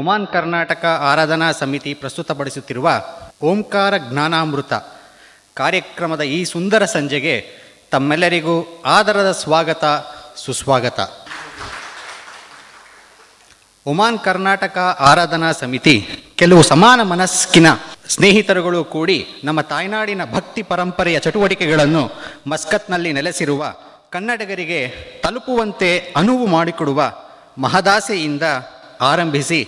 Oman Karnataka ಆರಾಧನಾ ಸಮಿತಿ ಪ್ರಸ್ತುತಪಡಿಸುತ್ತಿರುವ ಓಂಕಾರ ಜ್ಞಾನಾಮೃತ ಕಾರ್ಯಕ್ರಮದ ಈ ಸುಂದರ ಸಂಜೆಗೆ ತಮ್ಮೆಲ್ಲರಿಗೂ ಆದರದ ಸ್ವಾಗತ ಸುಸ್ವಾಗತ ಒಮಾನ್ ಕರ್ನಾಟಕ ಆರಾಧನಾ ಸಮಿತಿ ಕೆಲವು ಸಮಾನ ಮನಸ್ಕಿನ ಸ್ನೇಹಿತರುಗಳು ಕೂಡಿ ನಮ್ಮ ತಾಯ್ನಾಡಿನ ಭಕ್ತಿ ಪರಂಪರೆಯ ಚಟುವಟಿಕೆಗಳನ್ನು ಮಸ್ಕತ್ನಲ್ಲಿ ನೆಲೆಸಿರುವ ಕನ್ನಡಿಗರಿಗೆ ತಲುಪುವಂತೆ ಅನುವು ಮಾಡಿಕೊಡುವ ಮಹದಾಸೆಯಿಂದ ಆರಂಭಿಸಿ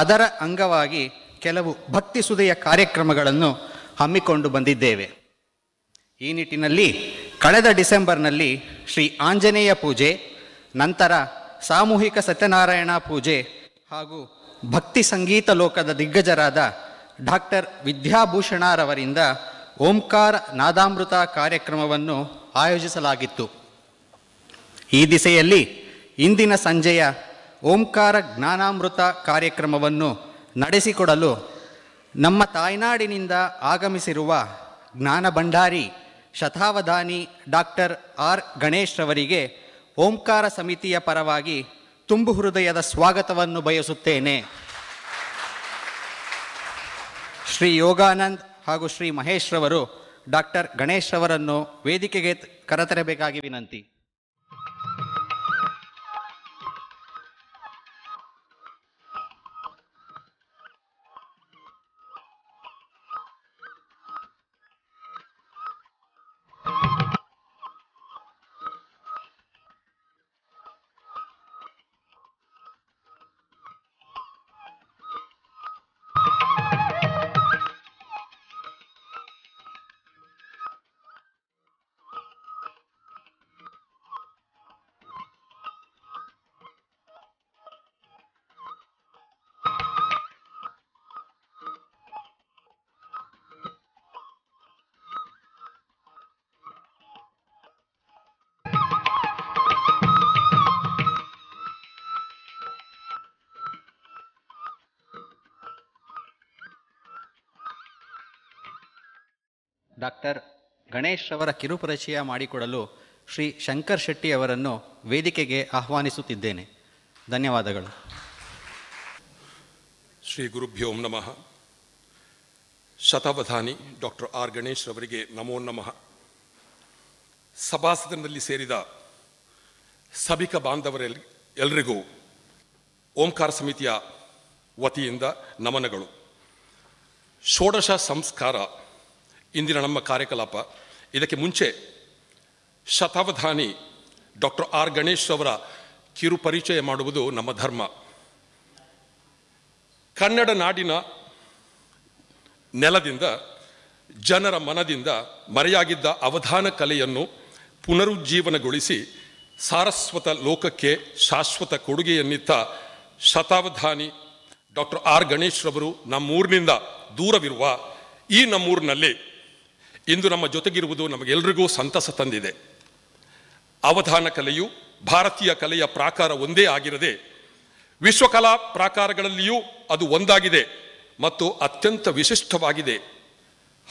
ಅದರ ಅಂಗವಾಗಿ ಕೆಲವು ಭಕ್ತಿ ಸುದೆಯ ಕಾರ್ಯಕ್ರಮಗಳನ್ನು ಹಮ್ಮಿಕೊಂಡು ಬಂದಿದ್ದೇವೆ ಈ ನಿಟ್ಟಿನಲ್ಲಿ ಕಳೆದ ಡಿಸೆಂಬರ್ನಲ್ಲಿ ಶ್ರೀ ಆಂಜನೇಯ ಪೂಜೆ ನಂತರ ಸಾಮೂಹಿಕ ಸತ್ಯನಾರಾಯಣ ಪೂಜೆ ಹಾಗೂ ಭಕ್ತಿ ಸಂಗೀತ ಲೋಕದ ದಿಗ್ಗಜರಾದ ಡಾಕ್ಟರ್ ವಿದ್ಯಾಭೂಷಣರವರಿಂದ ಓಂಕಾರ ನಾದಾಮೃತ ಕಾರ್ಯಕ್ರಮವನ್ನು ಆಯೋಜಿಸಲಾಗಿತ್ತು ಈ ದಿಸೆಯಲ್ಲಿ ಇಂದಿನ ಸಂಜೆಯ ಓಂಕಾರ ಜ್ಞಾನಾಮೃತ ಕಾರ್ಯಕ್ರಮವನ್ನು ನಡೆಸಿಕೊಡಲು ನಮ್ಮ ತಾಯ್ನಾಡಿನಿಂದ ಆಗಮಿಸಿರುವ ಜ್ಞಾನ ಭಂಡಾರಿ ಶತಾವಧಾನಿ ಡಾಕ್ಟರ್ ಆರ್ ಗಣೇಶ್ರವರಿಗೆ ಓಂಕಾರ ಸಮಿತಿಯ ಪರವಾಗಿ ತುಂಬು ಹೃದಯದ ಸ್ವಾಗತವನ್ನು ಬಯಸುತ್ತೇನೆ ಶ್ರೀ ಯೋಗಾನಂದ್ ಹಾಗೂ ಶ್ರೀ ಮಹೇಶ್ರವರು ಡಾಕ್ಟರ್ ಗಣೇಶ್ರವರನ್ನು ವೇದಿಕೆಗೆ ಕರೆತರಬೇಕಾಗಿ ವಿನಂತಿ ಡಾಕ್ಟರ್ ಗಣೇಶ್ ಅವರ ಕಿರುಪರಿಚಯ ಮಾಡಿಕೊಡಲು ಶ್ರೀ ಶಂಕರ್ ಶೆಟ್ಟಿ ಅವರನ್ನು ವೇದಿಕೆಗೆ ಆಹ್ವಾನಿಸುತ್ತಿದ್ದೇನೆ ಧನ್ಯವಾದಗಳು ಶ್ರೀ ಗುರುಭ್ಯೋಂ ನಮಃ ಶತಾವಧಾನಿ ಡಾಕ್ಟರ್ ಆರ್ ಗಣೇಶ್ ಅವರಿಗೆ ನಮೋ ನಮಃ ಸಭಾಸದನದಲ್ಲಿ ಸೇರಿದ ಸಭಿಕ ಬಾಂಧವರೆಲ್ ಎಲ್ರಿಗೂ ಓಂಕಾರ ಸಮಿತಿಯ ವತಿಯಿಂದ ನಮನಗಳು ಷೋಡಶ ಸಂಸ್ಕಾರ ಇಂದಿನ ನಮ್ಮ ಕಾರ್ಯಕಲಾಪ ಇದಕ್ಕೆ ಮುಂಚೆ ಶತಾವಧಾನಿ ಡಾಕ್ಟರ್ ಆರ್ ಗಣೇಶ್ ಅವರ ಕಿರು ಪರಿಚಯ ಮಾಡುವುದು ನಮ್ಮ ಧರ್ಮ ಕನ್ನಡ ನಾಡಿನ ನೆಲದಿಂದ ಜನರ ಮನದಿಂದ ಮರೆಯಾಗಿದ್ದ ಅವಧಾನ ಕಲೆಯನ್ನು ಪುನರುಜ್ಜೀವನಗೊಳಿಸಿ ಸಾರಸ್ವತ ಲೋಕಕ್ಕೆ ಶಾಶ್ವತ ಕೊಡುಗೆಯನ್ನಿತ್ತ ಶತಾವಧಾನಿ ಡಾಕ್ಟರ್ ಆರ್ ಗಣೇಶ್ರವರು ನಮ್ಮೂರಿನಿಂದ ದೂರವಿರುವ ಈ ನಮ್ಮೂರಿನಲ್ಲಿ ಇಂದು ನಮ್ಮ ಜೊತೆಗಿರುವುದು ನಮಗೆಲ್ಲರಿಗೂ ಸಂತಸ ತಂದಿದೆ ಅವಧಾನ ಕಲೆಯು ಭಾರತೀಯ ಕಲೆಯ ಪ್ರಾಕಾರ ಒಂದೇ ಆಗಿರದೆ ವಿಶ್ವಕಲಾ ಪ್ರಾಕಾರಗಳಲ್ಲಿಯೂ ಅದು ಒಂದಾಗಿದೆ ಮತ್ತು ಅತ್ಯಂತ ವಿಶಿಷ್ಟವಾಗಿದೆ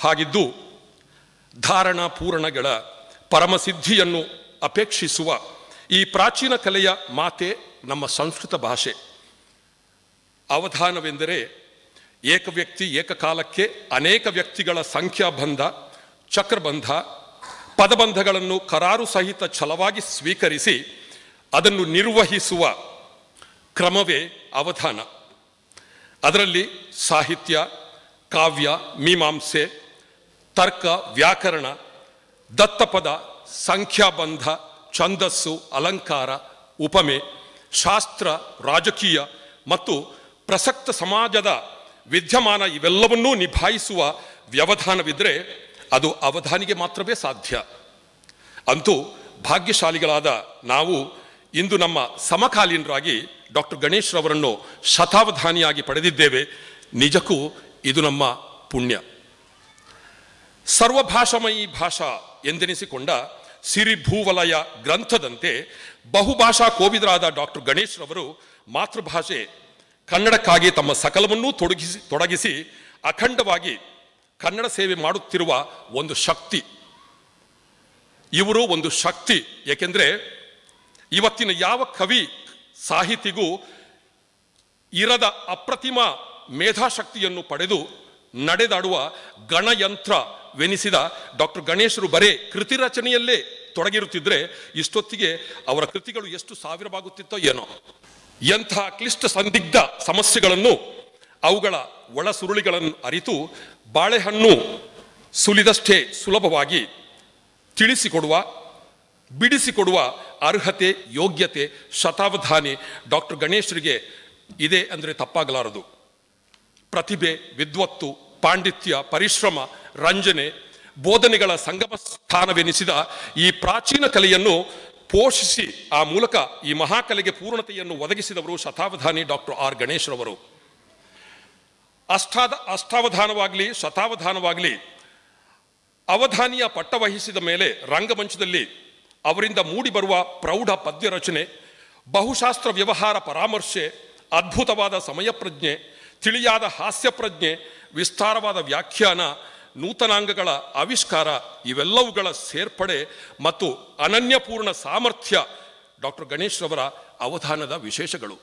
ಹಾಗಿದ್ದು ಧಾರಣ ಪೂರಣಗಳ ಪರಮಸಿದ್ಧಿಯನ್ನು ಅಪೇಕ್ಷಿಸುವ ಈ ಪ್ರಾಚೀನ ಕಲೆಯ ಮಾತೆ ನಮ್ಮ ಸಂಸ್ಕೃತ ಭಾಷೆ ಅವಧಾನವೆಂದರೆ ಏಕ ವ್ಯಕ್ತಿ ಏಕಕಾಲಕ್ಕೆ ಅನೇಕ ವ್ಯಕ್ತಿಗಳ ಸಂಖ್ಯಾಬಂಧ ಚಕ್ರಬಂಧ ಪದಬಂಧಗಳನ್ನು ಕರಾರು ಸಹಿತ ಛಲವಾಗಿ ಸ್ವೀಕರಿಸಿ ಅದನ್ನು ನಿರ್ವಹಿಸುವ ಕ್ರಮವೇ ಅವಧಾನ ಅದರಲ್ಲಿ ಸಾಹಿತ್ಯ ಕಾವ್ಯ ಮೀಮಾಂಸೆ ತರ್ಕ ವ್ಯಾಕರಣ ದತ್ತಪದ ಸಂಖ್ಯಾಬಂಧ ಛಂದಸ್ಸು ಅಲಂಕಾರ ಉಪಮೆ ಶಾಸ್ತ್ರ ರಾಜಕೀಯ ಮತ್ತು ಪ್ರಸಕ್ತ ಸಮಾಜದ ವಿದ್ಯಮಾನ ಇವೆಲ್ಲವನ್ನೂ ನಿಭಾಯಿಸುವ ವ್ಯವಧಾನವಿದ್ದರೆ ಅದು ಅವಧಾನಿಗೆ ಮಾತ್ರವೇ ಸಾಧ್ಯ ಅಂತೂ ಭಾಗ್ಯಶಾಲಿಗಳಾದ ನಾವು ಇಂದು ನಮ್ಮ ಸಮಕಾಲೀನರಾಗಿ ಡಾಕ್ಟರ್ ಗಣೇಶ್ ರವರನ್ನು ಶತಾವಧಾನಿಯಾಗಿ ಪಡೆದಿದ್ದೇವೆ ನಿಜಕ್ಕೂ ಇದು ನಮ್ಮ ಪುಣ್ಯ ಸರ್ವಭಾಷಮಯಿ ಭಾಷಾ ಎಂದೆನಿಸಿಕೊಂಡ ಸಿರಿ ಭೂವಲಯ ಗ್ರಂಥದಂತೆ ಬಹುಭಾಷಾ ಕೋವಿದರಾದ ಡಾಕ್ಟರ್ ಗಣೇಶ್ ರವರು ಮಾತೃಭಾಷೆ ಕನ್ನಡಕ್ಕಾಗಿ ತಮ್ಮ ಸಕಲವನ್ನೂ ತೊಡಗಿಸಿ ತೊಡಗಿಸಿ ಅಖಂಡವಾಗಿ ಕನ್ನಡ ಸೇವೆ ಮಾಡುತ್ತಿರುವ ಒಂದು ಶಕ್ತಿ ಇವರು ಒಂದು ಶಕ್ತಿ ಏಕೆಂದರೆ ಇವತ್ತಿನ ಯಾವ ಕವಿ ಸಾಹಿತಿಗೂ ಇರದ ಅಪ್ರತಿಮ ಮೇಧಾಶಕ್ತಿಯನ್ನು ಪಡೆದು ನಡೆದಾಡುವ ಗಣಯಂತ್ರವೆನಿಸಿದ ವೆನಿಸಿದ ಡಾಕ್ಟರ್ ಗಣೇಶರು ಬರೇ ಕೃತಿ ರಚನೆಯಲ್ಲೇ ತೊಡಗಿರುತ್ತಿದ್ರೆ ಇಷ್ಟೊತ್ತಿಗೆ ಅವರ ಕೃತಿಗಳು ಎಷ್ಟು ಸಾವಿರವಾಗುತ್ತಿತ್ತೋ ಏನೋ ಎಂಥ ಕ್ಲಿಷ್ಟ ಸಂದಿಗ್ಧ ಸಮಸ್ಯೆಗಳನ್ನು ಅವುಗಳ ಒಳ ಸುರುಳಿಗಳನ್ನು ಅರಿತು ಬಾಳೆಹಣ್ಣು ಸುಲಿದಷ್ಟೇ ಸುಲಭವಾಗಿ ತಿಳಿಸಿಕೊಡುವ ಬಿಡಿಸಿಕೊಡುವ ಅರ್ಹತೆ ಯೋಗ್ಯತೆ ಶತಾವಧಾನಿ ಡಾಕ್ಟರ್ ಗಣೇಶರಿಗೆ ಇದೆ ಅಂದರೆ ತಪ್ಪಾಗಲಾರದು ಪ್ರತಿಭೆ ವಿದ್ವತ್ತು ಪಾಂಡಿತ್ಯ ಪರಿಶ್ರಮ ರಂಜನೆ ಬೋಧನೆಗಳ ಸಂಗಮ ಸ್ಥಾನವೆನಿಸಿದ ಈ ಪ್ರಾಚೀನ ಕಲೆಯನ್ನು ಪೋಷಿಸಿ ಆ ಮೂಲಕ ಈ ಮಹಾಕಲೆಗೆ ಪೂರ್ಣತೆಯನ್ನು ಒದಗಿಸಿದವರು ಶತಾವಧಾನಿ ಡಾಕ್ಟರ್ ಆರ್ ಗಣೇಶ್ರವರು ಅಷ್ಟಾದ ಅಷ್ಟಾವಧಾನವಾಗಲಿ ಶತಾವಧಾನವಾಗಲಿ ಅವಧಾನಿಯ ಪಟ್ಟವಹಿಸಿದ ಮೇಲೆ ರಂಗಮಂಚದಲ್ಲಿ ಅವರಿಂದ ಮೂಡಿಬರುವ ಪ್ರೌಢ ಪದ್ಯ ರಚನೆ ಬಹುಶಾಸ್ತ್ರ ವ್ಯವಹಾರ ಪರಾಮರ್ಶೆ ಅದ್ಭುತವಾದ ಸಮಯಪ್ರಜ್ಞೆ ತಿಳಿಯಾದ ಹಾಸ್ಯ ಪ್ರಜ್ಞೆ ವಿಸ್ತಾರವಾದ ವ್ಯಾಖ್ಯಾನ ನೂತನಾಂಗಗಳ ಆವಿಷ್ಕಾರ ಇವೆಲ್ಲವುಗಳ ಸೇರ್ಪಡೆ ಮತ್ತು ಅನನ್ಯಪೂರ್ಣ ಸಾಮರ್ಥ್ಯ ಡಾಕ್ಟರ್ ಗಣೇಶ್ರವರ ಅವಧಾನದ ವಿಶೇಷಗಳು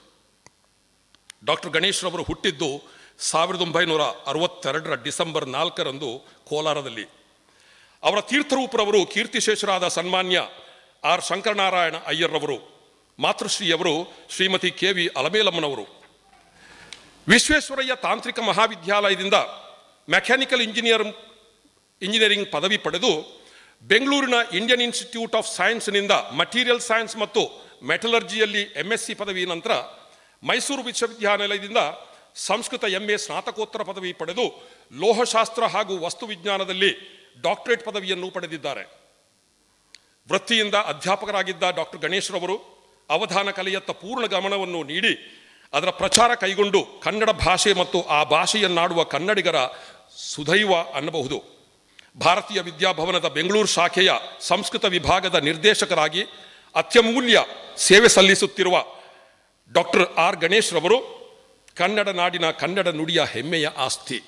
ಡಾಕ್ಟರ್ ಗಣೇಶ್ರವರು ಹುಟ್ಟಿದ್ದು ಸಾವಿರದ ಒಂಬೈನೂರ ಅರವತ್ತೆರಡರ ಡಿಸೆಂಬರ್ ನಾಲ್ಕರಂದು ಕೋಲಾರದಲ್ಲಿ ಅವರ ತೀರ್ಥರೂಪರವರು ಕೀರ್ತಿಶೇಷರಾದ ಸನ್ಮಾನ್ಯ ಆರ್ ಶಂಕರನಾರಾಯಣ ಅಯ್ಯರವರು ಮಾತೃಶ್ರೀಯವರು ಶ್ರೀಮತಿ ಕೆ ವಿ ಅಲಮೇಲಮ್ಮನವರು ವಿಶ್ವೇಶ್ವರಯ್ಯ ತಾಂತ್ರಿಕ ಮಹಾವಿದ್ಯಾಲಯದಿಂದ ಮೆಕ್ಯಾನಿಕಲ್ ಇಂಜಿನಿಯರ್ ಇಂಜಿನಿಯರಿಂಗ್ ಪದವಿ ಪಡೆದು ಬೆಂಗಳೂರಿನ ಇಂಡಿಯನ್ ಇನ್ಸ್ಟಿಟ್ಯೂಟ್ ಆಫ್ ಸೈನ್ಸ್ನಿಂದ ಮಟೀರಿಯಲ್ ಸೈನ್ಸ್ ಮತ್ತು ಮೆಟಲರ್ಜಿಯಲ್ಲಿ ಎಂ ಎಸ್ ಸಿ ಪದವಿ ನಂತರ ಮೈಸೂರು ವಿಶ್ವವಿದ್ಯಾನಿಲಯದಿಂದ ಸಂಸ್ಕೃತ ಎಂ ಎ ಸ್ನಾತಕೋತ್ತರ ಪದವಿ ಪಡೆದು ಲೋಹಶಾಸ್ತ್ರ ಹಾಗೂ ವಸ್ತು ವಿಜ್ಞಾನದಲ್ಲಿ ಡಾಕ್ಟರೇಟ್ ಪದವಿಯನ್ನು ಪಡೆದಿದ್ದಾರೆ ವೃತ್ತಿಯಿಂದ ಅಧ್ಯಾಪಕರಾಗಿದ್ದ ಡಾಕ್ಟರ್ ಗಣೇಶ್ರವರು ಅವಧಾನ ಕಲೆಯತ್ತ ಪೂರ್ಣ ಗಮನವನ್ನು ನೀಡಿ ಅದರ ಪ್ರಚಾರ ಕೈಗೊಂಡು ಕನ್ನಡ ಭಾಷೆ ಮತ್ತು ಆ ಭಾಷೆಯನ್ನಾಡುವ ಕನ್ನಡಿಗರ ಸುದೈವ ಅನ್ನಬಹುದು ಭಾರತೀಯ ವಿದ್ಯಾಭವನದ ಬೆಂಗಳೂರು ಶಾಖೆಯ ಸಂಸ್ಕೃತ ವಿಭಾಗದ ನಿರ್ದೇಶಕರಾಗಿ ಅತ್ಯಮೂಲ್ಯ ಸೇವೆ ಸಲ್ಲಿಸುತ್ತಿರುವ ಡಾಕ್ಟರ್ ಆರ್ ಗಣೇಶ್ರವರು ಕನ್ನಡ ನಾಡಿನ ಕನ್ನಡ ನುಡಿಯ ಹೆಮ್ಮೆಯ ಆಸ್ತಿ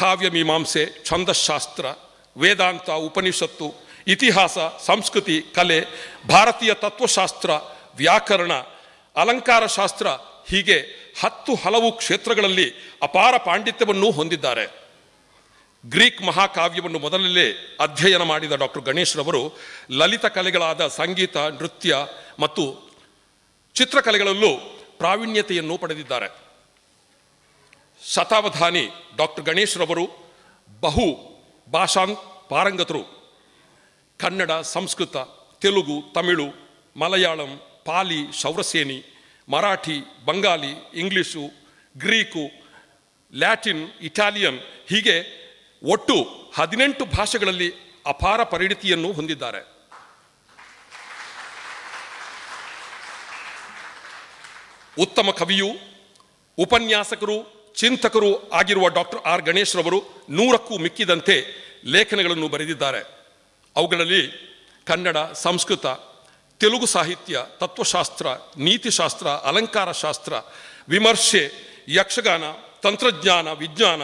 ಕಾವ್ಯ ಮೀಮಾಂಸೆ ಛಂದಶಾಸ್ತ್ರ ವೇದಾಂತ ಉಪನಿಷತ್ತು ಇತಿಹಾಸ ಸಂಸ್ಕೃತಿ ಕಲೆ ಭಾರತೀಯ ತತ್ವಶಾಸ್ತ್ರ ವ್ಯಾಕರಣ ಅಲಂಕಾರ ಶಾಸ್ತ್ರ ಹೀಗೆ ಹತ್ತು ಹಲವು ಕ್ಷೇತ್ರಗಳಲ್ಲಿ ಅಪಾರ ಪಾಂಡಿತ್ಯವನ್ನು ಹೊಂದಿದ್ದಾರೆ ಗ್ರೀಕ್ ಮಹಾಕಾವ್ಯವನ್ನು ಮೊದಲಲ್ಲೇ ಅಧ್ಯಯನ ಮಾಡಿದ ಡಾಕ್ಟರ್ ಗಣೇಶ್ರವರು ಲಲಿತ ಕಲೆಗಳಾದ ಸಂಗೀತ ನೃತ್ಯ ಮತ್ತು ಚಿತ್ರಕಲೆಗಳಲ್ಲೂ ಪ್ರಾವೀಣ್ಯತೆಯನ್ನು ಪಡೆದಿದ್ದಾರೆ ಶತಾವಧಾನಿ ಡಾಕ್ಟರ್ ಗಣೇಶ್ರವರು ಬಹು ಭಾಷಾ ಪಾರಂಗತರು Kannada Sanskrit Telugu Tamil Malayalam Pali Shauraseni Marathi Bengali English Greek Latin Italian ಹೀಗೆ ಒಟ್ಟು ಹದಿನೆಂಟು ಭಾಷೆಗಳಲ್ಲಿ ಅಪಾರ ಪರಿಣಿತಿಯನ್ನು ಹೊಂದಿದ್ದಾರೆ ಉತ್ತಮ ಕವಿಯು ಉಪನ್ಯಾಸಕರು ಚಿಂತಕರು ಆಗಿರುವ ಡಾಕ್ಟರ್ ಆರ್ ಗಣೇಶ್ರವರು ನೂರಕ್ಕೂ ಮಿಕ್ಕಿದಂತೆ ಲೇಖನಗಳನ್ನು ಬರೆದಿದ್ದಾರೆ ಅವುಗಳಲ್ಲಿ ಕನ್ನಡ ಸಂಸ್ಕೃತ ತೆಲುಗು ಸಾಹಿತ್ಯ ತತ್ವಶಾಸ್ತ್ರ ನೀತಿಶಾಸ್ತ್ರ ಅಲಂಕಾರ ಶಾಸ್ತ್ರ ವಿಮರ್ಶೆ ಯಕ್ಷಗಾನ ತಂತ್ರಜ್ಞಾನ ವಿಜ್ಞಾನ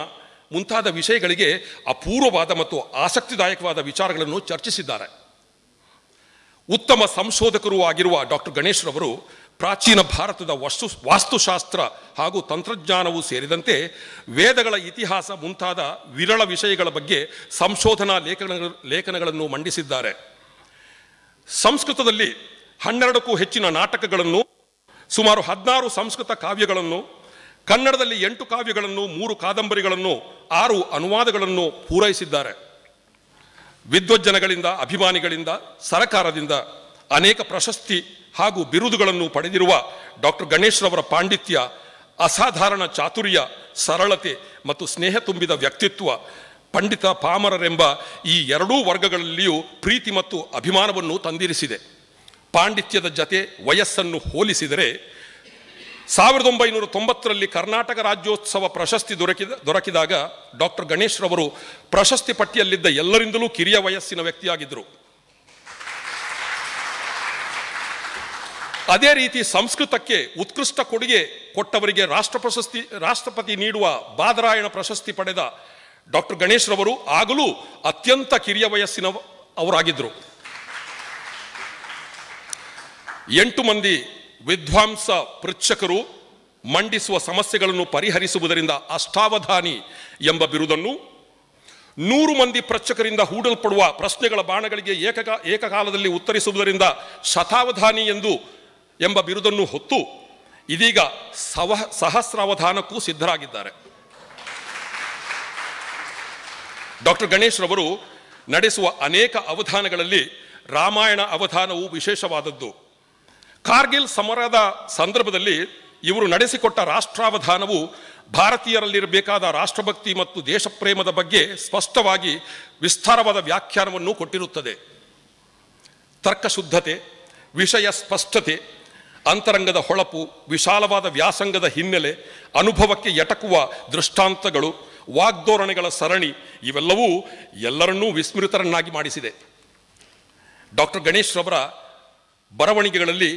ಮುಂತಾದ ವಿಷಯಗಳಿಗೆ ಅಪೂರ್ವವಾದ ಮತ್ತು ಆಸಕ್ತಿದಾಯಕವಾದ ವಿಚಾರಗಳನ್ನು ಚರ್ಚಿಸಿದ್ದಾರೆ ಉತ್ತಮ ಸಂಶೋಧಕರೂ ಆಗಿರುವ ಡಾಕ್ಟರ್ ಗಣೇಶ್ರವರು ಪ್ರಾಚೀನ ಭಾರತದ ವಸ್ತು ವಾಸ್ತುಶಾಸ್ತ್ರ ಹಾಗೂ ತಂತ್ರಜ್ಞಾನವೂ ಸೇರಿದಂತೆ ವೇದಗಳ ಇತಿಹಾಸ ಮುಂತಾದ ವಿರಳ ವಿಷಯಗಳ ಬಗ್ಗೆ ಸಂಶೋಧನಾ ಲೇಖನ ಲೇಖನಗಳನ್ನು ಮಂಡಿಸಿದ್ದಾರೆ ಸಂಸ್ಕೃತದಲ್ಲಿ ಹನ್ನೆರಡಕ್ಕೂ ಹೆಚ್ಚಿನ ನಾಟಕಗಳನ್ನು ಸುಮಾರು ಹದಿನಾರು ಸಂಸ್ಕೃತ ಕಾವ್ಯಗಳನ್ನು ಕನ್ನಡದಲ್ಲಿ ಎಂಟು ಕಾವ್ಯಗಳನ್ನು ಮೂರು ಕಾದಂಬರಿಗಳನ್ನು ಆರು ಅನುವಾದಗಳನ್ನು ಪೂರೈಸಿದ್ದಾರೆ ವಿದ್ವಜ್ಜನಗಳಿಂದ ಅಭಿಮಾನಿಗಳಿಂದ ಸರಕಾರದಿಂದ ಅನೇಕ ಪ್ರಶಸ್ತಿ ಹಾಗೂ ಬಿರುದುಗಳನ್ನು ಪಡೆದಿರುವ ಡಾಕ್ಟರ್ ಗಣೇಶ್ರವರ ಪಾಂಡಿತ್ಯ ಅಸಾಧಾರಣ ಚಾತುರ್ಯ ಸರಳತೆ ಮತ್ತು ಸ್ನೇಹ ತುಂಬಿದ ವ್ಯಕ್ತಿತ್ವ ಪಂಡಿತ ಪಾಮರರೆಂಬ ಈ ಎರಡೂ ವರ್ಗಗಳಲ್ಲಿಯೂ ಪ್ರೀತಿ ಮತ್ತು ಅಭಿಮಾನವನ್ನು ತಂದಿರಿಸಿದೆ ಪಾಂಡಿತ್ಯದ ಜತೆ ವಯಸ್ಸನ್ನು ಹೋಲಿಸಿದರೆ ಸಾವಿರದ ಒಂಬೈನೂರ ತೊಂಬತ್ತರಲ್ಲಿ ಕರ್ನಾಟಕ ರಾಜ್ಯೋತ್ಸವ ಪ್ರಶಸ್ತಿ ದೊರಕಿದ ದೊರಕಿದಾಗ ಡಾಕ್ಟರ್ ಗಣೇಶ್ರವರು ಪ್ರಶಸ್ತಿ ಪಟ್ಟಿಯಲ್ಲಿದ್ದ ಎಲ್ಲರಿಂದಲೂ ಕಿರಿಯ ವಯಸ್ಸಿನ ವ್ಯಕ್ತಿಯಾಗಿದ್ದರು ಅದೇ ರೀತಿ ಸಂಸ್ಕೃತಕ್ಕೆ ಉತ್ಕೃಷ್ಟ ಕೊಡುಗೆ ಕೊಟ್ಟವರಿಗೆ ರಾಷ್ಟ್ರ ಪ್ರಶಸ್ತಿ ರಾಷ್ಟ್ರಪತಿ ನೀಡುವ ಬಾದರಾಯಣ ಪ್ರಶಸ್ತಿ ಪಡೆದ ಡಾಕ್ಟರ್ ಗಣೇಶ್ರವರು ಆಗಲೂ ಅತ್ಯಂತ ಕಿರಿಯ ವಯಸ್ಸಿನ ಅವರಾಗಿದ್ದರು ಎಂಟು ಮಂದಿ ವಿದ್ವಾಂಸ ಪೃಚ್ಛಕರು ಮಂಡಿಸುವ ಸಮಸ್ಯೆಗಳನ್ನು ಪರಿಹರಿಸುವುದರಿಂದ ಅಷ್ಟಾವಧಾನಿ ಎಂಬ ಬಿರುದನ್ನು ನೂರು ಮಂದಿ ಪ್ರಚಕರಿಂದ ಹೂಡಲ್ಪಡುವ ಪ್ರಶ್ನೆಗಳ ಬಾಣಗಳಿಗೆ ಏಕಕಾ ಏಕಕಾಲದಲ್ಲಿ ಉತ್ತರಿಸುವುದರಿಂದ ಶತಾವಧಾನಿ ಎಂದು ಎಂಬ ಬಿರುದನ್ನು ಹೊತ್ತು ಇದೀಗ ಸವ ಸಹಸ್ರಾವಧಾನಕ್ಕೂ ಸಿದ್ಧರಾಗಿದ್ದಾರೆ ಡಾಕ್ಟರ್ ಗಣೇಶ್ ರವರು ನಡೆಸುವ ಅನೇಕ ಅವಧಾನಗಳಲ್ಲಿ ರಾಮಾಯಣ ಅವಧಾನವು ವಿಶೇಷವಾದದ್ದು ಕಾರ್ಗಿಲ್ ಸಮರದ ಸಂದರ್ಭದಲ್ಲಿ ಇವರು ನಡೆಸಿಕೊಟ್ಟ ರಾಷ್ಟ್ರಾವಧಾನವು ಭಾರತೀಯರಲ್ಲಿರಬೇಕಾದ ರಾಷ್ಟ್ರಭಕ್ತಿ ಮತ್ತು ದೇಶಪ್ರೇಮದ ಬಗ್ಗೆ ಸ್ಪಷ್ಟವಾಗಿ ವಿಸ್ತಾರವಾದ ವ್ಯಾಖ್ಯಾನವನ್ನು ಕೊಟ್ಟಿರುತ್ತದೆ ತರ್ಕಶುದ್ಧತೆ ವಿಷಯ ಸ್ಪಷ್ಟತೆ ಅಂತರಂಗದ ಹೊಳಪು ವಿಶಾಲವಾದ ವ್ಯಾಸಂಗದ ಹಿನ್ನೆಲೆ ಅನುಭವಕ್ಕೆ ಎಟಕುವ ದೃಷ್ಟಾಂತಗಳು ವಾಗ್ದೋರಣೆಗಳ ಸರಣಿ ಇವೆಲ್ಲವೂ ಎಲ್ಲರನ್ನೂ ವಿಸ್ಮೃತರನ್ನಾಗಿ ಮಾಡಿಸಿದೆ ಡಾಕ್ಟರ್ ಗಣೇಶ್ ರವರ ಬರವಣಿಗೆಗಳಲ್ಲಿ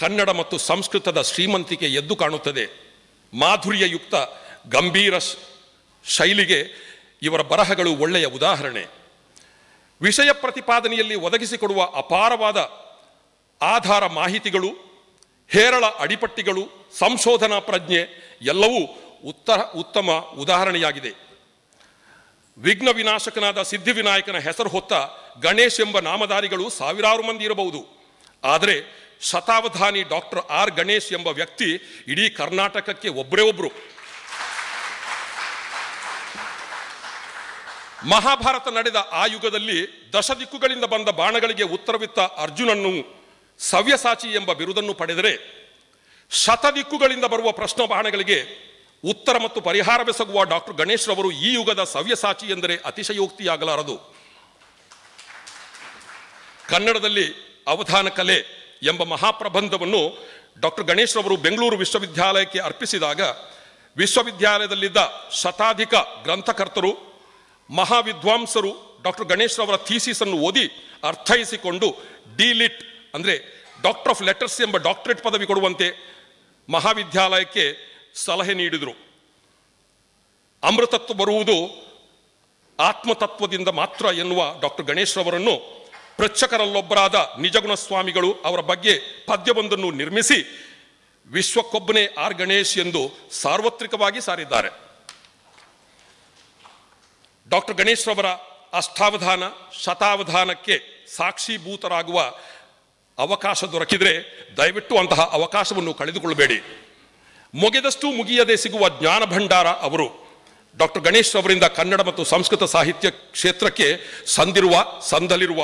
ಕನ್ನಡ ಮತ್ತು ಸಂಸ್ಕೃತದ ಶ್ರೀಮಂತಿಕೆ ಎದ್ದು ಕಾಣುತ್ತದೆ ಮಾಧುರ್ಯಯುಕ್ತ ಗಂಭೀರ ಶೈಲಿಗೆ ಇವರ ಬರಹಗಳು ಒಳ್ಳೆಯ ಉದಾಹರಣೆ ವಿಷಯ ಪ್ರತಿಪಾದನೆಯಲ್ಲಿ ಒದಗಿಸಿಕೊಡುವ ಅಪಾರವಾದ ಆಧಾರ ಮಾಹಿತಿಗಳು ಹೇರಳ ಅಡಿಪಟ್ಟಿಗಳು ಸಂಶೋಧನಾ ಪ್ರಜ್ಞೆ ಎಲ್ಲವೂ ಉತ್ತರ ಉತ್ತಮ ಉದಾಹರಣೆಯಾಗಿದೆ ವಿಘ್ನ ವಿನಾಶಕನಾದ ಸಿದ್ಧಿವಿನಾಯಕನ ಹೆಸರು ಹೊತ್ತ ಗಣೇಶ್ ಎಂಬ ನಾಮಧಾರಿಗಳು ಸಾವಿರಾರು ಮಂದಿ ಇರಬಹುದು ಆದರೆ ಶತಾವಧಾನಿ ಡಾಕ್ಟರ್ ಆರ್ ಗಣೇಶ್ ಎಂಬ ವ್ಯಕ್ತಿ ಇಡೀ ಕರ್ನಾಟಕಕ್ಕೆ ಒಬ್ಬರೇ ಒಬ್ಬರು ಮಹಾಭಾರತ ನಡೆದ ಆ ಯುಗದಲ್ಲಿ ದಶ ದಿಕ್ಕುಗಳಿಂದ ಬಂದ ಬಾಣಗಳಿಗೆ ಉತ್ತರವಿತ್ತ ಅರ್ಜುನನ್ನು ಸವ್ಯಸಾಚಿ ಎಂಬ ಬಿರುದನ್ನು ಪಡೆದರೆ ಶತದಿಕ್ಕುಗಳಿಂದ ಬರುವ ಪ್ರಶ್ನ ಬಹಣೆಗಳಿಗೆ ಉತ್ತರ ಮತ್ತು ಪರಿಹಾರ ಬೆಸಗುವ ಡಾಕ್ಟರ್ ಗಣೇಶ್ ರವರು ಈ ಯುಗದ ಸವ್ಯಸಾಚಿ ಎಂದರೆ ಅತಿಶಯೋಕ್ತಿಯಾಗಲಾರದು ಕನ್ನಡದಲ್ಲಿ ಅವಧಾನ ಕಲೆ ಎಂಬ ಮಹಾಪ್ರಬಂಧವನ್ನು ಡಾಕ್ಟರ್ ಗಣೇಶ್ ರವರು ಬೆಂಗಳೂರು ವಿಶ್ವವಿದ್ಯಾಲಯಕ್ಕೆ ಅರ್ಪಿಸಿದಾಗ ವಿಶ್ವವಿದ್ಯಾಲಯದಲ್ಲಿದ್ದ ಶತಾಧಿಕ ಗ್ರಂಥಕರ್ತರು ಮಹಾವಿದ್ವಾಂಸರು ಡಾಕ್ಟರ್ ಗಣೇಶ್ ರವರ ಥೀಸಿಸನ್ನು ಓದಿ ಅರ್ಥೈಸಿಕೊಂಡು ಡಿಲಿಟ್ ಅಂದರೆ ಡಾಕ್ಟರ್ ಆಫ್ ಲೆಟರ್ಸ್ ಎಂಬ ಡಾಕ್ಟರೇಟ್ ಪದವಿ ಕೊಡುವಂತೆ ಮಹಾವಿದ್ಯಾಲಯಕ್ಕೆ ಸಲಹೆ ನೀಡಿದರು ಅಮೃತತ್ವ ಬರುವುದು ಆತ್ಮತತ್ವದಿಂದ ಮಾತ್ರ ಎನ್ನುವ ಡಾಕ್ಟರ್ ಗಣೇಶ್ರವರನ್ನು ಪ್ರಚಕರಲ್ಲೊಬ್ಬರಾದ ಸ್ವಾಮಿಗಳು ಅವರ ಬಗ್ಗೆ ಪದ್ಯವೊಂದನ್ನು ನಿರ್ಮಿಸಿ ವಿಶ್ವಕ್ಕೊಬ್ಬನೇ ಆರ್ ಗಣೇಶ್ ಎಂದು ಸಾರ್ವತ್ರಿಕವಾಗಿ ಸಾರಿದ್ದಾರೆ ಡಾಕ್ಟರ್ ಗಣೇಶ್ರವರ ಅಷ್ಟಾವಧಾನ ಶತಾವಧಾನಕ್ಕೆ ಸಾಕ್ಷೀಭೂತರಾಗುವ ಅವಕಾಶ ದೊರಕಿದರೆ ದಯವಿಟ್ಟು ಅಂತಹ ಅವಕಾಶವನ್ನು ಕಳೆದುಕೊಳ್ಳಬೇಡಿ ಮುಗಿದಷ್ಟು ಮುಗಿಯದೆ ಸಿಗುವ ಜ್ಞಾನ ಭಂಡಾರ ಅವರು ಡಾಕ್ಟರ್ ಗಣೇಶ್ ಅವರಿಂದ ಕನ್ನಡ ಮತ್ತು ಸಂಸ್ಕೃತ ಸಾಹಿತ್ಯ ಕ್ಷೇತ್ರಕ್ಕೆ ಸಂದಿರುವ ಸಂದಲಿರುವ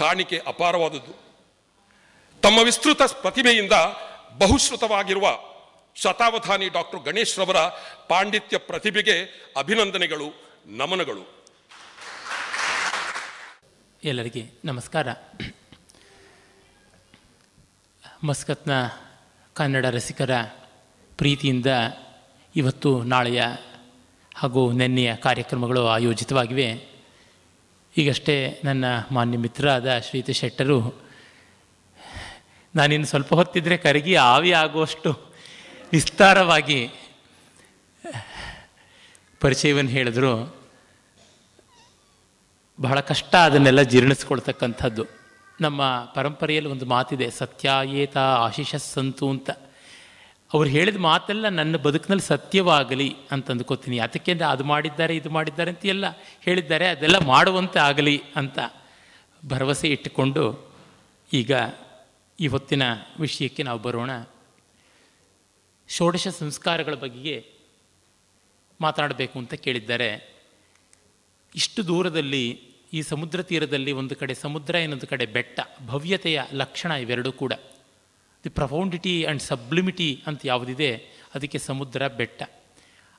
ಕಾಣಿಕೆ ಅಪಾರವಾದದ್ದು ತಮ್ಮ ವಿಸ್ತೃತ ಪ್ರತಿಭೆಯಿಂದ ಬಹುಶ್ರುತವಾಗಿರುವ ಶತಾವಧಾನಿ ಡಾಕ್ಟರ್ ಗಣೇಶ್ ರವರ ಪಾಂಡಿತ್ಯ ಪ್ರತಿಭೆಗೆ ಅಭಿನಂದನೆಗಳು ನಮನಗಳು ಎಲ್ಲರಿಗೆ ನಮಸ್ಕಾರ ಮಸ್ಕತ್ನ ಕನ್ನಡ ರಸಿಕರ ಪ್ರೀತಿಯಿಂದ ಇವತ್ತು ನಾಳೆಯ ಹಾಗೂ ನೆನ್ನೆಯ ಕಾರ್ಯಕ್ರಮಗಳು ಆಯೋಜಿತವಾಗಿವೆ ಈಗಷ್ಟೇ ನನ್ನ ಮಾನ್ಯ ಮಿತ್ರರಾದ ಶ್ರೀತಿ ಶೆಟ್ಟರು ನಾನಿನ್ನು ಸ್ವಲ್ಪ ಹೊತ್ತಿದ್ದರೆ ಕರಗಿ ಆವಿ ಆಗುವಷ್ಟು ವಿಸ್ತಾರವಾಗಿ ಪರಿಚಯವನ್ನು ಹೇಳಿದ್ರು ಬಹಳ ಕಷ್ಟ ಅದನ್ನೆಲ್ಲ ಜೀರ್ಣಿಸ್ಕೊಳ್ತಕ್ಕಂಥದ್ದು ನಮ್ಮ ಪರಂಪರೆಯಲ್ಲಿ ಒಂದು ಮಾತಿದೆ ಸತ್ಯಾಯೇತ ಆಶಿಷ ಸಂತು ಅಂತ ಅವ್ರು ಹೇಳಿದ ಮಾತೆಲ್ಲ ನನ್ನ ಬದುಕಿನಲ್ಲಿ ಸತ್ಯವಾಗಲಿ ಅಂತ ಅಂದ್ಕೋತೀನಿ ಅದಕ್ಕೆ ಅದು ಮಾಡಿದ್ದಾರೆ ಇದು ಮಾಡಿದ್ದಾರೆ ಅಂತ ಎಲ್ಲ ಹೇಳಿದ್ದಾರೆ ಅದೆಲ್ಲ ಮಾಡುವಂತೆ ಆಗಲಿ ಅಂತ ಭರವಸೆ ಇಟ್ಟುಕೊಂಡು ಈಗ ಇವತ್ತಿನ ವಿಷಯಕ್ಕೆ ನಾವು ಬರೋಣ ಷೋಡಶ ಸಂಸ್ಕಾರಗಳ ಬಗ್ಗೆ ಮಾತನಾಡಬೇಕು ಅಂತ ಕೇಳಿದ್ದಾರೆ ಇಷ್ಟು ದೂರದಲ್ಲಿ ಈ ಸಮುದ್ರ ತೀರದಲ್ಲಿ ಒಂದು ಕಡೆ ಸಮುದ್ರ ಇನ್ನೊಂದು ಕಡೆ ಬೆಟ್ಟ ಭವ್ಯತೆಯ ಲಕ್ಷಣ ಇವೆರಡೂ ಕೂಡ ದಿ ಪ್ರಫೌಂಡಿಟಿ ಆ್ಯಂಡ್ ಸಬ್ಲಿಮಿಟಿ ಅಂತ ಯಾವುದಿದೆ ಅದಕ್ಕೆ ಸಮುದ್ರ ಬೆಟ್ಟ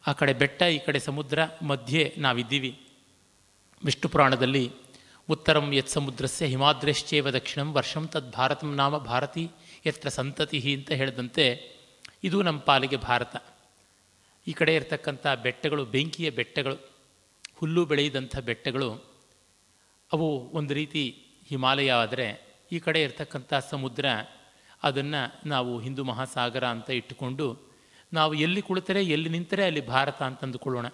ಆ ಕಡೆ ಬೆಟ್ಟ ಈ ಕಡೆ ಸಮುದ್ರ ಮಧ್ಯೆ ನಾವಿದ್ದೀವಿ ವಿಷ್ಣು ಪುರಾಣದಲ್ಲಿ ಉತ್ತರಂ ಯತ್ ಸಮುದ್ರಸ್ಯ ಹಿಮಾದ್ರಶ್ಚೇವ ದಕ್ಷಿಣಂ ವರ್ಷಂ ತದ್ ಭಾರತಂ ನಾಮ ಭಾರತಿ ಎತ್ರ ಸಂತತಿ ಅಂತ ಹೇಳಿದಂತೆ ಇದು ನಮ್ಮ ಪಾಲಿಗೆ ಭಾರತ ಈ ಕಡೆ ಇರತಕ್ಕಂಥ ಬೆಟ್ಟಗಳು ಬೆಂಕಿಯ ಬೆಟ್ಟಗಳು ಹುಲ್ಲು ಬೆಳೆಯದಂಥ ಬೆಟ್ಟಗಳು ಅವು ಒಂದು ರೀತಿ ಹಿಮಾಲಯ ಆದರೆ ಈ ಕಡೆ ಇರತಕ್ಕಂಥ ಸಮುದ್ರ ಅದನ್ನು ನಾವು ಹಿಂದೂ ಮಹಾಸಾಗರ ಅಂತ ಇಟ್ಟುಕೊಂಡು ನಾವು ಎಲ್ಲಿ ಕುಳಿತರೆ ಎಲ್ಲಿ ನಿಂತರೆ ಅಲ್ಲಿ ಭಾರತ ಅಂತಂದುಕೊಳ್ಳೋಣ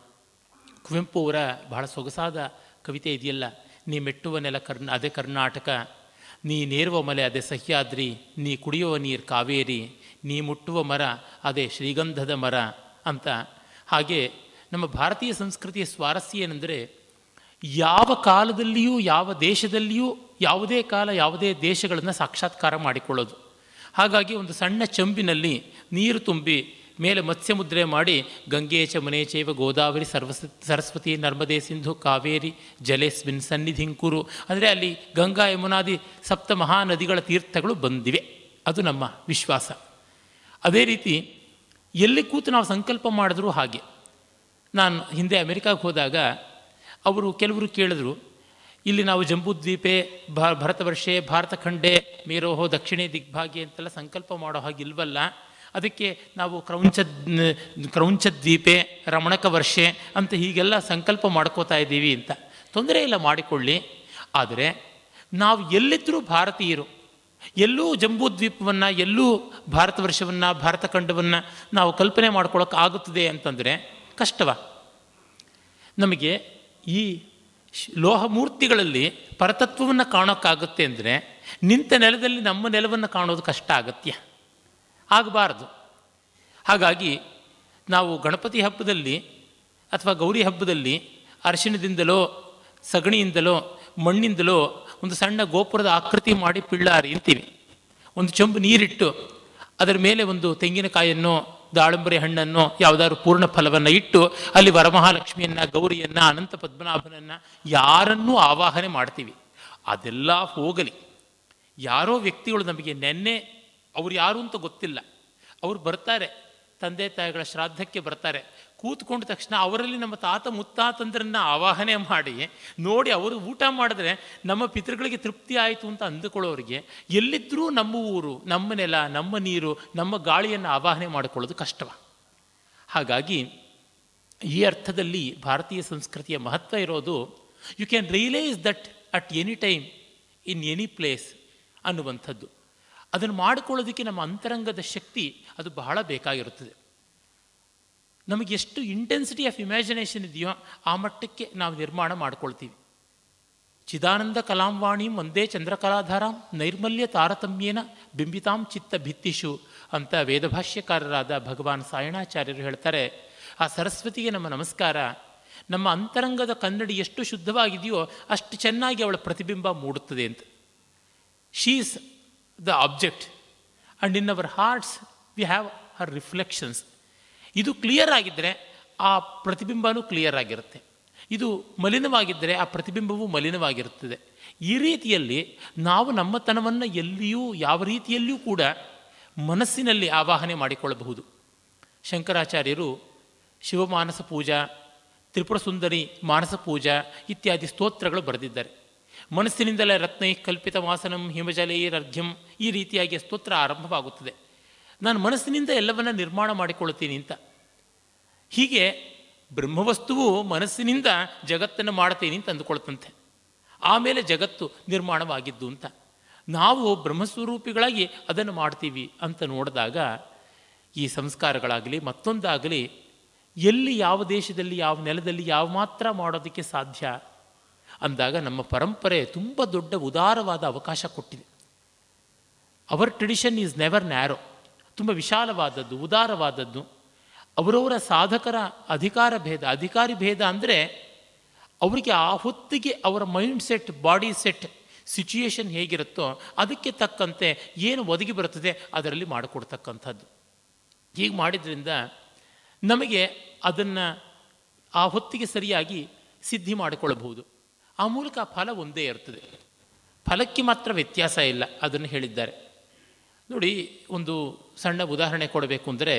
ಕುವೆಂಪು ಅವರ ಬಹಳ ಸೊಗಸಾದ ಕವಿತೆ ಇದೆಯಲ್ಲ ನೀ ಮೆಟ್ಟುವ ನೆಲ ಕರ್ನ ಅದೇ ಕರ್ನಾಟಕ ನೀ ನೇರುವ ಮಲೆ ಅದೇ ಸಹ್ಯಾದ್ರಿ ನೀ ಕುಡಿಯುವ ನೀರು ಕಾವೇರಿ ನೀ ಮುಟ್ಟುವ ಮರ ಅದೇ ಶ್ರೀಗಂಧದ ಮರ ಅಂತ ಹಾಗೆ ನಮ್ಮ ಭಾರತೀಯ ಸಂಸ್ಕೃತಿಯ ಸ್ವಾರಸ್ಯ ಏನೆಂದರೆ ಯಾವ ಕಾಲದಲ್ಲಿಯೂ ಯಾವ ದೇಶದಲ್ಲಿಯೂ ಯಾವುದೇ ಕಾಲ ಯಾವುದೇ ದೇಶಗಳನ್ನು ಸಾಕ್ಷಾತ್ಕಾರ ಮಾಡಿಕೊಳ್ಳೋದು ಹಾಗಾಗಿ ಒಂದು ಸಣ್ಣ ಚಂಬಿನಲ್ಲಿ ನೀರು ತುಂಬಿ ಮೇಲೆ ಮುದ್ರೆ ಮಾಡಿ ಗಂಗೆ ಚ ಚೈವ ಗೋದಾವರಿ ಸರ್ವಸ ಸರಸ್ವತಿ ನರ್ಮದೆ ಸಿಂಧು ಕಾವೇರಿ ಜಲೇಸ್ಮಿನ್ ಸನ್ನಿಧಿಂಕುರು ಅಂದರೆ ಅಲ್ಲಿ ಗಂಗಾ ಯಮುನಾದಿ ಸಪ್ತ ಮಹಾನದಿಗಳ ತೀರ್ಥಗಳು ಬಂದಿವೆ ಅದು ನಮ್ಮ ವಿಶ್ವಾಸ ಅದೇ ರೀತಿ ಎಲ್ಲಿ ಕೂತು ನಾವು ಸಂಕಲ್ಪ ಮಾಡಿದ್ರೂ ಹಾಗೆ ನಾನು ಹಿಂದೆ ಅಮೆರಿಕಾಗೆ ಹೋದಾಗ ಅವರು ಕೆಲವರು ಕೇಳಿದ್ರು ಇಲ್ಲಿ ನಾವು ಜಂಬೂದ್ವೀಪೆ ಭರತವರ್ಷೆ ಭಾರತ ಖಂಡೆ ಮೇರೋಹೋ ದಕ್ಷಿಣೆ ದಿಗ್ಭಾಗೆ ಅಂತೆಲ್ಲ ಸಂಕಲ್ಪ ಮಾಡೋ ಇಲ್ವಲ್ಲ ಅದಕ್ಕೆ ನಾವು ಕ್ರೌಂಚ ಕ್ರೌಂಚದ್ವೀಪೆ ರಮಣಕ ವರ್ಷೆ ಅಂತ ಹೀಗೆಲ್ಲ ಸಂಕಲ್ಪ ಮಾಡ್ಕೋತಾ ಇದ್ದೀವಿ ಅಂತ ತೊಂದರೆ ಇಲ್ಲ ಮಾಡಿಕೊಳ್ಳಿ ಆದರೆ ನಾವು ಎಲ್ಲಿದ್ದರೂ ಭಾರತೀಯರು ಎಲ್ಲೂ ದ್ವೀಪವನ್ನು ಎಲ್ಲೂ ಭಾರತ ವರ್ಷವನ್ನು ಭಾರತ ಖಂಡವನ್ನು ನಾವು ಕಲ್ಪನೆ ಮಾಡ್ಕೊಳ್ಳೋಕೆ ಆಗುತ್ತದೆ ಅಂತಂದರೆ ಕಷ್ಟವ ನಮಗೆ ಈ ಲೋಹ ಮೂರ್ತಿಗಳಲ್ಲಿ ಪರತತ್ವವನ್ನು ಕಾಣೋಕ್ಕಾಗುತ್ತೆ ಅಂದರೆ ನಿಂತ ನೆಲದಲ್ಲಿ ನಮ್ಮ ನೆಲವನ್ನು ಕಾಣೋದು ಕಷ್ಟ ಅಗತ್ಯ ಆಗಬಾರ್ದು ಹಾಗಾಗಿ ನಾವು ಗಣಪತಿ ಹಬ್ಬದಲ್ಲಿ ಅಥವಾ ಗೌರಿ ಹಬ್ಬದಲ್ಲಿ ಅರಿಶಿಣದಿಂದಲೋ ಸಗಣಿಯಿಂದಲೋ ಮಣ್ಣಿಂದಲೋ ಒಂದು ಸಣ್ಣ ಗೋಪುರದ ಆಕೃತಿ ಮಾಡಿ ಪಿಳ್ಳಾರಿ ಅಂತೀವಿ ಒಂದು ಚೊಂಬು ನೀರಿಟ್ಟು ಅದರ ಮೇಲೆ ಒಂದು ತೆಂಗಿನಕಾಯನ್ನು ದಾಳಂಬರಿ ಹಣ್ಣನ್ನು ಯಾವುದಾದ್ರು ಪೂರ್ಣ ಫಲವನ್ನು ಇಟ್ಟು ಅಲ್ಲಿ ವರಮಹಾಲಕ್ಷ್ಮಿಯನ್ನು ಗೌರಿಯನ್ನು ಅನಂತ ಪದ್ಮನಾಭನನ್ನು ಯಾರನ್ನೂ ಆವಾಹನೆ ಮಾಡ್ತೀವಿ ಅದೆಲ್ಲ ಹೋಗಲಿ ಯಾರೋ ವ್ಯಕ್ತಿಗಳು ನಮಗೆ ನೆನ್ನೆ ಅವರು ಯಾರು ಅಂತ ಗೊತ್ತಿಲ್ಲ ಅವ್ರು ಬರ್ತಾರೆ ತಂದೆ ತಾಯಿಗಳ ಶ್ರಾದ್ದಕ್ಕೆ ಬರ್ತಾರೆ ಕೂತ್ಕೊಂಡ ತಕ್ಷಣ ಅವರಲ್ಲಿ ನಮ್ಮ ತಾತ ಮುತ್ತಾತಂದ್ರನ್ನ ಆವಾಹನೆ ಮಾಡಿ ನೋಡಿ ಅವರು ಊಟ ಮಾಡಿದ್ರೆ ನಮ್ಮ ಪಿತೃಗಳಿಗೆ ತೃಪ್ತಿ ಆಯಿತು ಅಂತ ಅಂದುಕೊಳ್ಳೋರಿಗೆ ಎಲ್ಲಿದ್ದರೂ ನಮ್ಮ ಊರು ನಮ್ಮ ನೆಲ ನಮ್ಮ ನೀರು ನಮ್ಮ ಗಾಳಿಯನ್ನು ಆವಾಹನೆ ಮಾಡಿಕೊಳ್ಳೋದು ಕಷ್ಟವ ಹಾಗಾಗಿ ಈ ಅರ್ಥದಲ್ಲಿ ಭಾರತೀಯ ಸಂಸ್ಕೃತಿಯ ಮಹತ್ವ ಇರೋದು you can realise that at any time in any place ಅನ್ನುವಂಥದ್ದು ಅದನ್ನು ಮಾಡಿಕೊಳ್ಳೋದಕ್ಕೆ ನಮ್ಮ ಅಂತರಂಗದ ಶಕ್ತಿ ಅದು ಬಹಳ ಬೇಕಾಗಿರುತ್ತದೆ ನಮಗೆ ಎಷ್ಟು ಇಂಟೆನ್ಸಿಟಿ ಆಫ್ ಇಮ್ಯಾಜಿನೇಷನ್ ಇದೆಯೋ ಆ ಮಟ್ಟಕ್ಕೆ ನಾವು ನಿರ್ಮಾಣ ಮಾಡ್ಕೊಳ್ತೀವಿ ಚಿದಾನಂದ ಕಲಾಂವಾಣಿ ಒಂದೇ ಚಂದ್ರಕಲಾಧಾರಾಂ ನೈರ್ಮಲ್ಯ ತಾರತಮ್ಯೇನ ಬಿಂಬಿತಾಂ ಚಿತ್ತ ಭಿತ್ತಿಷು ಅಂತ ವೇದಭಾಷ್ಯಕಾರರಾದ ಭಗವಾನ್ ಸಾಯಣಾಚಾರ್ಯರು ಹೇಳ್ತಾರೆ ಆ ಸರಸ್ವತಿಗೆ ನಮ್ಮ ನಮಸ್ಕಾರ ನಮ್ಮ ಅಂತರಂಗದ ಕನ್ನಡಿ ಎಷ್ಟು ಶುದ್ಧವಾಗಿದೆಯೋ ಅಷ್ಟು ಚೆನ್ನಾಗಿ ಅವಳ ಪ್ರತಿಬಿಂಬ ಮೂಡುತ್ತದೆ ಅಂತ she's the object and in our hearts we have her reflections ಇದು ಕ್ಲಿಯರ್ ಆಗಿದ್ದರೆ ಆ ಪ್ರತಿಬಿಂಬನೂ ಕ್ಲಿಯರ್ ಆಗಿರುತ್ತೆ ಇದು ಮಲಿನವಾಗಿದ್ದರೆ ಆ ಪ್ರತಿಬಿಂಬವೂ ಮಲಿನವಾಗಿರುತ್ತದೆ ಈ ರೀತಿಯಲ್ಲಿ ನಾವು ನಮ್ಮತನವನ್ನು ಎಲ್ಲಿಯೂ ಯಾವ ರೀತಿಯಲ್ಲಿಯೂ ಕೂಡ ಮನಸ್ಸಿನಲ್ಲಿ ಆವಾಹನೆ ಮಾಡಿಕೊಳ್ಳಬಹುದು ಶಂಕರಾಚಾರ್ಯರು ಶಿವಮಾನಸ ಪೂಜಾ ತ್ರಿಪುರ ಸುಂದರಿ ಮಾನಸ ಪೂಜಾ ಇತ್ಯಾದಿ ಸ್ತೋತ್ರಗಳು ಬರೆದಿದ್ದಾರೆ ಮನಸ್ಸಿನಿಂದಲೇ ರತ್ನೈ ಕಲ್ಪಿತ ವಾಸನಂ ಅರ್ಘ್ಯಂ ಈ ರೀತಿಯಾಗಿ ಸ್ತೋತ್ರ ಆರಂಭವಾಗುತ್ತದೆ ನಾನು ಮನಸ್ಸಿನಿಂದ ಎಲ್ಲವನ್ನ ನಿರ್ಮಾಣ ಮಾಡಿಕೊಳ್ತೀನಿ ಅಂತ ಹೀಗೆ ಬ್ರಹ್ಮವಸ್ತುವು ಮನಸ್ಸಿನಿಂದ ಜಗತ್ತನ್ನು ಮಾಡ್ತೀನಿ ಅಂತ ಅಂದುಕೊಳ್ತಂತೆ ಆಮೇಲೆ ಜಗತ್ತು ನಿರ್ಮಾಣವಾಗಿದ್ದು ಅಂತ ನಾವು ಬ್ರಹ್ಮಸ್ವರೂಪಿಗಳಾಗಿ ಅದನ್ನು ಮಾಡ್ತೀವಿ ಅಂತ ನೋಡಿದಾಗ ಈ ಸಂಸ್ಕಾರಗಳಾಗಲಿ ಮತ್ತೊಂದಾಗಲಿ ಎಲ್ಲಿ ಯಾವ ದೇಶದಲ್ಲಿ ಯಾವ ನೆಲದಲ್ಲಿ ಯಾವ ಮಾತ್ರ ಮಾಡೋದಕ್ಕೆ ಸಾಧ್ಯ ಅಂದಾಗ ನಮ್ಮ ಪರಂಪರೆ ತುಂಬ ದೊಡ್ಡ ಉದಾರವಾದ ಅವಕಾಶ ಕೊಟ್ಟಿದೆ our tradition is never narrow ತುಂಬ ವಿಶಾಲವಾದದ್ದು ಉದಾರವಾದದ್ದು ಅವರವರ ಸಾಧಕರ ಅಧಿಕಾರ ಭೇದ ಅಧಿಕಾರಿ ಭೇದ ಅಂದರೆ ಅವರಿಗೆ ಆ ಹೊತ್ತಿಗೆ ಅವರ mind set body set situation ಹೇಗಿರುತ್ತೋ ಅದಕ್ಕೆ ತಕ್ಕಂತೆ ಏನು ಒದಗಿ ಬರುತ್ತದೆ ಅದರಲ್ಲಿ ಮಾಡಿಕೊಡ್ತಕ್ಕಂಥದ್ದು ಹೀಗೆ ಮಾಡಿದ್ರಿಂದ ನಮಗೆ ಅದನ್ನು ಆ ಹೊತ್ತಿಗೆ ಸರಿಯಾಗಿ ಸಿದ್ಧಿ ಮಾಡಿಕೊಳ್ಳಬಹುದು ಆ ಮೂಲಕ ಫಲ ಒಂದೇ ಇರ್ತದೆ ಫಲಕ್ಕೆ ಮಾತ್ರ ವ್ಯತ್ಯಾಸ ಇಲ್ಲ ಅದನ್ನು ಹೇಳಿದ್ದಾರೆ ನೋಡಿ ಒಂದು ಸಣ್ಣ ಉದಾಹರಣೆ ಕೊಡಬೇಕು ಅಂದರೆ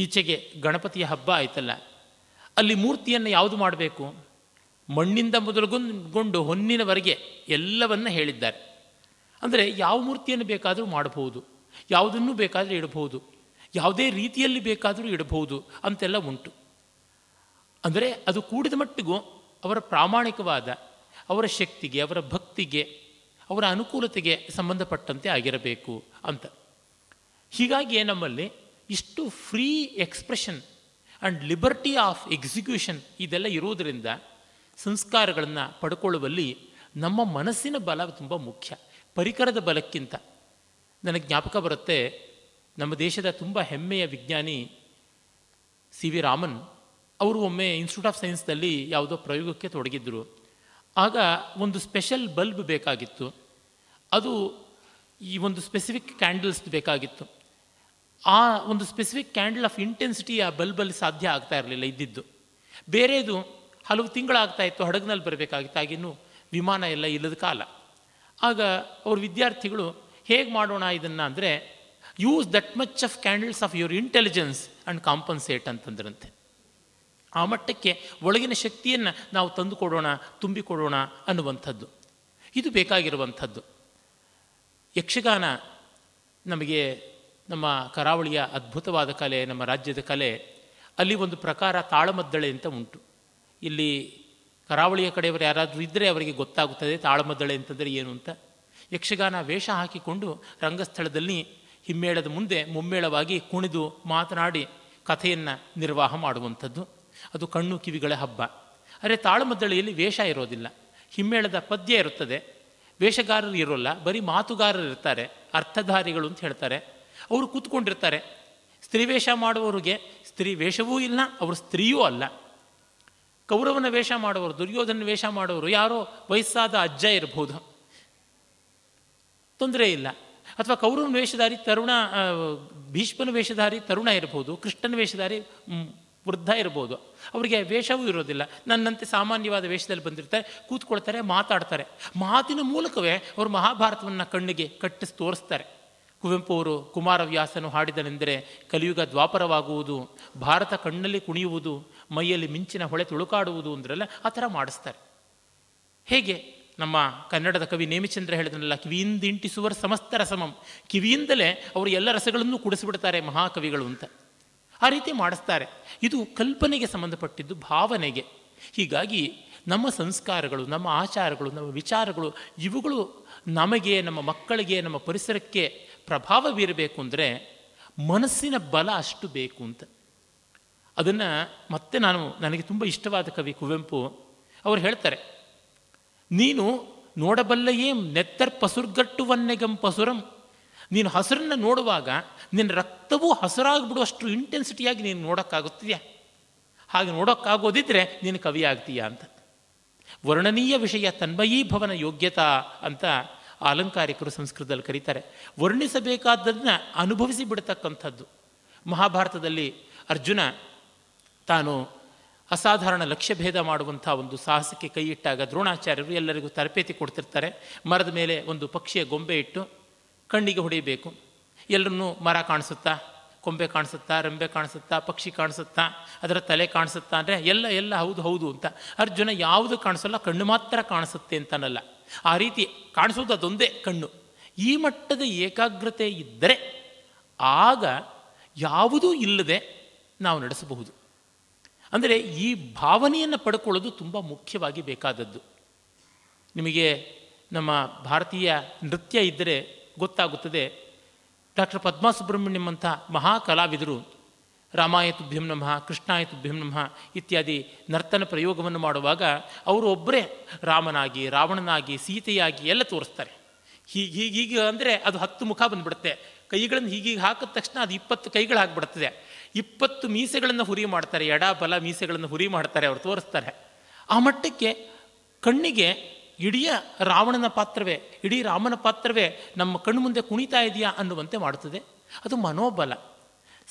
ಈಚೆಗೆ ಗಣಪತಿಯ ಹಬ್ಬ ಆಯ್ತಲ್ಲ ಅಲ್ಲಿ ಮೂರ್ತಿಯನ್ನು ಯಾವುದು ಮಾಡಬೇಕು ಮಣ್ಣಿಂದ ಮೊದಲುಗೊಂಡು ಹೊನ್ನಿನವರೆಗೆ ಎಲ್ಲವನ್ನು ಹೇಳಿದ್ದಾರೆ ಅಂದರೆ ಯಾವ ಮೂರ್ತಿಯನ್ನು ಬೇಕಾದರೂ ಮಾಡಬಹುದು ಯಾವುದನ್ನು ಬೇಕಾದರೂ ಇಡಬಹುದು ಯಾವುದೇ ರೀತಿಯಲ್ಲಿ ಬೇಕಾದರೂ ಇಡಬಹುದು ಅಂತೆಲ್ಲ ಉಂಟು ಅಂದರೆ ಅದು ಕೂಡಿದ ಮಟ್ಟಿಗೂ ಅವರ ಪ್ರಾಮಾಣಿಕವಾದ ಅವರ ಶಕ್ತಿಗೆ ಅವರ ಭಕ್ತಿಗೆ ಅವರ ಅನುಕೂಲತೆಗೆ ಸಂಬಂಧಪಟ್ಟಂತೆ ಆಗಿರಬೇಕು ಅಂತ ಹೀಗಾಗಿ ನಮ್ಮಲ್ಲಿ ಇಷ್ಟು free expression and liberty of execution ಇದೆಲ್ಲ ಇರೋದರಿಂದ ಸಂಸ್ಕಾರಗಳನ್ನು ಪಡ್ಕೊಳ್ಳುವಲ್ಲಿ ನಮ್ಮ ಮನಸ್ಸಿನ ಬಲ ತುಂಬ ಮುಖ್ಯ ಪರಿಕರದ ಬಲಕ್ಕಿಂತ ನನಗೆ ಜ್ಞಾಪಕ ಬರುತ್ತೆ ನಮ್ಮ ದೇಶದ ತುಂಬ ಹೆಮ್ಮೆಯ ವಿಜ್ಞಾನಿ ಸಿ ವಿ ರಾಮನ್ ಅವರು ಒಮ್ಮೆ ಇನ್ಸ್ಟಿಟ್ಯೂಟ್ ಆಫ್ ಸೈನ್ಸ್ನಲ್ಲಿ ಯಾವುದೋ ಪ್ರಯೋಗಕ್ಕೆ ತೊಡಗಿದ್ದರು ಆಗ ಒಂದು ಸ್ಪೆಷಲ್ ಬಲ್ಬ್ ಬೇಕಾಗಿತ್ತು ಅದು ಈ ಒಂದು ಸ್ಪೆಸಿಫಿಕ್ ಕ್ಯಾಂಡಲ್ಸ್ ಬೇಕಾಗಿತ್ತು ಆ ಒಂದು ಸ್ಪೆಸಿಫಿಕ್ ಕ್ಯಾಂಡಲ್ ಆಫ್ ಇಂಟೆನ್ಸಿಟಿ ಆ ಬಲ್ಬಲ್ಲಿ ಸಾಧ್ಯ ಆಗ್ತಾ ಇರಲಿಲ್ಲ ಇದ್ದಿದ್ದು ಬೇರೆದು ಹಲವು ತಿಂಗಳಾಗ್ತಾ ಇತ್ತು ಹಡಗಿನಲ್ಲಿ ಬರಬೇಕಾಗಿತ್ತು ಆಗಿನ್ನೂ ವಿಮಾನ ಎಲ್ಲ ಇಲ್ಲದ ಕಾಲ ಆಗ ಅವ್ರ ವಿದ್ಯಾರ್ಥಿಗಳು ಹೇಗೆ ಮಾಡೋಣ ಇದನ್ನು ಅಂದರೆ use that much of candles of your intelligence and compensate ಅಂತಂದ್ರಂತೆ ಆ ಮಟ್ಟಕ್ಕೆ ಒಳಗಿನ ಶಕ್ತಿಯನ್ನು ನಾವು ತಂದುಕೊಡೋಣ ತುಂಬಿಕೊಡೋಣ ಅನ್ನುವಂಥದ್ದು ಇದು ಬೇಕಾಗಿರುವಂಥದ್ದು ಯಕ್ಷಗಾನ ನಮಗೆ ನಮ್ಮ ಕರಾವಳಿಯ ಅದ್ಭುತವಾದ ಕಲೆ ನಮ್ಮ ರಾಜ್ಯದ ಕಲೆ ಅಲ್ಲಿ ಒಂದು ಪ್ರಕಾರ ತಾಳಮದ್ದಳೆ ಅಂತ ಉಂಟು ಇಲ್ಲಿ ಕರಾವಳಿಯ ಕಡೆಯವರು ಯಾರಾದರೂ ಇದ್ದರೆ ಅವರಿಗೆ ಗೊತ್ತಾಗುತ್ತದೆ ತಾಳಮದ್ದಳೆ ಅಂತಂದರೆ ಏನು ಅಂತ ಯಕ್ಷಗಾನ ವೇಷ ಹಾಕಿಕೊಂಡು ರಂಗಸ್ಥಳದಲ್ಲಿ ಹಿಮ್ಮೇಳದ ಮುಂದೆ ಮುಮ್ಮೇಳವಾಗಿ ಕುಣಿದು ಮಾತನಾಡಿ ಕಥೆಯನ್ನು ನಿರ್ವಾಹ ಮಾಡುವಂಥದ್ದು ಅದು ಕಣ್ಣು ಕಿವಿಗಳ ಹಬ್ಬ ಅರೆ ತಾಳಮದ್ದಳೆಯಲ್ಲಿ ವೇಷ ಇರೋದಿಲ್ಲ ಹಿಮ್ಮೇಳದ ಪದ್ಯ ಇರುತ್ತದೆ ವೇಷಗಾರರು ಇರೋಲ್ಲ ಬರೀ ಮಾತುಗಾರರು ಇರ್ತಾರೆ ಅರ್ಥಧಾರಿಗಳು ಅಂತ ಹೇಳ್ತಾರೆ ಅವರು ಕೂತ್ಕೊಂಡಿರ್ತಾರೆ ಸ್ತ್ರೀ ವೇಷ ಮಾಡುವವರಿಗೆ ಸ್ತ್ರೀ ವೇಷವೂ ಇಲ್ಲ ಅವರು ಸ್ತ್ರೀಯೂ ಅಲ್ಲ ಕೌರವನ ವೇಷ ಮಾಡುವವರು ದುರ್ಯೋಧನ ವೇಷ ಮಾಡುವವರು ಯಾರೋ ವಯಸ್ಸಾದ ಅಜ್ಜ ಇರಬಹುದು ತೊಂದರೆ ಇಲ್ಲ ಅಥವಾ ಕೌರವನ ವೇಷಧಾರಿ ತರುಣ ಭೀಷ್ಮನ ವೇಷಧಾರಿ ತರುಣ ಇರಬಹುದು ಕೃಷ್ಣನ ವೇಷಧಾರಿ ವೃದ್ಧ ಇರ್ಬೋದು ಅವರಿಗೆ ವೇಷವೂ ಇರೋದಿಲ್ಲ ನನ್ನಂತೆ ಸಾಮಾನ್ಯವಾದ ವೇಷದಲ್ಲಿ ಬಂದಿರ್ತಾರೆ ಕೂತ್ಕೊಳ್ತಾರೆ ಮಾತಾಡ್ತಾರೆ ಮಾತಿನ ಮೂಲಕವೇ ಅವರು ಮಹಾಭಾರತವನ್ನು ಕಣ್ಣಿಗೆ ಕಟ್ಟಿಸಿ ತೋರಿಸ್ತಾರೆ ಕುವೆಂಪು ಅವರು ಕುಮಾರವ್ಯಾಸನು ಹಾಡಿದನೆಂದರೆ ಕಲಿಯುಗ ದ್ವಾಪರವಾಗುವುದು ಭಾರತ ಕಣ್ಣಲ್ಲಿ ಕುಣಿಯುವುದು ಮೈಯಲ್ಲಿ ಮಿಂಚಿನ ಹೊಳೆ ತುಳುಕಾಡುವುದು ಅಂದ್ರಲ್ಲ ಆ ಥರ ಮಾಡಿಸ್ತಾರೆ ಹೇಗೆ ನಮ್ಮ ಕನ್ನಡದ ಕವಿ ನೇಮಿಚಂದ್ರ ಹೇಳಿದನಲ್ಲ ಇಂಟಿಸುವ ಸಮಸ್ತ ರಸಮಂ ಕಿವಿಯಿಂದಲೇ ಅವರು ಎಲ್ಲ ರಸಗಳನ್ನು ಕುಡಿಸಿಬಿಡ್ತಾರೆ ಮಹಾಕವಿಗಳು ಅಂತ ಆ ರೀತಿ ಮಾಡಿಸ್ತಾರೆ ಇದು ಕಲ್ಪನೆಗೆ ಸಂಬಂಧಪಟ್ಟಿದ್ದು ಭಾವನೆಗೆ ಹೀಗಾಗಿ ನಮ್ಮ ಸಂಸ್ಕಾರಗಳು ನಮ್ಮ ಆಚಾರಗಳು ನಮ್ಮ ವಿಚಾರಗಳು ಇವುಗಳು ನಮಗೆ ನಮ್ಮ ಮಕ್ಕಳಿಗೆ ನಮ್ಮ ಪರಿಸರಕ್ಕೆ ಪ್ರಭಾವ ಬೀರಬೇಕು ಅಂದರೆ ಮನಸ್ಸಿನ ಬಲ ಅಷ್ಟು ಬೇಕು ಅಂತ ಅದನ್ನು ಮತ್ತೆ ನಾನು ನನಗೆ ತುಂಬ ಇಷ್ಟವಾದ ಕವಿ ಕುವೆಂಪು ಅವರು ಹೇಳ್ತಾರೆ ನೀನು ನೋಡಬಲ್ಲಯೇ ನೆತ್ತರ್ ಪಸುರ್ಗಟ್ಟುವನ್ನೆಗಂ ಪಸುರಂ ನೀನು ಹಸಿರನ್ನ ನೋಡುವಾಗ ನಿನ್ನ ರಕ್ತವೂ ಹಸಿರಾಗ್ಬಿಡುವಷ್ಟು ಇಂಟೆನ್ಸಿಟಿಯಾಗಿ ನೀನು ನೋಡೋಕ್ಕಾಗುತ್ತಿದೆಯಾ ಹಾಗೆ ನೋಡೋಕ್ಕಾಗೋದಿದ್ದರೆ ನೀನು ಕವಿ ಅಂತ ವರ್ಣನೀಯ ವಿಷಯ ತನ್ಮಯೀಭವನ ಯೋಗ್ಯತಾ ಅಂತ ಅಲಂಕಾರಿಕರು ಸಂಸ್ಕೃತದಲ್ಲಿ ಕರೀತಾರೆ ವರ್ಣಿಸಬೇಕಾದದನ್ನ ಅನುಭವಿಸಿ ಬಿಡತಕ್ಕಂಥದ್ದು ಮಹಾಭಾರತದಲ್ಲಿ ಅರ್ಜುನ ತಾನು ಅಸಾಧಾರಣ ಲಕ್ಷ್ಯಭೇದ ಮಾಡುವಂಥ ಒಂದು ಸಾಹಸಕ್ಕೆ ಕೈ ಇಟ್ಟಾಗ ದ್ರೋಣಾಚಾರ್ಯರು ಎಲ್ಲರಿಗೂ ತರಬೇತಿ ಕೊಡ್ತಿರ್ತಾರೆ ಮರದ ಮೇಲೆ ಒಂದು ಪಕ್ಷಿಯ ಗೊಂಬೆ ಇಟ್ಟು ಕಣ್ಣಿಗೆ ಹೊಡೆಯಬೇಕು ಎಲ್ಲರನ್ನೂ ಮರ ಕಾಣಿಸುತ್ತಾ ಕೊಂಬೆ ಕಾಣಿಸುತ್ತಾ ರೆಂಬೆ ಕಾಣಿಸುತ್ತಾ ಪಕ್ಷಿ ಕಾಣಿಸುತ್ತಾ ಅದರ ತಲೆ ಕಾಣಿಸುತ್ತಾ ಅಂದರೆ ಎಲ್ಲ ಎಲ್ಲ ಹೌದು ಹೌದು ಅಂತ ಅರ್ಜುನ ಯಾವುದು ಕಾಣಿಸಲ್ಲ ಕಣ್ಣು ಮಾತ್ರ ಕಾಣಿಸುತ್ತೆ ಅಂತನಲ್ಲ ಆ ರೀತಿ ಕಾಣಿಸೋದು ಅದೊಂದೇ ಕಣ್ಣು ಈ ಮಟ್ಟದ ಏಕಾಗ್ರತೆ ಇದ್ದರೆ ಆಗ ಯಾವುದೂ ಇಲ್ಲದೆ ನಾವು ನಡೆಸಬಹುದು ಅಂದರೆ ಈ ಭಾವನೆಯನ್ನು ಪಡ್ಕೊಳ್ಳೋದು ತುಂಬ ಮುಖ್ಯವಾಗಿ ಬೇಕಾದದ್ದು ನಿಮಗೆ ನಮ್ಮ ಭಾರತೀಯ ನೃತ್ಯ ಇದ್ದರೆ ಗೊತ್ತಾಗುತ್ತದೆ ಡಾಕ್ಟರ್ ಪದ್ಮಾ ಅಂತ ಮಹಾಕಲಾವಿದರು ಕಲಾವಿದರು ರಾಮಾಯತುಭ್ಯಂ ನಮಃ ಕೃಷ್ಣಾಯತುಭ್ಯಂ ನಮಃ ಇತ್ಯಾದಿ ನರ್ತನ ಪ್ರಯೋಗವನ್ನು ಮಾಡುವಾಗ ಅವರು ಒಬ್ಬರೇ ರಾಮನಾಗಿ ರಾವಣನಾಗಿ ಸೀತೆಯಾಗಿ ಎಲ್ಲ ತೋರಿಸ್ತಾರೆ ಹೀಗೆ ಹೀಗೆ ಅಂದರೆ ಅದು ಹತ್ತು ಮುಖ ಬಂದುಬಿಡುತ್ತೆ ಕೈಗಳನ್ನು ಹೀಗೀಗ ಹಾಕಿದ ತಕ್ಷಣ ಅದು ಇಪ್ಪತ್ತು ಕೈಗಳು ಹಾಕ್ಬಿಡ್ತದೆ ಇಪ್ಪತ್ತು ಮೀಸೆಗಳನ್ನು ಹುರಿ ಮಾಡ್ತಾರೆ ಎಡ ಬಲ ಮೀಸೆಗಳನ್ನು ಹುರಿ ಮಾಡ್ತಾರೆ ಅವರು ತೋರಿಸ್ತಾರೆ ಆ ಮಟ್ಟಕ್ಕೆ ಕಣ್ಣಿಗೆ ಇಡೀ ರಾವಣನ ಪಾತ್ರವೇ ಇಡೀ ರಾಮನ ಪಾತ್ರವೇ ನಮ್ಮ ಕಣ್ಣು ಮುಂದೆ ಕುಣಿತಾ ಇದೆಯಾ ಅನ್ನುವಂತೆ ಮಾಡುತ್ತದೆ ಅದು ಮನೋಬಲ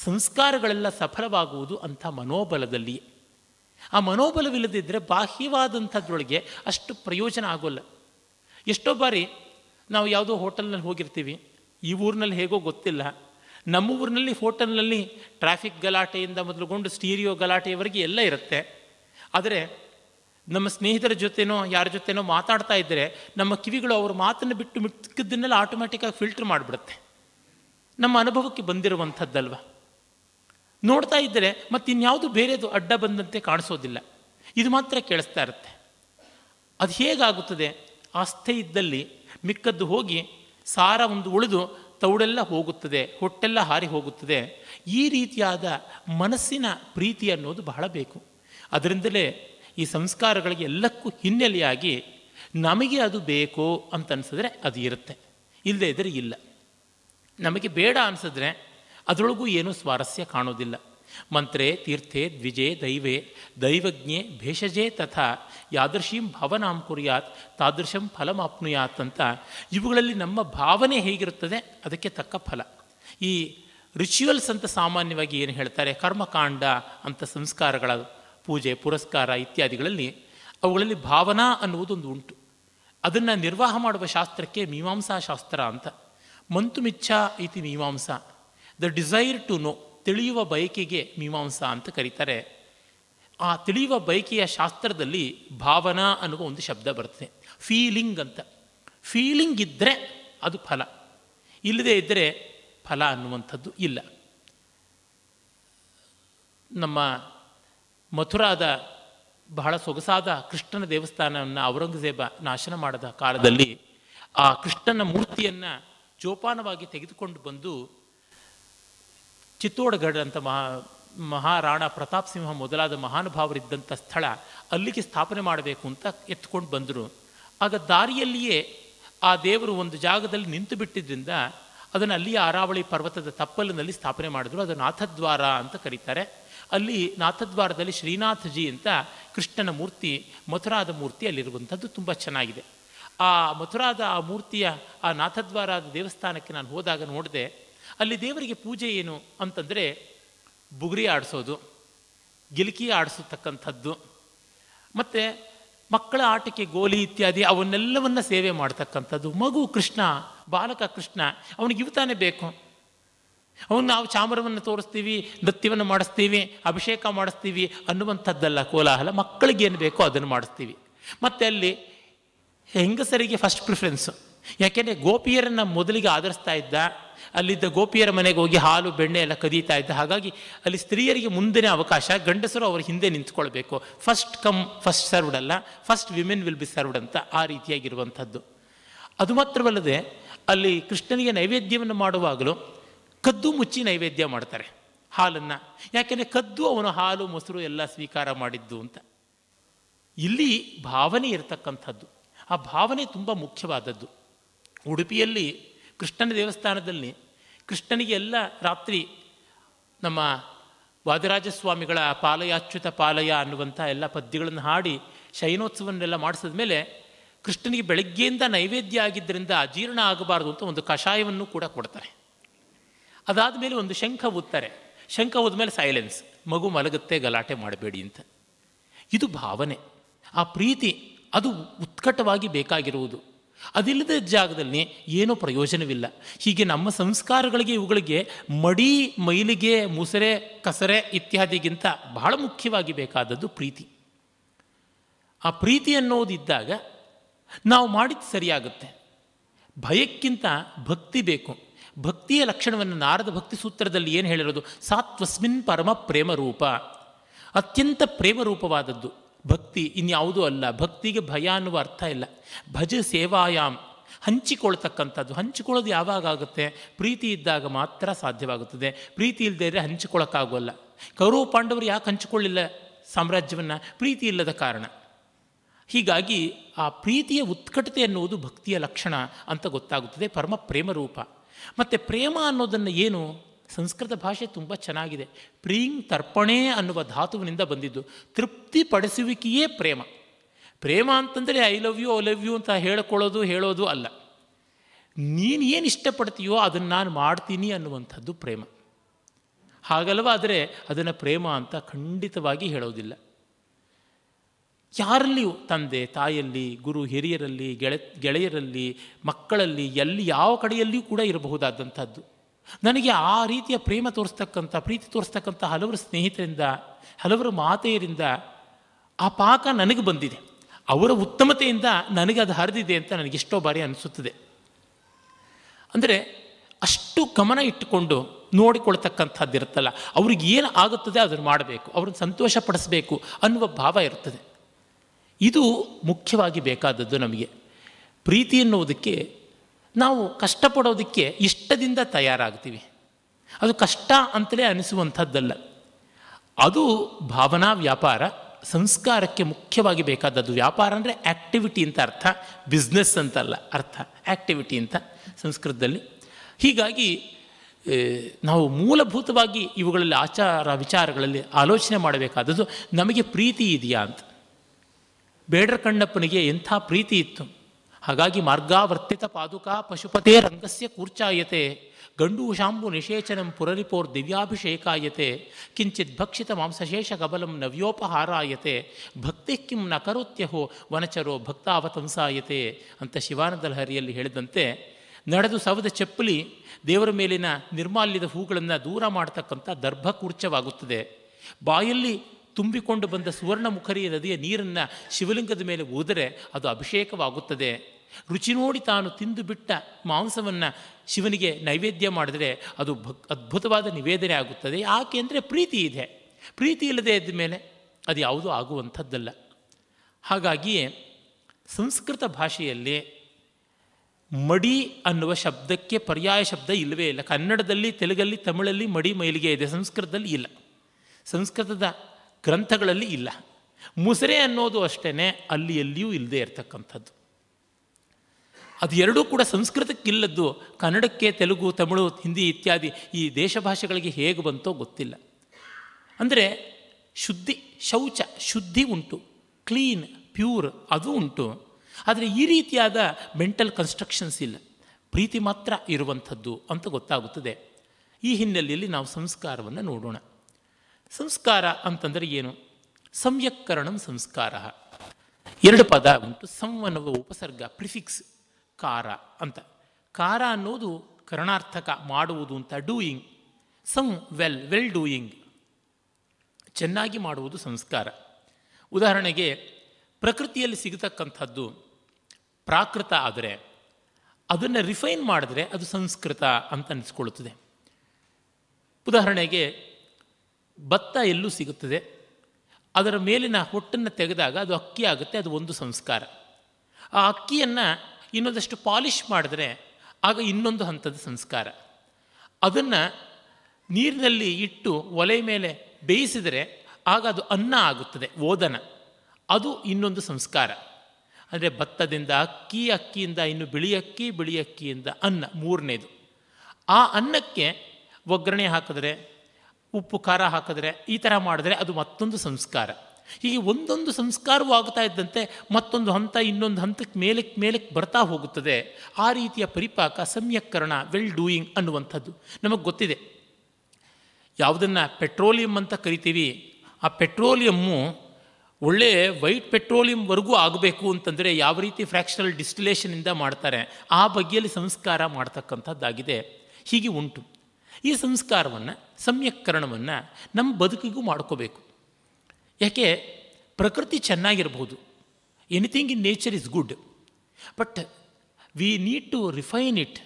ಸಂಸ್ಕಾರಗಳೆಲ್ಲ ಸಫಲವಾಗುವುದು ಅಂಥ ಮನೋಬಲದಲ್ಲಿಯೇ ಆ ಮನೋಬಲವಿಲ್ಲದಿದ್ದರೆ ಬಾಹ್ಯವಾದಂಥದ್ರೊಳಗೆ ಅಷ್ಟು ಪ್ರಯೋಜನ ಆಗೋಲ್ಲ ಎಷ್ಟೋ ಬಾರಿ ನಾವು ಯಾವುದೋ ಹೋಟೆಲ್ನಲ್ಲಿ ಹೋಗಿರ್ತೀವಿ ಈ ಊರಿನಲ್ಲಿ ಹೇಗೋ ಗೊತ್ತಿಲ್ಲ ನಮ್ಮ ಊರಿನಲ್ಲಿ ಹೋಟೆಲ್ನಲ್ಲಿ ಟ್ರಾಫಿಕ್ ಗಲಾಟೆಯಿಂದ ಮೊದಲುಗೊಂಡು ಸ್ಟೀರಿಯೋ ಗಲಾಟೆಯವರೆಗೆ ಎಲ್ಲ ಇರುತ್ತೆ ಆದರೆ ನಮ್ಮ ಸ್ನೇಹಿತರ ಜೊತೆನೋ ಯಾರ ಜೊತೆನೋ ಮಾತಾಡ್ತಾ ಇದ್ದರೆ ನಮ್ಮ ಕಿವಿಗಳು ಅವ್ರ ಮಾತನ್ನು ಬಿಟ್ಟು ಮಿಕ್ಕಿದ್ದನ್ನೆಲ್ಲ ಆಟೋಮ್ಯಾಟಿಕ್ಕಾಗಿ ಫಿಲ್ಟರ್ ಮಾಡಿಬಿಡುತ್ತೆ ನಮ್ಮ ಅನುಭವಕ್ಕೆ ಬಂದಿರುವಂಥದ್ದಲ್ವ ನೋಡ್ತಾ ಇದ್ದರೆ ಮತ್ತಿನ್ಯಾವುದು ಬೇರೆದು ಅಡ್ಡ ಬಂದಂತೆ ಕಾಣಿಸೋದಿಲ್ಲ ಇದು ಮಾತ್ರ ಕೇಳಿಸ್ತಾ ಇರುತ್ತೆ ಅದು ಹೇಗಾಗುತ್ತದೆ ಆಸ್ಥೆ ಇದ್ದಲ್ಲಿ ಮಿಕ್ಕದ್ದು ಹೋಗಿ ಸಾರ ಒಂದು ಉಳಿದು ತೌಡೆಲ್ಲ ಹೋಗುತ್ತದೆ ಹೊಟ್ಟೆಲ್ಲ ಹಾರಿ ಹೋಗುತ್ತದೆ ಈ ರೀತಿಯಾದ ಮನಸ್ಸಿನ ಪ್ರೀತಿ ಅನ್ನೋದು ಬಹಳ ಬೇಕು ಅದರಿಂದಲೇ ಈ ಸಂಸ್ಕಾರಗಳಿಗೆ ಎಲ್ಲಕ್ಕೂ ಹಿನ್ನೆಲೆಯಾಗಿ ನಮಗೆ ಅದು ಬೇಕೋ ಅಂತ ಅನ್ಸಿದ್ರೆ ಅದು ಇರುತ್ತೆ ಇಲ್ಲದೇ ಇದ್ರೆ ಇಲ್ಲ ನಮಗೆ ಬೇಡ ಅನಿಸಿದ್ರೆ ಅದರೊಳಗೂ ಏನೂ ಸ್ವಾರಸ್ಯ ಕಾಣೋದಿಲ್ಲ ಮಂತ್ರೆ ತೀರ್ಥೆ ದ್ವಿಜೆ ದೈವೇ ದೈವಜ್ಞೆ ಭೇಷಜೆ ತಥಾ ಯಾದೃಶೀಂ ಭಾವನಾಂ ಕುರಿಯಾತ್ ತಾದೃಶಂ ಫಲಮಾಪ್ನುಯಾತ್ ಅಂತ ಇವುಗಳಲ್ಲಿ ನಮ್ಮ ಭಾವನೆ ಹೇಗಿರುತ್ತದೆ ಅದಕ್ಕೆ ತಕ್ಕ ಫಲ ಈ ರಿಚುವಲ್ಸ್ ಅಂತ ಸಾಮಾನ್ಯವಾಗಿ ಏನು ಹೇಳ್ತಾರೆ ಕರ್ಮಕಾಂಡ ಅಂತ ಸಂಸ್ಕಾರಗಳದು ಪೂಜೆ ಪುರಸ್ಕಾರ ಇತ್ಯಾದಿಗಳಲ್ಲಿ ಅವುಗಳಲ್ಲಿ ಭಾವನಾ ಅನ್ನುವುದೊಂದು ಉಂಟು ಅದನ್ನು ನಿರ್ವಾಹ ಮಾಡುವ ಶಾಸ್ತ್ರಕ್ಕೆ ಮೀಮಾಂಸಾ ಶಾಸ್ತ್ರ ಅಂತ ಮಂತು ಇತಿ Mimamsa the desire to know ತಿಳಿಯುವ ಬಯಕೆಗೆ ಮೀಮಾಂಸಾ ಅಂತ ಕರೀತಾರೆ ಆ ತಿಳಿಯುವ ಬಯಕೆಯ ಶಾಸ್ತ್ರದಲ್ಲಿ ಭಾವನಾ ಅನ್ನುವ ಒಂದು ಶಬ್ದ ಬರ್ತದೆ ಫೀಲಿಂಗ್ ಅಂತ ಫೀಲಿಂಗ್ ಇದ್ದರೆ ಅದು ಫಲ ಇಲ್ಲದೇ ಇದ್ದರೆ ಫಲ ಅನ್ನುವಂಥದ್ದು ಇಲ್ಲ ನಮ್ಮ ಮಥುರಾದ ಬಹಳ ಸೊಗಸಾದ ಕೃಷ್ಣನ ದೇವಸ್ಥಾನವನ್ನು ಔರಂಗಜೇಬ ನಾಶನ ಮಾಡಿದ ಕಾಲದಲ್ಲಿ ಆ ಕೃಷ್ಣನ ಮೂರ್ತಿಯನ್ನು ಜೋಪಾನವಾಗಿ ತೆಗೆದುಕೊಂಡು ಬಂದು ಚಿತ್ತೋಡಗಢ ಅಂತ ಮಹಾ ಮಹಾರಾಣಾ ಪ್ರತಾಪ್ ಸಿಂಹ ಮೊದಲಾದ ಮಹಾನುಭಾವರಿದ್ದಂಥ ಸ್ಥಳ ಅಲ್ಲಿಗೆ ಸ್ಥಾಪನೆ ಮಾಡಬೇಕು ಅಂತ ಎತ್ಕೊಂಡು ಬಂದರು ಆಗ ದಾರಿಯಲ್ಲಿಯೇ ಆ ದೇವರು ಒಂದು ಜಾಗದಲ್ಲಿ ನಿಂತು ಬಿಟ್ಟಿದ್ದರಿಂದ ಅದನ್ನು ಅಲ್ಲಿಯ ಅರಾವಳಿ ಪರ್ವತದ ತಪ್ಪಲಿನಲ್ಲಿ ಸ್ಥಾಪನೆ ಮಾಡಿದ್ರು ಅದು ನಾಥದ್ವಾರ ಅಂತ ಕರೀತಾರೆ ಅಲ್ಲಿ ನಾಥದ್ವಾರದಲ್ಲಿ ಶ್ರೀನಾಥಜಿ ಅಂತ ಕೃಷ್ಣನ ಮೂರ್ತಿ ಮಥುರಾದ ಮೂರ್ತಿ ಅಲ್ಲಿರುವಂಥದ್ದು ತುಂಬ ಚೆನ್ನಾಗಿದೆ ಆ ಮಥುರಾದ ಆ ಮೂರ್ತಿಯ ಆ ನಾಥದ್ವಾರದ ದೇವಸ್ಥಾನಕ್ಕೆ ನಾನು ಹೋದಾಗ ನೋಡಿದೆ ಅಲ್ಲಿ ದೇವರಿಗೆ ಪೂಜೆ ಏನು ಅಂತಂದರೆ ಬುಗುರಿ ಆಡಿಸೋದು ಗಿಲ್ಕಿ ಆಡಿಸತಕ್ಕಂಥದ್ದು ಮತ್ತು ಮಕ್ಕಳ ಆಟಕ್ಕೆ ಗೋಲಿ ಇತ್ಯಾದಿ ಅವನ್ನೆಲ್ಲವನ್ನ ಸೇವೆ ಮಾಡ್ತಕ್ಕಂಥದ್ದು ಮಗು ಕೃಷ್ಣ ಬಾಲಕ ಕೃಷ್ಣ ಅವನಿಗೆ ಇವತಾನೆ ಬೇಕು ಅವನು ನಾವು ಚಾಮರವನ್ನು ತೋರಿಸ್ತೀವಿ ನೃತ್ಯವನ್ನು ಮಾಡಿಸ್ತೀವಿ ಅಭಿಷೇಕ ಮಾಡಿಸ್ತೀವಿ ಅನ್ನುವಂಥದ್ದಲ್ಲ ಕೋಲಾಹಲ ಮಕ್ಕಳಿಗೆ ಏನು ಬೇಕೋ ಅದನ್ನು ಮಾಡಿಸ್ತೀವಿ ಮತ್ತು ಅಲ್ಲಿ ಹೆಂಗಸರಿಗೆ ಫಸ್ಟ್ ಪ್ರಿಫರೆನ್ಸು ಯಾಕೆಂದರೆ ಗೋಪಿಯರನ್ನು ಮೊದಲಿಗೆ ಆಧರಿಸ್ತಾ ಇದ್ದ ಅಲ್ಲಿದ್ದ ಗೋಪಿಯರ ಮನೆಗೆ ಹೋಗಿ ಹಾಲು ಬೆಣ್ಣೆ ಎಲ್ಲ ಕದೀತಾ ಇದ್ದ ಹಾಗಾಗಿ ಅಲ್ಲಿ ಸ್ತ್ರೀಯರಿಗೆ ಮುಂದಿನ ಅವಕಾಶ ಗಂಡಸರು ಅವರ ಹಿಂದೆ ನಿಂತ್ಕೊಳ್ಬೇಕು ಫಸ್ಟ್ ಕಮ್ ಫಸ್ಟ್ ಸರ್ವ್ಡ್ ಅಲ್ಲ first women will be served ಅಂತ ಆ ರೀತಿಯಾಗಿರುವಂಥದ್ದು ಅದು ಮಾತ್ರವಲ್ಲದೆ ಅಲ್ಲಿ ಕೃಷ್ಣನಿಗೆ ನೈವೇದ್ಯವನ್ನು ಮಾಡುವಾಗಲೂ ಕದ್ದು ಮುಚ್ಚಿ ನೈವೇದ್ಯ ಮಾಡ್ತಾರೆ ಹಾಲನ್ನು ಯಾಕೆಂದರೆ ಕದ್ದು ಅವನು ಹಾಲು ಮೊಸರು ಎಲ್ಲ ಸ್ವೀಕಾರ ಮಾಡಿದ್ದು ಅಂತ ಇಲ್ಲಿ ಭಾವನೆ ಇರತಕ್ಕಂಥದ್ದು ಆ ಭಾವನೆ ತುಂಬ ಮುಖ್ಯವಾದದ್ದು ಉಡುಪಿಯಲ್ಲಿ ಕೃಷ್ಣನ ದೇವಸ್ಥಾನದಲ್ಲಿ ಕೃಷ್ಣನಿಗೆ ಎಲ್ಲ ರಾತ್ರಿ ನಮ್ಮ ವಾದರಾಜಸ್ವಾಮಿಗಳ ಪಾಲಯಾಚ್ಯುತ ಪಾಲಯ ಅನ್ನುವಂಥ ಎಲ್ಲ ಪದ್ಯಗಳನ್ನು ಹಾಡಿ ಶಯನೋತ್ಸವನ್ನೆಲ್ಲ ಮಾಡಿಸಿದ ಮೇಲೆ ಕೃಷ್ಣನಿಗೆ ಬೆಳಗ್ಗೆಯಿಂದ ನೈವೇದ್ಯ ಆಗಿದ್ದರಿಂದ ಅಜೀರ್ಣ ಆಗಬಾರದು ಅಂತ ಒಂದು ಕಷಾಯವನ್ನು ಕೂಡ ಕೊಡ್ತಾರೆ ಅದಾದ ಮೇಲೆ ಒಂದು ಶಂಖ ಓದ್ತಾರೆ ಶಂಖ ಮೇಲೆ ಸೈಲೆನ್ಸ್ ಮಗು ಮಲಗುತ್ತೆ ಗಲಾಟೆ ಮಾಡಬೇಡಿ ಅಂತ ಇದು ಭಾವನೆ ಆ ಪ್ರೀತಿ ಅದು ಉತ್ಕಟವಾಗಿ ಬೇಕಾಗಿರುವುದು ಅದಿಲ್ಲದ ಜಾಗದಲ್ಲಿ ಏನೂ ಪ್ರಯೋಜನವಿಲ್ಲ ಹೀಗೆ ನಮ್ಮ ಸಂಸ್ಕಾರಗಳಿಗೆ ಇವುಗಳಿಗೆ ಮಡಿ ಮೈಲಿಗೆ ಮುಸರೆ ಕಸರೆ ಇತ್ಯಾದಿಗಿಂತ ಬಹಳ ಮುಖ್ಯವಾಗಿ ಬೇಕಾದದ್ದು ಪ್ರೀತಿ ಆ ಪ್ರೀತಿ ಅನ್ನೋದಿದ್ದಾಗ ನಾವು ಮಾಡಿದ್ದು ಸರಿಯಾಗುತ್ತೆ ಭಯಕ್ಕಿಂತ ಭಕ್ತಿ ಬೇಕು ಭಕ್ತಿಯ ಲಕ್ಷಣವನ್ನು ನಾರದ ಭಕ್ತಿ ಸೂತ್ರದಲ್ಲಿ ಏನು ಹೇಳಿರೋದು ಸಾತ್ವಸ್ಮಿನ್ ಪರಮ ಪ್ರೇಮರೂಪ ಅತ್ಯಂತ ಪ್ರೇಮರೂಪವಾದದ್ದು ಭಕ್ತಿ ಇನ್ಯಾವುದೂ ಅಲ್ಲ ಭಕ್ತಿಗೆ ಭಯ ಅನ್ನುವ ಅರ್ಥ ಇಲ್ಲ ಭಜ ಸೇವಾಯಾಮ್ ಹಂಚಿಕೊಳ್ತಕ್ಕಂಥದ್ದು ಹಂಚಿಕೊಳ್ಳೋದು ಯಾವಾಗ ಆಗುತ್ತೆ ಪ್ರೀತಿ ಇದ್ದಾಗ ಮಾತ್ರ ಸಾಧ್ಯವಾಗುತ್ತದೆ ಪ್ರೀತಿ ಇಲ್ಲದೇ ಇದ್ದರೆ ಹಂಚಿಕೊಳ್ಳೋಕ್ಕಾಗೋಲ್ಲ ಕೌರವ ಪಾಂಡವರು ಯಾಕೆ ಹಂಚಿಕೊಳ್ಳಿಲ್ಲ ಸಾಮ್ರಾಜ್ಯವನ್ನು ಪ್ರೀತಿ ಇಲ್ಲದ ಕಾರಣ ಹೀಗಾಗಿ ಆ ಪ್ರೀತಿಯ ಉತ್ಕಟತೆ ಅನ್ನುವುದು ಭಕ್ತಿಯ ಲಕ್ಷಣ ಅಂತ ಗೊತ್ತಾಗುತ್ತದೆ ಪರಮ ಪ್ರೇಮರೂಪ ಮತ್ತು ಪ್ರೇಮ ಅನ್ನೋದನ್ನು ಏನು ಸಂಸ್ಕೃತ ಭಾಷೆ ತುಂಬ ಚೆನ್ನಾಗಿದೆ ಪ್ರೀಂಗ್ ತರ್ಪಣೆ ಅನ್ನುವ ಧಾತುವಿನಿಂದ ಬಂದಿದ್ದು ತೃಪ್ತಿಪಡಿಸುವಿಕೆಯೇ ಪ್ರೇಮ ಪ್ರೇಮ ಅಂತಂದರೆ I love you I love you ಅಂತ ಹೇಳ್ಕೊಳ್ಳೋದು ಹೇಳೋದು ಅಲ್ಲ ನೀನು ಏನು ಇಷ್ಟಪಡ್ತೀಯೋ ಅದನ್ನು ನಾನು ಮಾಡ್ತೀನಿ ಅನ್ನುವಂಥದ್ದು ಪ್ರೇಮ ಆದರೆ ಅದನ್ನು ಪ್ರೇಮ ಅಂತ ಖಂಡಿತವಾಗಿ ಹೇಳೋದಿಲ್ಲ ಯಾರಲ್ಲಿಯೂ ತಂದೆ ತಾಯಲ್ಲಿ ಗುರು ಹಿರಿಯರಲ್ಲಿ ಗೆಳೆ ಗೆಳೆಯರಲ್ಲಿ ಮಕ್ಕಳಲ್ಲಿ ಎಲ್ಲಿ ಯಾವ ಕಡೆಯಲ್ಲಿಯೂ ಕೂಡ ಇರಬಹುದಾದಂಥದ್ದು ನನಗೆ ಆ ರೀತಿಯ ಪ್ರೇಮ ತೋರಿಸ್ತಕ್ಕಂಥ ಪ್ರೀತಿ ತೋರಿಸ್ತಕ್ಕಂಥ ಹಲವರು ಸ್ನೇಹಿತರಿಂದ ಹಲವರು ಮಾತೆಯರಿಂದ ಆ ಪಾಕ ನನಗೆ ಬಂದಿದೆ ಅವರ ಉತ್ತಮತೆಯಿಂದ ನನಗೆ ಅದು ಹರಿದಿದೆ ಅಂತ ನನಗೆ ಎಷ್ಟೋ ಬಾರಿ ಅನಿಸುತ್ತದೆ ಅಂದರೆ ಅಷ್ಟು ಗಮನ ಇಟ್ಟುಕೊಂಡು ನೋಡಿಕೊಳ್ತಕ್ಕಂಥದ್ದಿರುತ್ತಲ್ಲ ಅವ್ರಿಗೆ ಏನು ಆಗುತ್ತದೆ ಅದನ್ನು ಮಾಡಬೇಕು ಅವ್ರನ್ನ ಸಂತೋಷಪಡಿಸಬೇಕು ಅನ್ನುವ ಭಾವ ಇರುತ್ತದೆ ಇದು ಮುಖ್ಯವಾಗಿ ಬೇಕಾದದ್ದು ನಮಗೆ ಪ್ರೀತಿ ಎನ್ನುವುದಕ್ಕೆ ನಾವು ಕಷ್ಟಪಡೋದಕ್ಕೆ ಇಷ್ಟದಿಂದ ತಯಾರಾಗ್ತೀವಿ ಅದು ಕಷ್ಟ ಅಂತಲೇ ಅನಿಸುವಂಥದ್ದಲ್ಲ ಅದು ಭಾವನಾ ವ್ಯಾಪಾರ ಸಂಸ್ಕಾರಕ್ಕೆ ಮುಖ್ಯವಾಗಿ ಬೇಕಾದದ್ದು ವ್ಯಾಪಾರ ಅಂದರೆ ಆ್ಯಕ್ಟಿವಿಟಿ ಅಂತ ಅರ್ಥ ಬಿಸ್ನೆಸ್ ಅಂತಲ್ಲ ಅರ್ಥ ಆ್ಯಕ್ಟಿವಿಟಿ ಅಂತ ಸಂಸ್ಕೃತದಲ್ಲಿ ಹೀಗಾಗಿ ನಾವು ಮೂಲಭೂತವಾಗಿ ಇವುಗಳಲ್ಲಿ ಆಚಾರ ವಿಚಾರಗಳಲ್ಲಿ ಆಲೋಚನೆ ಮಾಡಬೇಕಾದದ್ದು ನಮಗೆ ಪ್ರೀತಿ ಇದೆಯಾ ಅಂತ ಬೇಡರ ಕಣ್ಣಪ್ಪನಿಗೆ ಎಂಥ ಪ್ರೀತಿ ಇತ್ತು ಹಾಗಾಗಿ ಮಾರ್ಗಾವರ್ತಿತ ಪಾದುಕಾ ಪಶುಪತೇ ರಂಗಸ್ಯ ಕೂರ್ಚಾಯತೆ ಗಂಡು ಶಾಂಬು ನಿಷೇಚನಂ ಪುರರಿಪೋರ್ ದಿವ್ಯಾಭಿಷೇಕಾಯತೆ ಕಿಂಚಿತ್ ಭಕ್ಷಿತ ಮಾಂಸಶೇಷ ಕಬಲಂ ನವ್ಯೋಪಹಾರಾಯತೆ ಭಕ್ತಿ ಕಿಂ ನಕರುತ್ಯಹೋ ವನಚರೋ ಭಕ್ತಾವತಂಸಾಯತೆ ಅಂತ ಶಿವಾನಂದ ಲಹರಿಯಲ್ಲಿ ಹೇಳಿದಂತೆ ನಡೆದು ಸವದ ಚಪ್ಪಲಿ ದೇವರ ಮೇಲಿನ ನಿರ್ಮಾಲ್ಯದ ಹೂಗಳನ್ನು ದೂರ ಮಾಡತಕ್ಕಂಥ ದರ್ಭಕೂರ್ಚವಾಗುತ್ತದೆ ಕೂರ್ಚವಾಗುತ್ತದೆ ಬಾಯಲ್ಲಿ ತುಂಬಿಕೊಂಡು ಬಂದ ಸುವರ್ಣ ಮುಖರಿಯ ನದಿಯ ನೀರನ್ನು ಶಿವಲಿಂಗದ ಮೇಲೆ ಊದರೆ ಅದು ಅಭಿಷೇಕವಾಗುತ್ತದೆ ರುಚಿ ನೋಡಿ ತಾನು ತಿಂದು ಬಿಟ್ಟ ಮಾಂಸವನ್ನು ಶಿವನಿಗೆ ನೈವೇದ್ಯ ಮಾಡಿದರೆ ಅದು ಭಕ್ ಅದ್ಭುತವಾದ ನಿವೇದನೆ ಆಗುತ್ತದೆ ಯಾಕೆ ಅಂದರೆ ಪ್ರೀತಿ ಇದೆ ಪ್ರೀತಿ ಇಲ್ಲದೆ ಇದ್ದ ಮೇಲೆ ಅದು ಯಾವುದೂ ಆಗುವಂಥದ್ದಲ್ಲ ಹಾಗಾಗಿಯೇ ಸಂಸ್ಕೃತ ಭಾಷೆಯಲ್ಲಿ ಮಡಿ ಅನ್ನುವ ಶಬ್ದಕ್ಕೆ ಪರ್ಯಾಯ ಶಬ್ದ ಇಲ್ಲವೇ ಇಲ್ಲ ಕನ್ನಡದಲ್ಲಿ ತೆಲುಗಲ್ಲಿ ತಮಿಳಲ್ಲಿ ಮಡಿ ಮೈಲಿಗೆ ಇದೆ ಸಂಸ್ಕೃತದಲ್ಲಿ ಇಲ್ಲ ಸಂಸ್ಕೃತದ ಗ್ರಂಥಗಳಲ್ಲಿ ಇಲ್ಲ ಮುಸರೆ ಅನ್ನೋದು ಅಷ್ಟೇ ಅಲ್ಲಿ ಎಲ್ಲಿಯೂ ಇಲ್ಲದೆ ಇರ್ತಕ್ಕಂಥದ್ದು ಅದು ಎರಡೂ ಕೂಡ ಸಂಸ್ಕೃತಕ್ಕಿಲ್ಲದ್ದು ಕನ್ನಡಕ್ಕೆ ತೆಲುಗು ತಮಿಳು ಹಿಂದಿ ಇತ್ಯಾದಿ ಈ ದೇಶ ಭಾಷೆಗಳಿಗೆ ಹೇಗೆ ಬಂತೋ ಗೊತ್ತಿಲ್ಲ ಅಂದರೆ ಶುದ್ಧಿ ಶೌಚ ಶುದ್ಧಿ ಉಂಟು ಕ್ಲೀನ್ ಪ್ಯೂರ್ ಅದು ಉಂಟು ಆದರೆ ಈ ರೀತಿಯಾದ ಮೆಂಟಲ್ ಕನ್ಸ್ಟ್ರಕ್ಷನ್ಸ್ ಇಲ್ಲ ಪ್ರೀತಿ ಮಾತ್ರ ಇರುವಂಥದ್ದು ಅಂತ ಗೊತ್ತಾಗುತ್ತದೆ ಈ ಹಿನ್ನೆಲೆಯಲ್ಲಿ ನಾವು ಸಂಸ್ಕಾರವನ್ನು ನೋಡೋಣ ಸಂಸ್ಕಾರ ಅಂತಂದರೆ ಏನು ಸಂಯಕ್ಕರಣಂ ಸಂಸ್ಕಾರ ಎರಡು ಪದ ಉಂಟು ಸಂವನವ ಉಪಸರ್ಗ ಪ್ರಿಫಿಕ್ಸ್ ಕಾರ ಅಂತ ಕಾರ ಅನ್ನೋದು ಕರಣಾರ್ಥಕ ಮಾಡುವುದು ಅಂತ ಡೂಯಿಂಗ್ ಸಂ ವೆಲ್ ವೆಲ್ ಡೂಯಿಂಗ್ ಚೆನ್ನಾಗಿ ಮಾಡುವುದು ಸಂಸ್ಕಾರ ಉದಾಹರಣೆಗೆ ಪ್ರಕೃತಿಯಲ್ಲಿ ಸಿಗತಕ್ಕಂಥದ್ದು ಪ್ರಾಕೃತ ಆದರೆ ಅದನ್ನು ರಿಫೈನ್ ಮಾಡಿದ್ರೆ ಅದು ಸಂಸ್ಕೃತ ಅಂತ ಅನಿಸ್ಕೊಳ್ಳುತ್ತದೆ ಉದಾಹರಣೆಗೆ ಭತ್ತ ಎಲ್ಲೂ ಸಿಗುತ್ತದೆ ಅದರ ಮೇಲಿನ ಹೊಟ್ಟನ್ನು ತೆಗೆದಾಗ ಅದು ಅಕ್ಕಿ ಆಗುತ್ತೆ ಅದು ಒಂದು ಸಂಸ್ಕಾರ ಆ ಅಕ್ಕಿಯನ್ನು ಇನ್ನೊಂದಷ್ಟು ಪಾಲಿಷ್ ಮಾಡಿದ್ರೆ ಆಗ ಇನ್ನೊಂದು ಹಂತದ ಸಂಸ್ಕಾರ ಅದನ್ನು ನೀರಿನಲ್ಲಿ ಇಟ್ಟು ಒಲೆ ಮೇಲೆ ಬೇಯಿಸಿದರೆ ಆಗ ಅದು ಅನ್ನ ಆಗುತ್ತದೆ ಓದನ ಅದು ಇನ್ನೊಂದು ಸಂಸ್ಕಾರ ಅಂದರೆ ಭತ್ತದಿಂದ ಅಕ್ಕಿ ಅಕ್ಕಿಯಿಂದ ಇನ್ನು ಬಿಳಿ ಅಕ್ಕಿ ಬಿಳಿ ಅಕ್ಕಿಯಿಂದ ಅನ್ನ ಮೂರನೇದು ಆ ಅನ್ನಕ್ಕೆ ಒಗ್ಗರಣೆ ಹಾಕಿದ್ರೆ ಉಪ್ಪು ಖಾರ ಹಾಕಿದ್ರೆ ಈ ಥರ ಮಾಡಿದ್ರೆ ಅದು ಮತ್ತೊಂದು ಸಂಸ್ಕಾರ ಹೀಗೆ ಒಂದೊಂದು ಸಂಸ್ಕಾರವೂ ಆಗ್ತಾ ಇದ್ದಂತೆ ಮತ್ತೊಂದು ಹಂತ ಇನ್ನೊಂದು ಹಂತಕ್ಕೆ ಮೇಲಕ್ಕೆ ಮೇಲಕ್ಕೆ ಬರ್ತಾ ಹೋಗುತ್ತದೆ ಆ ರೀತಿಯ ಪರಿಪಾಕ ಸಮ್ಯಕ್ಕರಣ ವೆಲ್ ಡೂಯಿಂಗ್ ಅನ್ನುವಂಥದ್ದು ನಮಗೆ ಗೊತ್ತಿದೆ ಯಾವುದನ್ನು ಪೆಟ್ರೋಲಿಯಂ ಅಂತ ಕರಿತೀವಿ ಆ ಪೆಟ್ರೋಲಿಯಮ್ಮು ಒಳ್ಳೆ ವೈಟ್ ಪೆಟ್ರೋಲಿಯಂವರೆಗೂ ಆಗಬೇಕು ಅಂತಂದರೆ ಯಾವ ರೀತಿ ಫ್ರ್ಯಾಕ್ಷನಲ್ ಡಿಸ್ಟಿಲೇಷನಿಂದ ಮಾಡ್ತಾರೆ ಆ ಬಗೆಯಲ್ಲಿ ಸಂಸ್ಕಾರ ಮಾಡ್ತಕ್ಕಂಥದ್ದಾಗಿದೆ ಹೀಗೆ ಉಂಟು ಈ ಸಂಸ್ಕಾರವನ್ನು ಸಮ್ಯಕ್ಕರಣವನ್ನು ನಮ್ಮ ಬದುಕಿಗೂ ಮಾಡ್ಕೋಬೇಕು ಯಾಕೆ ಪ್ರಕೃತಿ ಚೆನ್ನಾಗಿರ್ಬೋದು anything in nature is good but we need to refine it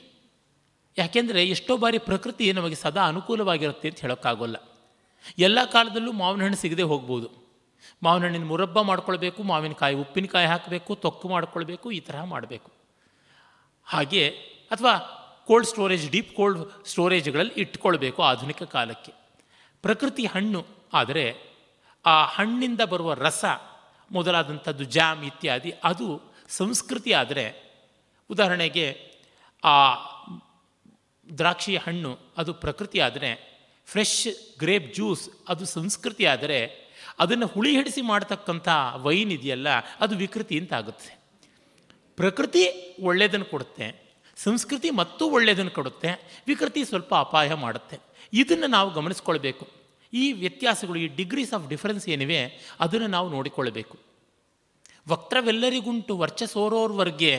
ಯಾಕೆಂದರೆ ಎಷ್ಟೋ ಬಾರಿ ಪ್ರಕೃತಿ ನಮಗೆ ಸದಾ ಅನುಕೂಲವಾಗಿರುತ್ತೆ ಅಂತ ಹೇಳೋಕ್ಕಾಗೋಲ್ಲ ಎಲ್ಲ ಕಾಲದಲ್ಲೂ ಮಾವಿನ ಹಣ್ಣು ಸಿಗದೆ ಹೋಗ್ಬೋದು ಮಾವಿನ ಹಣ್ಣಿನ ಮುರಬ್ಬ ಮಾಡ್ಕೊಳ್ಬೇಕು ಮಾವಿನಕಾಯಿ ಉಪ್ಪಿನಕಾಯಿ ಹಾಕಬೇಕು ತೊಕ್ಕು ಮಾಡ್ಕೊಳ್ಬೇಕು ಈ ತರಹ ಮಾಡಬೇಕು ಹಾಗೆ ಅಥವಾ ಕೋಲ್ಡ್ ಸ್ಟೋರೇಜ್ ಡೀಪ್ ಕೋಲ್ಡ್ ಸ್ಟೋರೇಜ್ಗಳಲ್ಲಿ ಇಟ್ಕೊಳ್ಬೇಕು ಆಧುನಿಕ ಕಾಲಕ್ಕೆ ಪ್ರಕೃತಿ ಹಣ್ಣು ಆದರೆ ಆ ಹಣ್ಣಿಂದ ಬರುವ ರಸ ಮೊದಲಾದಂಥದ್ದು ಜಾಮ್ ಇತ್ಯಾದಿ ಅದು ಸಂಸ್ಕೃತಿ ಆದರೆ ಉದಾಹರಣೆಗೆ ಆ ದ್ರಾಕ್ಷಿ ಹಣ್ಣು ಅದು ಪ್ರಕೃತಿ ಆದರೆ ಫ್ರೆಶ್ ಗ್ರೇಪ್ ಜ್ಯೂಸ್ ಅದು ಸಂಸ್ಕೃತಿ ಆದರೆ ಅದನ್ನು ಹುಳಿ ಹಿಡಿಸಿ ಮಾಡ್ತಕ್ಕಂಥ ವೈನ್ ಇದೆಯಲ್ಲ ಅದು ವಿಕೃತಿ ಅಂತ ಆಗುತ್ತೆ ಪ್ರಕೃತಿ ಒಳ್ಳೆಯದನ್ನು ಕೊಡುತ್ತೆ ಸಂಸ್ಕೃತಿ ಮತ್ತೂ ಒಳ್ಳೆಯದನ್ನು ಕೊಡುತ್ತೆ ವಿಕೃತಿ ಸ್ವಲ್ಪ ಅಪಾಯ ಮಾಡುತ್ತೆ ಇದನ್ನು ನಾವು ಗಮನಿಸ್ಕೊಳ್ಬೇಕು ಈ ವ್ಯತ್ಯಾಸಗಳು ಈ ಡಿಗ್ರೀಸ್ ಆಫ್ ಡಿಫರೆನ್ಸ್ ಏನಿವೆ ಅದನ್ನು ನಾವು ನೋಡಿಕೊಳ್ಳಬೇಕು ವಕ್ತವೆಲ್ಲರಿಗುಂಟು ವರ್ಚಸೋರೋರ್ವರ್ಗೆ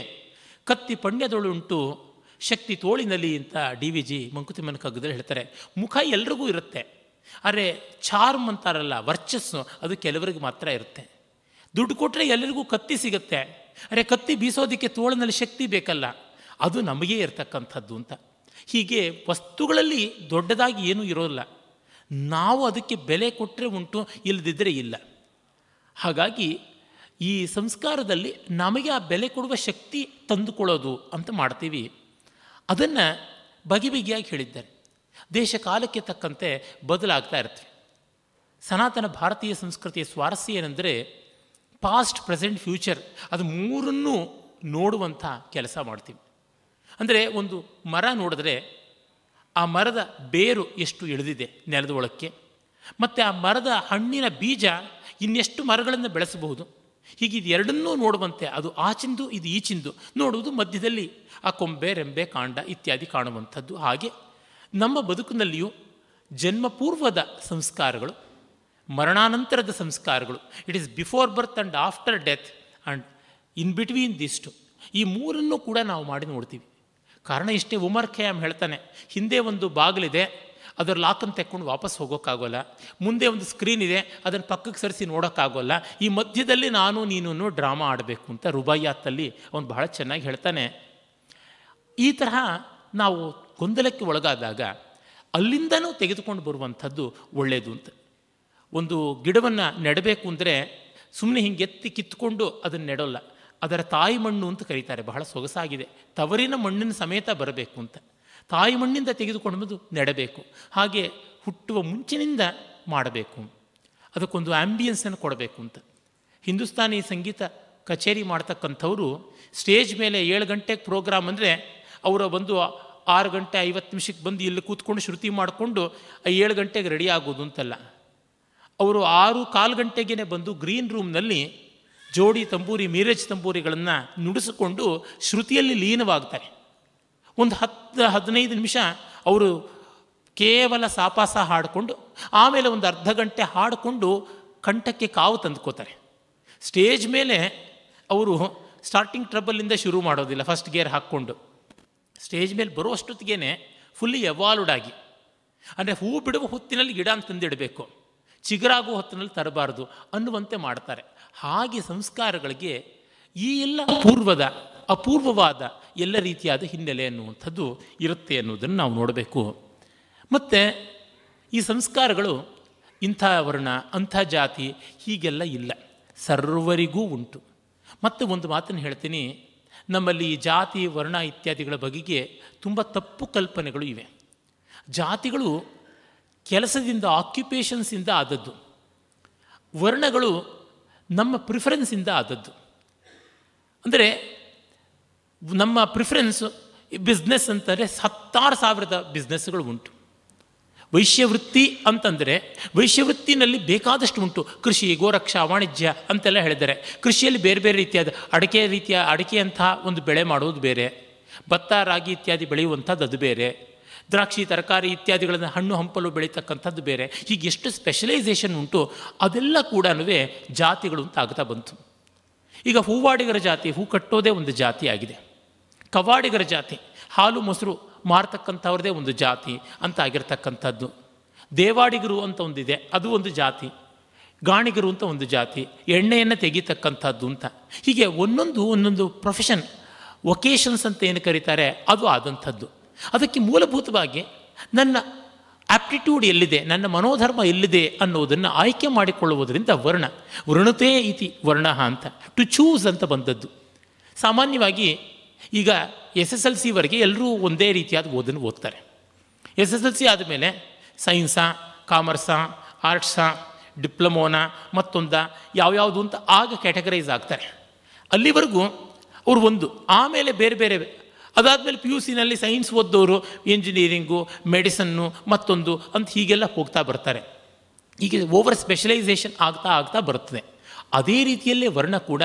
ಕತ್ತಿ ಪಣ್ಯದೊಳುಂಟು ಶಕ್ತಿ ತೋಳಿನಲ್ಲಿ ಅಂತ ಡಿ ವಿ ಜಿ ಮಂಕುತಿಮ್ಮನ ಕಗ್ಗದಲ್ಲಿ ಹೇಳ್ತಾರೆ ಮುಖ ಎಲ್ರಿಗೂ ಇರುತ್ತೆ ಆದರೆ ಚಾರ್ಮ್ ಅಂತಾರಲ್ಲ ವರ್ಚಸ್ಸು ಅದು ಕೆಲವರಿಗೆ ಮಾತ್ರ ಇರುತ್ತೆ ದುಡ್ಡು ಕೊಟ್ಟರೆ ಎಲ್ಲರಿಗೂ ಕತ್ತಿ ಸಿಗುತ್ತೆ ಅರೆ ಕತ್ತಿ ಬೀಸೋದಕ್ಕೆ ತೋಳಿನಲ್ಲಿ ಶಕ್ತಿ ಬೇಕಲ್ಲ ಅದು ನಮಗೇ ಇರತಕ್ಕಂಥದ್ದು ಅಂತ ಹೀಗೆ ವಸ್ತುಗಳಲ್ಲಿ ದೊಡ್ಡದಾಗಿ ಏನೂ ಇರೋಲ್ಲ ನಾವು ಅದಕ್ಕೆ ಬೆಲೆ ಕೊಟ್ಟರೆ ಉಂಟು ಇಲ್ಲದಿದ್ದರೆ ಇಲ್ಲ ಹಾಗಾಗಿ ಈ ಸಂಸ್ಕಾರದಲ್ಲಿ ನಮಗೆ ಆ ಬೆಲೆ ಕೊಡುವ ಶಕ್ತಿ ತಂದುಕೊಳ್ಳೋದು ಅಂತ ಮಾಡ್ತೀವಿ ಅದನ್ನು ಬಗೆ ಹೇಳಿದ್ದಾರೆ ದೇಶ ಕಾಲಕ್ಕೆ ತಕ್ಕಂತೆ ಬದಲಾಗ್ತಾ ಇರ್ತೀವಿ ಸನಾತನ ಭಾರತೀಯ ಸಂಸ್ಕೃತಿಯ ಸ್ವಾರಸ್ಯ ಏನೆಂದರೆ ಪಾಸ್ಟ್ ಪ್ರೆಸೆಂಟ್ ಫ್ಯೂಚರ್ ಅದು ಮೂರನ್ನೂ ನೋಡುವಂಥ ಕೆಲಸ ಮಾಡ್ತೀವಿ ಅಂದರೆ ಒಂದು ಮರ ನೋಡಿದ್ರೆ ಆ ಮರದ ಬೇರು ಎಷ್ಟು ಇಳಿದಿದೆ ನೆಲದ ಒಳಕ್ಕೆ ಮತ್ತು ಆ ಮರದ ಹಣ್ಣಿನ ಬೀಜ ಇನ್ನೆಷ್ಟು ಮರಗಳನ್ನು ಬೆಳೆಸಬಹುದು ಹೀಗೆ ಇದು ಎರಡನ್ನೂ ನೋಡುವಂತೆ ಅದು ಆಚಿಂದು ಇದು ಈಚಿಂದು ನೋಡುವುದು ಮಧ್ಯದಲ್ಲಿ ಆ ಕೊಂಬೆ ರೆಂಬೆ ಕಾಂಡ ಇತ್ಯಾದಿ ಕಾಣುವಂಥದ್ದು ಹಾಗೆ ನಮ್ಮ ಬದುಕಿನಲ್ಲಿಯೂ ಜನ್ಮಪೂರ್ವದ ಸಂಸ್ಕಾರಗಳು ಮರಣಾನಂತರದ ಸಂಸ್ಕಾರಗಳು it is before birth and after death and in between this two ಈ ಮೂರನ್ನು ಕೂಡ ನಾವು ಮಾಡಿ ನೋಡ್ತೀವಿ ಕಾರಣ ಇಷ್ಟೇ ಉಮರ್ ಖಯಾಮ್ ಹೇಳ್ತಾನೆ ಹಿಂದೆ ಒಂದು ಬಾಗಿಲಿದೆ ಅದರ ಲಾಕನ್ನು ತೆಕ್ಕೊಂಡು ವಾಪಸ್ ಹೋಗೋಕ್ಕಾಗೋಲ್ಲ ಮುಂದೆ ಒಂದು ಸ್ಕ್ರೀನ್ ಇದೆ ಅದನ್ನು ಪಕ್ಕಕ್ಕೆ ಸರಿಸಿ ನೋಡೋಕ್ಕಾಗೋಲ್ಲ ಈ ಮಧ್ಯದಲ್ಲಿ ನಾನು ನೀನು ಡ್ರಾಮಾ ಆಡಬೇಕು ಅಂತ ರುಬಾಯಾತಲ್ಲಿ ಅವನು ಬಹಳ ಚೆನ್ನಾಗಿ ಹೇಳ್ತಾನೆ ಈ ತರಹ ನಾವು ಗೊಂದಲಕ್ಕೆ ಒಳಗಾದಾಗ ಅಲ್ಲಿಂದನೂ ತೆಗೆದುಕೊಂಡು ಬರುವಂಥದ್ದು ಒಳ್ಳೆಯದು ಅಂತ ಒಂದು ಗಿಡವನ್ನು ನೆಡಬೇಕು ಅಂದರೆ ಸುಮ್ಮನೆ ಹಿಂಗೆ ಎತ್ತಿ ಕಿತ್ಕೊಂಡು ಅದನ್ನು ನೆಡೋಲ್ಲ ಅದರ ತಾಯಿ ಮಣ್ಣು ಅಂತ ಕರೀತಾರೆ ಬಹಳ ಸೊಗಸಾಗಿದೆ ತವರಿನ ಮಣ್ಣಿನ ಸಮೇತ ಬರಬೇಕು ಅಂತ ತಾಯಿ ಮಣ್ಣಿಂದ ತೆಗೆದುಕೊಂಡು ಬಂದು ನೆಡಬೇಕು ಹಾಗೆ ಹುಟ್ಟುವ ಮುಂಚಿನಿಂದ ಮಾಡಬೇಕು ಅದಕ್ಕೊಂದು ಆ್ಯಂಬಿಯನ್ಸನ್ನು ಕೊಡಬೇಕು ಅಂತ ಹಿಂದೂಸ್ತಾನಿ ಸಂಗೀತ ಕಚೇರಿ ಮಾಡ್ತಕ್ಕಂಥವ್ರು ಸ್ಟೇಜ್ ಮೇಲೆ ಏಳು ಗಂಟೆಗೆ ಪ್ರೋಗ್ರಾಮ್ ಅಂದರೆ ಅವರು ಬಂದು ಆರು ಗಂಟೆ ಐವತ್ತು ನಿಮಿಷಕ್ಕೆ ಬಂದು ಇಲ್ಲಿ ಕೂತ್ಕೊಂಡು ಶ್ರುತಿ ಮಾಡಿಕೊಂಡು ಏಳು ಗಂಟೆಗೆ ರೆಡಿ ಆಗೋದು ಅಂತಲ್ಲ ಅವರು ಆರು ಕಾಲು ಗಂಟೆಗೇ ಬಂದು ಗ್ರೀನ್ ರೂಮ್ನಲ್ಲಿ ಜೋಡಿ ತಂಬೂರಿ ಮೀರಜ್ ತಂಬೂರಿಗಳನ್ನು ನುಡಿಸಿಕೊಂಡು ಶ್ರುತಿಯಲ್ಲಿ ಲೀನವಾಗ್ತಾರೆ ಒಂದು ಹತ್ತು ಹದಿನೈದು ನಿಮಿಷ ಅವರು ಕೇವಲ ಸಾಪಾಸ ಹಾಡಿಕೊಂಡು ಆಮೇಲೆ ಒಂದು ಅರ್ಧ ಗಂಟೆ ಹಾಡಿಕೊಂಡು ಕಂಠಕ್ಕೆ ಕಾವು ತಂದುಕೋತಾರೆ ಸ್ಟೇಜ್ ಮೇಲೆ ಅವರು ಸ್ಟಾರ್ಟಿಂಗ್ ಟ್ರಬಲಿಂದ ಶುರು ಮಾಡೋದಿಲ್ಲ ಫಸ್ಟ್ ಗೇರ್ ಹಾಕ್ಕೊಂಡು ಸ್ಟೇಜ್ ಮೇಲೆ ಬರೋ ಫುಲ್ಲಿ ಎವಾಲ್ವ್ಡ್ ಆಗಿ ಅಂದರೆ ಹೂ ಬಿಡುವ ಹೊತ್ತಿನಲ್ಲಿ ಗಿಡ ತಂದಿಡಬೇಕು ಚಿಗುರಾಗುವ ಹೊತ್ತಿನಲ್ಲಿ ತರಬಾರ್ದು ಅನ್ನುವಂತೆ ಮಾಡ್ತಾರೆ ಹಾಗೆ ಸಂಸ್ಕಾರಗಳಿಗೆ ಈ ಎಲ್ಲ ಪೂರ್ವದ ಅಪೂರ್ವವಾದ ಎಲ್ಲ ರೀತಿಯಾದ ಹಿನ್ನೆಲೆ ಅನ್ನುವಂಥದ್ದು ಇರುತ್ತೆ ಅನ್ನೋದನ್ನು ನಾವು ನೋಡಬೇಕು ಮತ್ತು ಈ ಸಂಸ್ಕಾರಗಳು ಇಂಥ ವರ್ಣ ಅಂಥ ಜಾತಿ ಹೀಗೆಲ್ಲ ಇಲ್ಲ ಸರ್ವರಿಗೂ ಉಂಟು ಮತ್ತು ಒಂದು ಮಾತನ್ನು ಹೇಳ್ತೀನಿ ನಮ್ಮಲ್ಲಿ ಜಾತಿ ವರ್ಣ ಇತ್ಯಾದಿಗಳ ಬಗೆಗೆ ತುಂಬ ತಪ್ಪು ಕಲ್ಪನೆಗಳು ಇವೆ ಜಾತಿಗಳು ಕೆಲಸದಿಂದ ಆಕ್ಯುಪೇಷನ್ಸಿಂದ ಆದದ್ದು ವರ್ಣಗಳು ನಮ್ಮ ಪ್ರಿಫರೆನ್ಸಿಂದ ಆದದ್ದು ಅಂದರೆ ನಮ್ಮ ಪ್ರಿಫರೆನ್ಸು ಬಿಸ್ನೆಸ್ ಅಂತಂದರೆ ಹತ್ತಾರು ಸಾವಿರದ ಬಿಸ್ನೆಸ್ಗಳು ಉಂಟು ವೈಶ್ಯವೃತ್ತಿ ಅಂತಂದರೆ ವೈಶ್ಯವೃತ್ತಿನಲ್ಲಿ ಬೇಕಾದಷ್ಟು ಉಂಟು ಕೃಷಿ ಗೋರಕ್ಷಾ ವಾಣಿಜ್ಯ ಅಂತೆಲ್ಲ ಹೇಳಿದ್ದಾರೆ ಕೃಷಿಯಲ್ಲಿ ಬೇರೆ ಬೇರೆ ರೀತಿಯಾದ ಅಡಿಕೆ ರೀತಿಯ ಅಡಿಕೆಯಂತಹ ಒಂದು ಬೆಳೆ ಮಾಡೋದು ಬೇರೆ ಭತ್ತ ರಾಗಿ ಇತ್ಯಾದಿ ಬೆಳೆಯುವಂಥದ್ದು ಅದು ಬೇರೆ ದ್ರಾಕ್ಷಿ ತರಕಾರಿ ಇತ್ಯಾದಿಗಳನ್ನು ಹಣ್ಣು ಹಂಪಲು ಬೆಳೀತಕ್ಕಂಥದ್ದು ಬೇರೆ ಹೀಗೆ ಎಷ್ಟು ಸ್ಪೆಷಲೈಸೇಷನ್ ಉಂಟು ಅದೆಲ್ಲ ಕೂಡ ಜಾತಿಗಳು ಅಂತ ಆಗ್ತಾ ಬಂತು ಈಗ ಹೂವಾಡಿಗರ ಜಾತಿ ಹೂ ಕಟ್ಟೋದೇ ಒಂದು ಜಾತಿ ಆಗಿದೆ ಕವಾಡಿಗರ ಜಾತಿ ಹಾಲು ಮೊಸರು ಮಾರ್ತಕ್ಕಂಥವ್ರದೇ ಒಂದು ಜಾತಿ ಅಂತ ಆಗಿರ್ತಕ್ಕಂಥದ್ದು ದೇವಾಡಿಗರು ಅಂತ ಒಂದಿದೆ ಅದು ಒಂದು ಜಾತಿ ಗಾಣಿಗರು ಅಂತ ಒಂದು ಜಾತಿ ಎಣ್ಣೆಯನ್ನು ತೆಗೀತಕ್ಕಂಥದ್ದು ಅಂತ ಹೀಗೆ ಒಂದೊಂದು ಒಂದೊಂದು ಪ್ರೊಫೆಷನ್ ವೊಕೇಶನ್ಸ್ ಅಂತ ಏನು ಕರೀತಾರೆ ಅದು ಆದಂಥದ್ದು ಅದಕ್ಕೆ ಮೂಲಭೂತವಾಗಿ ನನ್ನ ಆಪ್ಟಿಟ್ಯೂಡ್ ಎಲ್ಲಿದೆ ನನ್ನ ಮನೋಧರ್ಮ ಎಲ್ಲಿದೆ ಅನ್ನೋದನ್ನು ಆಯ್ಕೆ ಮಾಡಿಕೊಳ್ಳುವುದರಿಂದ ವರ್ಣ ವರ್ಣತೆ ಇತಿ ವರ್ಣ ಅಂತ ಟು ಚೂಸ್ ಅಂತ ಬಂದದ್ದು ಸಾಮಾನ್ಯವಾಗಿ ಈಗ ಎಸ್ ಎಸ್ ಎಲ್ ಸಿವರೆಗೆ ಎಲ್ಲರೂ ಒಂದೇ ರೀತಿಯಾದ ಓದನ್ನು ಓದ್ತಾರೆ ಎಸ್ ಎಸ್ ಎಲ್ ಸಿ ಆದಮೇಲೆ ಸೈನ್ಸಾ ಕಾಮರ್ಸಾ ಆರ್ಟ್ಸಾ ಡಿಪ್ಲೊಮೋನ ಮತ್ತೊಂದ ಯಾವ್ಯಾವುದು ಅಂತ ಆಗ ಕ್ಯಾಟಗರೈಸ್ ಆಗ್ತಾರೆ ಅಲ್ಲಿವರೆಗೂ ಅವರು ಒಂದು ಆಮೇಲೆ ಬೇರೆ ಬೇರೆ ಅದಾದಮೇಲೆ ಪಿ ಯು ಸಿನಲ್ಲಿ ಸೈನ್ಸ್ ಓದ್ದವರು ಇಂಜಿನಿಯರಿಂಗು ಮೆಡಿಸನ್ನು ಮತ್ತೊಂದು ಅಂತ ಹೀಗೆಲ್ಲ ಹೋಗ್ತಾ ಬರ್ತಾರೆ ಹೀಗೆ ಓವರ್ ಸ್ಪೆಷಲೈಸೇಷನ್ ಆಗ್ತಾ ಆಗ್ತಾ ಬರ್ತದೆ ಅದೇ ರೀತಿಯಲ್ಲೇ ವರ್ಣ ಕೂಡ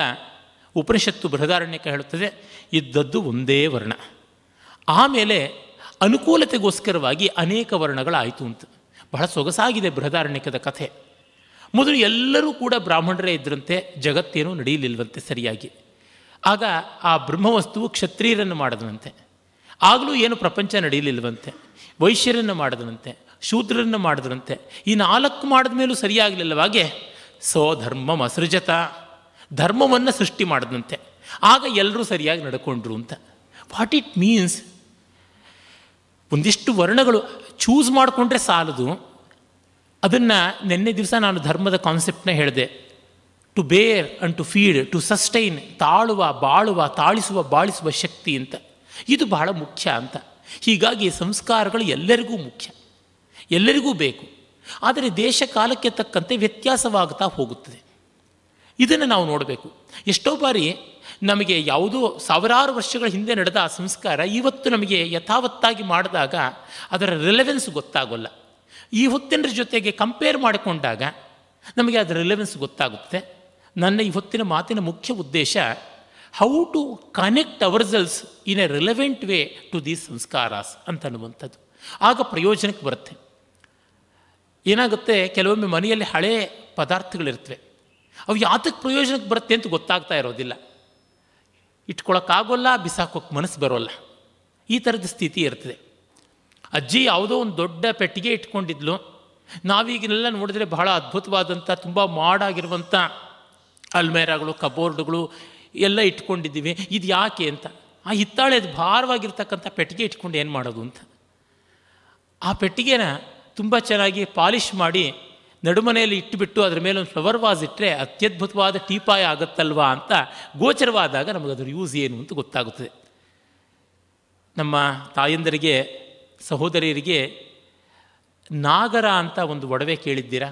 ಉಪನಿಷತ್ತು ಬೃಹದಾರಣ್ಯಕ್ಕೆ ಹೇಳುತ್ತದೆ ಇದ್ದದ್ದು ಒಂದೇ ವರ್ಣ ಆಮೇಲೆ ಅನುಕೂಲತೆಗೋಸ್ಕರವಾಗಿ ಅನೇಕ ವರ್ಣಗಳಾಯಿತು ಅಂತ ಬಹಳ ಸೊಗಸಾಗಿದೆ ಬೃಹದಾರಣ್ಯಕದ ಕಥೆ ಮೊದಲು ಎಲ್ಲರೂ ಕೂಡ ಬ್ರಾಹ್ಮಣರೇ ಇದ್ದರಂತೆ ಜಗತ್ತೇನೂ ನಡೆಯಲಿಲ್ವಂತೆ ಸರಿಯಾಗಿ ಆಗ ಆ ಬ್ರಹ್ಮವಸ್ತುವು ಕ್ಷತ್ರಿಯರನ್ನು ಮಾಡಿದನಂತೆ ಆಗಲೂ ಏನು ಪ್ರಪಂಚ ನಡೆಯಲಿಲ್ಲವಂತೆ ವೈಶ್ಯರನ್ನು ಮಾಡಿದನಂತೆ ಶೂದ್ರರನ್ನು ಮಾಡಿದ್ರಂತೆ ಈ ನಾಲ್ಕು ಮಾಡಿದ ಮೇಲೂ ಸರಿಯಾಗಲಿಲ್ಲವಾಗೆ ಸೋ ಧರ್ಮ ಅಸೃಜತ ಧರ್ಮವನ್ನು ಸೃಷ್ಟಿ ಮಾಡಿದಂತೆ ಆಗ ಎಲ್ಲರೂ ಸರಿಯಾಗಿ ನಡ್ಕೊಂಡ್ರು ಅಂತ ವಾಟ್ ಇಟ್ ಮೀನ್ಸ್ ಒಂದಿಷ್ಟು ವರ್ಣಗಳು ಚೂಸ್ ಮಾಡಿಕೊಂಡ್ರೆ ಸಾಲದು ಅದನ್ನು ನಿನ್ನೆ ದಿವಸ ನಾನು ಧರ್ಮದ ಕಾನ್ಸೆಪ್ಟನ್ನ ಹೇಳಿದೆ to bear and to feed to sustain ತಾಳುವ ಬಾಳುವ ತಾಳಿಸುವ ಬಾಳಿಸುವ ಶಕ್ತಿ ಅಂತ ಇದು ಬಹಳ ಮುಖ್ಯ ಅಂತ ಹೀಗಾಗಿ ಸಂಸ್ಕಾರಗಳು ಎಲ್ಲರಿಗೂ ಮುಖ್ಯ ಎಲ್ಲರಿಗೂ ಬೇಕು ಆದರೆ ದೇಶ ಕಾಲಕ್ಕೆ ತಕ್ಕಂತೆ ವ್ಯತ್ಯಾಸವಾಗ್ತಾ ಹೋಗುತ್ತದೆ ಇದನ್ನು ನಾವು ನೋಡಬೇಕು ಎಷ್ಟೋ ಬಾರಿ ನಮಗೆ ಯಾವುದೋ ಸಾವಿರಾರು ವರ್ಷಗಳ ಹಿಂದೆ ನಡೆದ ಆ ಸಂಸ್ಕಾರ ಇವತ್ತು ನಮಗೆ ಯಥಾವತ್ತಾಗಿ ಮಾಡಿದಾಗ ಅದರ ರಿಲೆವೆನ್ಸ್ ಗೊತ್ತಾಗೋಲ್ಲ ಈ ಹೊತ್ತಿನರ ಜೊತೆಗೆ ಕಂಪೇರ್ ಮಾಡಿಕೊಂಡಾಗ ನಮಗೆ ಅದರ ರಿಲೆವೆನ್ಸ್ ಗೊತ್ತಾಗುತ್ತೆ ನನ್ನ ಇವತ್ತಿನ ಮಾತಿನ ಮುಖ್ಯ ಉದ್ದೇಶ how to connect ourselves in a relevant way to these ಸಂಸ್ಕಾರಾಸ್ ಅಂತ ಅನ್ನುವಂಥದ್ದು ಆಗ ಪ್ರಯೋಜನಕ್ಕೆ ಬರುತ್ತೆ ಏನಾಗುತ್ತೆ ಕೆಲವೊಮ್ಮೆ ಮನೆಯಲ್ಲಿ ಹಳೇ ಪದಾರ್ಥಗಳಿರ್ತವೆ ಅವು ಯಾತಕ್ಕೆ ಪ್ರಯೋಜನಕ್ಕೆ ಬರುತ್ತೆ ಅಂತ ಗೊತ್ತಾಗ್ತಾ ಇರೋದಿಲ್ಲ ಇಟ್ಕೊಳಕ್ಕಾಗೋಲ್ಲ ಬಿಸಾಕೋಕ್ಕೆ ಮನಸ್ಸು ಬರೋಲ್ಲ ಈ ಥರದ ಸ್ಥಿತಿ ಇರ್ತದೆ ಅಜ್ಜಿ ಯಾವುದೋ ಒಂದು ದೊಡ್ಡ ಪೆಟ್ಟಿಗೆ ಇಟ್ಕೊಂಡಿದ್ಲು ನಾವೀಗನೆಲ್ಲ ನೋಡಿದ್ರೆ ಬಹಳ ಅದ್ಭುತವಾದಂಥ ತುಂಬ ಮಾಡಾಗಿರುವಂಥ ಅಲ್ಮೇರಾಗಳು ಕಬೋರ್ಡ್ಗಳು ಎಲ್ಲ ಇಟ್ಕೊಂಡಿದ್ದೀವಿ ಇದು ಯಾಕೆ ಅಂತ ಆ ಹಿತ್ತಾಳೆ ಅದು ಭಾರವಾಗಿರ್ತಕ್ಕಂಥ ಪೆಟ್ಟಿಗೆ ಇಟ್ಕೊಂಡು ಏನು ಮಾಡೋದು ಅಂತ ಆ ಪೆಟ್ಟಿಗೆನ ತುಂಬ ಚೆನ್ನಾಗಿ ಪಾಲಿಷ್ ಮಾಡಿ ನಡುಮನೆಯಲ್ಲಿ ಇಟ್ಟುಬಿಟ್ಟು ಅದರ ಮೇಲೆ ಒಂದು ಫ್ಲವರ್ ವಾಸ್ ಇಟ್ಟರೆ ಅತ್ಯದ್ಭುತವಾದ ಟೀಪಾಯ ಆಗುತ್ತಲ್ವಾ ಅಂತ ಗೋಚರವಾದಾಗ ನಮಗದ್ರ ಯೂಸ್ ಏನು ಅಂತ ಗೊತ್ತಾಗುತ್ತದೆ ನಮ್ಮ ತಾಯಂದರಿಗೆ ಸಹೋದರಿಯರಿಗೆ ನಾಗರ ಅಂತ ಒಂದು ಒಡವೆ ಕೇಳಿದ್ದೀರಾ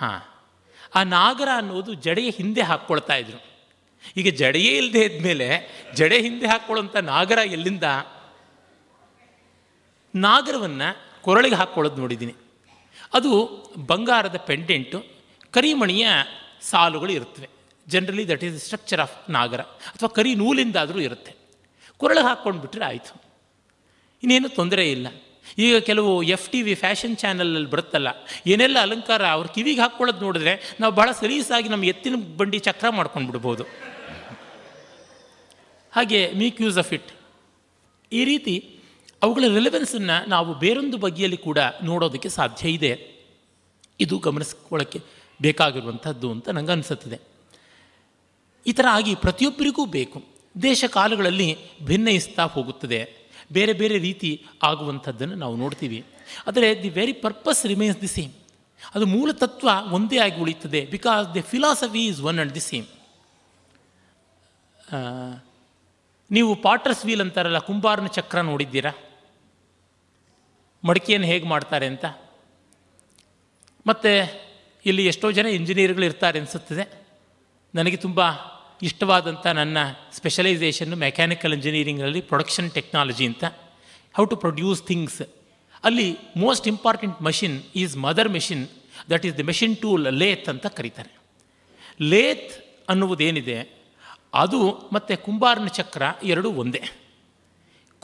ಹಾಂ ಆ ನಾಗರ ಅನ್ನೋದು ಜಡೆಯ ಹಿಂದೆ ಹಾಕ್ಕೊಳ್ತಾ ಇದ್ರು ಈಗ ಜಡೆಯೇ ಇಲ್ಲದೆ ಇದ್ಮೇಲೆ ಜಡೆ ಹಿಂದೆ ಹಾಕ್ಕೊಳ್ಳೋಂಥ ನಾಗರ ಎಲ್ಲಿಂದ ನಾಗರವನ್ನು ಕೊರಳಿಗೆ ಹಾಕ್ಕೊಳ್ಳೋದು ನೋಡಿದ್ದೀನಿ ಅದು ಬಂಗಾರದ ಪೆಂಡೆಂಟು ಕರಿಮಣಿಯ ಸಾಲುಗಳು ಇರುತ್ತವೆ generally that is the structure of ನಾಗರ ಅಥವಾ ಕರಿ ನೂಲಿಂದಾದರೂ ಇರುತ್ತೆ ಕೊರಳಿಗೆ ಹಾಕ್ಕೊಂಡು ಬಿಟ್ಟರೆ ಆಯಿತು ಇನ್ನೇನು ತೊಂದರೆ ಇಲ್ಲ ಈಗ ಕೆಲವು ಎಫ್ ಟಿ ವಿ ಫ್ಯಾಷನ್ ಚಾನಲಲ್ಲಿ ಬರುತ್ತಲ್ಲ ಏನೆಲ್ಲ ಅಲಂಕಾರ ಅವ್ರ ಕಿವಿಗೆ ಹಾಕ್ಕೊಳ್ಳೋದು ನೋಡಿದ್ರೆ ನಾವು ಭಾಳ ಸರೀಸಾಗಿ ನಮ್ಮ ಎತ್ತಿನ ಬಂಡಿ ಚಕ್ರ ಮಾಡ್ಕೊಂಡು ಬಿಡ್ಬೋದು ಹಾಗೆ ಮೀಕ್ ಯೂಸ್ ಆಫ್ ಇಟ್ ಈ ರೀತಿ ಅವುಗಳ ರಿಲೆವೆನ್ಸನ್ನು ನಾವು ಬೇರೊಂದು ಬಗೆಯಲ್ಲಿ ಕೂಡ ನೋಡೋದಕ್ಕೆ ಸಾಧ್ಯ ಇದೆ ಇದು ಗಮನಿಸ್ಕೊಳ್ಳೋಕ್ಕೆ ಬೇಕಾಗಿರುವಂಥದ್ದು ಅಂತ ನಂಗೆ ಅನಿಸುತ್ತದೆ ಈ ಥರ ಆಗಿ ಪ್ರತಿಯೊಬ್ಬರಿಗೂ ಬೇಕು ದೇಶ ಕಾಲಗಳಲ್ಲಿ ಭಿನ್ನಯಿಸ್ತಾ ಹೋಗುತ್ತದೆ ಬೇರೆ ಬೇರೆ ರೀತಿ ಆಗುವಂಥದ್ದನ್ನು ನಾವು ನೋಡ್ತೀವಿ ಆದರೆ the very purpose remains the same ಅದು ಮೂಲ ತತ್ವ ಒಂದೇ ಆಗಿ ಉಳಿಯುತ್ತದೆ because the philosophy is one and the same ನೀವು ಪಾಟರ್ಸ್ ವೀಲ್ ಅಂತಾರಲ್ಲ ಕುಂಬಾರನ ಚಕ್ರ ನೋಡಿದ್ದೀರಾ ಮಡಿಕೆಯನ್ನು ಹೇಗೆ ಮಾಡ್ತಾರೆ ಅಂತ ಮತ್ತು ಇಲ್ಲಿ ಎಷ್ಟೋ ಜನ ಇಂಜಿನಿಯರ್ಗಳು ಇರ್ತಾರೆ ಅನಿಸುತ್ತದೆ ನನಗೆ ತುಂಬ ಇಷ್ಟವಾದಂಥ ನನ್ನ ಸ್ಪೆಷಲೈಸೇಷನ್ನು ಮೆಕ್ಯಾನಿಕಲ್ ಇಂಜಿನಿಯರಿಂಗಲ್ಲಿ ಪ್ರೊಡಕ್ಷನ್ ಟೆಕ್ನಾಲಜಿ ಅಂತ ಹೌ ಟು ಪ್ರೊಡ್ಯೂಸ್ ಥಿಂಗ್ಸ್ ಅಲ್ಲಿ most important machine is mother machine that is the machine tool lathe ಅಂತ ಕರೀತಾರೆ ಲೇತ್ ಅನ್ನುವುದೇನಿದೆ ಅದು ಮತ್ತು ಕುಂಬಾರನ ಚಕ್ರ ಎರಡೂ ಒಂದೇ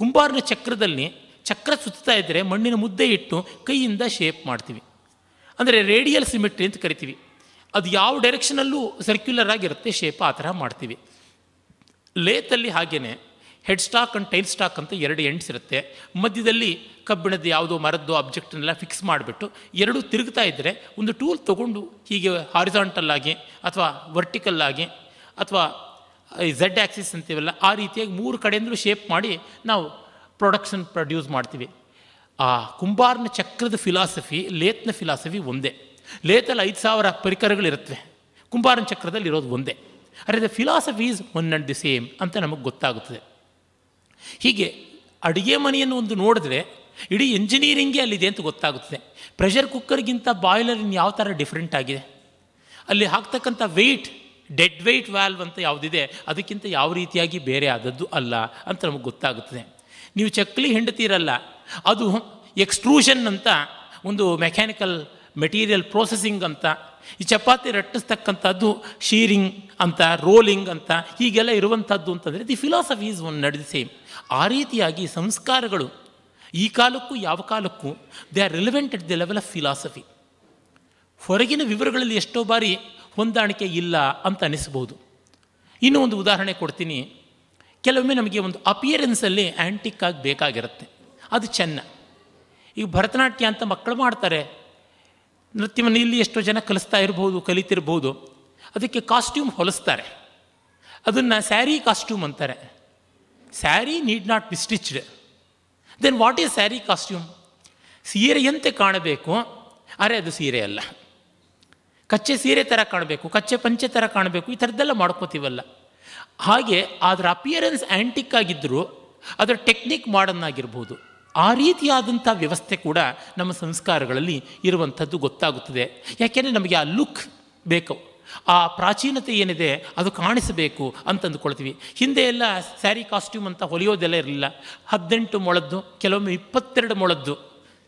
ಕುಂಬಾರನ ಚಕ್ರದಲ್ಲಿ ಚಕ್ರ ಸುತ್ತಾ ಇದ್ದರೆ ಮಣ್ಣಿನ ಮುದ್ದೆ ಇಟ್ಟು ಕೈಯಿಂದ ಶೇಪ್ ಮಾಡ್ತೀವಿ ಅಂದರೆ ರೇಡಿಯಲ್ ಸಿಮೆಟ್ರಿ ಅಂತ ಕರಿತೀವಿ ಅದು ಯಾವ ಡೈರೆಕ್ಷನಲ್ಲೂ ಸರ್ಕ್ಯುಲರ್ ಆಗಿರುತ್ತೆ ಶೇಪ್ ಆ ಥರ ಮಾಡ್ತೀವಿ ಲೇತಲ್ಲಿ ಹಾಗೆಯೇ head stock and tail stock ಅಂತ ಎರಡು ಎಂಡ್ಸ್ ಇರುತ್ತೆ ಮಧ್ಯದಲ್ಲಿ ಕಬ್ಬಿಣದ ಯಾವುದೋ ಮರದ್ದು ಅಬ್ಜೆಕ್ಟನ್ನೆಲ್ಲ ಫಿಕ್ಸ್ ಮಾಡಿಬಿಟ್ಟು ಎರಡು ತಿರುಗ್ತಾ ಇದ್ದರೆ ಒಂದು ಟೂಲ್ ತೊಗೊಂಡು ಹೀಗೆ ಹಾರಿಸಾಂಟಲ್ಲಾಗಿ ಅಥವಾ ವರ್ಟಿಕಲ್ಲಾಗಿ ಅಥವಾ ಝೆಡ್ ಆ್ಯಕ್ಸಿಸ್ ಅಂತೀವಲ್ಲ ಆ ರೀತಿಯಾಗಿ ಮೂರು ಕಡೆಯಿಂದಲೂ ಶೇಪ್ ಮಾಡಿ ನಾವು ಪ್ರೊಡಕ್ಷನ್ ಪ್ರೊಡ್ಯೂಸ್ ಮಾಡ್ತೀವಿ ಆ ಕುಂಬಾರನ ಚಕ್ರದ ಫಿಲಾಸಫಿ ಲೇತ್ನ ಫಿಲಾಸಫಿ ಒಂದೇ ಲೇತಲ್ಲಿ ಐದು ಸಾವಿರ ಪರಿಕರಗಳಿರುತ್ತವೆ ಕುಂಬಾರನ ಚಕ್ರದಲ್ಲಿ ಇರೋದು ಒಂದೇ ಅರೆ the philosophy is one and the same ಅಂತ ನಮಗೆ ಗೊತ್ತಾಗುತ್ತದೆ ಹೀಗೆ ಅಡುಗೆ ಮನೆಯನ್ನು ಒಂದು ನೋಡಿದ್ರೆ ಇಡೀ ಇಂಜಿನಿಯರಿಂಗೇ ಅಲ್ಲಿದೆ ಅಂತ ಗೊತ್ತಾಗುತ್ತದೆ ಪ್ರೆಷರ್ ಕುಕ್ಕರ್ಗಿಂತ ಬಾಯ್ಲರ್ ಇನ್ನು ಯಾವ ಥರ ಡಿಫ್ರೆಂಟ್ ಆಗಿದೆ ಅಲ್ಲಿ ಹಾಕ್ತಕ್ಕಂಥ ವೆಯ್ಟ್ ಡೆಡ್ ವೆಯ್ಟ್ ವ್ಯಾಲ್ವ್ ಅಂತ ಯಾವುದಿದೆ ಅದಕ್ಕಿಂತ ಯಾವ ರೀತಿಯಾಗಿ ಬೇರೆ ಆದದ್ದು ಅಲ್ಲ ಅಂತ ನಮಗೆ ಗೊತ್ತಾಗುತ್ತದೆ ನೀವು ಚಕ್ಲಿ ಹೆಂಡತೀರಲ್ಲ ಅದು ಎಕ್ಸ್ಟ್ರೂಷನ್ ಅಂತ ಒಂದು ಮೆಕ್ಯಾನಿಕಲ್ ಮೆಟೀರಿಯಲ್ ಪ್ರೋಸೆಸಿಂಗ್ ಅಂತ ಈ ಚಪಾತಿ ರಟ್ಟಿಸ್ತಕ್ಕಂಥದ್ದು ಶೀರಿಂಗ್ ಅಂತ ರೋಲಿಂಗ್ ಅಂತ ಹೀಗೆಲ್ಲ ಇರುವಂಥದ್ದು ಅಂತಂದರೆ ದಿ ಫಿಲಾಸಫಿ ಈಸ್ ಒನ್ ನಡೆದ ಸೇಮ್ ಆ ರೀತಿಯಾಗಿ ಸಂಸ್ಕಾರಗಳು ಈ ಕಾಲಕ್ಕೂ ಯಾವ ಕಾಲಕ್ಕೂ they are relevant at the level of philosophy ಹೊರಗಿನ ವಿವರಗಳಲ್ಲಿ ಎಷ್ಟೋ ಬಾರಿ ಹೊಂದಾಣಿಕೆ ಇಲ್ಲ ಅಂತ ಅನಿಸ್ಬೋದು ಇನ್ನೂ ಒಂದು ಉದಾಹರಣೆ ಕೊಡ್ತೀನಿ ಕೆಲವೊಮ್ಮೆ ನಮಗೆ ಒಂದು ಅಪಿಯರೆನ್ಸಲ್ಲಿ ಆ್ಯಂಟಿಕ್ ಆಗಿ ಬೇಕಾಗಿರುತ್ತೆ ಅದು ಚೆನ್ನ ಈಗ ಭರತನಾಟ್ಯ ಅಂತ ಮಕ್ಕಳು ಮಾಡ್ತಾರೆ ನೃತ್ಯವನ್ನು ಇಲ್ಲಿ ಎಷ್ಟೋ ಜನ ಕಲಿಸ್ತಾ ಇರ್ಬೋದು ಕಲಿತಿರ್ಬೋದು ಅದಕ್ಕೆ ಕಾಸ್ಟ್ಯೂಮ್ ಹೊಲಿಸ್ತಾರೆ ಅದನ್ನು ಸ್ಯಾರಿ ಕಾಸ್ಟ್ಯೂಮ್ ಅಂತಾರೆ sari need not be stitched then what is sari costume ಸೀರೆಯಂತೆ ಕಾಣಬೇಕು ಅರೆ ಅದು ಸೀರೆ ಅಲ್ಲ ಕಚ್ಚೆ ಸೀರೆ ಥರ ಕಾಣಬೇಕು ಕಚ್ಚೆ ಪಂಚೆ ಥರ ಕಾಣಬೇಕು ಈ ಥರದ್ದೆಲ್ಲ ಮಾಡ್ಕೋತೀವಲ್ಲ ಹಾಗೆ ಅದರ ಅಪಿಯರೆನ್ಸ್ ಆ್ಯಂಟಿಕ್ ಆಗಿದ್ದರೂ ಅದರ ಟೆಕ್ನಿಕ್ ಮಾಡನ್ನಾಗಿರ್ಬೋದು ಆ ರೀತಿಯಾದಂಥ ವ್ಯವಸ್ಥೆ ಕೂಡ ನಮ್ಮ ಸಂಸ್ಕಾರಗಳಲ್ಲಿ ಇರುವಂಥದ್ದು ಗೊತ್ತಾಗುತ್ತದೆ ಯಾಕೆಂದರೆ ನಮಗೆ ಆ ಲುಕ್ ಬೇಕು ಆ ಪ್ರಾಚೀನತೆ ಏನಿದೆ ಅದು ಕಾಣಿಸಬೇಕು ಅಂತಂದುಕೊಳ್ತೀವಿ ಹಿಂದೆ ಎಲ್ಲ ಸ್ಯಾರಿ ಕಾಸ್ಟ್ಯೂಮ್ ಅಂತ ಹೊಲಿಯೋದೆಲ್ಲ ಇರಲಿಲ್ಲ ಹದಿನೆಂಟು ಮೊಳದ್ದು ಕೆಲವೊಮ್ಮೆ ಇಪ್ಪತ್ತೆರಡು ಮೊಳದ್ದು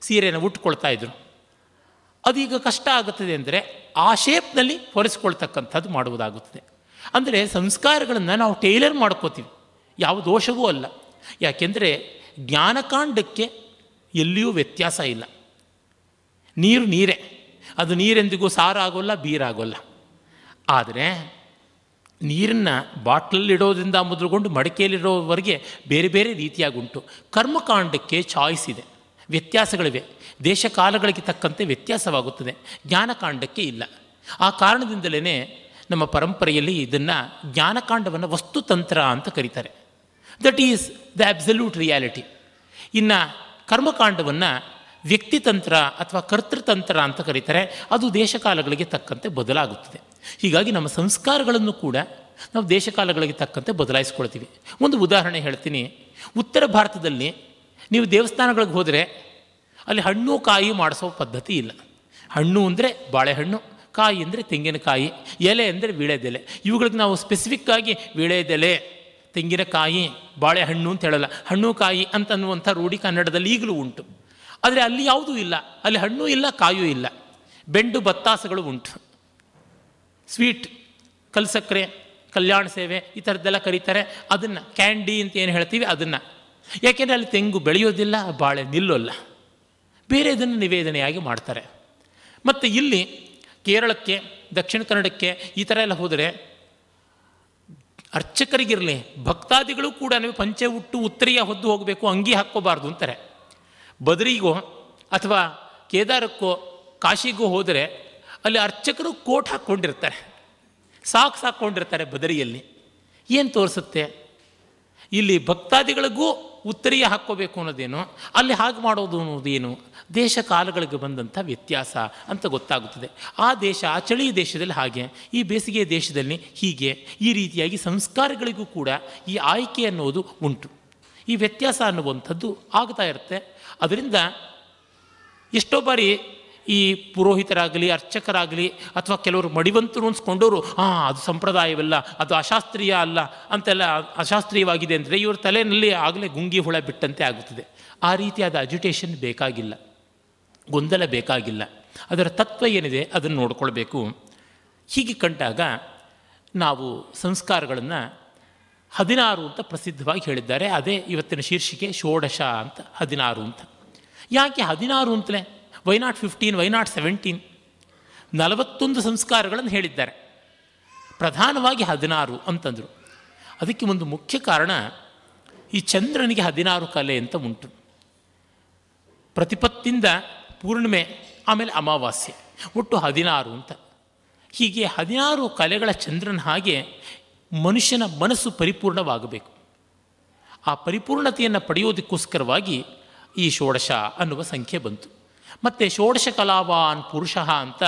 ಸೀರೆಯನ್ನು ಉಟ್ಕೊಳ್ತಾ ಇದ್ರು ಅದೀಗ ಕಷ್ಟ ಆಗುತ್ತದೆ ಅಂದರೆ ಆ ಶೇಪ್ನಲ್ಲಿ ಹೊರಿಸ್ಕೊಳ್ತಕ್ಕಂಥದ್ದು ಮಾಡುವುದಾಗುತ್ತದೆ ಅಂದರೆ ಸಂಸ್ಕಾರಗಳನ್ನು ನಾವು ಟೈಲರ್ ಮಾಡ್ಕೋತೀವಿ ಯಾವ ದೋಷವೂ ಅಲ್ಲ ಯಾಕೆಂದರೆ ಜ್ಞಾನಕಾಂಡಕ್ಕೆ ಎಲ್ಲಿಯೂ ವ್ಯತ್ಯಾಸ ಇಲ್ಲ ನೀರು ನೀರೇ ಅದು ನೀರೆಂದಿಗೂ ಸಾರಾಗೋಲ್ಲ ಬೀರಾಗೋಲ್ಲ ಆದರೆ ನೀರನ್ನು ಬಾಟ್ಲಲ್ಲಿಡೋದ್ರಿಂದ ಮುದ್ರಗೊಂಡು ಮಡಿಕೆಯಲ್ಲಿರೋವರೆಗೆ ಬೇರೆ ಬೇರೆ ರೀತಿಯಾಗುಂಟು ಕರ್ಮಕಾಂಡಕ್ಕೆ ಚಾಯ್ಸ್ ಇದೆ ವ್ಯತ್ಯಾಸಗಳಿವೆ ದೇಶಕಾಲಗಳಿಗೆ ತಕ್ಕಂತೆ ವ್ಯತ್ಯಾಸವಾಗುತ್ತದೆ ಜ್ಞಾನಕಾಂಡಕ್ಕೆ ಇಲ್ಲ ಆ ಕಾರಣದಿಂದಲೇ ನಮ್ಮ ಪರಂಪರೆಯಲ್ಲಿ ಇದನ್ನು ಜ್ಞಾನಕಾಂಡವನ್ನು ವಸ್ತುತಂತ್ರ ಅಂತ ಕರೀತಾರೆ that is the absolute reality ಇನ್ನು ಕರ್ಮಕಾಂಡವನ್ನು ವ್ಯಕ್ತಿತಂತ್ರ ಅಥವಾ ಕರ್ತೃತಂತ್ರ ಅಂತ ಕರೀತಾರೆ ಅದು ದೇಶಕಾಲಗಳಿಗೆ ತಕ್ಕಂತೆ ಬದಲಾಗುತ್ತದೆ ಹೀಗಾಗಿ ನಮ್ಮ ಸಂಸ್ಕಾರಗಳನ್ನು ಕೂಡ ನಾವು ದೇಶಕಾಲಗಳಿಗೆ ತಕ್ಕಂತೆ ಬದಲಾಯಿಸ್ಕೊಳ್ತೀವಿ ಒಂದು ಉದಾಹರಣೆ ಹೇಳ್ತೀನಿ ಉತ್ತರ ಭಾರತದಲ್ಲಿ ನೀವು ದೇವಸ್ಥಾನಗಳಿಗೆ ಹೋದರೆ ಅಲ್ಲಿ ಹಣ್ಣು ಕಾಯಿ ಮಾಡಿಸೋ ಪದ್ಧತಿ ಇಲ್ಲ ಹಣ್ಣು ಅಂದರೆ ಬಾಳೆಹಣ್ಣು ಕಾಯಿ ಅಂದರೆ ತೆಂಗಿನಕಾಯಿ ಎಲೆ ಅಂದರೆ ವೀಳೆದೆಲೆ ಇವುಗಳಿಗೆ ನಾವು ಸ್ಪೆಸಿಫಿಕ್ಕಾಗಿ ವೀಳೆದೆಲೆ ತೆಂಗಿನಕಾಯಿ ಬಾಳೆಹಣ್ಣು ಅಂತ ಹೇಳಲ್ಲ ಹಣ್ಣು ಕಾಯಿ ಅಂತನ್ನುವಂಥ ರೂಢಿ ಕನ್ನಡದಲ್ಲಿ ಈಗಲೂ ಉಂಟು ಆದರೆ ಅಲ್ಲಿ ಯಾವುದೂ ಇಲ್ಲ ಅಲ್ಲಿ ಹಣ್ಣು ಇಲ್ಲ ಕಾಯೂ ಇಲ್ಲ ಬೆಂಡು ಬತ್ತಾಸಗಳು ಉಂಟು ಸ್ವೀಟ್ ಕಲ್ಸಕ್ರೆ ಕಲ್ಯಾಣ ಸೇವೆ ಈ ಥರದ್ದೆಲ್ಲ ಕರೀತಾರೆ ಅದನ್ನು ಕ್ಯಾಂಡಿ ಅಂತ ಏನು ಹೇಳ್ತೀವಿ ಅದನ್ನು ಯಾಕೆಂದರೆ ಅಲ್ಲಿ ತೆಂಗು ಬೆಳೆಯೋದಿಲ್ಲ ಬಾಳೆ ನಿಲ್ಲೋಲ್ಲ ಬೇರೆ ಇದನ್ನು ನಿವೇದನೆಯಾಗಿ ಮಾಡ್ತಾರೆ ಮತ್ತು ಇಲ್ಲಿ ಕೇರಳಕ್ಕೆ ದಕ್ಷಿಣ ಕನ್ನಡಕ್ಕೆ ಈ ಥರ ಎಲ್ಲ ಹೋದರೆ ಅರ್ಚಕರಿಗಿರಲಿ ಭಕ್ತಾದಿಗಳು ಕೂಡ ಪಂಚೆ ಉಟ್ಟು ಉತ್ತರಿಯ ಹೊದ್ದು ಹೋಗಬೇಕು ಅಂಗಿ ಹಾಕ್ಕೋಬಾರ್ದು ಅಂತಾರೆ ಬದರಿಗೋ ಅಥವಾ ಕೇದಾರಕ್ಕೋ ಕಾಶಿಗೋ ಹೋದರೆ ಅಲ್ಲಿ ಅರ್ಚಕರು ಕೋಟ್ ಹಾಕ್ಕೊಂಡಿರ್ತಾರೆ ಸಾಕ್ಸ್ ಹಾಕ್ಕೊಂಡಿರ್ತಾರೆ ಬದರಿಯಲ್ಲಿ ಏನು ತೋರಿಸುತ್ತೆ ಇಲ್ಲಿ ಭಕ್ತಾದಿಗಳಿಗೂ ಉತ್ತರಿಯ ಹಾಕ್ಕೋಬೇಕು ಅನ್ನೋದೇನು ಅಲ್ಲಿ ಹಾಗೆ ಮಾಡೋದು ಅನ್ನೋದೇನು ದೇಶ ಕಾಲಗಳಿಗೆ ಬಂದಂಥ ವ್ಯತ್ಯಾಸ ಅಂತ ಗೊತ್ತಾಗುತ್ತದೆ ಆ ದೇಶ ಆ ಚಳಿ ದೇಶದಲ್ಲಿ ಹಾಗೆ ಈ ಬೇಸಿಗೆ ದೇಶದಲ್ಲಿ ಹೀಗೆ ಈ ರೀತಿಯಾಗಿ ಸಂಸ್ಕಾರಗಳಿಗೂ ಕೂಡ ಈ ಆಯ್ಕೆ ಅನ್ನೋದು ಉಂಟು ಈ ವ್ಯತ್ಯಾಸ ಅನ್ನುವಂಥದ್ದು ಆಗ್ತಾ ಇರುತ್ತೆ ಅದರಿಂದ ಎಷ್ಟೋ ಬಾರಿ ಈ ಪುರೋಹಿತರಾಗಲಿ ಅರ್ಚಕರಾಗಲಿ ಅಥವಾ ಕೆಲವರು ಮಡಿವಂತರು ಅನ್ಸ್ಕೊಂಡವರು ಹಾಂ ಅದು ಸಂಪ್ರದಾಯವಲ್ಲ ಅದು ಅಶಾಸ್ತ್ರೀಯ ಅಲ್ಲ ಅಂತೆಲ್ಲ ಅಶಾಸ್ತ್ರೀಯವಾಗಿದೆ ಅಂದರೆ ಇವ್ರ ತಲೆಯಲ್ಲಿ ಆಗಲೇ ಗುಂಗಿ ಹುಳ ಬಿಟ್ಟಂತೆ ಆಗುತ್ತದೆ ಆ ರೀತಿಯಾದ ಅಜುಟೇಷನ್ ಬೇಕಾಗಿಲ್ಲ ಗೊಂದಲ ಬೇಕಾಗಿಲ್ಲ ಅದರ ತತ್ವ ಏನಿದೆ ಅದನ್ನು ನೋಡಿಕೊಳ್ಬೇಕು ಹೀಗೆ ಕಂಡಾಗ ನಾವು ಸಂಸ್ಕಾರಗಳನ್ನು ಹದಿನಾರು ಅಂತ ಪ್ರಸಿದ್ಧವಾಗಿ ಹೇಳಿದ್ದಾರೆ ಅದೇ ಇವತ್ತಿನ ಶೀರ್ಷಿಕೆ ಷೋಡಶ ಅಂತ ಹದಿನಾರು ಅಂತ ಯಾಕೆ ಹದಿನಾರು ಅಂತಲೇ why not fifteen why not seventeen ನಲವತ್ತೊಂದು ಸಂಸ್ಕಾರಗಳನ್ನು ಹೇಳಿದ್ದಾರೆ ಪ್ರಧಾನವಾಗಿ ಹದಿನಾರು ಅಂತಂದರು ಅದಕ್ಕೆ ಒಂದು ಮುಖ್ಯ ಕಾರಣ ಈ ಚಂದ್ರನಿಗೆ ಹದಿನಾರು ಕಲೆ ಅಂತ ಉಂಟು ಪ್ರತಿಪತ್ತಿಂದ ಪೂರ್ಣಿಮೆ ಆಮೇಲೆ ಅಮಾವಾಸ್ಯೆ ಒಟ್ಟು ಹದಿನಾರು ಅಂತ ಹೀಗೆ ಹದಿನಾರು ಕಲೆಗಳ ಚಂದ್ರನ ಹಾಗೆ ಮನುಷ್ಯನ ಮನಸ್ಸು ಪರಿಪೂರ್ಣವಾಗಬೇಕು ಆ ಪರಿಪೂರ್ಣತೆಯನ್ನು ಪಡೆಯೋದಕ್ಕೋಸ್ಕರವಾಗಿ ಈ ಷೋಡಶ ಅನ್ನುವ ಸಂಖ್ಯೆ ಬಂತು ಮತ್ತು ಷೋಡಶ ಕಲಾವಾನ್ ಪುರುಷಃ ಅಂತ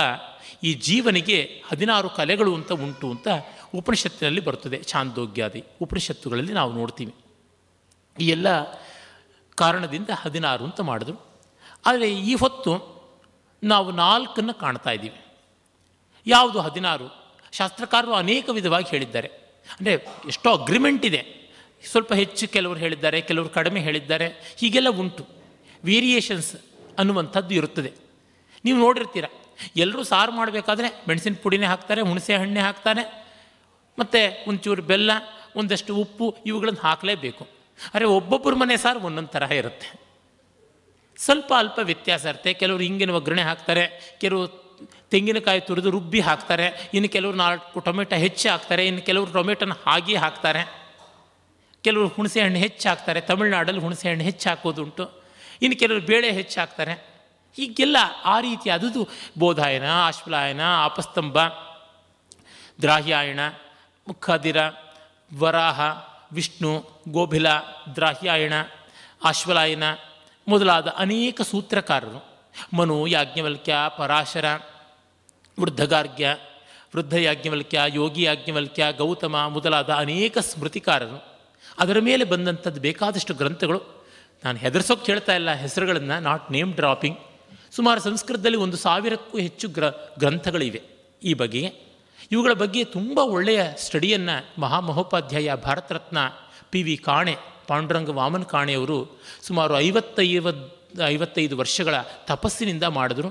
ಈ ಜೀವನಿಗೆ ಹದಿನಾರು ಕಲೆಗಳು ಅಂತ ಉಂಟು ಅಂತ ಉಪನಿಷತ್ತಿನಲ್ಲಿ ಬರ್ತದೆ ಚಾಂದೋಗ್ಯಾದಿ ಉಪನಿಷತ್ತುಗಳಲ್ಲಿ ನಾವು ನೋಡ್ತೀವಿ ಈ ಎಲ್ಲ ಕಾರಣದಿಂದ ಹದಿನಾರು ಅಂತ ಮಾಡಿದ್ರು ಆದರೆ ಈ ಹೊತ್ತು ನಾವು ನಾಲ್ಕನ್ನು ಕಾಣ್ತಾ ಇದ್ದೀವಿ ಯಾವುದು ಹದಿನಾರು ಶಾಸ್ತ್ರಕಾರರು ಅನೇಕ ವಿಧವಾಗಿ ಹೇಳಿದ್ದಾರೆ ಅಂದರೆ ಎಷ್ಟೋ ಅಗ್ರಿಮೆಂಟ್ ಇದೆ ಸ್ವಲ್ಪ ಹೆಚ್ಚು ಕೆಲವರು ಹೇಳಿದ್ದಾರೆ ಕೆಲವರು ಕಡಿಮೆ ಹೇಳಿದ್ದಾರೆ ಹೀಗೆಲ್ಲ ಉಂಟು ವೇರಿಯೇಷನ್ಸ್ ಅನ್ನುವಂಥದ್ದು ಇರುತ್ತದೆ ನೀವು ನೋಡಿರ್ತೀರ ಎಲ್ಲರೂ ಸಾರು ಮಾಡಬೇಕಾದ್ರೆ ಮೆಣಸಿನ ಪುಡಿನೇ ಹಾಕ್ತಾರೆ ಹುಣಸೆ ಹಣ್ಣೆ ಹಾಕ್ತಾರೆ ಮತ್ತು ಒಂಚೂರು ಬೆಲ್ಲ ಒಂದಷ್ಟು ಉಪ್ಪು ಇವುಗಳನ್ನು ಹಾಕಲೇಬೇಕು ಅರೆ ಒಬ್ಬೊಬ್ಬರ ಮನೆ ಸಾರು ಒಂದೊಂದು ತರಹ ಇರುತ್ತೆ ಸ್ವಲ್ಪ ಅಲ್ಪ ವ್ಯತ್ಯಾಸ ಇರುತ್ತೆ ಕೆಲವರು ಹಿಂಗಿನ ಒಗ್ಗರಣೆ ಹಾಕ್ತಾರೆ ಕೆಲವರು ತೆಂಗಿನಕಾಯಿ ತುರಿದು ರುಬ್ಬಿ ಹಾಕ್ತಾರೆ ಇನ್ನು ಕೆಲವರು ನಾಲ್ಕು ಟೊಮೆಟೊ ಹೆಚ್ಚು ಹಾಕ್ತಾರೆ ಇನ್ನು ಕೆಲವರು ಟೊಮೆಟೊನ ಹಾಗೆ ಹಾಕ್ತಾರೆ ಕೆಲವರು ಹುಣಸೆಹಣ್ಣು ಹಣ್ಣು ಹೆಚ್ಚು ಹಾಕ್ತಾರೆ ತಮಿಳ್ನಾಡಲ್ಲಿ ಹುಣಸೆಹಣ್ಣು ಹೆಚ್ಚು ಹಾಕೋದುಂಟು ಇನ್ನು ಕೆಲವರು ಬೇಳೆ ಹೆಚ್ಚು ಹಾಕ್ತಾರೆ ಹೀಗೆಲ್ಲ ಆ ರೀತಿ ಅದುದು ಬೋಧಾಯನ ಆಶ್ವಲಾಯನ ಆಪಸ್ತಂಭ ದ್ರಾಹ್ಯಾಯಣ ಮುಖಾದಿರ ವರಾಹ ವಿಷ್ಣು ಗೋಭಿಲ ದ್ರಾಹ್ಯಾಯಣ ಆಶ್ವಲಾಯನ ಮೊದಲಾದ ಅನೇಕ ಸೂತ್ರಕಾರರು ಮನು ಯಾಜ್ಞವಲ್ಕ್ಯ ಪರಾಶರ ವೃದ್ಧಗಾರ್ಗ್ಯ ವೃದ್ಧ ಯಾಜ್ಞವಲ್ಕ್ಯ ಯೋಗಿ ಯಾಜ್ಞವಲ್ಕ್ಯ ಗೌತಮ ಮೊದಲಾದ ಅನೇಕ ಸ್ಮೃತಿಕಾರರು ಅದರ ಮೇಲೆ ಬಂದಂಥದ್ದು ಬೇಕಾದಷ್ಟು ಗ್ರಂಥಗಳು ನಾನು ಹೆದರ್ಸೋಕ್ಕೆ ಹೇಳ್ತಾ ಇಲ್ಲ ಹೆಸರುಗಳನ್ನು ನಾಟ್ ನೇಮ್ ಡ್ರಾಪಿಂಗ್ ಸುಮಾರು ಸಂಸ್ಕೃತದಲ್ಲಿ ಒಂದು ಸಾವಿರಕ್ಕೂ ಹೆಚ್ಚು ಗ್ರ ಗ್ರಂಥಗಳಿವೆ ಈ ಬಗೆಗೆ ಇವುಗಳ ಬಗ್ಗೆ ತುಂಬ ಒಳ್ಳೆಯ ಸ್ಟಡಿಯನ್ನು ಮಹಾಮಹೋಪಾಧ್ಯಾಯ ಭಾರತರತ್ನ ಪಿ ವಿ ಕಾಣೆ ಪಾಂಡುರಂಗ ವಾಮನ ಕಾಣೆಯವರು ಸುಮಾರು ಐವತ್ತೈವ ಐವತ್ತೈದು ವರ್ಷಗಳ ತಪಸ್ಸಿನಿಂದ ಮಾಡಿದ್ರು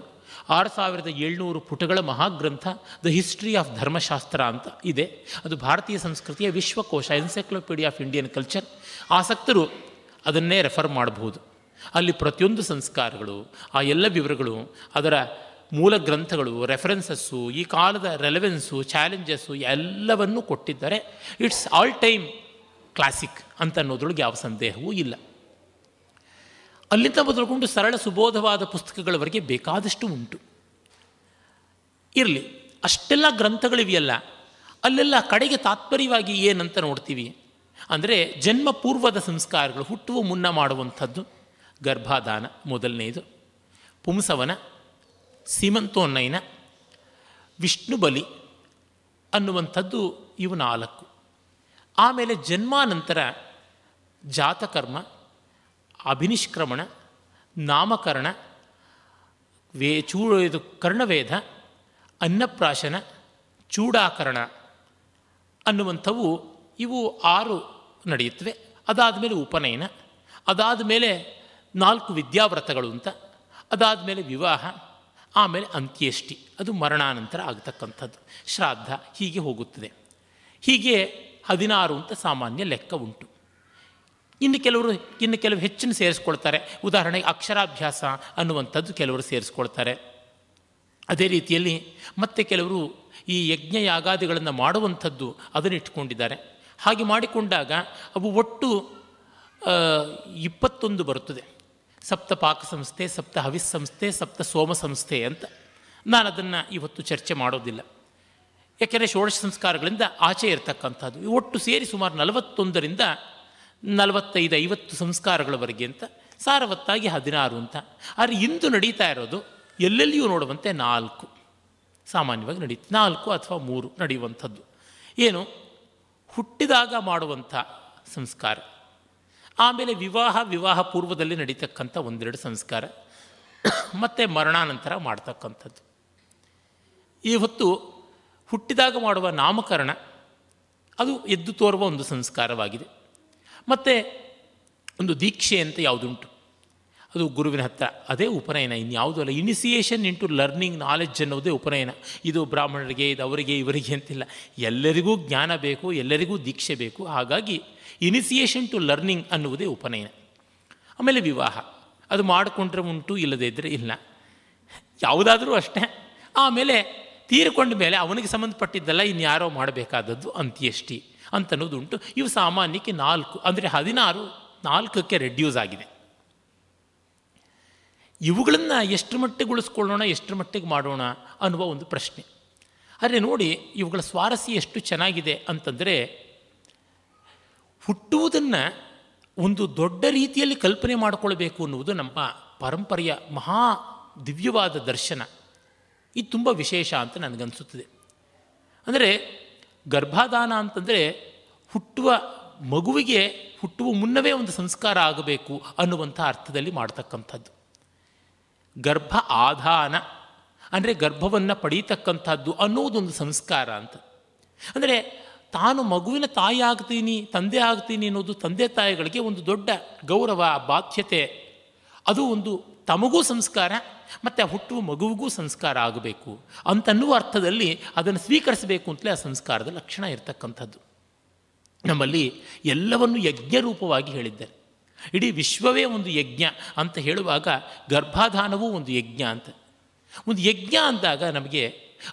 ಆರು ಸಾವಿರದ ಏಳ್ನೂರು ಪುಟಗಳ ಮಹಾಗ್ರಂಥ ದ ಹಿಸ್ಟ್ರಿ ಆಫ್ ಧರ್ಮಶಾಸ್ತ್ರ ಅಂತ ಇದೆ ಅದು ಭಾರತೀಯ ಸಂಸ್ಕೃತಿಯ ವಿಶ್ವಕೋಶ ಎನ್ಸೈಕ್ಲೋಪೀಡಿಯಾ ಆಫ್ ಇಂಡಿಯನ್ ಕಲ್ಚರ್ ಆಸಕ್ತರು ಅದನ್ನೇ ರೆಫರ್ ಮಾಡಬಹುದು ಅಲ್ಲಿ ಪ್ರತಿಯೊಂದು ಸಂಸ್ಕಾರಗಳು ಆ ಎಲ್ಲ ವಿವರಗಳು ಅದರ ಮೂಲ ಗ್ರಂಥಗಳು ರೆಫರೆನ್ಸಸ್ಸು ಈ ಕಾಲದ ರೆಲೆವೆನ್ಸು ಚಾಲೆಂಜಸ್ಸು ಎಲ್ಲವನ್ನೂ ಕೊಟ್ಟಿದ್ದಾರೆ ಇಟ್ಸ್ ಆಲ್ ಟೈಮ್ ಕ್ಲಾಸಿಕ್ ಅಂತ ಅನ್ನೋದ್ರೊಳಗೆ ಯಾವ ಸಂದೇಹವೂ ಇಲ್ಲ ಅಲ್ಲಿಂದ ಬದಲುಕೊಂಡು ಸರಳ ಸುಬೋಧವಾದ ಪುಸ್ತಕಗಳವರೆಗೆ ಬೇಕಾದಷ್ಟು ಉಂಟು ಇರಲಿ ಅಷ್ಟೆಲ್ಲ ಗ್ರಂಥಗಳಿವೆಯಲ್ಲ ಅಲ್ಲೆಲ್ಲ ಕಡೆಗೆ ತಾತ್ಪರ್ಯವಾಗಿ ಏನಂತ ನೋಡ್ತೀವಿ ಅಂದರೆ ಜನ್ಮ ಪೂರ್ವದ ಸಂಸ್ಕಾರಗಳು ಹುಟ್ಟುವ ಮುನ್ನ ಮಾಡುವಂಥದ್ದು ಗರ್ಭಾದಾನ ಮೊದಲನೆಯದು ಪುಂಸವನ ಸೀಮಂತೋನ್ನಯನ ವಿಷ್ಣು ಬಲಿ ಅನ್ನುವಂಥದ್ದು ಇವು ನಾಲ್ಕು ಆಮೇಲೆ ಜನ್ಮಾನಂತರ ಜಾತಕರ್ಮ ಅಭಿನಿಷ್ಕ್ರಮಣ ನಾಮಕರಣ ವೇ ಚೂ ಇದು ಕರ್ಣವೇಧ ಅನ್ನಪ್ರಾಶನ ಚೂಡಾಕರಣ ಅನ್ನುವಂಥವು ಇವು ಆರು ನಡೆಯುತ್ತವೆ ಅದಾದ ಮೇಲೆ ಉಪನಯನ ಅದಾದ ಮೇಲೆ ನಾಲ್ಕು ವಿದ್ಯಾವ್ರತಗಳು ಅಂತ ಅದಾದ ಮೇಲೆ ವಿವಾಹ ಆಮೇಲೆ ಅಂತ್ಯೇಷ್ಟಿ ಅದು ಮರಣಾನಂತರ ಆಗತಕ್ಕಂಥದ್ದು ಶ್ರಾದ್ದ ಹೀಗೆ ಹೋಗುತ್ತದೆ ಹೀಗೆ ಹದಿನಾರು ಅಂತ ಸಾಮಾನ್ಯ ಲೆಕ್ಕ ಉಂಟು ಇನ್ನು ಕೆಲವರು ಇನ್ನು ಕೆಲವು ಹೆಚ್ಚಿನ ಸೇರಿಸ್ಕೊಳ್ತಾರೆ ಉದಾಹರಣೆಗೆ ಅಕ್ಷರಾಭ್ಯಾಸ ಅನ್ನುವಂಥದ್ದು ಕೆಲವರು ಸೇರಿಸ್ಕೊಳ್ತಾರೆ ಅದೇ ರೀತಿಯಲ್ಲಿ ಮತ್ತೆ ಕೆಲವರು ಈ ಯಜ್ಞ ಯಾಗಾದಿಗಳನ್ನು ಮಾಡುವಂಥದ್ದು ಅದನ್ನು ಇಟ್ಕೊಂಡಿದ್ದಾರೆ ಹಾಗೆ ಮಾಡಿಕೊಂಡಾಗ ಅವು ಒಟ್ಟು ಇಪ್ಪತ್ತೊಂದು ಬರುತ್ತದೆ ಸಪ್ತ ಪಾಕ ಸಂಸ್ಥೆ ಸಪ್ತ ಹವಿಸ್ ಸಂಸ್ಥೆ ಸಪ್ತ ಸೋಮ ಸಂಸ್ಥೆ ಅಂತ ನಾನು ಅದನ್ನು ಇವತ್ತು ಚರ್ಚೆ ಮಾಡೋದಿಲ್ಲ ಯಾಕೆಂದರೆ ಷೋಡಶ ಸಂಸ್ಕಾರಗಳಿಂದ ಆಚೆ ಇರತಕ್ಕಂಥದ್ದು ಒಟ್ಟು ಸೇರಿ ಸುಮಾರು ನಲವತ್ತೊಂದರಿಂದ ನಲವತ್ತೈದು ಐವತ್ತು ಸಂಸ್ಕಾರಗಳವರೆಗೆ ಅಂತ ಸಾರವತ್ತಾಗಿ ಹದಿನಾರು ಅಂತ ಆದರೆ ಇಂದು ನಡೀತಾ ಇರೋದು ಎಲ್ಲೆಲ್ಲಿಯೂ ನೋಡುವಂತೆ ನಾಲ್ಕು ಸಾಮಾನ್ಯವಾಗಿ ನಡೀತು ನಾಲ್ಕು ಅಥವಾ ಮೂರು ನಡೆಯುವಂಥದ್ದು ಏನು ಹುಟ್ಟಿದಾಗ ಮಾಡುವಂಥ ಸಂಸ್ಕಾರ ಆಮೇಲೆ ವಿವಾಹ ವಿವಾಹ ಪೂರ್ವದಲ್ಲಿ ನಡೀತಕ್ಕಂಥ ಒಂದೆರಡು ಸಂಸ್ಕಾರ ಮತ್ತು ಮರಣಾನಂತರ ಮಾಡ್ತಕ್ಕಂಥದ್ದು ಈ ಹೊತ್ತು ಹುಟ್ಟಿದಾಗ ಮಾಡುವ ನಾಮಕರಣ ಅದು ಎದ್ದು ತೋರುವ ಒಂದು ಸಂಸ್ಕಾರವಾಗಿದೆ ಮತ್ತು ಒಂದು ದೀಕ್ಷೆ ಅಂತ ಯಾವುದುಂಟು ಅದು ಗುರುವಿನ ಹತ್ರ ಅದೇ ಉಪನಯನ ಇನ್ಯಾವುದೂ ಅಲ್ಲ ಇನಿಸಿಯೇಷನ್ ಟು ಲರ್ನಿಂಗ್ ನಾಲೆಜ್ ಅನ್ನೋದೇ ಉಪನಯನ ಇದು ಬ್ರಾಹ್ಮಣರಿಗೆ ಇದು ಅವರಿಗೆ ಇವರಿಗೆ ಅಂತಿಲ್ಲ ಎಲ್ಲರಿಗೂ ಜ್ಞಾನ ಬೇಕು ಎಲ್ಲರಿಗೂ ದೀಕ್ಷೆ ಬೇಕು ಹಾಗಾಗಿ ಇನಿಸಿಯೇಷನ್ ಟು ಲರ್ನಿಂಗ್ ಅನ್ನುವುದೇ ಉಪನಯನ ಆಮೇಲೆ ವಿವಾಹ ಅದು ಮಾಡಿಕೊಂಡ್ರೆ ಉಂಟು ಇಲ್ಲದೇ ಇದ್ದರೆ ಇಲ್ಲ ಯಾವುದಾದರೂ ಅಷ್ಟೇ ಆಮೇಲೆ ತೀರಿಕೊಂಡ ಮೇಲೆ ಅವನಿಗೆ ಸಂಬಂಧಪಟ್ಟಿದ್ದಲ್ಲ ಇನ್ಯಾರೋ ಮಾಡಬೇಕಾದದ್ದು ಅಂತ್ಯಷ್ಟಿ ಅಂತನ್ನೋದುಂಟು ಇವು ಸಾಮಾನ್ಯಕ್ಕೆ ನಾಲ್ಕು ಅಂದರೆ ಹದಿನಾರು ನಾಲ್ಕಕ್ಕೆ ರೆಡ್ಯೂಸ್ ಆಗಿದೆ ಇವುಗಳನ್ನು ಎಷ್ಟು ಉಳಿಸ್ಕೊಳ್ಳೋಣ ಎಷ್ಟು ಮಟ್ಟಿಗೆ ಮಾಡೋಣ ಅನ್ನುವ ಒಂದು ಪ್ರಶ್ನೆ ಆದರೆ ನೋಡಿ ಇವುಗಳ ಸ್ವಾರಸ್ಯ ಎಷ್ಟು ಚೆನ್ನಾಗಿದೆ ಅಂತಂದರೆ ಹುಟ್ಟುವುದನ್ನು ಒಂದು ದೊಡ್ಡ ರೀತಿಯಲ್ಲಿ ಕಲ್ಪನೆ ಮಾಡಿಕೊಳ್ಬೇಕು ಅನ್ನುವುದು ನಮ್ಮ ಪರಂಪರೆಯ ಮಹಾ ದಿವ್ಯವಾದ ದರ್ಶನ ಇದು ತುಂಬ ವಿಶೇಷ ಅಂತ ನನಗನ್ಸುತ್ತದೆ ಅಂದರೆ ಗರ್ಭಾದಾನ ಅಂತಂದರೆ ಹುಟ್ಟುವ ಮಗುವಿಗೆ ಹುಟ್ಟುವ ಮುನ್ನವೇ ಒಂದು ಸಂಸ್ಕಾರ ಆಗಬೇಕು ಅನ್ನುವಂಥ ಅರ್ಥದಲ್ಲಿ ಮಾಡ್ತಕ್ಕಂಥದ್ದು ಗರ್ಭ ಆಧಾನ ಅಂದರೆ ಗರ್ಭವನ್ನು ಪಡೀತಕ್ಕಂಥದ್ದು ಅನ್ನೋದೊಂದು ಸಂಸ್ಕಾರ ಅಂತ ಅಂದರೆ ತಾನು ಮಗುವಿನ ತಾಯಿ ಆಗ್ತೀನಿ ತಂದೆ ಆಗ್ತೀನಿ ಅನ್ನೋದು ತಂದೆ ತಾಯಿಗಳಿಗೆ ಒಂದು ದೊಡ್ಡ ಗೌರವ ಬಾಧ್ಯತೆ ಅದು ಒಂದು ತಮಗೂ ಸಂಸ್ಕಾರ ಮತ್ತು ಆ ಹುಟ್ಟುವ ಮಗುವಿಗೂ ಸಂಸ್ಕಾರ ಆಗಬೇಕು ಅಂತನ್ನುವ ಅರ್ಥದಲ್ಲಿ ಅದನ್ನು ಸ್ವೀಕರಿಸಬೇಕು ಅಂತಲೇ ಆ ಸಂಸ್ಕಾರದ ಲಕ್ಷಣ ಇರತಕ್ಕಂಥದ್ದು ನಮ್ಮಲ್ಲಿ ಎಲ್ಲವನ್ನು ಯಜ್ಞ ರೂಪವಾಗಿ ಹೇಳಿದ್ದಾರೆ ಇಡೀ ವಿಶ್ವವೇ ಒಂದು ಯಜ್ಞ ಅಂತ ಹೇಳುವಾಗ ಗರ್ಭಾಧಾನವೂ ಒಂದು ಯಜ್ಞ ಅಂತ ಒಂದು ಯಜ್ಞ ಅಂದಾಗ ನಮಗೆ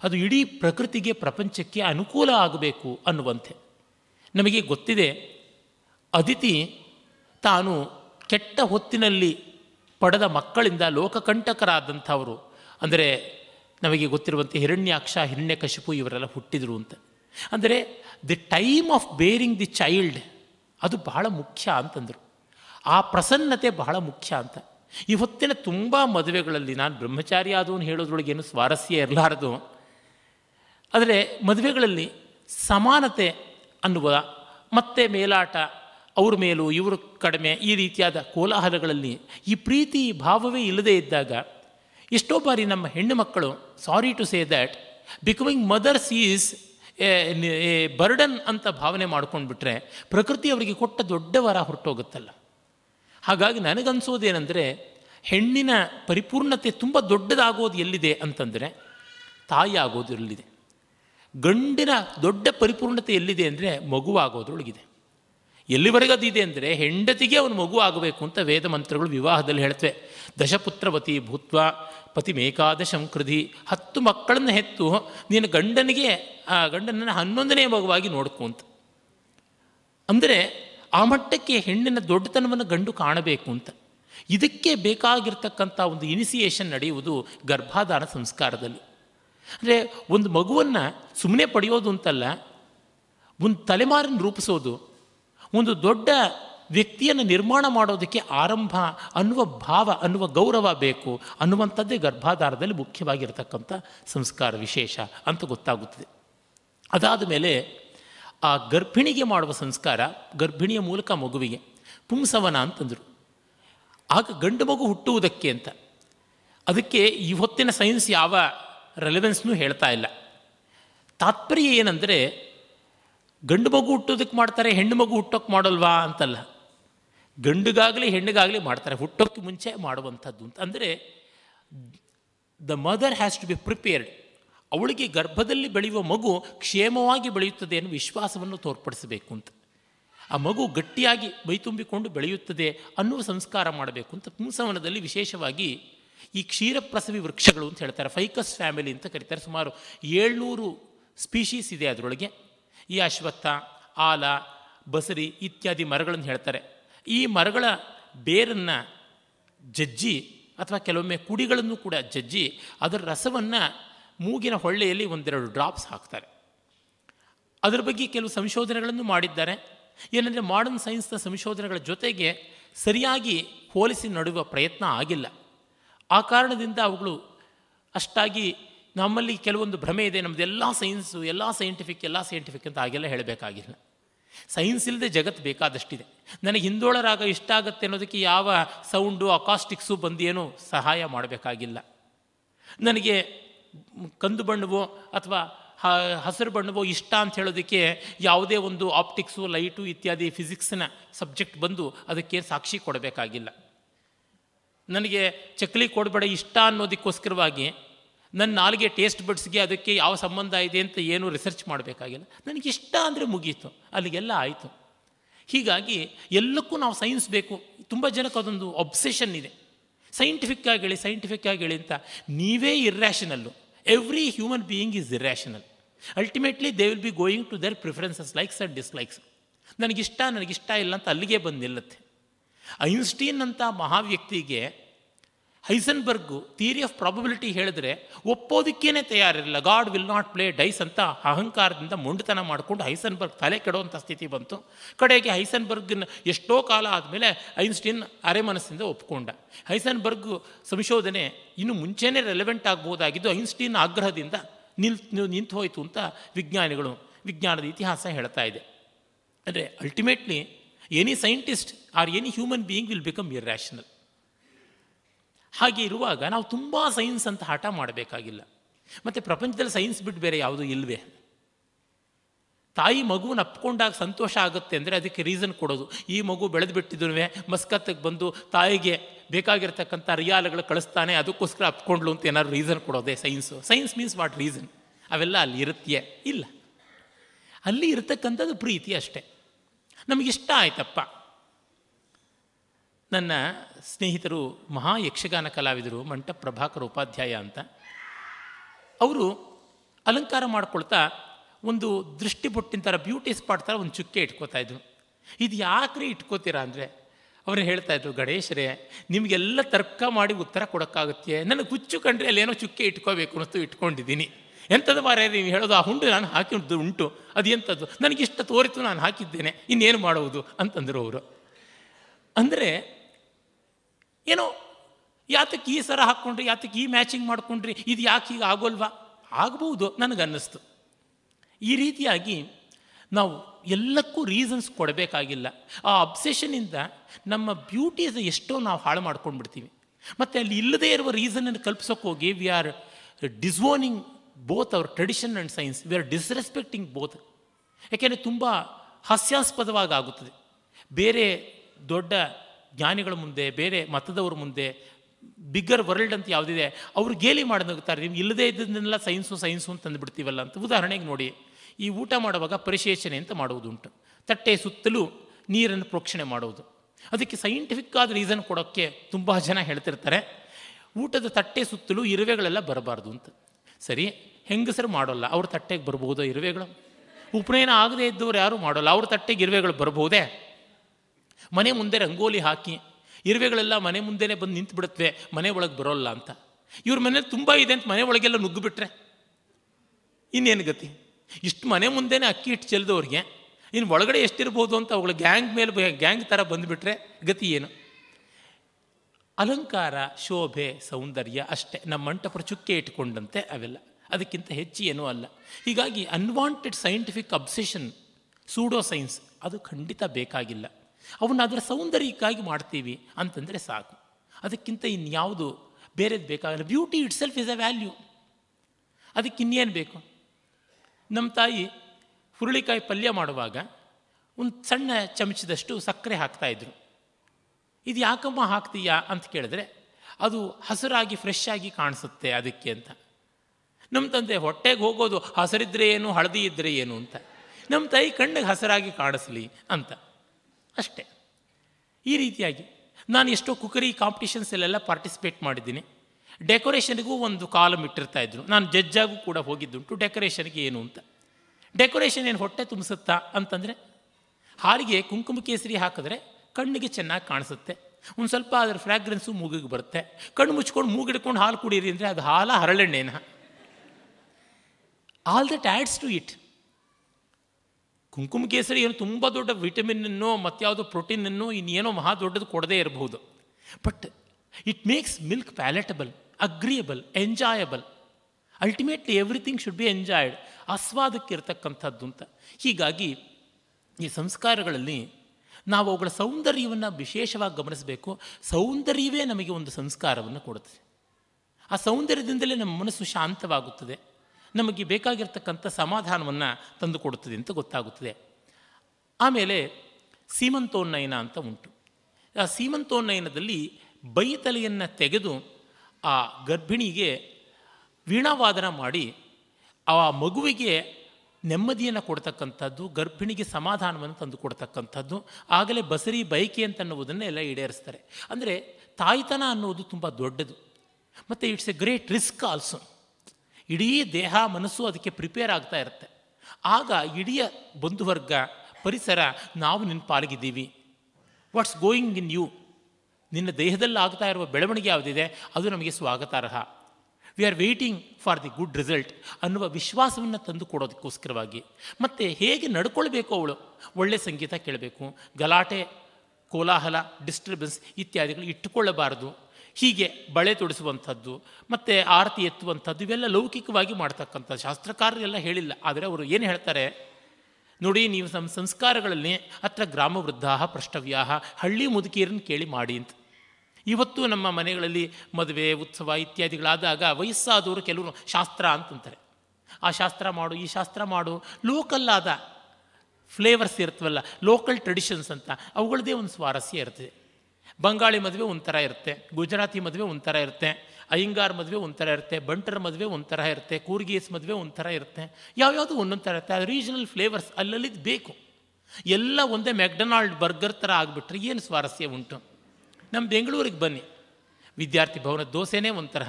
ಅದು ಇಡೀ ಪ್ರಕೃತಿಗೆ ಪ್ರಪಂಚಕ್ಕೆ ಅನುಕೂಲ ಆಗಬೇಕು ಅನ್ನುವಂತೆ ನಮಗೆ ಗೊತ್ತಿದೆ ಅದಿತಿ ತಾನು ಕೆಟ್ಟ ಹೊತ್ತಿನಲ್ಲಿ ಪಡೆದ ಮಕ್ಕಳಿಂದ ಲೋಕಕಂಟಕರಾದಂಥವರು ಅಂದರೆ ನಮಗೆ ಗೊತ್ತಿರುವಂತೆ ಹಿರಣ್ಯಾಕ್ಷ ಹಿರಣ್ಯಕಶಿಪು ಇವರೆಲ್ಲ ಹುಟ್ಟಿದರು ಅಂತ ಅಂದರೆ the time of bearing the child ಅದು ಬಹಳ ಮುಖ್ಯ ಅಂತಂದರು ಆ ಪ್ರಸನ್ನತೆ ಬಹಳ ಮುಖ್ಯ ಅಂತ ಈ ಹೊತ್ತಿನ ತುಂಬ ಮದುವೆಗಳಲ್ಲಿ ನಾನು ಬ್ರಹ್ಮಚಾರಿ ಆದವನು ಹೇಳೋದ್ರೊಳಗೆ ಏನು ಸ್ವಾರಸ್ಯ ಇರಲಾರದು ಆದರೆ ಮದುವೆಗಳಲ್ಲಿ ಸಮಾನತೆ ಅನ್ನುವ ಮತ್ತೆ ಮೇಲಾಟ ಅವ್ರ ಮೇಲೂ ಇವರು ಕಡಿಮೆ ಈ ರೀತಿಯಾದ ಕೋಲಾಹಲಗಳಲ್ಲಿ ಈ ಪ್ರೀತಿ ಭಾವವೇ ಇಲ್ಲದೇ ಇದ್ದಾಗ ಎಷ್ಟೋ ಬಾರಿ ನಮ್ಮ ಹೆಣ್ಣು ಮಕ್ಕಳು sorry to say that becoming mothers is a burden ಅಂತ ಭಾವನೆ ಮಾಡ್ಕೊಂಡು ಬಿಟ್ಟರೆ ಪ್ರಕೃತಿ ಅವರಿಗೆ ಕೊಟ್ಟ ದೊಡ್ಡ ವರ ಹೊರಟೋಗುತ್ತಲ್ಲ ಹಾಗಾಗಿ ನನಗನ್ಸೋದೇನೆಂದರೆ ಹೆಣ್ಣಿನ ಪರಿಪೂರ್ಣತೆ ತುಂಬ ದೊಡ್ಡದಾಗೋದು ಎಲ್ಲಿದೆ ಅಂತಂದರೆ ತಾಯಿ ಆಗೋದು ಎಲ್ಲಿದೆ ಗಂಡಿನ ದೊಡ್ಡ ಪರಿಪೂರ್ಣತೆ ಎಲ್ಲಿದೆ ಅಂದರೆ ಮಗುವಾಗೋದ್ರೊಳಗಿದೆ ಎಲ್ಲಿವರೆಗೂ ಅದಿದೆ ಅಂದರೆ ಹೆಂಡತಿಗೆ ಅವನು ಮಗು ಆಗಬೇಕು ಅಂತ ವೇದ ಮಂತ್ರಗಳು ವಿವಾಹದಲ್ಲಿ ಹೇಳ್ತವೆ ದಶಪುತ್ರವತಿ ಭೂತ್ವ ಪತಿ ಮೇಕಾದಶಂ ಕೃಧಿ ಹತ್ತು ಮಕ್ಕಳನ್ನು ಹೆತ್ತು ನೀನು ಗಂಡನಿಗೆ ಆ ಗಂಡನನ್ನು ಹನ್ನೊಂದನೇ ಮಗುವಾಗಿ ನೋಡ್ಕೊಂತ ಅಂದರೆ ಆ ಮಟ್ಟಕ್ಕೆ ಹೆಣ್ಣಿನ ದೊಡ್ಡತನವನ್ನು ಗಂಡು ಕಾಣಬೇಕು ಅಂತ ಇದಕ್ಕೆ ಬೇಕಾಗಿರ್ತಕ್ಕಂಥ ಒಂದು ಇನಿಸಿಯೇಷನ್ ನಡೆಯುವುದು ಗರ್ಭಾಧಾರ ಸಂಸ್ಕಾರದಲ್ಲಿ ಅಂದರೆ ಒಂದು ಮಗುವನ್ನು ಸುಮ್ಮನೆ ಪಡೆಯೋದು ಅಂತಲ್ಲ ಒಂದು ತಲೆಮಾರನ್ನು ರೂಪಿಸೋದು ಒಂದು ದೊಡ್ಡ ವ್ಯಕ್ತಿಯನ್ನು ನಿರ್ಮಾಣ ಮಾಡೋದಕ್ಕೆ ಆರಂಭ ಅನ್ನುವ ಭಾವ ಅನ್ನುವ ಗೌರವ ಬೇಕು ಅನ್ನುವಂಥದ್ದೇ ಗರ್ಭಾಧಾರದಲ್ಲಿ ಮುಖ್ಯವಾಗಿರತಕ್ಕಂಥ ಸಂಸ್ಕಾರ ವಿಶೇಷ ಅಂತ ಗೊತ್ತಾಗುತ್ತದೆ ಅದಾದ ಮೇಲೆ ಆ ಗರ್ಭಿಣಿಗೆ ಮಾಡುವ ಸಂಸ್ಕಾರ ಗರ್ಭಿಣಿಯ ಮೂಲಕ ಮಗುವಿಗೆ ಪುಂಸವನ ಅಂತಂದರು ಆಗ ಗಂಡು ಮಗು ಹುಟ್ಟುವುದಕ್ಕೆ ಅಂತ ಅದಕ್ಕೆ ಇವತ್ತಿನ ಸೈನ್ಸ್ ಯಾವ ರೆಲೆವೆನ್ಸ್ನೂ ಹೇಳ್ತಾ ಇಲ್ಲ ತಾತ್ಪರ್ಯ ಏನಂದರೆ ಗಂಡು ಮಗು ಹುಟ್ಟೋದಕ್ಕೆ ಮಾಡ್ತಾರೆ ಹೆಣ್ಣು ಮಗು ಹುಟ್ಟೋಕ್ಕೆ ಮಾಡೋಲ್ವಾ ಅಂತಲ್ಲ ಗಂಡಿಗಾಗಲಿ ಹೆಣ್ಣಿಗಾಗಲಿ ಮಾಡ್ತಾರೆ ಹುಟ್ಟೋಕ್ಕೆ ಮುಂಚೆ ಮಾಡುವಂಥದ್ದು ಅಂತ ಅಂದರೆ the mother has to be prepared ಅವಳಿಗೆ ಗರ್ಭದಲ್ಲಿ ಬೆಳೆಯುವ ಮಗು ಕ್ಷೇಮವಾಗಿ ಬೆಳೆಯುತ್ತದೆ ಅನ್ನೋ ವಿಶ್ವಾಸವನ್ನು ತೋರ್ಪಡಿಸಬೇಕು ಅಂತ ಆ ಮಗು ಗಟ್ಟಿಯಾಗಿ ಬೈತುಂಬಿಕೊಂಡು ಬೆಳೆಯುತ್ತದೆ ಅನ್ನುವ ಸಂಸ್ಕಾರ ಮಾಡಬೇಕು ಅಂತ ಪುಂಸವನದಲ್ಲಿ ವಿಶೇಷವಾಗಿ ಈ ಕ್ಷೀರಪ್ರಸವಿ ವೃಕ್ಷಗಳು ಅಂತ ಹೇಳ್ತಾರೆ ಫೈಕಸ್ ಫ್ಯಾಮಿಲಿ ಅಂತ ಕರೀತಾರೆ ಸುಮಾರು ಏಳ್ನೂರು ಸ್ಪೀಶೀಸ್ ಇದೆ ಅದರೊಳಗೆ ಈ ಅಶ್ವತ್ಥ ಆಲ ಬಸರಿ ಇತ್ಯಾದಿ ಮರಗಳನ್ನು ಹೇಳ್ತಾರೆ ಈ ಮರಗಳ ಬೇರನ್ನು ಜಜ್ಜಿ ಅಥವಾ ಕೆಲವೊಮ್ಮೆ ಕುಡಿಗಳನ್ನು ಕೂಡ ಜಜ್ಜಿ ಅದರ ರಸವನ್ನು ಮೂಗಿನ ಹೊಳ್ಳೆಯಲ್ಲಿ ಒಂದೆರಡು ಡ್ರಾಪ್ಸ್ ಹಾಕ್ತಾರೆ ಅದರ ಬಗ್ಗೆ ಕೆಲವು ಸಂಶೋಧನೆಗಳನ್ನು ಮಾಡಿದ್ದಾರೆ ಏನಂದರೆ ಮಾಡರ್ನ್ ಸೈನ್ಸ್ನ ಸಂಶೋಧನೆಗಳ ಜೊತೆಗೆ ಸರಿಯಾಗಿ ಹೋಲಿಸಿ ನಡೆಯುವ ಪ್ರಯತ್ನ ಆಗಿಲ್ಲ ಆ ಕಾರಣದಿಂದ ಅವುಗಳು ಅಷ್ಟಾಗಿ ನಮ್ಮಲ್ಲಿ ಕೆಲವೊಂದು ಭ್ರಮೆ ಇದೆ ನಮ್ಮದೆಲ್ಲ ಸೈನ್ಸು ಎಲ್ಲ ಸೈಂಟಿಫಿಕ್ ಎಲ್ಲ ಸೈಂಟಿಫಿಕ್ ಅಂತ ಹಾಗೆಲ್ಲ ಹೇಳಬೇಕಾಗಿಲ್ಲ ಸೈನ್ಸ್ ಇಲ್ಲದೆ ಜಗತ್ತು ಬೇಕಾದಷ್ಟಿದೆ ನನಗೆ ಹಿಂದೋಳರಾಗ ಇಷ್ಟ ಆಗುತ್ತೆ ಅನ್ನೋದಕ್ಕೆ ಯಾವ ಸೌಂಡು ಅಕಾಸ್ಟಿಕ್ಸು ಏನೂ ಸಹಾಯ ಮಾಡಬೇಕಾಗಿಲ್ಲ ನನಗೆ ಕಂದು ಬಣ್ಣವೋ ಅಥವಾ ಹಸಿರು ಬಣ್ಣವೋ ಇಷ್ಟ ಅಂತ ಹೇಳೋದಕ್ಕೆ ಯಾವುದೇ ಒಂದು ಆಪ್ಟಿಕ್ಸು ಲೈಟು ಇತ್ಯಾದಿ ಫಿಸಿಕ್ಸ್ನ ಸಬ್ಜೆಕ್ಟ್ ಬಂದು ಅದಕ್ಕೆ ಸಾಕ್ಷಿ ಕೊಡಬೇಕಾಗಿಲ್ಲ ನನಗೆ ಚಕ್ಲಿ ಕೊಡಬೇಡ ಇಷ್ಟ ಅನ್ನೋದಕ್ಕೋಸ್ಕರವಾಗಿ ನನ್ನ ನಾಲ್ಗೆ ಟೇಸ್ಟ್ ಬಡ್ಸ್ಗೆ ಅದಕ್ಕೆ ಯಾವ ಸಂಬಂಧ ಇದೆ ಅಂತ ಏನೂ ರಿಸರ್ಚ್ ಮಾಡಬೇಕಾಗಿಲ್ಲ ನನಗೆ ಇಷ್ಟ ಅಂದರೆ ಮುಗೀತು ಅಲ್ಲಿಗೆಲ್ಲ ಆಯಿತು ಹೀಗಾಗಿ ಎಲ್ಲಕ್ಕೂ ನಾವು ಸೈನ್ಸ್ ಬೇಕು ತುಂಬ ಜನಕ್ಕೆ ಅದೊಂದು ಒಬ್ಸೆಷನ್ ಇದೆ ಸೈಂಟಿಫಿಕ್ ಆಗಿ ಹೇಳಿ ಸೈಂಟಿಫಿಕ್ ಆಗಿ ಹೇಳಿ ಅಂತ ನೀವೇ irrational every human being is irrational ultimately they will be going to their preferences likes and dislikes ನನಗಿಷ್ಟ ನನಗಿಷ್ಟ ಇಲ್ಲ ಅಂತ ಅಲ್ಲಿಗೆ ಬಂದು ನಿಲ್ಲುತ್ತೆ ಐನ್ಸ್ಟೀನ್ ಅಂತ ಮಹಾವ್ಯಕ್ತಿಗೆ ಹೈಸನ್ಬರ್ಗು ಥಿಯರಿ ಆಫ್ ಪ್ರಾಬಬಿಲಿಟಿ ಹೇಳಿದ್ರೆ ಒಪ್ಪೋದಕ್ಕೇನೆ ತಯಾರಿರಲಿಲ್ಲ God will not play dice ಅಂತ ಅಹಂಕಾರದಿಂದ ಮೊಂಡುತನ ಮಾಡಿಕೊಂಡು ಹೈಸನ್ಬರ್ಗ್ ತಲೆ ಕೆಡುವಂಥ ಸ್ಥಿತಿ ಬಂತು ಕಡೆಗೆ ಹೈಸನ್ಬರ್ಗ್ನ ಎಷ್ಟೋ ಕಾಲ ಆದಮೇಲೆ ಐನ್ಸ್ಟೀನ್ ಅರೆ ಮನಸ್ಸಿಂದ ಒಪ್ಕೊಂಡ ಹೈಸನ್ಬರ್ಗ್ ಸಂಶೋಧನೆ ಇನ್ನು ಮುಂಚೆನೇ ರೆಲೆವೆಂಟ್ ಆಗ್ಬೋದಾಗಿದ್ದು ಐನ್ಸ್ಟೀನ್ ಆಗ್ರಹದಿಂದ ನಿಲ್ ನಿಂತು ಹೋಯಿತು ಅಂತ ವಿಜ್ಞಾನಿಗಳು ವಿಜ್ಞಾನದ ಇತಿಹಾಸ ಹೇಳ್ತಾ ಇದೆ ಅಂದರೆ ultimately any scientist or any human being will become rational ಹಾಗೆ ಇರುವಾಗ ನಾವು ತುಂಬ ಸೈನ್ಸ್ ಅಂತ ಹಠ ಮಾಡಬೇಕಾಗಿಲ್ಲ ಮತ್ತು ಪ್ರಪಂಚದಲ್ಲಿ ಸೈನ್ಸ್ ಬಿಟ್ಟು ಬೇರೆ ಯಾವುದೂ ಇಲ್ಲವೇ ತಾಯಿ ಮಗುವನ್ನು ಅಪ್ಕೊಂಡಾಗ ಸಂತೋಷ ಆಗುತ್ತೆ ಅಂದರೆ ಅದಕ್ಕೆ ರೀಸನ್ ಕೊಡೋದು ಈ ಮಗು ಬೆಳೆದು ಬಿಟ್ಟಿದ್ರೂ ಮಸ್ಕತ್ತಿಗೆ ಬಂದು ತಾಯಿಗೆ ಬೇಕಾಗಿರ್ತಕ್ಕಂಥ ರಿಯಾಲಗಳು ಕಳಿಸ್ತಾನೆ ಅದಕ್ಕೋಸ್ಕರ ಅಪ್ಕೊಂಡ್ಲು ಅಂತ ಏನಾದ್ರು ರೀಸನ್ ಕೊಡೋದೆ science science means what reason ಅವೆಲ್ಲ ಅಲ್ಲಿ ಇರುತ್ತೆ ಇಲ್ಲ ಅಲ್ಲಿ ಇರತಕ್ಕಂಥದ್ದು ಪ್ರೀತಿ ಅಷ್ಟೇ ನಮಗಿಷ್ಟ ಆಯ್ತಪ್ಪ ನನ್ನ ಸ್ನೇಹಿತರು ಮಹಾ ಯಕ್ಷಗಾನ ಕಲಾವಿದರು ಮಂಟ ಪ್ರಭಾಕರ ಉಪಾಧ್ಯಾಯ ಅಂತ ಅವರು ಅಲಂಕಾರ ಮಾಡ್ಕೊಳ್ತಾ ಒಂದು ದೃಷ್ಟಿಬೊಟ್ಟಿನ ಥರ ಬ್ಯೂಟಿ ಸ್ಪಾಟ್ ಥರ ಒಂದು ಚುಕ್ಕೆ ಇಟ್ಕೋತಾ ಇದ್ರು ಇದು ಯಾಕ್ರಿ ಇಟ್ಕೋತೀರಾ ಅಂದರೆ ಅವ್ರು ಹೇಳ್ತಾ ಇದ್ರು ಗಣೇಶರೇ ನಿಮಗೆಲ್ಲ ತರ್ಕ ಮಾಡಿ ಉತ್ತರ ಕೊಡೋಕ್ಕಾಗುತ್ತೆ ನನಗೆ ಹುಚ್ಚು ಕಂಡ್ರೆ ಅಲ್ಲೇನೋ ಚುಕ್ಕೆ ಇಟ್ಕೋಬೇಕು ಅನ್ನಿಸ್ತು ಇಟ್ಕೊಂಡಿದ್ದೀನಿ ಎಂಥದ್ದು ಬಾರ ನೀವು ಹೇಳೋದು ಆ ಹುಂಡು ನಾನು ಹಾಕಿದ್ದು ಉಂಟು ಅದು ಎಂಥದ್ದು ನನಗಿಷ್ಟ ತೋರಿತು ನಾನು ಹಾಕಿದ್ದೇನೆ ಇನ್ನೇನು ಮಾಡುವುದು ಅಂತಂದರು ಅವರು ಅಂದರೆ ಏನೋ ಯಾತಕ್ಕೆ ಈ ಸರ ಹಾಕ್ಕೊಂಡ್ರಿ ಯಾತಕ್ಕೆ ಈ ಮ್ಯಾಚಿಂಗ್ ಮಾಡಿಕೊಂಡ್ರಿ ಇದು ಯಾಕೆ ಈಗ ಆಗೋಲ್ವಾ ಆಗ್ಬೋದು ನನಗನ್ನಿಸ್ತು ಈ ರೀತಿಯಾಗಿ ನಾವು ಎಲ್ಲಕ್ಕೂ ರೀಸನ್ಸ್ ಕೊಡಬೇಕಾಗಿಲ್ಲ ಆ ಅಬ್ಸೆಷನಿಂದ ನಮ್ಮ ಬ್ಯೂಟೀಸ್ ಎಷ್ಟೋ ನಾವು ಹಾಳು ಬಿಡ್ತೀವಿ ಮತ್ತು ಅಲ್ಲಿ ಇಲ್ಲದೇ ಇರುವ ರೀಸನನ್ನು ಕಲ್ಪಿಸೋಕೆ ಹೋಗಿ we are disowning both our tradition and science we are disrespecting both ಯಾಕೆಂದರೆ ತುಂಬ ಹಾಸ್ಯಾಸ್ಪದವಾಗಿ ಆಗುತ್ತದೆ ಬೇರೆ ದೊಡ್ಡ ಜ್ಞಾನಿಗಳ ಮುಂದೆ ಬೇರೆ ಮತದವ್ರ ಮುಂದೆ ಬಿಗ್ಗರ್ ವರ್ಲ್ಡ್ ಅಂತ ಯಾವುದಿದೆ ಅವರು ಗೇಲಿ ಮಾಡೋದಾಗ್ತಾರೆ ನೀವು ಇಲ್ಲದೇ ಇದ್ದದನ್ನೆಲ್ಲ ಸೈನ್ಸು ಸೈನ್ಸು ಅಂತ ಅಂದ್ಬಿಡ್ತೀವಲ್ಲ ಅಂತ ಉದಾಹರಣೆಗೆ ನೋಡಿ ಈ ಊಟ ಮಾಡುವಾಗ ಪರಿಶೇಷಣೆ ಅಂತ ಮಾಡುವುದುಂಟು ತಟ್ಟೆ ಸುತ್ತಲೂ ನೀರನ್ನು ಪ್ರೋಕ್ಷಣೆ ಮಾಡುವುದು ಅದಕ್ಕೆ ಸೈಂಟಿಫಿಕ್ ಆದ ರೀಸನ್ ಕೊಡೋಕ್ಕೆ ತುಂಬ ಜನ ಹೇಳ್ತಿರ್ತಾರೆ ಊಟದ ತಟ್ಟೆ ಸುತ್ತಲೂ ಇರುವೆಗಳೆಲ್ಲ ಬರಬಾರ್ದು ಅಂತ ಸರಿ ಹೆಂಗಸರು ಮಾಡೋಲ್ಲ ಅವ್ರ ತಟ್ಟೆಗೆ ಬರಬಹುದು ಇರುವೆಗಳು ಉಪನಯನ ಆಗದೇ ಇದ್ದವ್ರು ಯಾರೂ ಮಾಡೋಲ್ಲ ಅವ್ರ ತಟ್ಟೆಗೆ ಇರುವೆಗಳು ಬರಬಹುದೇ ಮನೆ ಮುಂದೆ ರಂಗೋಲಿ ಹಾಕಿ ಇರುವೆಗಳೆಲ್ಲ ಮನೆ ಮುಂದೆನೆ ಬಂದು ನಿಂತು ಬಿಡುತ್ತವೆ ಮನೆ ಒಳಗೆ ಬರೋಲ್ಲ ಅಂತ ಇವ್ರ ಮನೆ ತುಂಬ ಇದೆ ಅಂತ ಮನೆ ಒಳಗೆಲ್ಲ ನುಗ್ಗಿಬಿಟ್ರೆ ಇನ್ನೇನು ಗತಿ ಇಷ್ಟು ಮನೆ ಮುಂದೆನೆ ಅಕ್ಕಿ ಇಟ್ಟು ಚೆಲ್ದವ್ರಿಗೆ ಇನ್ನು ಒಳಗಡೆ ಎಷ್ಟಿರ್ಬೋದು ಅಂತ ಅವುಗಳ ಗ್ಯಾಂಗ್ ಮೇಲೆ ಗ್ಯಾಂಗ್ ಥರ ಬಂದುಬಿಟ್ರೆ ಗತಿ ಏನು ಅಲಂಕಾರ ಶೋಭೆ ಸೌಂದರ್ಯ ಅಷ್ಟೇ ನಮ್ಮ ಮಂಟಪರ ಚುಕ್ಕೆ ಇಟ್ಟುಕೊಂಡಂತೆ ಅವೆಲ್ಲ ಅದಕ್ಕಿಂತ ಹೆಚ್ಚು ಏನೂ ಅಲ್ಲ ಹೀಗಾಗಿ unwanted scientific obsession pseudo science ಅದು ಖಂಡಿತ ಬೇಕಾಗಿಲ್ಲ ಅವನ್ನ ಅದರ ಸೌಂದರ್ಯಕ್ಕಾಗಿ ಮಾಡ್ತೀವಿ ಅಂತಂದರೆ ಸಾಕು ಅದಕ್ಕಿಂತ ಇನ್ಯಾವುದು ಬೇರೆದು ಬೇಕಾಗಲ್ಲ beauty itself is a value ಅದಕ್ಕೆ ಇನ್ನೇನು ಬೇಕು ನಮ್ಮ ತಾಯಿ ಹುರುಳಿಕಾಯಿ ಪಲ್ಯ ಮಾಡುವಾಗ ಒಂದು ಸಣ್ಣ ಚಮಚದಷ್ಟು ಸಕ್ಕರೆ ಹಾಕ್ತಾಯಿದ್ರು ಇದು ಯಾಕಮ್ಮ ಹಾಕ್ತೀಯಾ ಅಂತ ಕೇಳಿದ್ರೆ ಅದು ಹಸಿರಾಗಿ ಫ್ರೆಶ್ ಆಗಿ ಕಾಣಿಸುತ್ತೆ ಅದಕ್ಕೆ ಅಂತ ನಮ್ಮ ತಂದೆ ಹೊಟ್ಟೆಗೆ ಹೋಗೋದು ಹಸರಿದ್ರೆ ಏನು ಹಳದಿ ಇದ್ದರೆ ಏನು ಅಂತ ನಮ್ಮ ತಾಯಿ ಕಣ್ಣಿಗೆ ಹಸರಾಗಿ ಕಾಣಿಸ್ಲಿ ಅಂತ ಅಷ್ಟೇ ಈ ರೀತಿಯಾಗಿ ನಾನು ಎಷ್ಟೋ ಕುಕರಿ ಕಾಂಪಿಟೇಷನ್ಸಲ್ಲೆಲ್ಲ ಪಾರ್ಟಿಸಿಪೇಟ್ ಮಾಡಿದ್ದೀನಿ ಡೆಕೋರೇಷನ್ಗೂ ಒಂದು ಕಾಲಮ್ ಇಟ್ಟಿರ್ತಾ ಇದ್ರು ನಾನು ಜಜ್ಜಾಗೂ ಕೂಡ ಹೋಗಿದ್ದುಂಟು ಡೆಕೋರೇಷನ್ಗೆ ಏನು ಅಂತ ಡೆಕೋರೇಷನ್ ಏನು ಹೊಟ್ಟೆ ತುಂಬಿಸುತ್ತಾ ಅಂತಂದರೆ ಹಾಲಿಗೆ ಕುಂಕುಮ ಕೇಸರಿ ಹಾಕಿದ್ರೆ ಕಣ್ಣಿಗೆ ಚೆನ್ನಾಗಿ ಕಾಣಿಸುತ್ತೆ ಒಂದು ಸ್ವಲ್ಪ ಅದರ ಫ್ರ್ಯಾಗ್ರೆನ್ಸು ಮೂಗಿಗೆ ಬರುತ್ತೆ ಕಣ್ಣು ಮುಚ್ಕೊಂಡು ಮೂಗಿಡ್ಕೊಂಡು ಹಾಲು ಕುಡೀರಿ ಅಂದರೆ ಅದು ಹಾಲ ಹರಳೆಣ್ಣೆನ all that adds to it ಕುಂಕುಮ ಕೇಸರಿ ಏನು ತುಂಬ ದೊಡ್ಡ ವಿಟಮಿನನ್ನೋ ಮತ್ತಾವುದೋ ಪ್ರೋಟೀನನ್ನೋ ಇನ್ನೇನೋ ಮಹಾ ದೊಡ್ಡದು ಕೊಡದೇ ಇರಬಹುದು but it makes milk palatable agreeable enjoyable ultimately everything should be enjoyed ಇರತಕ್ಕಂಥದ್ದು ಅಂತ ಹೀಗಾಗಿ ಈ ಸಂಸ್ಕಾರಗಳಲ್ಲಿ ನಾವು ಅವುಗಳ ಸೌಂದರ್ಯವನ್ನು ವಿಶೇಷವಾಗಿ ಗಮನಿಸಬೇಕು ಸೌಂದರ್ಯವೇ ನಮಗೆ ಒಂದು ಸಂಸ್ಕಾರವನ್ನು ಕೊಡುತ್ತದೆ ಆ ಸೌಂದರ್ಯದಿಂದಲೇ ನಮ್ಮ ಮನಸ್ಸು ಶಾಂತವಾಗುತ್ತದೆ ನಮಗೆ ಬೇಕಾಗಿರ್ತಕ್ಕಂಥ ಸಮಾಧಾನವನ್ನು ತಂದುಕೊಡುತ್ತದೆ ಅಂತ ಗೊತ್ತಾಗುತ್ತದೆ ಆಮೇಲೆ ಸೀಮಂತೋನ್ನಯನ ಅಂತ ಉಂಟು ಆ ಸೀಮಂತೋನ್ನಯನದಲ್ಲಿ ಬೈತಲೆಯನ್ನು ತೆಗೆದು ಆ ಗರ್ಭಿಣಿಗೆ ವೀಣಾವಾದನ ಮಾಡಿ ಆ ಮಗುವಿಗೆ ನೆಮ್ಮದಿಯನ್ನು ಕೊಡ್ತಕ್ಕಂಥದ್ದು ಗರ್ಭಿಣಿಗೆ ಸಮಾಧಾನವನ್ನು ತಂದು ಕೊಡ್ತಕ್ಕಂಥದ್ದು ಆಗಲೇ ಬಸರಿ ಬಯಕೆ ಅಂತನ್ನುವುದನ್ನೇ ಎಲ್ಲ ಈಡೇರಿಸ್ತಾರೆ ಅಂದರೆ ತಾಯ್ತನ ಅನ್ನುವುದು ತುಂಬ ದೊಡ್ಡದು ಮತ್ತು it's a great risk also ಇಡೀ ದೇಹ ಮನಸ್ಸು ಅದಕ್ಕೆ ಪ್ರಿಪೇರ್ ಆಗ್ತಾ ಇರುತ್ತೆ ಆಗ ಇಡೀ ಬಂಧುವರ್ಗ ಪರಿಸರ ನಾವು ನಿನ್ನ ಪಾಲ್ಗಿದ್ದೀವಿ ವಾಟ್ಸ್ ಗೋಯಿಂಗ್ ಇನ್ ಯು ನಿನ್ನ ದೇಹದಲ್ಲಿ ಆಗ್ತಾ ಇರುವ ಬೆಳವಣಿಗೆ ಯಾವುದಿದೆ ಅದು ನಮಗೆ ಸ್ವಾಗತಾರ್ಹ we are waiting for the good result ಅನ್ನುವ ವಿಶ್ವಾಸವನ್ನು ತಂದು ಕೊಡೋದಕ್ಕೋಸ್ಕರವಾಗಿ ಮತ್ತು ಹೇಗೆ ನಡ್ಕೊಳ್ಬೇಕು ಅವಳು ಒಳ್ಳೆಯ ಸಂಗೀತ ಕೇಳಬೇಕು ಗಲಾಟೆ ಕೋಲಾಹಲ ಡಿಸ್ಟರ್ಬೆನ್ಸ್ ಇತ್ಯಾದಿಗಳು ಇಟ್ಟುಕೊಳ್ಳಬಾರದು ಹೀಗೆ ಬಳೆ ತೊಡಿಸುವಂಥದ್ದು ಮತ್ತು ಆರತಿ ಎತ್ತುವಂಥದ್ದು ಇವೆಲ್ಲ ಲೌಕಿಕವಾಗಿ ಮಾಡ್ತಕ್ಕಂಥ ಶಾಸ್ತ್ರಕಾರರೆಲ್ಲ ಹೇಳಿಲ್ಲ ಆದರೆ ಅವರು ಏನು ಹೇಳ್ತಾರೆ ನೋಡಿ ನೀವು ನಮ್ಮ ಸಂಸ್ಕಾರಗಳಲ್ಲಿ ಹತ್ರ ಗ್ರಾಮ ವೃದ್ಧಾಹ ಪ್ರಷ್ಟವ್ಯಾ ಹಳ್ಳಿ ಮುದುಕಿಯರನ್ನು ಕೇಳಿ ಮಾಡಿ ಅಂತ ಇವತ್ತು ನಮ್ಮ ಮನೆಗಳಲ್ಲಿ ಮದುವೆ ಉತ್ಸವ ಇತ್ಯಾದಿಗಳಾದಾಗ ವಯಸ್ಸಾದವರು ಕೆಲವರು ಶಾಸ್ತ್ರ ಅಂತಂತಾರೆ ಆ ಶಾಸ್ತ್ರ ಮಾಡು ಈ ಶಾಸ್ತ್ರ ಮಾಡು ಲೋಕಲ್ಲಾದ ಫ್ಲೇವರ್ಸ್ ಇರ್ತವಲ್ಲ ಲೋಕಲ್ ಟ್ರೆಡಿಷನ್ಸ್ ಅಂತ ಅವುಗಳದ್ದೇ ಒಂದು ಸ್ವಾರಸ್ಯ ಇರ್ತದೆ ಬಂಗಾಳಿ ಮದುವೆ ಒಂಥರ ಇರುತ್ತೆ ಗುಜರಾತಿ ಮದುವೆ ಒಂಥರ ಇರುತ್ತೆ ಅಯ್ಯಂಗಾರ್ ಮದುವೆ ಒಂಥರ ಇರುತ್ತೆ ಬಂಟರ್ ಮದುವೆ ಒಂಥರ ಇರುತ್ತೆ ಕೂರ್ಗೀಸ್ ಮದುವೆ ಒಂಥರ ಇರುತ್ತೆ ಯಾವ್ಯಾವುದು ಒಂದೊಂದು ಥರ ಇರುತ್ತೆ ಆ ರೀಜನಲ್ ಫ್ಲೇವರ್ಸ್ ಅಲ್ಲಲ್ಲಿ ಬೇಕು ಎಲ್ಲ ಒಂದೇ ಮ್ಯಾಕ್ಡೊನಾಲ್ಡ್ ಬರ್ಗರ್ ಥರ ಆಗಿಬಿಟ್ರೆ ಏನು ಸ್ವಾರಸ್ಯ ಉಂಟು ನಮ್ಮ ಬೆಂಗಳೂರಿಗೆ ಬನ್ನಿ ವಿದ್ಯಾರ್ಥಿ ಭವನ ದೋಸೆನೇ ಒಂಥರ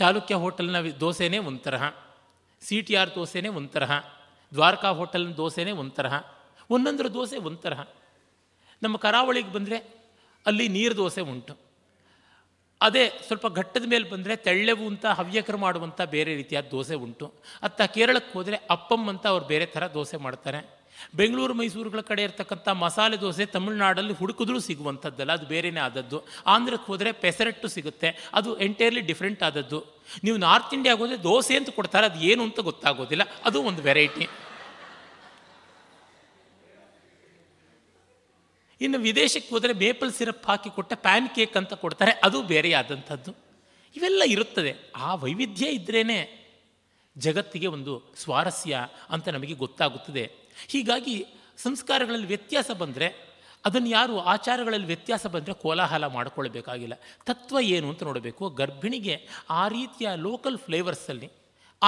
ಚಾಲುಕ್ಯ ಹೋಟೆಲ್ನ ದೋಸೆನೇ ಒಂಥರ ಸಿ ಟಿ ಆರ್ ದೋಸೆನೇ ಒಂಥರ ದ್ವಾರಕಾ ಹೋಟೆಲ್ನ ದೋಸೆನೇ ಒಂಥರ ಒಂದೊಂದರ ದೋಸೆ ಒಂಥರ ನಮ್ಮ ಕರಾವಳಿಗೆ ಬಂದರೆ ಅಲ್ಲಿ ನೀರು ದೋಸೆ ಉಂಟು ಅದೇ ಸ್ವಲ್ಪ ಘಟ್ಟದ ಮೇಲೆ ಬಂದರೆ ತೆಳ್ಳೆವು ಅಂತ ಹವ್ಯಕರು ಮಾಡುವಂಥ ಬೇರೆ ರೀತಿಯಾದ ದೋಸೆ ಉಂಟು ಅತ್ತ ಕೇರಳಕ್ಕೆ ಹೋದರೆ ಅಪ್ಪಮ್ ಅಂತ ಅವ್ರು ಬೇರೆ ಥರ ದೋಸೆ ಮಾಡ್ತಾರೆ ಬೆಂಗಳೂರು ಮೈಸೂರುಗಳ ಕಡೆ ಇರತಕ್ಕಂಥ ಮಸಾಲೆ ದೋಸೆ ತಮಿಳುನಾಡಲ್ಲಿ ಹುಡುಕಿದ್ರೂ ಸಿಗುವಂಥದ್ದಲ್ಲ ಅದು ಬೇರೆಯೇ ಆದದ್ದು ಆಂಧ್ರಕ್ಕೆ ಹೋದರೆ ಪೆಸರಟ್ಟು ಸಿಗುತ್ತೆ ಅದು ಎಂಟೈರ್ಲಿ ಡಿಫ್ರೆಂಟ್ ಆದದ್ದು ನೀವು ನಾರ್ತ್ ಇಂಡಿಯಾಗೆ ಹೋದರೆ ದೋಸೆ ಅಂತ ಕೊಡ್ತಾರೆ ಅದು ಏನು ಅಂತ ಗೊತ್ತಾಗೋದಿಲ್ಲ ಅದು ಒಂದು ವೆರೈಟಿ ಇನ್ನು ವಿದೇಶಕ್ಕೆ ಹೋದರೆ ಮೇಪಲ್ ಸಿರಪ್ ಹಾಕಿ ಕೊಟ್ಟ ಪ್ಯಾನ್ ಕೇಕ್ ಅಂತ ಕೊಡ್ತಾರೆ ಅದು ಆದಂಥದ್ದು ಇವೆಲ್ಲ ಇರುತ್ತದೆ ಆ ವೈವಿಧ್ಯ ಇದ್ರೇ ಜಗತ್ತಿಗೆ ಒಂದು ಸ್ವಾರಸ್ಯ ಅಂತ ನಮಗೆ ಗೊತ್ತಾಗುತ್ತದೆ ಹೀಗಾಗಿ ಸಂಸ್ಕಾರಗಳಲ್ಲಿ ವ್ಯತ್ಯಾಸ ಬಂದರೆ ಅದನ್ನು ಯಾರು ಆಚಾರಗಳಲ್ಲಿ ವ್ಯತ್ಯಾಸ ಬಂದರೆ ಕೋಲಾಹಲ ಮಾಡಿಕೊಳ್ಬೇಕಾಗಿಲ್ಲ ತತ್ವ ಏನು ಅಂತ ನೋಡಬೇಕು ಗರ್ಭಿಣಿಗೆ ಆ ರೀತಿಯ ಲೋಕಲ್ ಫ್ಲೇವರ್ಸಲ್ಲಿ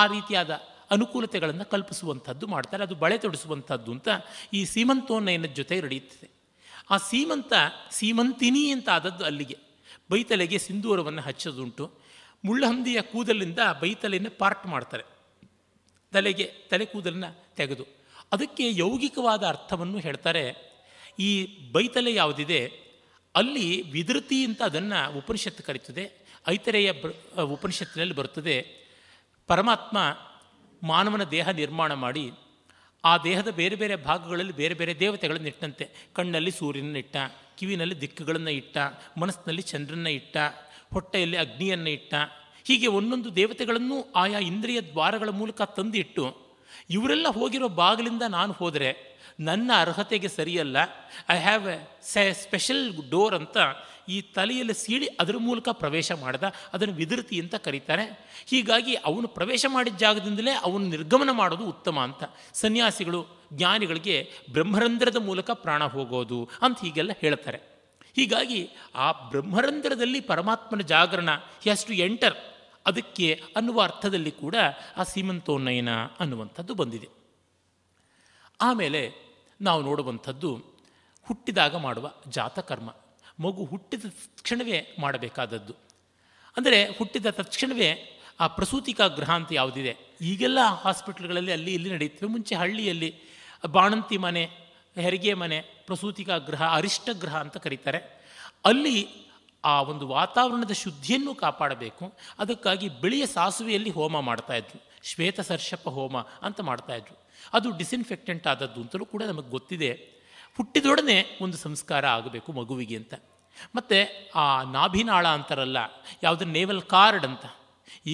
ಆ ರೀತಿಯಾದ ಅನುಕೂಲತೆಗಳನ್ನು ಕಲ್ಪಿಸುವಂಥದ್ದು ಮಾಡ್ತಾರೆ ಅದು ಬಳೆ ತೊಡಿಸುವಂಥದ್ದು ಅಂತ ಈ ಸೀಮಂತೋನ್ನಯನ ಜೊತೆ ನಡೆಯುತ್ತದೆ ಆ ಸೀಮಂತ ಸೀಮಂತಿನಿ ಅಂತ ಆದದ್ದು ಅಲ್ಲಿಗೆ ಬೈತಲೆಗೆ ಸಿಂಧೂರವನ್ನು ಹಚ್ಚೋದುಂಟು ಮುಳ್ಳಹಂದಿಯ ಕೂದಲಿಂದ ಬೈತಲೆಯನ್ನು ಪಾರ್ಟ್ ಮಾಡ್ತಾರೆ ತಲೆಗೆ ತಲೆ ಕೂದಲನ್ನು ತೆಗೆದು ಅದಕ್ಕೆ ಯೌಗಿಕವಾದ ಅರ್ಥವನ್ನು ಹೇಳ್ತಾರೆ ಈ ಬೈತಲೆ ಯಾವುದಿದೆ ಅಲ್ಲಿ ವಿದೃತಿ ಅಂತ ಅದನ್ನು ಉಪನಿಷತ್ತು ಕರೀತದೆ ಐತರೆಯ ಉಪನಿಷತ್ತಿನಲ್ಲಿ ಬರ್ತದೆ ಪರಮಾತ್ಮ ಮಾನವನ ದೇಹ ನಿರ್ಮಾಣ ಮಾಡಿ ಆ ದೇಹದ ಬೇರೆ ಬೇರೆ ಭಾಗಗಳಲ್ಲಿ ಬೇರೆ ಬೇರೆ ದೇವತೆಗಳನ್ನು ಇಟ್ಟಂತೆ ಕಣ್ಣಲ್ಲಿ ಸೂರ್ಯನ ಇಟ್ಟ ಕಿವಿನಲ್ಲಿ ದಿಕ್ಕುಗಳನ್ನು ಇಟ್ಟ ಮನಸ್ಸಿನಲ್ಲಿ ಚಂದ್ರನ ಇಟ್ಟ ಹೊಟ್ಟೆಯಲ್ಲಿ ಅಗ್ನಿಯನ್ನು ಇಟ್ಟ ಹೀಗೆ ಒಂದೊಂದು ದೇವತೆಗಳನ್ನು ಆಯಾ ಇಂದ್ರಿಯ ದ್ವಾರಗಳ ಮೂಲಕ ತಂದಿಟ್ಟು ಇವರೆಲ್ಲ ಹೋಗಿರೋ ಬಾಗಿಲಿಂದ ನಾನು ಹೋದರೆ ನನ್ನ ಅರ್ಹತೆಗೆ ಸರಿಯಲ್ಲ I have a special door ಅಂತ ಈ ತಲೆಯಲ್ಲಿ ಸೀಳಿ ಅದರ ಮೂಲಕ ಪ್ರವೇಶ ಮಾಡಿದ ಅದನ್ನು ವಿದೃತಿ ಅಂತ ಕರೀತಾರೆ ಹೀಗಾಗಿ ಅವನು ಪ್ರವೇಶ ಮಾಡಿದ ಜಾಗದಿಂದಲೇ ಅವನು ನಿರ್ಗಮನ ಮಾಡೋದು ಉತ್ತಮ ಅಂತ ಸನ್ಯಾಸಿಗಳು ಜ್ಞಾನಿಗಳಿಗೆ ಬ್ರಹ್ಮರಂಧ್ರದ ಮೂಲಕ ಪ್ರಾಣ ಹೋಗೋದು ಅಂತ ಹೀಗೆಲ್ಲ ಹೇಳ್ತಾರೆ ಹೀಗಾಗಿ ಆ ಬ್ರಹ್ಮರಂಧ್ರದಲ್ಲಿ ಪರಮಾತ್ಮನ ಜಾಗರಣ ಹ್ಯಾಸ್ ಟು ಎಂಟರ್ ಅದಕ್ಕೆ ಅನ್ನುವ ಅರ್ಥದಲ್ಲಿ ಕೂಡ ಆ ಸೀಮಂತೋನ್ನಯನ ಅನ್ನುವಂಥದ್ದು ಬಂದಿದೆ ಆಮೇಲೆ ನಾವು ನೋಡುವಂಥದ್ದು ಹುಟ್ಟಿದಾಗ ಮಾಡುವ ಜಾತಕರ್ಮ ಮಗು ಹುಟ್ಟಿದ ತಕ್ಷಣವೇ ಮಾಡಬೇಕಾದದ್ದು ಅಂದರೆ ಹುಟ್ಟಿದ ತಕ್ಷಣವೇ ಆ ಪ್ರಸೂತಿಕ ಗ್ರಹ ಅಂತ ಯಾವುದಿದೆ ಈಗೆಲ್ಲ ಹಾಸ್ಪಿಟ್ಲ್ಗಳಲ್ಲಿ ಅಲ್ಲಿ ಇಲ್ಲಿ ನಡೆಯುತ್ತವೆ ಮುಂಚೆ ಹಳ್ಳಿಯಲ್ಲಿ ಬಾಣಂತಿ ಮನೆ ಹೆರಿಗೆ ಮನೆ ಗ್ರಹ ಅರಿಷ್ಟ ಗ್ರಹ ಅಂತ ಕರೀತಾರೆ ಅಲ್ಲಿ ಆ ಒಂದು ವಾತಾವರಣದ ಶುದ್ಧಿಯನ್ನು ಕಾಪಾಡಬೇಕು ಅದಕ್ಕಾಗಿ ಬಿಳಿಯ ಸಾಸುವೆಯಲ್ಲಿ ಹೋಮ ಮಾಡ್ತಾಯಿದ್ರು ಶ್ವೇತ ಸರ್ಷಪ ಹೋಮ ಅಂತ ಮಾಡ್ತಾಯಿದ್ರು ಅದು ಡಿಸಿನ್ಫೆಕ್ಟೆಂಟ್ ಆದದ್ದು ಅಂತಲೂ ಕೂಡ ನಮಗೆ ಗೊತ್ತಿದೆ ಹುಟ್ಟಿದೊಡನೆ ಒಂದು ಸಂಸ್ಕಾರ ಆಗಬೇಕು ಮಗುವಿಗೆ ಅಂತ ಮತ್ತು ಆ ನಾಭಿನಾಳ ಅಂತಾರಲ್ಲ ಯಾವುದು ನೇವಲ್ ಕಾರ್ಡ್ ಅಂತ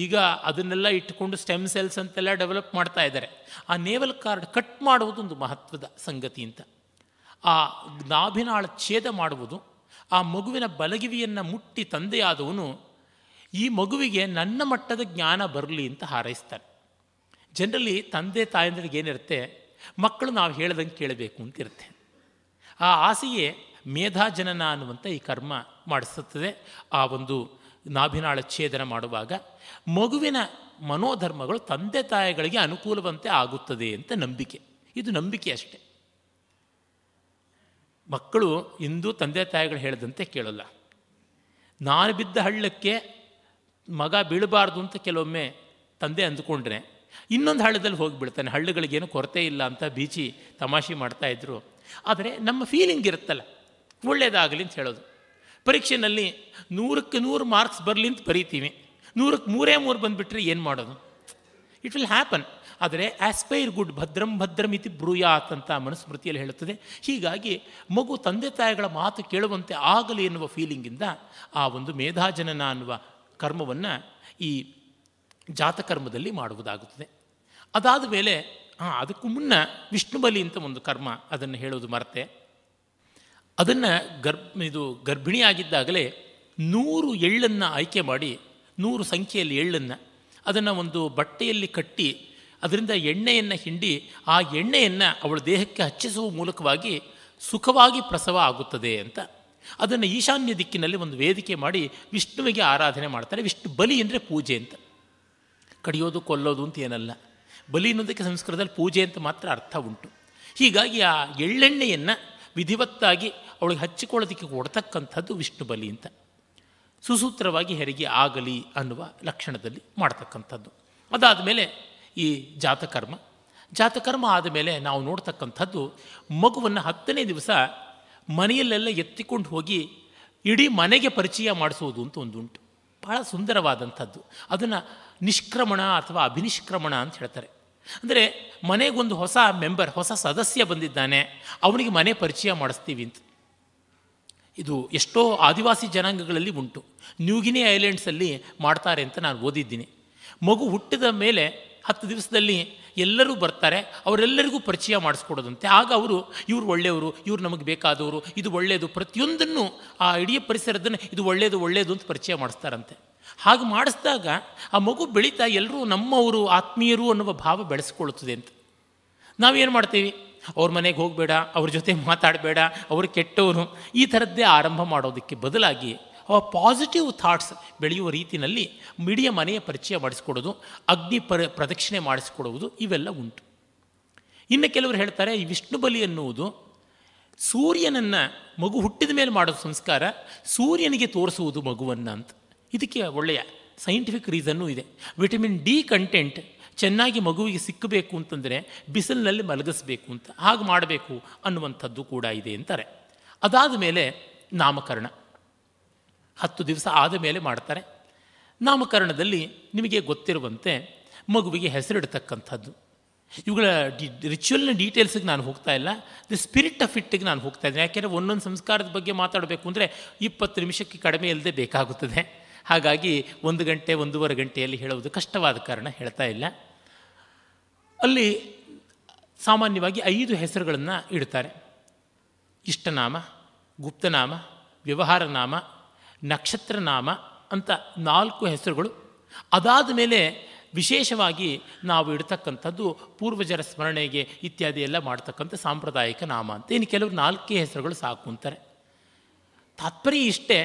ಈಗ ಅದನ್ನೆಲ್ಲ ಇಟ್ಟುಕೊಂಡು ಸ್ಟೆಮ್ ಸೆಲ್ಸ್ ಅಂತೆಲ್ಲ ಡೆವಲಪ್ ಮಾಡ್ತಾ ಇದ್ದಾರೆ ಆ ನೇವಲ್ ಕಾರ್ಡ್ ಕಟ್ ಮಾಡುವುದು ಒಂದು ಮಹತ್ವದ ಸಂಗತಿ ಅಂತ ಆ ನಾಭಿನಾಳ ಛೇದ ಮಾಡುವುದು ಆ ಮಗುವಿನ ಬಲಗಿವಿಯನ್ನು ಮುಟ್ಟಿ ತಂದೆಯಾದವನು ಈ ಮಗುವಿಗೆ ನನ್ನ ಮಟ್ಟದ ಜ್ಞಾನ ಬರಲಿ ಅಂತ ಹಾರೈಸ್ತಾರೆ ಜನರಲಿ ತಂದೆ ತಾಯಂದ್ರಿಗೆ ಏನಿರುತ್ತೆ ಮಕ್ಕಳು ನಾವು ಹೇಳ್ದಂಗೆ ಕೇಳಬೇಕು ಅಂತಿರುತ್ತೆ ಆ ಆಸೆಯೇ ಮೇಧಾಜನನ ಅನ್ನುವಂಥ ಈ ಕರ್ಮ ಮಾಡಿಸುತ್ತದೆ ಆ ಒಂದು ನಾಭಿನಾಳ ಛೇದನ ಮಾಡುವಾಗ ಮಗುವಿನ ಮನೋಧರ್ಮಗಳು ತಂದೆ ತಾಯಿಗಳಿಗೆ ಅನುಕೂಲವಂತೆ ಆಗುತ್ತದೆ ಅಂತ ನಂಬಿಕೆ ಇದು ನಂಬಿಕೆ ಅಷ್ಟೆ ಮಕ್ಕಳು ಇಂದು ತಂದೆ ತಾಯಿಗಳು ಹೇಳಿದಂತೆ ಕೇಳಲ್ಲ ನಾನು ಬಿದ್ದ ಹಳ್ಳಕ್ಕೆ ಮಗ ಬೀಳಬಾರ್ದು ಅಂತ ಕೆಲವೊಮ್ಮೆ ತಂದೆ ಅಂದುಕೊಂಡ್ರೆ ಇನ್ನೊಂದು ಹಳ್ಳದಲ್ಲಿ ಹೋಗಿಬಿಡ್ತಾನೆ ಹಳ್ಳಗಳಿಗೇನು ಕೊರತೆ ಇಲ್ಲ ಅಂತ ಬೀಚಿ ತಮಾಷೆ ಮಾಡ್ತಾಯಿದ್ರು ಆದರೆ ನಮ್ಮ ಫೀಲಿಂಗ್ ಇರುತ್ತಲ್ಲ ಒಳ್ಳೆಯದಾಗಲಿ ಅಂತ ಹೇಳೋದು ಪರೀಕ್ಷೆಯಲ್ಲಿ ನೂರಕ್ಕೆ ನೂರು ಮಾರ್ಕ್ಸ್ ಬರಲಿ ಅಂತ ಬರೀತೀವಿ ನೂರಕ್ಕೆ ಮೂರೇ ಮೂರು ಬಂದುಬಿಟ್ರೆ ಏನು ಮಾಡೋದು ಇಟ್ ವಿಲ್ ಹ್ಯಾಪನ್ ಆದರೆ ಆಸ್ಪೈರ್ ಗುಡ್ ಭದ್ರಂ ಭದ್ರಂ ಇತಿ ಬ್ರೂಯಾತ್ ಅಂತ ಮನುಸ್ಮೃತಿಯಲ್ಲಿ ಹೇಳುತ್ತದೆ ಹೀಗಾಗಿ ಮಗು ತಂದೆ ತಾಯಿಗಳ ಮಾತು ಕೇಳುವಂತೆ ಆಗಲಿ ಎನ್ನುವ ಫೀಲಿಂಗಿಂದ ಆ ಒಂದು ಮೇಧಾಜನನ ಅನ್ನುವ ಕರ್ಮವನ್ನು ಈ ಜಾತಕರ್ಮದಲ್ಲಿ ಮಾಡುವುದಾಗುತ್ತದೆ ಅದಾದ ಮೇಲೆ ಹಾಂ ಅದಕ್ಕೂ ಮುನ್ನ ವಿಷ್ಣುಬಲಿ ಅಂತ ಒಂದು ಕರ್ಮ ಅದನ್ನು ಹೇಳೋದು ಮರೆತೆ ಅದನ್ನು ಗರ್ಭ ಇದು ಗರ್ಭಿಣಿಯಾಗಿದ್ದಾಗಲೇ ನೂರು ಎಳ್ಳನ್ನು ಆಯ್ಕೆ ಮಾಡಿ ನೂರು ಸಂಖ್ಯೆಯಲ್ಲಿ ಎಳ್ಳನ್ನು ಅದನ್ನು ಒಂದು ಬಟ್ಟೆಯಲ್ಲಿ ಕಟ್ಟಿ ಅದರಿಂದ ಎಣ್ಣೆಯನ್ನು ಹಿಂಡಿ ಆ ಎಣ್ಣೆಯನ್ನು ಅವಳ ದೇಹಕ್ಕೆ ಹಚ್ಚಿಸುವ ಮೂಲಕವಾಗಿ ಸುಖವಾಗಿ ಪ್ರಸವ ಆಗುತ್ತದೆ ಅಂತ ಅದನ್ನು ಈಶಾನ್ಯ ದಿಕ್ಕಿನಲ್ಲಿ ಒಂದು ವೇದಿಕೆ ಮಾಡಿ ವಿಷ್ಣುವಿಗೆ ಆರಾಧನೆ ಮಾಡ್ತಾರೆ ವಿಷ್ಣು ಬಲಿ ಅಂದರೆ ಪೂಜೆ ಅಂತ ಕಡಿಯೋದು ಕೊಲ್ಲೋದು ಅಂತ ಏನಲ್ಲ ಬಲಿ ಅನ್ನೋದಕ್ಕೆ ಸಂಸ್ಕೃತದಲ್ಲಿ ಪೂಜೆ ಅಂತ ಮಾತ್ರ ಅರ್ಥ ಉಂಟು ಹೀಗಾಗಿ ಆ ಎಳ್ಳೆಣ್ಣೆಯನ್ನು ವಿಧಿವತ್ತಾಗಿ ಅವಳಿಗೆ ಹಚ್ಚಿಕೊಳ್ಳೋದಕ್ಕೆ ಕೊಡ್ತಕ್ಕಂಥದ್ದು ವಿಷ್ಣು ಬಲಿ ಅಂತ ಸುಸೂತ್ರವಾಗಿ ಹೆರಿಗೆ ಆಗಲಿ ಅನ್ನುವ ಲಕ್ಷಣದಲ್ಲಿ ಮಾಡ್ತಕ್ಕಂಥದ್ದು ಅದಾದ ಮೇಲೆ ಈ ಜಾತಕರ್ಮ ಜಾತಕರ್ಮ ಆದಮೇಲೆ ನಾವು ನೋಡ್ತಕ್ಕಂಥದ್ದು ಮಗುವನ್ನು ಹತ್ತನೇ ದಿವಸ ಮನೆಯಲ್ಲೆಲ್ಲ ಎತ್ತಿಕೊಂಡು ಹೋಗಿ ಇಡೀ ಮನೆಗೆ ಪರಿಚಯ ಮಾಡಿಸೋದು ಅಂತ ಒಂದುಂಟು ಭಾಳ ಸುಂದರವಾದಂಥದ್ದು ಅದನ್ನು ನಿಷ್ಕ್ರಮಣ ಅಥವಾ ಅಭಿನಿಷ್ಕ್ರಮಣ ಅಂತ ಹೇಳ್ತಾರೆ ಅಂದರೆ ಮನೆಗೊಂದು ಹೊಸ ಮೆಂಬರ್ ಹೊಸ ಸದಸ್ಯ ಬಂದಿದ್ದಾನೆ ಅವನಿಗೆ ಮನೆ ಪರಿಚಯ ಮಾಡಿಸ್ತೀವಿ ಅಂತ ಇದು ಎಷ್ಟೋ ಆದಿವಾಸಿ ಜನಾಂಗಗಳಲ್ಲಿ ಉಂಟು ನ್ಯೂಗಿನಿ ಐಲ್ಯಾಂಡ್ಸಲ್ಲಿ ಮಾಡ್ತಾರೆ ಅಂತ ನಾನು ಓದಿದ್ದೀನಿ ಮಗು ಹುಟ್ಟಿದ ಮೇಲೆ ಹತ್ತು ದಿವಸದಲ್ಲಿ ಎಲ್ಲರೂ ಬರ್ತಾರೆ ಅವರೆಲ್ಲರಿಗೂ ಪರಿಚಯ ಮಾಡಿಸ್ಕೊಡೋದಂತೆ ಆಗ ಅವರು ಇವರು ಒಳ್ಳೆಯವರು ಇವರು ನಮಗೆ ಬೇಕಾದವರು ಇದು ಒಳ್ಳೆಯದು ಪ್ರತಿಯೊಂದನ್ನು ಆ ಇಡೀ ಪರಿಸರದನ್ನು ಇದು ಒಳ್ಳೆಯದು ಒಳ್ಳೆಯದು ಅಂತ ಪರಿಚಯ ಮಾಡಿಸ್ತಾರಂತೆ ಹಾಗೆ ಮಾಡಿಸಿದಾಗ ಆ ಮಗು ಬೆಳೀತಾ ಎಲ್ಲರೂ ನಮ್ಮವರು ಆತ್ಮೀಯರು ಅನ್ನುವ ಭಾವ ಬೆಳೆಸ್ಕೊಳ್ಳುತ್ತದೆ ಅಂತ ನಾವೇನು ಮಾಡ್ತೀವಿ ಅವ್ರ ಮನೆಗೆ ಹೋಗಬೇಡ ಅವ್ರ ಜೊತೆ ಮಾತಾಡಬೇಡ ಅವರು ಕೆಟ್ಟವರು ಈ ಥರದ್ದೇ ಆರಂಭ ಮಾಡೋದಕ್ಕೆ ಬದಲಾಗಿ ಆ ಪಾಸಿಟಿವ್ ಥಾಟ್ಸ್ ಬೆಳೆಯುವ ರೀತಿಯಲ್ಲಿ ಮಿಡಿಯ ಮನೆಯ ಪರಿಚಯ ಮಾಡಿಸ್ಕೊಡೋದು ಅಗ್ನಿ ಪರ ಪ್ರದಕ್ಷಿಣೆ ಮಾಡಿಸ್ಕೊಡುವುದು ಇವೆಲ್ಲ ಉಂಟು ಇನ್ನು ಕೆಲವರು ಹೇಳ್ತಾರೆ ಈ ವಿಷ್ಣು ಬಲಿ ಎನ್ನುವುದು ಸೂರ್ಯನನ್ನು ಮಗು ಹುಟ್ಟಿದ ಮೇಲೆ ಮಾಡೋ ಸಂಸ್ಕಾರ ಸೂರ್ಯನಿಗೆ ತೋರಿಸುವುದು ಮಗುವನ್ನು ಅಂತ ಇದಕ್ಕೆ ಒಳ್ಳೆಯ ಸೈಂಟಿಫಿಕ್ ರೀಸನ್ನು ಇದೆ ವಿಟಮಿನ್ ಡಿ ಕಂಟೆಂಟ್ ಚೆನ್ನಾಗಿ ಮಗುವಿಗೆ ಸಿಕ್ಕಬೇಕು ಅಂತಂದರೆ ಬಿಸಿಲಿನಲ್ಲಿ ಮಲಗಿಸ್ಬೇಕು ಅಂತ ಹಾಗೆ ಮಾಡಬೇಕು ಅನ್ನುವಂಥದ್ದು ಕೂಡ ಇದೆ ಅಂತಾರೆ ಅದಾದ ಮೇಲೆ ನಾಮಕರಣ ಹತ್ತು ದಿವಸ ಆದ ಮೇಲೆ ಮಾಡ್ತಾರೆ ನಾಮಕರಣದಲ್ಲಿ ನಿಮಗೆ ಗೊತ್ತಿರುವಂತೆ ಮಗುವಿಗೆ ಹೆಸರಿಡ್ತಕ್ಕಂಥದ್ದು ಇವುಗಳ ಡಿ ರಿಚುವಲ್ನ ಡೀಟೇಲ್ಸಿಗೆ ನಾನು ಹೋಗ್ತಾ ಇಲ್ಲ ದಿ ಸ್ಪಿರಿಟ್ ಆಫ್ ಇಟ್ಟಿಗೆ ನಾನು ಹೋಗ್ತಾ ಇದ್ದೀನಿ ಯಾಕೆಂದರೆ ಒಂದೊಂದು ಸಂಸ್ಕಾರದ ಬಗ್ಗೆ ಮಾತಾಡಬೇಕು ಅಂದರೆ ಇಪ್ಪತ್ತು ನಿಮಿಷಕ್ಕೆ ಕಡಿಮೆ ಇಲ್ಲದೆ ಬೇಕಾಗುತ್ತದೆ ಹಾಗಾಗಿ ಒಂದು ಗಂಟೆ ಒಂದೂವರೆ ಗಂಟೆಯಲ್ಲಿ ಹೇಳುವುದು ಕಷ್ಟವಾದ ಕಾರಣ ಹೇಳ್ತಾ ಇಲ್ಲ ಅಲ್ಲಿ ಸಾಮಾನ್ಯವಾಗಿ ಐದು ಹೆಸರುಗಳನ್ನು ಇಡ್ತಾರೆ ಇಷ್ಟನಾಮ ಗುಪ್ತನಾಮ ವ್ಯವಹಾರ ನಾಮ ಅಂತ ನಾಲ್ಕು ಹೆಸರುಗಳು ಅದಾದ ಮೇಲೆ ವಿಶೇಷವಾಗಿ ನಾವು ಇಡ್ತಕ್ಕಂಥದ್ದು ಪೂರ್ವಜರ ಸ್ಮರಣೆಗೆ ಇತ್ಯಾದಿ ಎಲ್ಲ ಮಾಡ್ತಕ್ಕಂಥ ಸಾಂಪ್ರದಾಯಿಕ ನಾಮ ಅಂತ ಇನ್ನು ಕೆಲವರು ನಾಲ್ಕೇ ಹೆಸರುಗಳು ಸಾಕು ಅಂತಾರೆ ತಾತ್ಪರ್ಯ ಇಷ್ಟೇ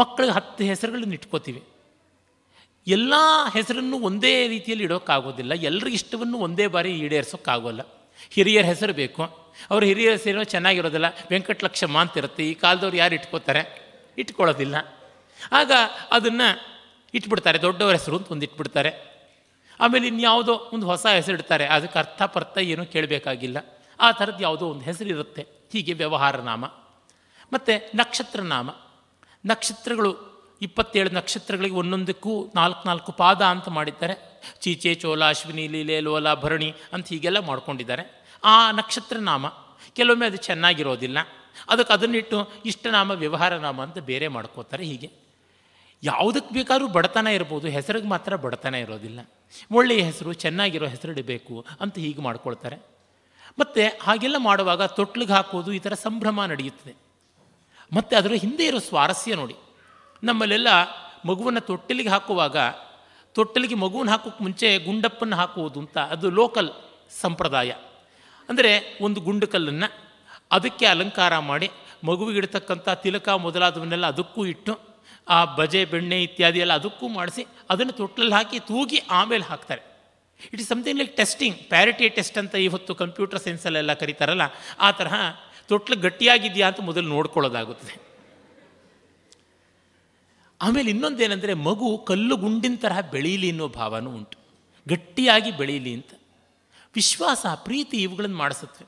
ಮಕ್ಕಳಿಗೆ ಹತ್ತು ಹೆಸರುಗಳನ್ನು ಇಟ್ಕೋತೀವಿ ಎಲ್ಲ ಹೆಸರನ್ನು ಒಂದೇ ರೀತಿಯಲ್ಲಿ ಇಡೋಕ್ಕಾಗೋದಿಲ್ಲ ಎಲ್ಲರಿಗೂ ಇಷ್ಟವನ್ನು ಒಂದೇ ಬಾರಿ ಈಡೇರಿಸೋಕ್ಕಾಗೋಲ್ಲ ಹಿರಿಯರ ಹೆಸರು ಬೇಕು ಅವ್ರ ಹಿರಿಯರ ಹೆಸರು ಚೆನ್ನಾಗಿರೋದಿಲ್ಲ ವೆಂಕಟಲಕ್ಷ್ಮ ಅಂತ ಇರುತ್ತೆ ಈ ಕಾಲದವ್ರು ಯಾರು ಇಟ್ಕೋತಾರೆ ಇಟ್ಕೊಳ್ಳೋದಿಲ್ಲ ಆಗ ಅದನ್ನು ಇಟ್ಬಿಡ್ತಾರೆ ದೊಡ್ಡವ್ರ ಹೆಸರು ಅಂತ ಒಂದು ಇಟ್ಬಿಡ್ತಾರೆ ಆಮೇಲೆ ಇನ್ಯಾವುದೋ ಒಂದು ಹೊಸ ಹೆಸರು ಇಡ್ತಾರೆ ಅದಕ್ಕೆ ಅರ್ಥ ಪರ್ಥ ಏನೂ ಕೇಳಬೇಕಾಗಿಲ್ಲ ಆ ಥರದ್ದು ಯಾವುದೋ ಒಂದು ಇರುತ್ತೆ ಹೀಗೆ ವ್ಯವಹಾರ ನಾಮ ಮತ್ತು ನಕ್ಷತ್ರನಾಮ ನಕ್ಷತ್ರಗಳು ಇಪ್ಪತ್ತೇಳು ನಕ್ಷತ್ರಗಳಿಗೆ ಒಂದೊಂದಕ್ಕೂ ನಾಲ್ಕು ನಾಲ್ಕು ಪಾದ ಅಂತ ಮಾಡಿದ್ದಾರೆ ಚೀಚೆ ಚೋಲ ಅಶ್ವಿನಿ ಲೀಲೆ ಲೋಲ ಭರಣಿ ಅಂತ ಹೀಗೆಲ್ಲ ಮಾಡ್ಕೊಂಡಿದ್ದಾರೆ ಆ ನಕ್ಷತ್ರ ನಾಮ ಕೆಲವೊಮ್ಮೆ ಅದು ಚೆನ್ನಾಗಿರೋದಿಲ್ಲ ಅದಕ್ಕೆ ಅದನ್ನಿಟ್ಟು ಇಷ್ಟನಾಮ ವ್ಯವಹಾರ ನಾಮ ಅಂತ ಬೇರೆ ಮಾಡ್ಕೋತಾರೆ ಹೀಗೆ ಯಾವುದಕ್ಕೆ ಬೇಕಾದರೂ ಬಡತನ ಇರ್ಬೋದು ಹೆಸರಿಗೆ ಮಾತ್ರ ಬಡತನ ಇರೋದಿಲ್ಲ ಒಳ್ಳೆಯ ಹೆಸರು ಚೆನ್ನಾಗಿರೋ ಹೆಸರಿಡಬೇಕು ಅಂತ ಹೀಗೆ ಮಾಡ್ಕೊಳ್ತಾರೆ ಮತ್ತು ಹಾಗೆಲ್ಲ ಮಾಡುವಾಗ ತೊಟ್ಲಿಗೆ ಹಾಕೋದು ಈ ಥರ ಸಂಭ್ರಮ ನಡೆಯುತ್ತದೆ ಮತ್ತು ಅದರ ಹಿಂದೆ ಇರೋ ಸ್ವಾರಸ್ಯ ನೋಡಿ ನಮ್ಮಲ್ಲೆಲ್ಲ ಮಗುವನ್ನು ತೊಟ್ಟಲಿಗೆ ಹಾಕುವಾಗ ತೊಟ್ಟಲಿಗೆ ಮಗುವನ್ನು ಹಾಕೋಕ್ಕೆ ಮುಂಚೆ ಗುಂಡಪ್ಪನ್ನು ಹಾಕುವುದು ಅಂತ ಅದು ಲೋಕಲ್ ಸಂಪ್ರದಾಯ ಅಂದರೆ ಒಂದು ಗುಂಡು ಕಲ್ಲನ್ನು ಅದಕ್ಕೆ ಅಲಂಕಾರ ಮಾಡಿ ಮಗುವಿಗೆ ಇಡ್ತಕ್ಕಂಥ ತಿಲಕ ಮೊದಲಾದವನ್ನೆಲ್ಲ ಅದಕ್ಕೂ ಇಟ್ಟು ಆ ಬಜೆ ಬೆಣ್ಣೆ ಇತ್ಯಾದಿ ಎಲ್ಲ ಅದಕ್ಕೂ ಮಾಡಿಸಿ ಅದನ್ನು ತೊಟ್ಟಲಲ್ಲಿ ಹಾಕಿ ತೂಗಿ ಆಮೇಲೆ ಹಾಕ್ತಾರೆ it is something like testing parity test ಅಂತ ಇವತ್ತು ಕಂಪ್ಯೂಟರ್ ಸೈನ್ಸಲ್ಲೆಲ್ಲ ಕರೀತಾರಲ್ಲ ಆ ತರಹ ತೊಟ್ಲು ಗಟ್ಟಿಯಾಗಿದೆಯಾ ಅಂತ ಮೊದಲು ನೋಡ್ಕೊಳ್ಳೋದಾಗುತ್ತದೆ ಆಮೇಲೆ ಇನ್ನೊಂದೇನೆಂದರೆ ಮಗು ಕಲ್ಲು ಗುಂಡಿನ ತರಹ ಬೆಳೀಲಿ ಅನ್ನೋ ಭಾವನೂ ಉಂಟು ಗಟ್ಟಿಯಾಗಿ ಬೆಳೀಲಿ ಅಂತ ವಿಶ್ವಾಸ ಪ್ರೀತಿ ಇವುಗಳನ್ನು ಮಾಡಿಸುತ್ತೆ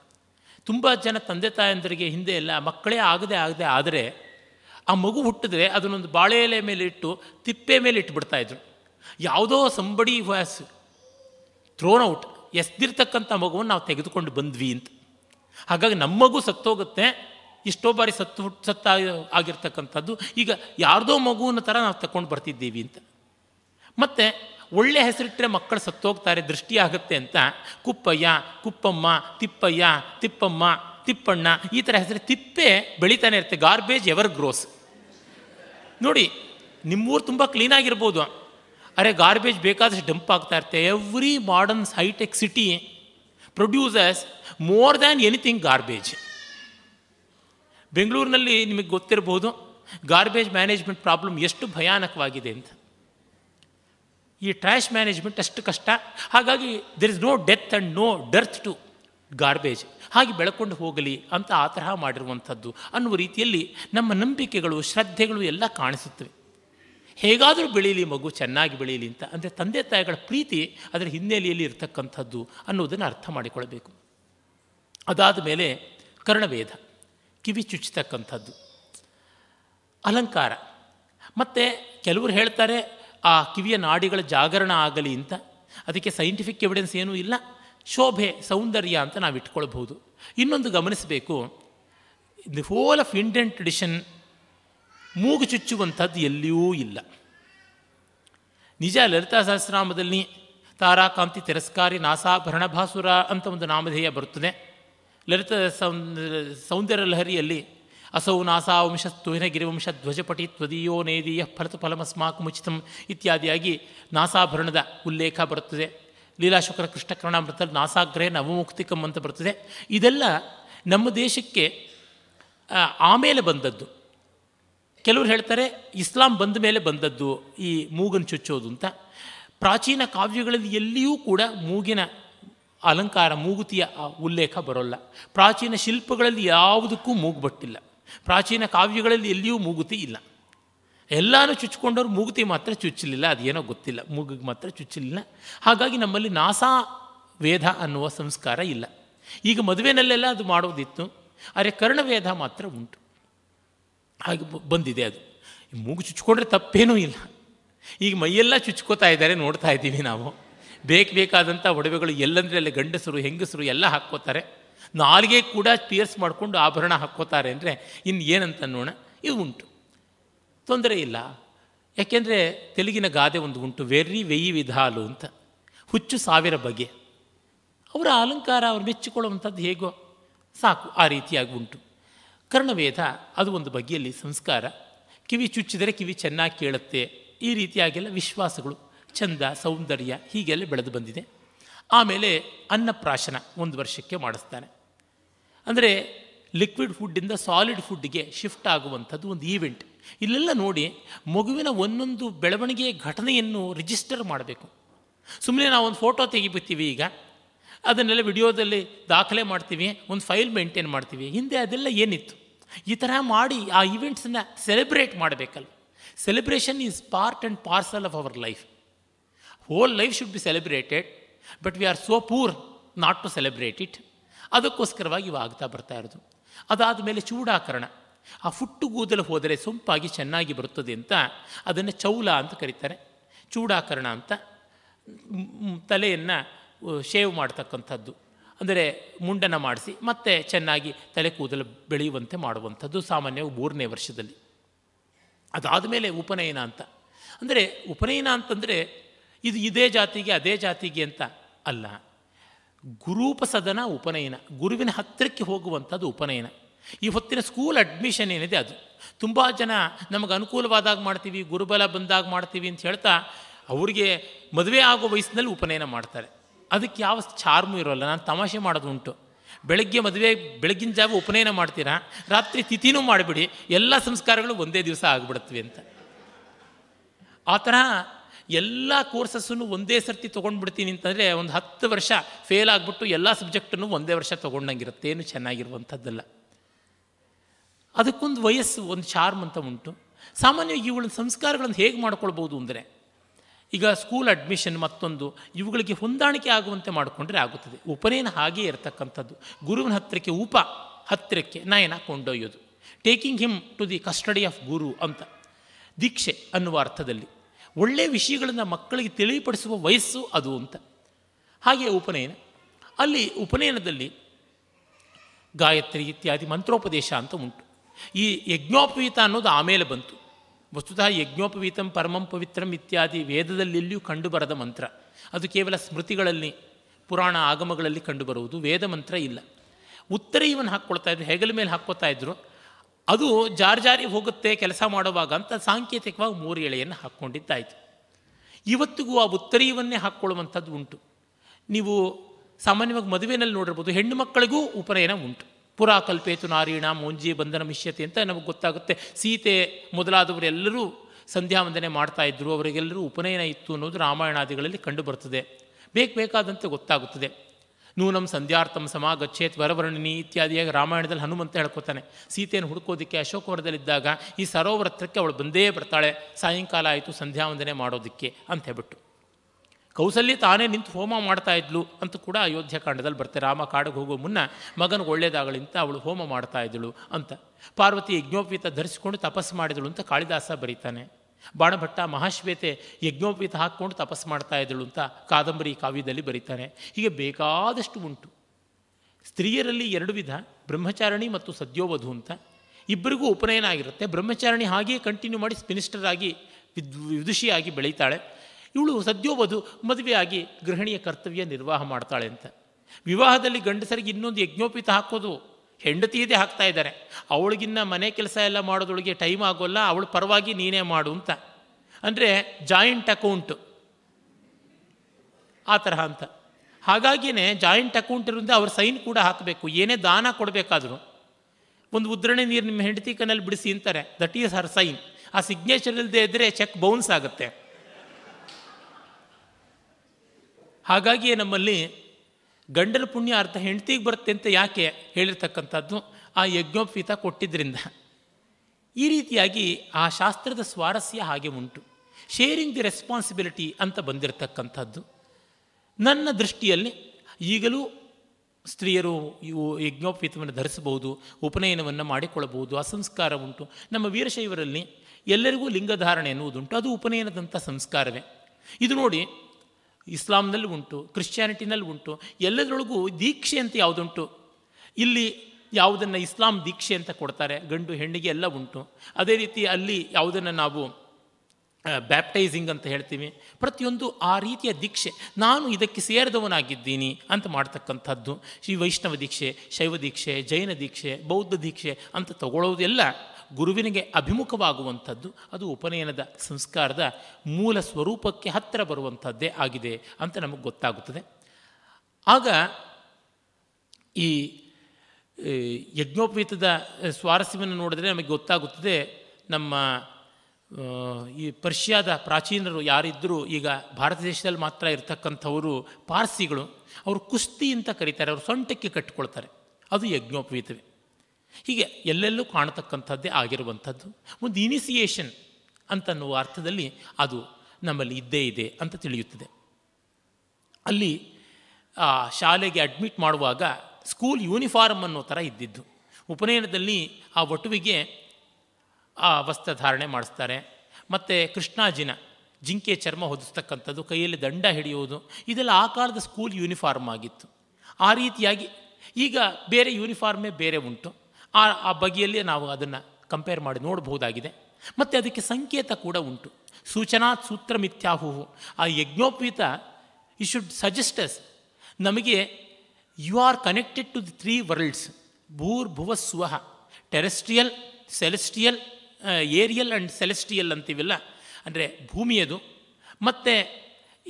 ತುಂಬ ಜನ ತಂದೆ ತಾಯಂದರಿಗೆ ಹಿಂದೆ ಎಲ್ಲ ಮಕ್ಕಳೇ ಆಗದೆ ಆಗದೆ ಆದರೆ ಆ ಮಗು ಹುಟ್ಟಿದ್ರೆ ಅದನ್ನೊಂದು ಬಾಳೆ ಎಲೆ ಮೇಲೆ ಇಟ್ಟು ತಿಪ್ಪೆ ಮೇಲೆ ಇಟ್ಬಿಡ್ತಾಯಿದ್ರು ಯಾವುದೋ ಸಂಬಡಿ ವಾಸ್ ಥ್ರೋನ್ ಔಟ್ ಎಸ್ದಿರ್ತಕ್ಕಂಥ ಮಗುವನ್ನು ನಾವು ತೆಗೆದುಕೊಂಡು ಬಂದ್ವಿ ಅಂತ ಹಾಗಾಗಿ ನಮ್ಮಗೂ ಸತ್ತೋಗುತ್ತೆ ಎಷ್ಟೋ ಬಾರಿ ಸತ್ತು ಸತ್ತ ಆಗಿರ್ತಕ್ಕಂಥದ್ದು ಈಗ ಯಾರ್ದೋ ಮಗುವಿನ ಥರ ನಾವು ತಗೊಂಡು ಬರ್ತಿದ್ದೀವಿ ಅಂತ ಮತ್ತು ಒಳ್ಳೆ ಹೆಸರಿಟ್ಟರೆ ಮಕ್ಕಳು ಸತ್ತೋಗ್ತಾರೆ ದೃಷ್ಟಿ ಆಗುತ್ತೆ ಅಂತ ಕುಪ್ಪಯ್ಯ ಕುಪ್ಪಮ್ಮ ತಿಪ್ಪಯ್ಯ ತಿಪ್ಪಮ್ಮ ತಿಪ್ಪಣ್ಣ ಈ ಥರ ಹೆಸರು ತಿಪ್ಪೆ ಬೆಳೀತಾನೆ ಇರುತ್ತೆ ಗಾರ್ಬೇಜ್ ಎವರ್ ಗ್ರೋಸ್ ನೋಡಿ ನಿಮ್ಮೂರು ತುಂಬ ಕ್ಲೀನಾಗಿರ್ಬೋದು ಅರೆ ಗಾರ್ಬೇಜ್ ಬೇಕಾದಷ್ಟು ಡಂಪ್ ಆಗ್ತಾ ಇರುತ್ತೆ every moderns hi tech city producers more than anything garbage ಬೆಂಗಳೂರಿನಲ್ಲಿ ನಿಮಗೆ ಗೊತ್ತಿರಬಹುದು ಗಾರ್ಬೇಜ್ ಮ್ಯಾನೇಜ್ಮೆಂಟ್ ಪ್ರಾಬ್ಲಮ್ ಎಷ್ಟು ಭಯಾನಕವಾಗಿದೆ ಅಂತ ಈ ಟ್ರ್ಯಾಶ್ ಮ್ಯಾನೇಜ್ಮೆಂಟ್ ಅಷ್ಟು ಕಷ್ಟ ಹಾಗಾಗಿ there is no death and no dearth to garbage ಹಾಗೆ ಬೆಳಕೊಂಡು ಹೋಗಲಿ ಅಂತ ಆ ತರಹ ಮಾಡಿರುವಂಥದ್ದು ಅನ್ನುವ ರೀತಿಯಲ್ಲಿ ನಮ್ಮ ನಂಬಿಕೆಗಳು ಶ್ರದ್ಧೆಗಳು ಎಲ್ಲ ಕಾಣಿಸುತ್ತವೆ ಹೇಗಾದರೂ ಬೆಳೀಲಿ ಮಗು ಚೆನ್ನಾಗಿ ಬೆಳೀಲಿ ಅಂತ ಅಂದರೆ ತಂದೆ ತಾಯಿಗಳ ಪ್ರೀತಿ ಅದರ ಹಿನ್ನೆಲೆಯಲ್ಲಿ ಇರತಕ್ಕಂಥದ್ದು ಅನ್ನೋದನ್ನು ಅರ್ಥ ಮಾಡಿಕೊಳ್ಳಬೇಕು ಅದಾದ ಮೇಲೆ ಕರ್ಣವೇಧ ಕಿವಿ ಚುಚ್ಚತಕ್ಕಂಥದ್ದು ಅಲಂಕಾರ ಮತ್ತು ಕೆಲವರು ಹೇಳ್ತಾರೆ ಆ ಕಿವಿಯ ನಾಡಿಗಳ ಜಾಗರಣ ಆಗಲಿ ಅಂತ ಅದಕ್ಕೆ ಸೈಂಟಿಫಿಕ್ ಎವಿಡೆನ್ಸ್ ಏನೂ ಇಲ್ಲ ಶೋಭೆ ಸೌಂದರ್ಯ ಅಂತ ನಾವು ಇಟ್ಕೊಳ್ಬೋದು ಇನ್ನೊಂದು ಗಮನಿಸಬೇಕು the whole of Indian tradition ಮೂಗು ಚುಚ್ಚುವಂಥದ್ದು ಎಲ್ಲಿಯೂ ಇಲ್ಲ ನಿಜ ಲಲಿತಾ ಸಹಸ್ರಾಮದಲ್ಲಿ ತಾರಾಕಾಂತಿ ತಿರಸ್ಕಾರಿ ನಾಸಾ ಭರಣಭಾಸುರ ಅಂತ ಒಂದು ನಾಮಧೇಯ ಬರುತ್ತದೆ ಲಲಿತ ಸೌಂದರ್ಯ ಲಹರಿಯಲ್ಲಿ ಅಸೌ ನಾಸಾವಂಶಸ್ತು ಗಿರಿವಂಶ ಧ್ವಜಪಟಿ ತ್ವದೀಯೋ ನೇದೀಯ ಫಲತ ಫಲಮಸ್ಮಾಕು ಮುಚಿತಂ ಇತ್ಯಾದಿಯಾಗಿ ನಾಸಾಭರಣದ ಉಲ್ಲೇಖ ಬರುತ್ತದೆ ಲೀಲಾಶುಕ್ರ ಕೃಷ್ಣಕರ್ಣಾಮೃತದಲ್ಲಿ ನಾಸಾಗ್ರಹ ನವಮುಕ್ತಿಕಂ ಅಂತ ಬರ್ತದೆ ಇದೆಲ್ಲ ನಮ್ಮ ದೇಶಕ್ಕೆ ಆಮೇಲೆ ಬಂದದ್ದು ಕೆಲವರು ಹೇಳ್ತಾರೆ ಇಸ್ಲಾಂ ಬಂದ ಮೇಲೆ ಬಂದದ್ದು ಈ ಮೂಗನ್ನು ಚುಚ್ಚೋದು ಅಂತ ಪ್ರಾಚೀನ ಕಾವ್ಯಗಳಲ್ಲಿ ಎಲ್ಲಿಯೂ ಕೂಡ ಮೂಗಿನ ಅಲಂಕಾರ ಮೂಗುತಿಯ ಉಲ್ಲೇಖ ಬರೋಲ್ಲ ಪ್ರಾಚೀನ ಶಿಲ್ಪಗಳಲ್ಲಿ ಯಾವುದಕ್ಕೂ ಮೂಗುಬಟ್ಟಿಲ್ಲ ಪ್ರಾಚೀನ ಕಾವ್ಯಗಳಲ್ಲಿ ಎಲ್ಲಿಯೂ ಮೂಗುತಿ ಇಲ್ಲ ಎಲ್ಲನೂ ಚುಚ್ಕೊಂಡವ್ರು ಮೂಗುತಿ ಮಾತ್ರ ಚುಚ್ಚಲಿಲ್ಲ ಅದೇನೋ ಗೊತ್ತಿಲ್ಲ ಮೂಗಿಗೆ ಮಾತ್ರ ಚುಚ್ಚಲಿಲ್ಲ ಹಾಗಾಗಿ ನಮ್ಮಲ್ಲಿ ನಾಸಾ ವೇದ ಅನ್ನುವ ಸಂಸ್ಕಾರ ಇಲ್ಲ ಈಗ ಮದುವೆನಲ್ಲೆಲ್ಲ ಅದು ಮಾಡೋದಿತ್ತು ಆದರೆ ಕರ್ಣವೇದ ಮಾತ್ರ ಉಂಟು ಹಾಗೆ ಬಂದಿದೆ ಅದು ಮೂಗು ಚುಚ್ಕೊಂಡ್ರೆ ತಪ್ಪೇನೂ ಇಲ್ಲ ಈಗ ಮೈಯೆಲ್ಲ ಚುಚ್ಕೋತಾ ಇದ್ದಾರೆ ನೋಡ್ತಾ ಇದ್ದೀವಿ ನಾವು ಬೇಕು ಬೇಕಾದಂಥ ಒಡವೆಗಳು ಎಲ್ಲಂದರೆ ಅಲ್ಲಿ ಗಂಡಸರು ಹೆಂಗಸರು ಎಲ್ಲ ಹಾಕ್ಕೋತಾರೆ ನಾಲ್ಗೆ ಕೂಡ ಪಿಯರ್ಸ್ ಮಾಡಿಕೊಂಡು ಆಭರಣ ಹಾಕ್ಕೋತಾರೆ ಅಂದರೆ ಇನ್ನು ಏನಂತ ನೋಣ ಇವು ಉಂಟು ತೊಂದರೆ ಇಲ್ಲ ಯಾಕೆಂದರೆ ತೆಲುಗಿನ ಗಾದೆ ಒಂದು ಉಂಟು ವೆರ್ರಿ ವೆಯಿ ವಿಧಾಲು ಅಂತ ಹುಚ್ಚು ಸಾವಿರ ಬಗೆ ಅವರ ಅಲಂಕಾರ ಅವ್ರು ಮೆಚ್ಚಿಕೊಳ್ಳುವಂಥದ್ದು ಹೇಗೋ ಸಾಕು ಆ ರೀತಿಯಾಗಿ ಉಂಟು ಕರ್ಣವೇದ ಅದು ಒಂದು ಬಗೆಯಲ್ಲಿ ಸಂಸ್ಕಾರ ಕಿವಿ ಚುಚ್ಚಿದರೆ ಕಿವಿ ಚೆನ್ನಾಗಿ ಕೇಳುತ್ತೆ ಈ ರೀತಿಯಾಗೆಲ್ಲ ವಿಶ್ವಾಸಗಳು ಚಂದ ಸೌಂದರ್ಯ ಹೀಗೆಲ್ಲ ಬೆಳೆದು ಬಂದಿದೆ ಆಮೇಲೆ ಅನ್ನಪ್ರಾಶನ ಒಂದು ವರ್ಷಕ್ಕೆ ಮಾಡಿಸ್ತಾನೆ ಅಂದರೆ ಲಿಕ್ವಿಡ್ ಫುಡ್ಡಿಂದ ಸಾಲಿಡ್ ಫುಡ್ಗೆ ಶಿಫ್ಟ್ ಆಗುವಂಥದ್ದು ಒಂದು ಈವೆಂಟ್ ಇಲ್ಲೆಲ್ಲ ನೋಡಿ ಮಗುವಿನ ಒಂದೊಂದು ಬೆಳವಣಿಗೆಯ ಘಟನೆಯನ್ನು ರಿಜಿಸ್ಟರ್ ಮಾಡಬೇಕು ಸುಮ್ಮನೆ ನಾವು ಒಂದು ಫೋಟೋ ತೆಗಿಬಿಡ್ತೀವಿ ಈಗ ಅದನ್ನೆಲ್ಲ ವಿಡಿಯೋದಲ್ಲಿ ದಾಖಲೆ ಮಾಡ್ತೀವಿ ಒಂದು ಫೈಲ್ ಮೇಂಟೈನ್ ಮಾಡ್ತೀವಿ ಹಿಂದೆ ಅದೆಲ್ಲ ಏನಿತ್ತು ಈ ಥರ ಮಾಡಿ ಆ ಈವೆಂಟ್ಸನ್ನ ಸೆಲೆಬ್ರೇಟ್ ಮಾಡಬೇಕಲ್ಲ celebration is part and parcel of our life whole life should be celebrated but we are so poor not to celebrate it ಅದಕ್ಕೋಸ್ಕರವಾಗಿ ಇವಾಗ ಆಗ್ತಾ ಬರ್ತಾ ಇರೋದು ಅದಾದ ಮೇಲೆ ಚೂಡಾಕರಣ ಆ ಫುಟ್ಟು ಫುಟ್ಟುಗೂದಲು ಹೋದರೆ ಸೊಂಪಾಗಿ ಚೆನ್ನಾಗಿ ಬರುತ್ತದೆ ಅಂತ ಅದನ್ನು ಚೌಲ ಅಂತ ಕರೀತಾರೆ ಚೂಡಾಕರಣ ಅಂತ ತಲೆಯನ್ನು ಶೇವ್ ಮಾಡ್ತಕ್ಕಂಥದ್ದು ಅಂದರೆ ಮುಂಡನ ಮಾಡಿಸಿ ಮತ್ತೆ ಚೆನ್ನಾಗಿ ತಲೆ ಕೂದಲು ಬೆಳೆಯುವಂತೆ ಮಾಡುವಂಥದ್ದು ಸಾಮಾನ್ಯವಾಗಿ ಮೂರನೇ ವರ್ಷದಲ್ಲಿ ಅದಾದ ಮೇಲೆ ಉಪನಯನ ಅಂತ ಅಂದರೆ ಉಪನಯನ ಅಂತಂದರೆ ಇದು ಇದೇ ಜಾತಿಗೆ ಅದೇ ಜಾತಿಗೆ ಅಂತ ಅಲ್ಲ ಸದನ ಉಪನಯನ ಗುರುವಿನ ಹತ್ತಿರಕ್ಕೆ ಹೋಗುವಂಥದ್ದು ಉಪನಯನ ಈ ಹೊತ್ತಿನ ಸ್ಕೂಲ್ ಅಡ್ಮಿಷನ್ ಏನಿದೆ ಅದು ತುಂಬ ಜನ ನಮಗೆ ಅನುಕೂಲವಾದಾಗ ಮಾಡ್ತೀವಿ ಗುರುಬಲ ಬಂದಾಗ ಮಾಡ್ತೀವಿ ಅಂತ ಹೇಳ್ತಾ ಅವ್ರಿಗೆ ಮದುವೆ ಆಗೋ ವಯಸ್ಸಿನಲ್ಲಿ ಉಪನಯನ ಮಾಡ್ತಾರೆ ಅದಕ್ಕೆ ಯಾವ ಚಾರ್ಮು ಇರೋಲ್ಲ ನಾನು ತಮಾಷೆ ಮಾಡೋದು ಉಂಟು ಬೆಳಗ್ಗೆ ಮದುವೆ ಬೆಳಗ್ಗಿನ ಜಾವ ಉಪನಯನ ಮಾಡ್ತೀರಾ ರಾತ್ರಿ ತಿಥಿನೂ ಮಾಡಿಬಿಡಿ ಎಲ್ಲ ಸಂಸ್ಕಾರಗಳು ಒಂದೇ ದಿವಸ ಆಗಿಬಿಡುತ್ತವೆ ಅಂತ ಆ ಥರ ಎಲ್ಲ ಕೋರ್ಸಸ್ಸನ್ನು ಒಂದೇ ಸರ್ತಿ ತೊಗೊಂಡ್ಬಿಡ್ತೀನಿ ಅಂತಂದರೆ ಒಂದು ಹತ್ತು ವರ್ಷ ಫೇಲ್ ಆಗಿಬಿಟ್ಟು ಎಲ್ಲ ಸಬ್ಜೆಕ್ಟನ್ನು ಒಂದೇ ವರ್ಷ ತೊಗೊಂಡಂಗಿರುತ್ತೆ ಏನು ಚೆನ್ನಾಗಿರುವಂಥದ್ದಲ್ಲ ಅದಕ್ಕೊಂದು ವಯಸ್ಸು ಒಂದು ಚಾರ್ಮ್ ಅಂತ ಉಂಟು ಸಾಮಾನ್ಯವಾಗಿ ಇವುಗಳ ಸಂಸ್ಕಾರಗಳನ್ನು ಹೇಗೆ ಮಾಡ್ಕೊಳ್ಬೋದು ಅಂದರೆ ಈಗ ಸ್ಕೂಲ್ ಅಡ್ಮಿಷನ್ ಮತ್ತೊಂದು ಇವುಗಳಿಗೆ ಹೊಂದಾಣಿಕೆ ಆಗುವಂತೆ ಮಾಡಿಕೊಂಡ್ರೆ ಆಗುತ್ತದೆ ಉಪನಯನ ಹಾಗೇ ಇರತಕ್ಕಂಥದ್ದು ಗುರುವಿನ ಹತ್ತಿರಕ್ಕೆ ಉಪ ಹತ್ತಿರಕ್ಕೆ ನಾಯನ ಕೊಂಡೊಯ್ಯೋದು taking him to the custody of guru ಅಂತ ದೀಕ್ಷೆ ಅನ್ನುವ ಅರ್ಥದಲ್ಲಿ ಒಳ್ಳೆಯ ವಿಷಯಗಳನ್ನು ಮಕ್ಕಳಿಗೆ ತಿಳಿಪಡಿಸುವ ವಯಸ್ಸು ಅದು ಅಂತ ಹಾಗೆ ಉಪನಯನ ಅಲ್ಲಿ ಉಪನಯನದಲ್ಲಿ ಗಾಯತ್ರಿ ಇತ್ಯಾದಿ ಮಂತ್ರೋಪದೇಶ ಅಂತ ಉಂಟು ಈ ಯಜ್ಞೋಪವೀತ ಅನ್ನೋದು ಆಮೇಲೆ ಬಂತು ವಸ್ತುತಃ ಯಜ್ಞೋಪವೀತಂ ಪರಮಂ ಪವಿತ್ರಂ ಇತ್ಯಾದಿ ವೇದದಲ್ಲೆಲ್ಲಿಯೂ ಕಂಡುಬರದ ಮಂತ್ರ ಅದು ಕೇವಲ ಸ್ಮೃತಿಗಳಲ್ಲಿ ಪುರಾಣ ಆಗಮಗಳಲ್ಲಿ ಕಂಡುಬರುವುದು ವೇದ ಮಂತ್ರ ಇಲ್ಲ ಉತ್ತರ ಇವನು ಹಾಕ್ಕೊಳ್ತಾ ಇದ್ರು ಹೆಗಲ ಮೇಲೆ ಹಾಕ್ಕೊಳ್ತಾ ಇದ್ರು ಅದು ಜಾರ್ಜಾರಿ ಹೋಗುತ್ತೆ ಕೆಲಸ ಮಾಡುವಾಗ ಅಂತ ಸಾಂಕೇತಿಕವಾಗಿ ಮೂರು ಎಳೆಯನ್ನು ಹಾಕ್ಕೊಂಡಿದ್ದಾಯಿತು ಇವತ್ತಿಗೂ ಆ ಉತ್ತರೀಯವನ್ನೇ ಹಾಕ್ಕೊಳ್ಳುವಂಥದ್ದು ಉಂಟು ನೀವು ಸಾಮಾನ್ಯವಾಗಿ ಮದುವೆಯಲ್ಲಿ ನೋಡಿರ್ಬೋದು ಹೆಣ್ಣು ಮಕ್ಕಳಿಗೂ ಉಪನಯನ ಉಂಟು ಪುರಾ ಕಲ್ಪೇತು ನಾರೀಣ ಮೋಂಜಿ ಬಂಧನ ಮಿಷ್ಯತೆ ಅಂತ ನಮಗೆ ಗೊತ್ತಾಗುತ್ತೆ ಸೀತೆ ಮೊದಲಾದವರೆಲ್ಲರೂ ಸಂಧ್ಯಾ ವಂದನೆ ಮಾಡ್ತಾ ಇದ್ದರು ಅವರಿಗೆಲ್ಲರೂ ಉಪನಯನ ಇತ್ತು ಅನ್ನೋದು ರಾಮಾಯಣಾದಿಗಳಲ್ಲಿ ಕಂಡುಬರ್ತದೆ ಬೇಕಾದಂತೆ ಗೊತ್ತಾಗುತ್ತದೆ ನೂನಂ ಸಂಧ್ಯಾರ್ಥಂ ಸಮಾಗಚ್ಚೇತ್ ವರವರ್ಣಿನಿ ಇತ್ಯಾದಿಯಾಗಿ ರಾಮಾಯಣದಲ್ಲಿ ಹನುಮಂತ ಹೇಳ್ಕೊತಾನೆ ಸೀತೆಯನ್ನು ಹುಡುಕೋದಕ್ಕೆ ಅಶೋಕವರದಲ್ಲಿದ್ದಾಗ ಈ ಸರೋವರತ್ರಕ್ಕೆ ಅವಳು ಬಂದೇ ಬರ್ತಾಳೆ ಸಾಯಂಕಾಲ ಆಯಿತು ಸಂಧ್ಯಾ ವಂದನೆ ಮಾಡೋದಕ್ಕೆ ಅಂತ ಹೇಳ್ಬಿಟ್ಟು ಕೌಸಲ್ಯ ತಾನೇ ನಿಂತು ಹೋಮ ಮಾಡ್ತಾ ಇದ್ಲು ಅಂತ ಕೂಡ ಅಯೋಧ್ಯ ಕಾಂಡದಲ್ಲಿ ಬರ್ತಾರೆ ರಾಮ ಕಾಡಿಗೆ ಹೋಗೋ ಮುನ್ನ ಮಗನಿಗೆ ಒಳ್ಳೇದಾಗಲಿಂತ ಅವಳು ಹೋಮ ಮಾಡ್ತಾ ಇದ್ದಳು ಅಂತ ಪಾರ್ವತಿ ಯಜ್ಞೋಪೀತ ಧರಿಸಿಕೊಂಡು ತಪಸ್ಸು ಮಾಡಿದಳು ಅಂತ ಕಾಳಿದಾಸ ಬರೀತಾನೆ ಬಾಣಭಟ್ಟ ಮಹಾಶ್ವೇತೆ ಯಜ್ಞೋಪೀತ ಹಾಕ್ಕೊಂಡು ತಪಸ್ಸು ಮಾಡ್ತಾ ಇದ್ದಳು ಅಂತ ಕಾದಂಬರಿ ಕಾವ್ಯದಲ್ಲಿ ಬರೀತಾನೆ ಹೀಗೆ ಬೇಕಾದಷ್ಟು ಉಂಟು ಸ್ತ್ರೀಯರಲ್ಲಿ ಎರಡು ವಿಧ ಬ್ರಹ್ಮಚಾರಣಿ ಮತ್ತು ಸದ್ಯೋವಧು ಅಂತ ಇಬ್ಬರಿಗೂ ಉಪನಯನ ಆಗಿರುತ್ತೆ ಬ್ರಹ್ಮಚಾರಣಿ ಹಾಗೆಯೇ ಕಂಟಿನ್ಯೂ ಮಾಡಿ ಸ್ಪಿನಿಸ್ಟರ್ ಆಗಿ ವಿದ್ ವಿದುಷಿಯಾಗಿ ಬೆಳೀತಾಳೆ ಇವಳು ಸದ್ಯೋವಧು ಮದುವೆಯಾಗಿ ಗೃಹಿಣಿಯ ಕರ್ತವ್ಯ ನಿರ್ವಾಹ ಮಾಡ್ತಾಳೆ ಅಂತ ವಿವಾಹದಲ್ಲಿ ಗಂಡಸರಿಗೆ ಇನ್ನೊಂದು ಯಜ್ಞೋಪೀತ ಹಾಕೋದು ಹೆಂಡತಿಯದೆ ಹಾಕ್ತಾ ಇದ್ದಾರೆ ಅವಳಿಗಿನ್ನ ಮನೆ ಕೆಲಸ ಎಲ್ಲ ಮಾಡೋದೊಳಗೆ ಟೈಮ್ ಆಗೋಲ್ಲ ಅವಳು ಪರವಾಗಿ ನೀನೇ ಮಾಡು ಅಂತ ಅಂದರೆ ಜಾಯಿಂಟ್ ಅಕೌಂಟು ಆ ತರಹ ಅಂತ ಹಾಗಾಗಿಯೇ ಜಾಯಿಂಟ್ ಅಕೌಂಟ್ ಇರೋದ್ರಿಂದ ಅವ್ರ ಸೈನ್ ಕೂಡ ಹಾಕಬೇಕು ಏನೇ ದಾನ ಕೊಡಬೇಕಾದ್ರು ಒಂದು ಉದ್ರಣೆ ನೀರು ನಿಮ್ಮ ಹೆಂಡತಿ ಕಣ್ಣಲ್ಲಿ ಬಿಡಿಸಿ ಅಂತಾರೆ ದಟ್ ಈಸ್ ಹರ್ ಸೈನ್ ಆ ಸಿಗ್ನೇಚರ್ ಇಲ್ಲದೆ ಇದ್ದರೆ ಚೆಕ್ ಬೌನ್ಸ್ ಆಗುತ್ತೆ ಹಾಗಾಗಿಯೇ ನಮ್ಮಲ್ಲಿ ಗಂಡನ ಪುಣ್ಯ ಅರ್ಥ ಹೆಂಡ್ತಿಗೆ ಬರುತ್ತೆ ಅಂತ ಯಾಕೆ ಹೇಳಿರ್ತಕ್ಕಂಥದ್ದು ಆ ಯಜ್ಞೋಪೀತ ಕೊಟ್ಟಿದ್ದರಿಂದ ಈ ರೀತಿಯಾಗಿ ಆ ಶಾಸ್ತ್ರದ ಸ್ವಾರಸ್ಯ ಹಾಗೆ ಉಂಟು ಶೇರಿಂಗ್ ದಿ ರೆಸ್ಪಾನ್ಸಿಬಿಲಿಟಿ ಅಂತ ಬಂದಿರತಕ್ಕಂಥದ್ದು ನನ್ನ ದೃಷ್ಟಿಯಲ್ಲಿ ಈಗಲೂ ಸ್ತ್ರೀಯರು ಇವು ಯಜ್ಞೋಪೀತವನ್ನು ಧರಿಸಬಹುದು ಉಪನಯನವನ್ನು ಮಾಡಿಕೊಳ್ಳಬಹುದು ಆ ಸಂಸ್ಕಾರ ಉಂಟು ನಮ್ಮ ವೀರಶೈವರಲ್ಲಿ ಎಲ್ಲರಿಗೂ ಲಿಂಗಧಾರಣೆ ಎನ್ನುವುದುಂಟು ಅದು ಉಪನಯನದಂಥ ಸಂಸ್ಕಾರವೇ ಇದು ನೋಡಿ ಇಸ್ಲಾಂನಲ್ಲಿ ಉಂಟು ಕ್ರಿಶ್ಚಿಯಾನಿಟಿನಲ್ಲಿ ಉಂಟು ಎಲ್ಲದರೊಳಗೂ ದೀಕ್ಷೆ ಅಂತ ಯಾವುದುಂಟು ಇಲ್ಲಿ ಯಾವುದನ್ನು ಇಸ್ಲಾಂ ದೀಕ್ಷೆ ಅಂತ ಕೊಡ್ತಾರೆ ಗಂಡು ಹೆಣ್ಣಿಗೆ ಎಲ್ಲ ಉಂಟು ಅದೇ ರೀತಿ ಅಲ್ಲಿ ಯಾವುದನ್ನು ನಾವು ಬ್ಯಾಪ್ಟೈಸಿಂಗ್ ಅಂತ ಹೇಳ್ತೀವಿ ಪ್ರತಿಯೊಂದು ಆ ರೀತಿಯ ದೀಕ್ಷೆ ನಾನು ಇದಕ್ಕೆ ಸೇರಿದವನಾಗಿದ್ದೀನಿ ಅಂತ ಮಾಡ್ತಕ್ಕಂಥದ್ದು ಶ್ರೀ ವೈಷ್ಣವ ದೀಕ್ಷೆ ಶೈವ ದೀಕ್ಷೆ ಜೈನ ದೀಕ್ಷೆ ಬೌದ್ಧ ದೀಕ್ಷೆ ಅಂತ ತಗೊಳ್ಳೋದೆಲ್ಲ ಗುರುವಿನಿಗೆ ಅಭಿಮುಖವಾಗುವಂಥದ್ದು ಅದು ಉಪನಯನದ ಸಂಸ್ಕಾರದ ಮೂಲ ಸ್ವರೂಪಕ್ಕೆ ಹತ್ತಿರ ಬರುವಂಥದ್ದೇ ಆಗಿದೆ ಅಂತ ನಮಗೆ ಗೊತ್ತಾಗುತ್ತದೆ ಆಗ ಈ ಯಜ್ಞೋಪವೀತದ ಸ್ವಾರಸ್ಯವನ್ನು ನೋಡಿದ್ರೆ ನಮಗೆ ಗೊತ್ತಾಗುತ್ತದೆ ನಮ್ಮ ಈ ಪರ್ಷಿಯಾದ ಪ್ರಾಚೀನರು ಯಾರಿದ್ದರೂ ಈಗ ಭಾರತ ದೇಶದಲ್ಲಿ ಮಾತ್ರ ಇರತಕ್ಕಂಥವರು ಪಾರ್ಸಿಗಳು ಅವರು ಕುಸ್ತಿ ಅಂತ ಕರೀತಾರೆ ಅವರು ಸೊಂಟಕ್ಕೆ ಕಟ್ಟಿಕೊಳ್ತಾರೆ ಅದು ಯಜ್ಞೋಪವೀತವೇ ಹೀಗೆ ಎಲ್ಲೆಲ್ಲೂ ಕಾಣತಕ್ಕಂಥದ್ದೇ ಆಗಿರುವಂಥದ್ದು ಒಂದು ಇನಿಸಿಯೇಷನ್ ಅಂತನ್ನುವ ಅರ್ಥದಲ್ಲಿ ಅದು ನಮ್ಮಲ್ಲಿ ಇದ್ದೇ ಇದೆ ಅಂತ ತಿಳಿಯುತ್ತದೆ ಅಲ್ಲಿ ಶಾಲೆಗೆ ಅಡ್ಮಿಟ್ ಮಾಡುವಾಗ ಸ್ಕೂಲ್ ಯೂನಿಫಾರ್ಮ್ ಅನ್ನೋ ಥರ ಇದ್ದಿದ್ದು ಉಪನಯನದಲ್ಲಿ ಆ ವಟುವಿಗೆ ಆ ವಸ್ತ್ರ ಧಾರಣೆ ಮಾಡಿಸ್ತಾರೆ ಮತ್ತು ಕೃಷ್ಣಾಜಿನ ಜಿಂಕೆ ಚರ್ಮ ಹೊದಿಸ್ತಕ್ಕಂಥದ್ದು ಕೈಯಲ್ಲಿ ದಂಡ ಹಿಡಿಯುವುದು ಇದೆಲ್ಲ ಆ ಕಾಲದ ಸ್ಕೂಲ್ ಯೂನಿಫಾರ್ಮ್ ಆಗಿತ್ತು ಆ ರೀತಿಯಾಗಿ ಈಗ ಬೇರೆ ಯೂನಿಫಾರ್ಮೇ ಬೇರೆ ಉಂಟು ಆ ಆ ಬಗೆಯಲ್ಲಿಯೇ ನಾವು ಅದನ್ನು ಕಂಪೇರ್ ಮಾಡಿ ನೋಡಬಹುದಾಗಿದೆ ಮತ್ತು ಅದಕ್ಕೆ ಸಂಕೇತ ಕೂಡ ಉಂಟು ಸೂಚನಾ ಸೂತ್ರ ಮಿಥ್ಯಾಹುಹು ಆ ಯಜ್ಞೋಪೀತ ಯು ಶುಡ್ ಸಜೆಸ್ಟಸ್ ನಮಗೆ you are connected to the three worlds ಭೂರ್ ಭುವ ಸ್ವಹ terrestrial celestial aerial and celestial ಅಂತೀವಿಲ್ಲ ಅಂದರೆ ಭೂಮಿಯದು ಮತ್ತು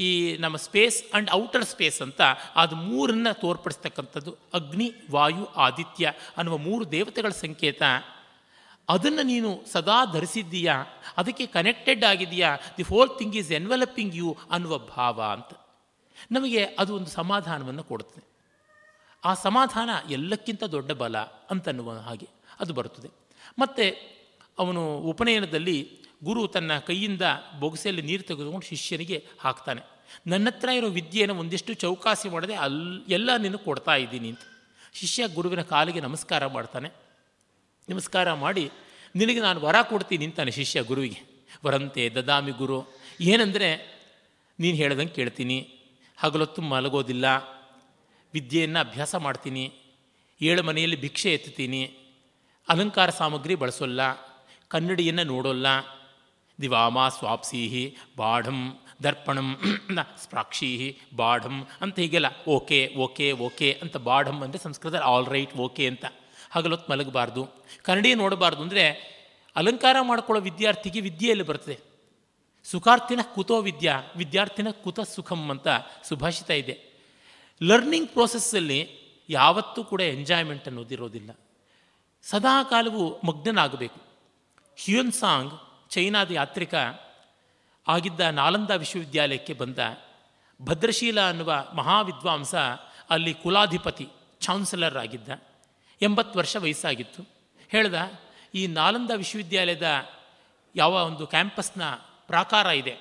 ಈ ನಮ್ಮ ಸ್ಪೇಸ್ ಆ್ಯಂಡ್ ಔಟರ್ ಸ್ಪೇಸ್ ಅಂತ ಅದು ಮೂರನ್ನು ತೋರ್ಪಡಿಸ್ತಕ್ಕಂಥದ್ದು ಅಗ್ನಿ ವಾಯು ಆದಿತ್ಯ ಅನ್ನುವ ಮೂರು ದೇವತೆಗಳ ಸಂಕೇತ ಅದನ್ನು ನೀನು ಸದಾ ಧರಿಸಿದ್ದೀಯಾ ಅದಕ್ಕೆ ಕನೆಕ್ಟೆಡ್ ಆಗಿದೆಯಾ the whole thing is enveloping you ಅನ್ನುವ ಭಾವ ಅಂತ ನಮಗೆ ಅದು ಒಂದು ಸಮಾಧಾನವನ್ನು ಕೊಡುತ್ತದೆ ಆ ಸಮಾಧಾನ ಎಲ್ಲಕ್ಕಿಂತ ದೊಡ್ಡ ಬಲ ಅಂತನ್ನುವ ಹಾಗೆ ಅದು ಬರುತ್ತದೆ ಮತ್ತು ಅವನು ಉಪನಯನದಲ್ಲಿ ಗುರು ತನ್ನ ಕೈಯಿಂದ ಬೊಗಸೆಯಲ್ಲಿ ನೀರು ತೆಗೆದುಕೊಂಡು ಶಿಷ್ಯನಿಗೆ ಹಾಕ್ತಾನೆ ನನ್ನ ಹತ್ರ ಇರೋ ವಿದ್ಯೆಯನ್ನು ಒಂದಿಷ್ಟು ಚೌಕಾಸಿ ಮಾಡದೆ ಅಲ್ಲಿ ಎಲ್ಲ ನೀನು ಕೊಡ್ತಾ ಇದ್ದೀನಿ ಅಂತ ಶಿಷ್ಯ ಗುರುವಿನ ಕಾಲಿಗೆ ನಮಸ್ಕಾರ ಮಾಡ್ತಾನೆ ನಮಸ್ಕಾರ ಮಾಡಿ ನಿನಗೆ ನಾನು ವರ ಕೊಡ್ತೀನಿ ಅಂತಾನೆ ಶಿಷ್ಯ ಗುರುವಿಗೆ ವರಂತೆ ದದಾಮಿ ಗುರು ಏನಂದರೆ ನೀನು ಹೇಳ್ದಂಗೆ ಕೇಳ್ತೀನಿ ಹಗಲೊತ್ತು ಮಲಗೋದಿಲ್ಲ ವಿದ್ಯೆಯನ್ನು ಅಭ್ಯಾಸ ಮಾಡ್ತೀನಿ ಏಳು ಮನೆಯಲ್ಲಿ ಭಿಕ್ಷೆ ಎತ್ತುತ್ತೀನಿ ಅಲಂಕಾರ ಸಾಮಗ್ರಿ ಬಳಸೋಲ್ಲ ಕನ್ನಡಿಯನ್ನು ನೋಡೋಲ್ಲ ದಿವಾಮ ಸ್ವಾಪ್ಸೀಹಿ ಬಾಢಂ ದರ್ಪಣಂ ಸ್ಪ್ರಾಕ್ಷೀಹಿ ಬಾಢಂ ಅಂತ ಹೀಗೆಲ್ಲ ಓಕೆ ಓಕೆ ಓಕೆ ಅಂತ ಬಾಢಂ ಅಂದರೆ ಸಂಸ್ಕೃತ ಆಲ್ ರೈಟ್ ಓಕೆ ಅಂತ ಹಗಲೊತ್ತು ಮಲಗಬಾರ್ದು ಕನ್ನಡಿ ನೋಡಬಾರ್ದು ಅಂದರೆ ಅಲಂಕಾರ ಮಾಡಿಕೊಳ್ಳೋ ವಿದ್ಯಾರ್ಥಿಗೆ ವಿದ್ಯೆಯಲ್ಲಿ ಬರ್ತದೆ ಸುಖಾರ್ಥಿನ ಕುತೋ ವಿದ್ಯಾ ವಿದ್ಯಾರ್ಥಿನ ಕುತ ಸುಖಂ ಅಂತ ಸುಭಾಷಿತ ಇದೆ ಲರ್ನಿಂಗ್ ಪ್ರೋಸೆಸ್ಸಲ್ಲಿ ಯಾವತ್ತೂ ಕೂಡ ಎಂಜಾಯ್ಮೆಂಟ್ ಅನ್ನೋದಿರೋದಿಲ್ಲ ಸದಾ ಕಾಲವು ಮಗ್ನನಾಗಬೇಕು ಹ್ಯೂನ್ ಸಾಂಗ್ ಚೈನಾದ ಯಾತ್ರಿಕ ಆಗಿದ್ದ ನಾಲಂದ ವಿಶ್ವವಿದ್ಯಾಲಯಕ್ಕೆ ಬಂದ ಭದ್ರಶೀಲ ಅನ್ನುವ ಮಹಾವಿದ್ವಾಂಸ ಅಲ್ಲಿ ಕುಲಾಧಿಪತಿ ಚಾನ್ಸಲರ್ ಆಗಿದ್ದ ಎಂಬತ್ತು ವರ್ಷ ವಯಸ್ಸಾಗಿತ್ತು ಹೇಳ್ದ ಈ ನಾಲಂದ ವಿಶ್ವವಿದ್ಯಾಲಯದ ಯಾವ ಒಂದು ಕ್ಯಾಂಪಸ್ನ ಪ್ರಾಕಾರ ಇದೆ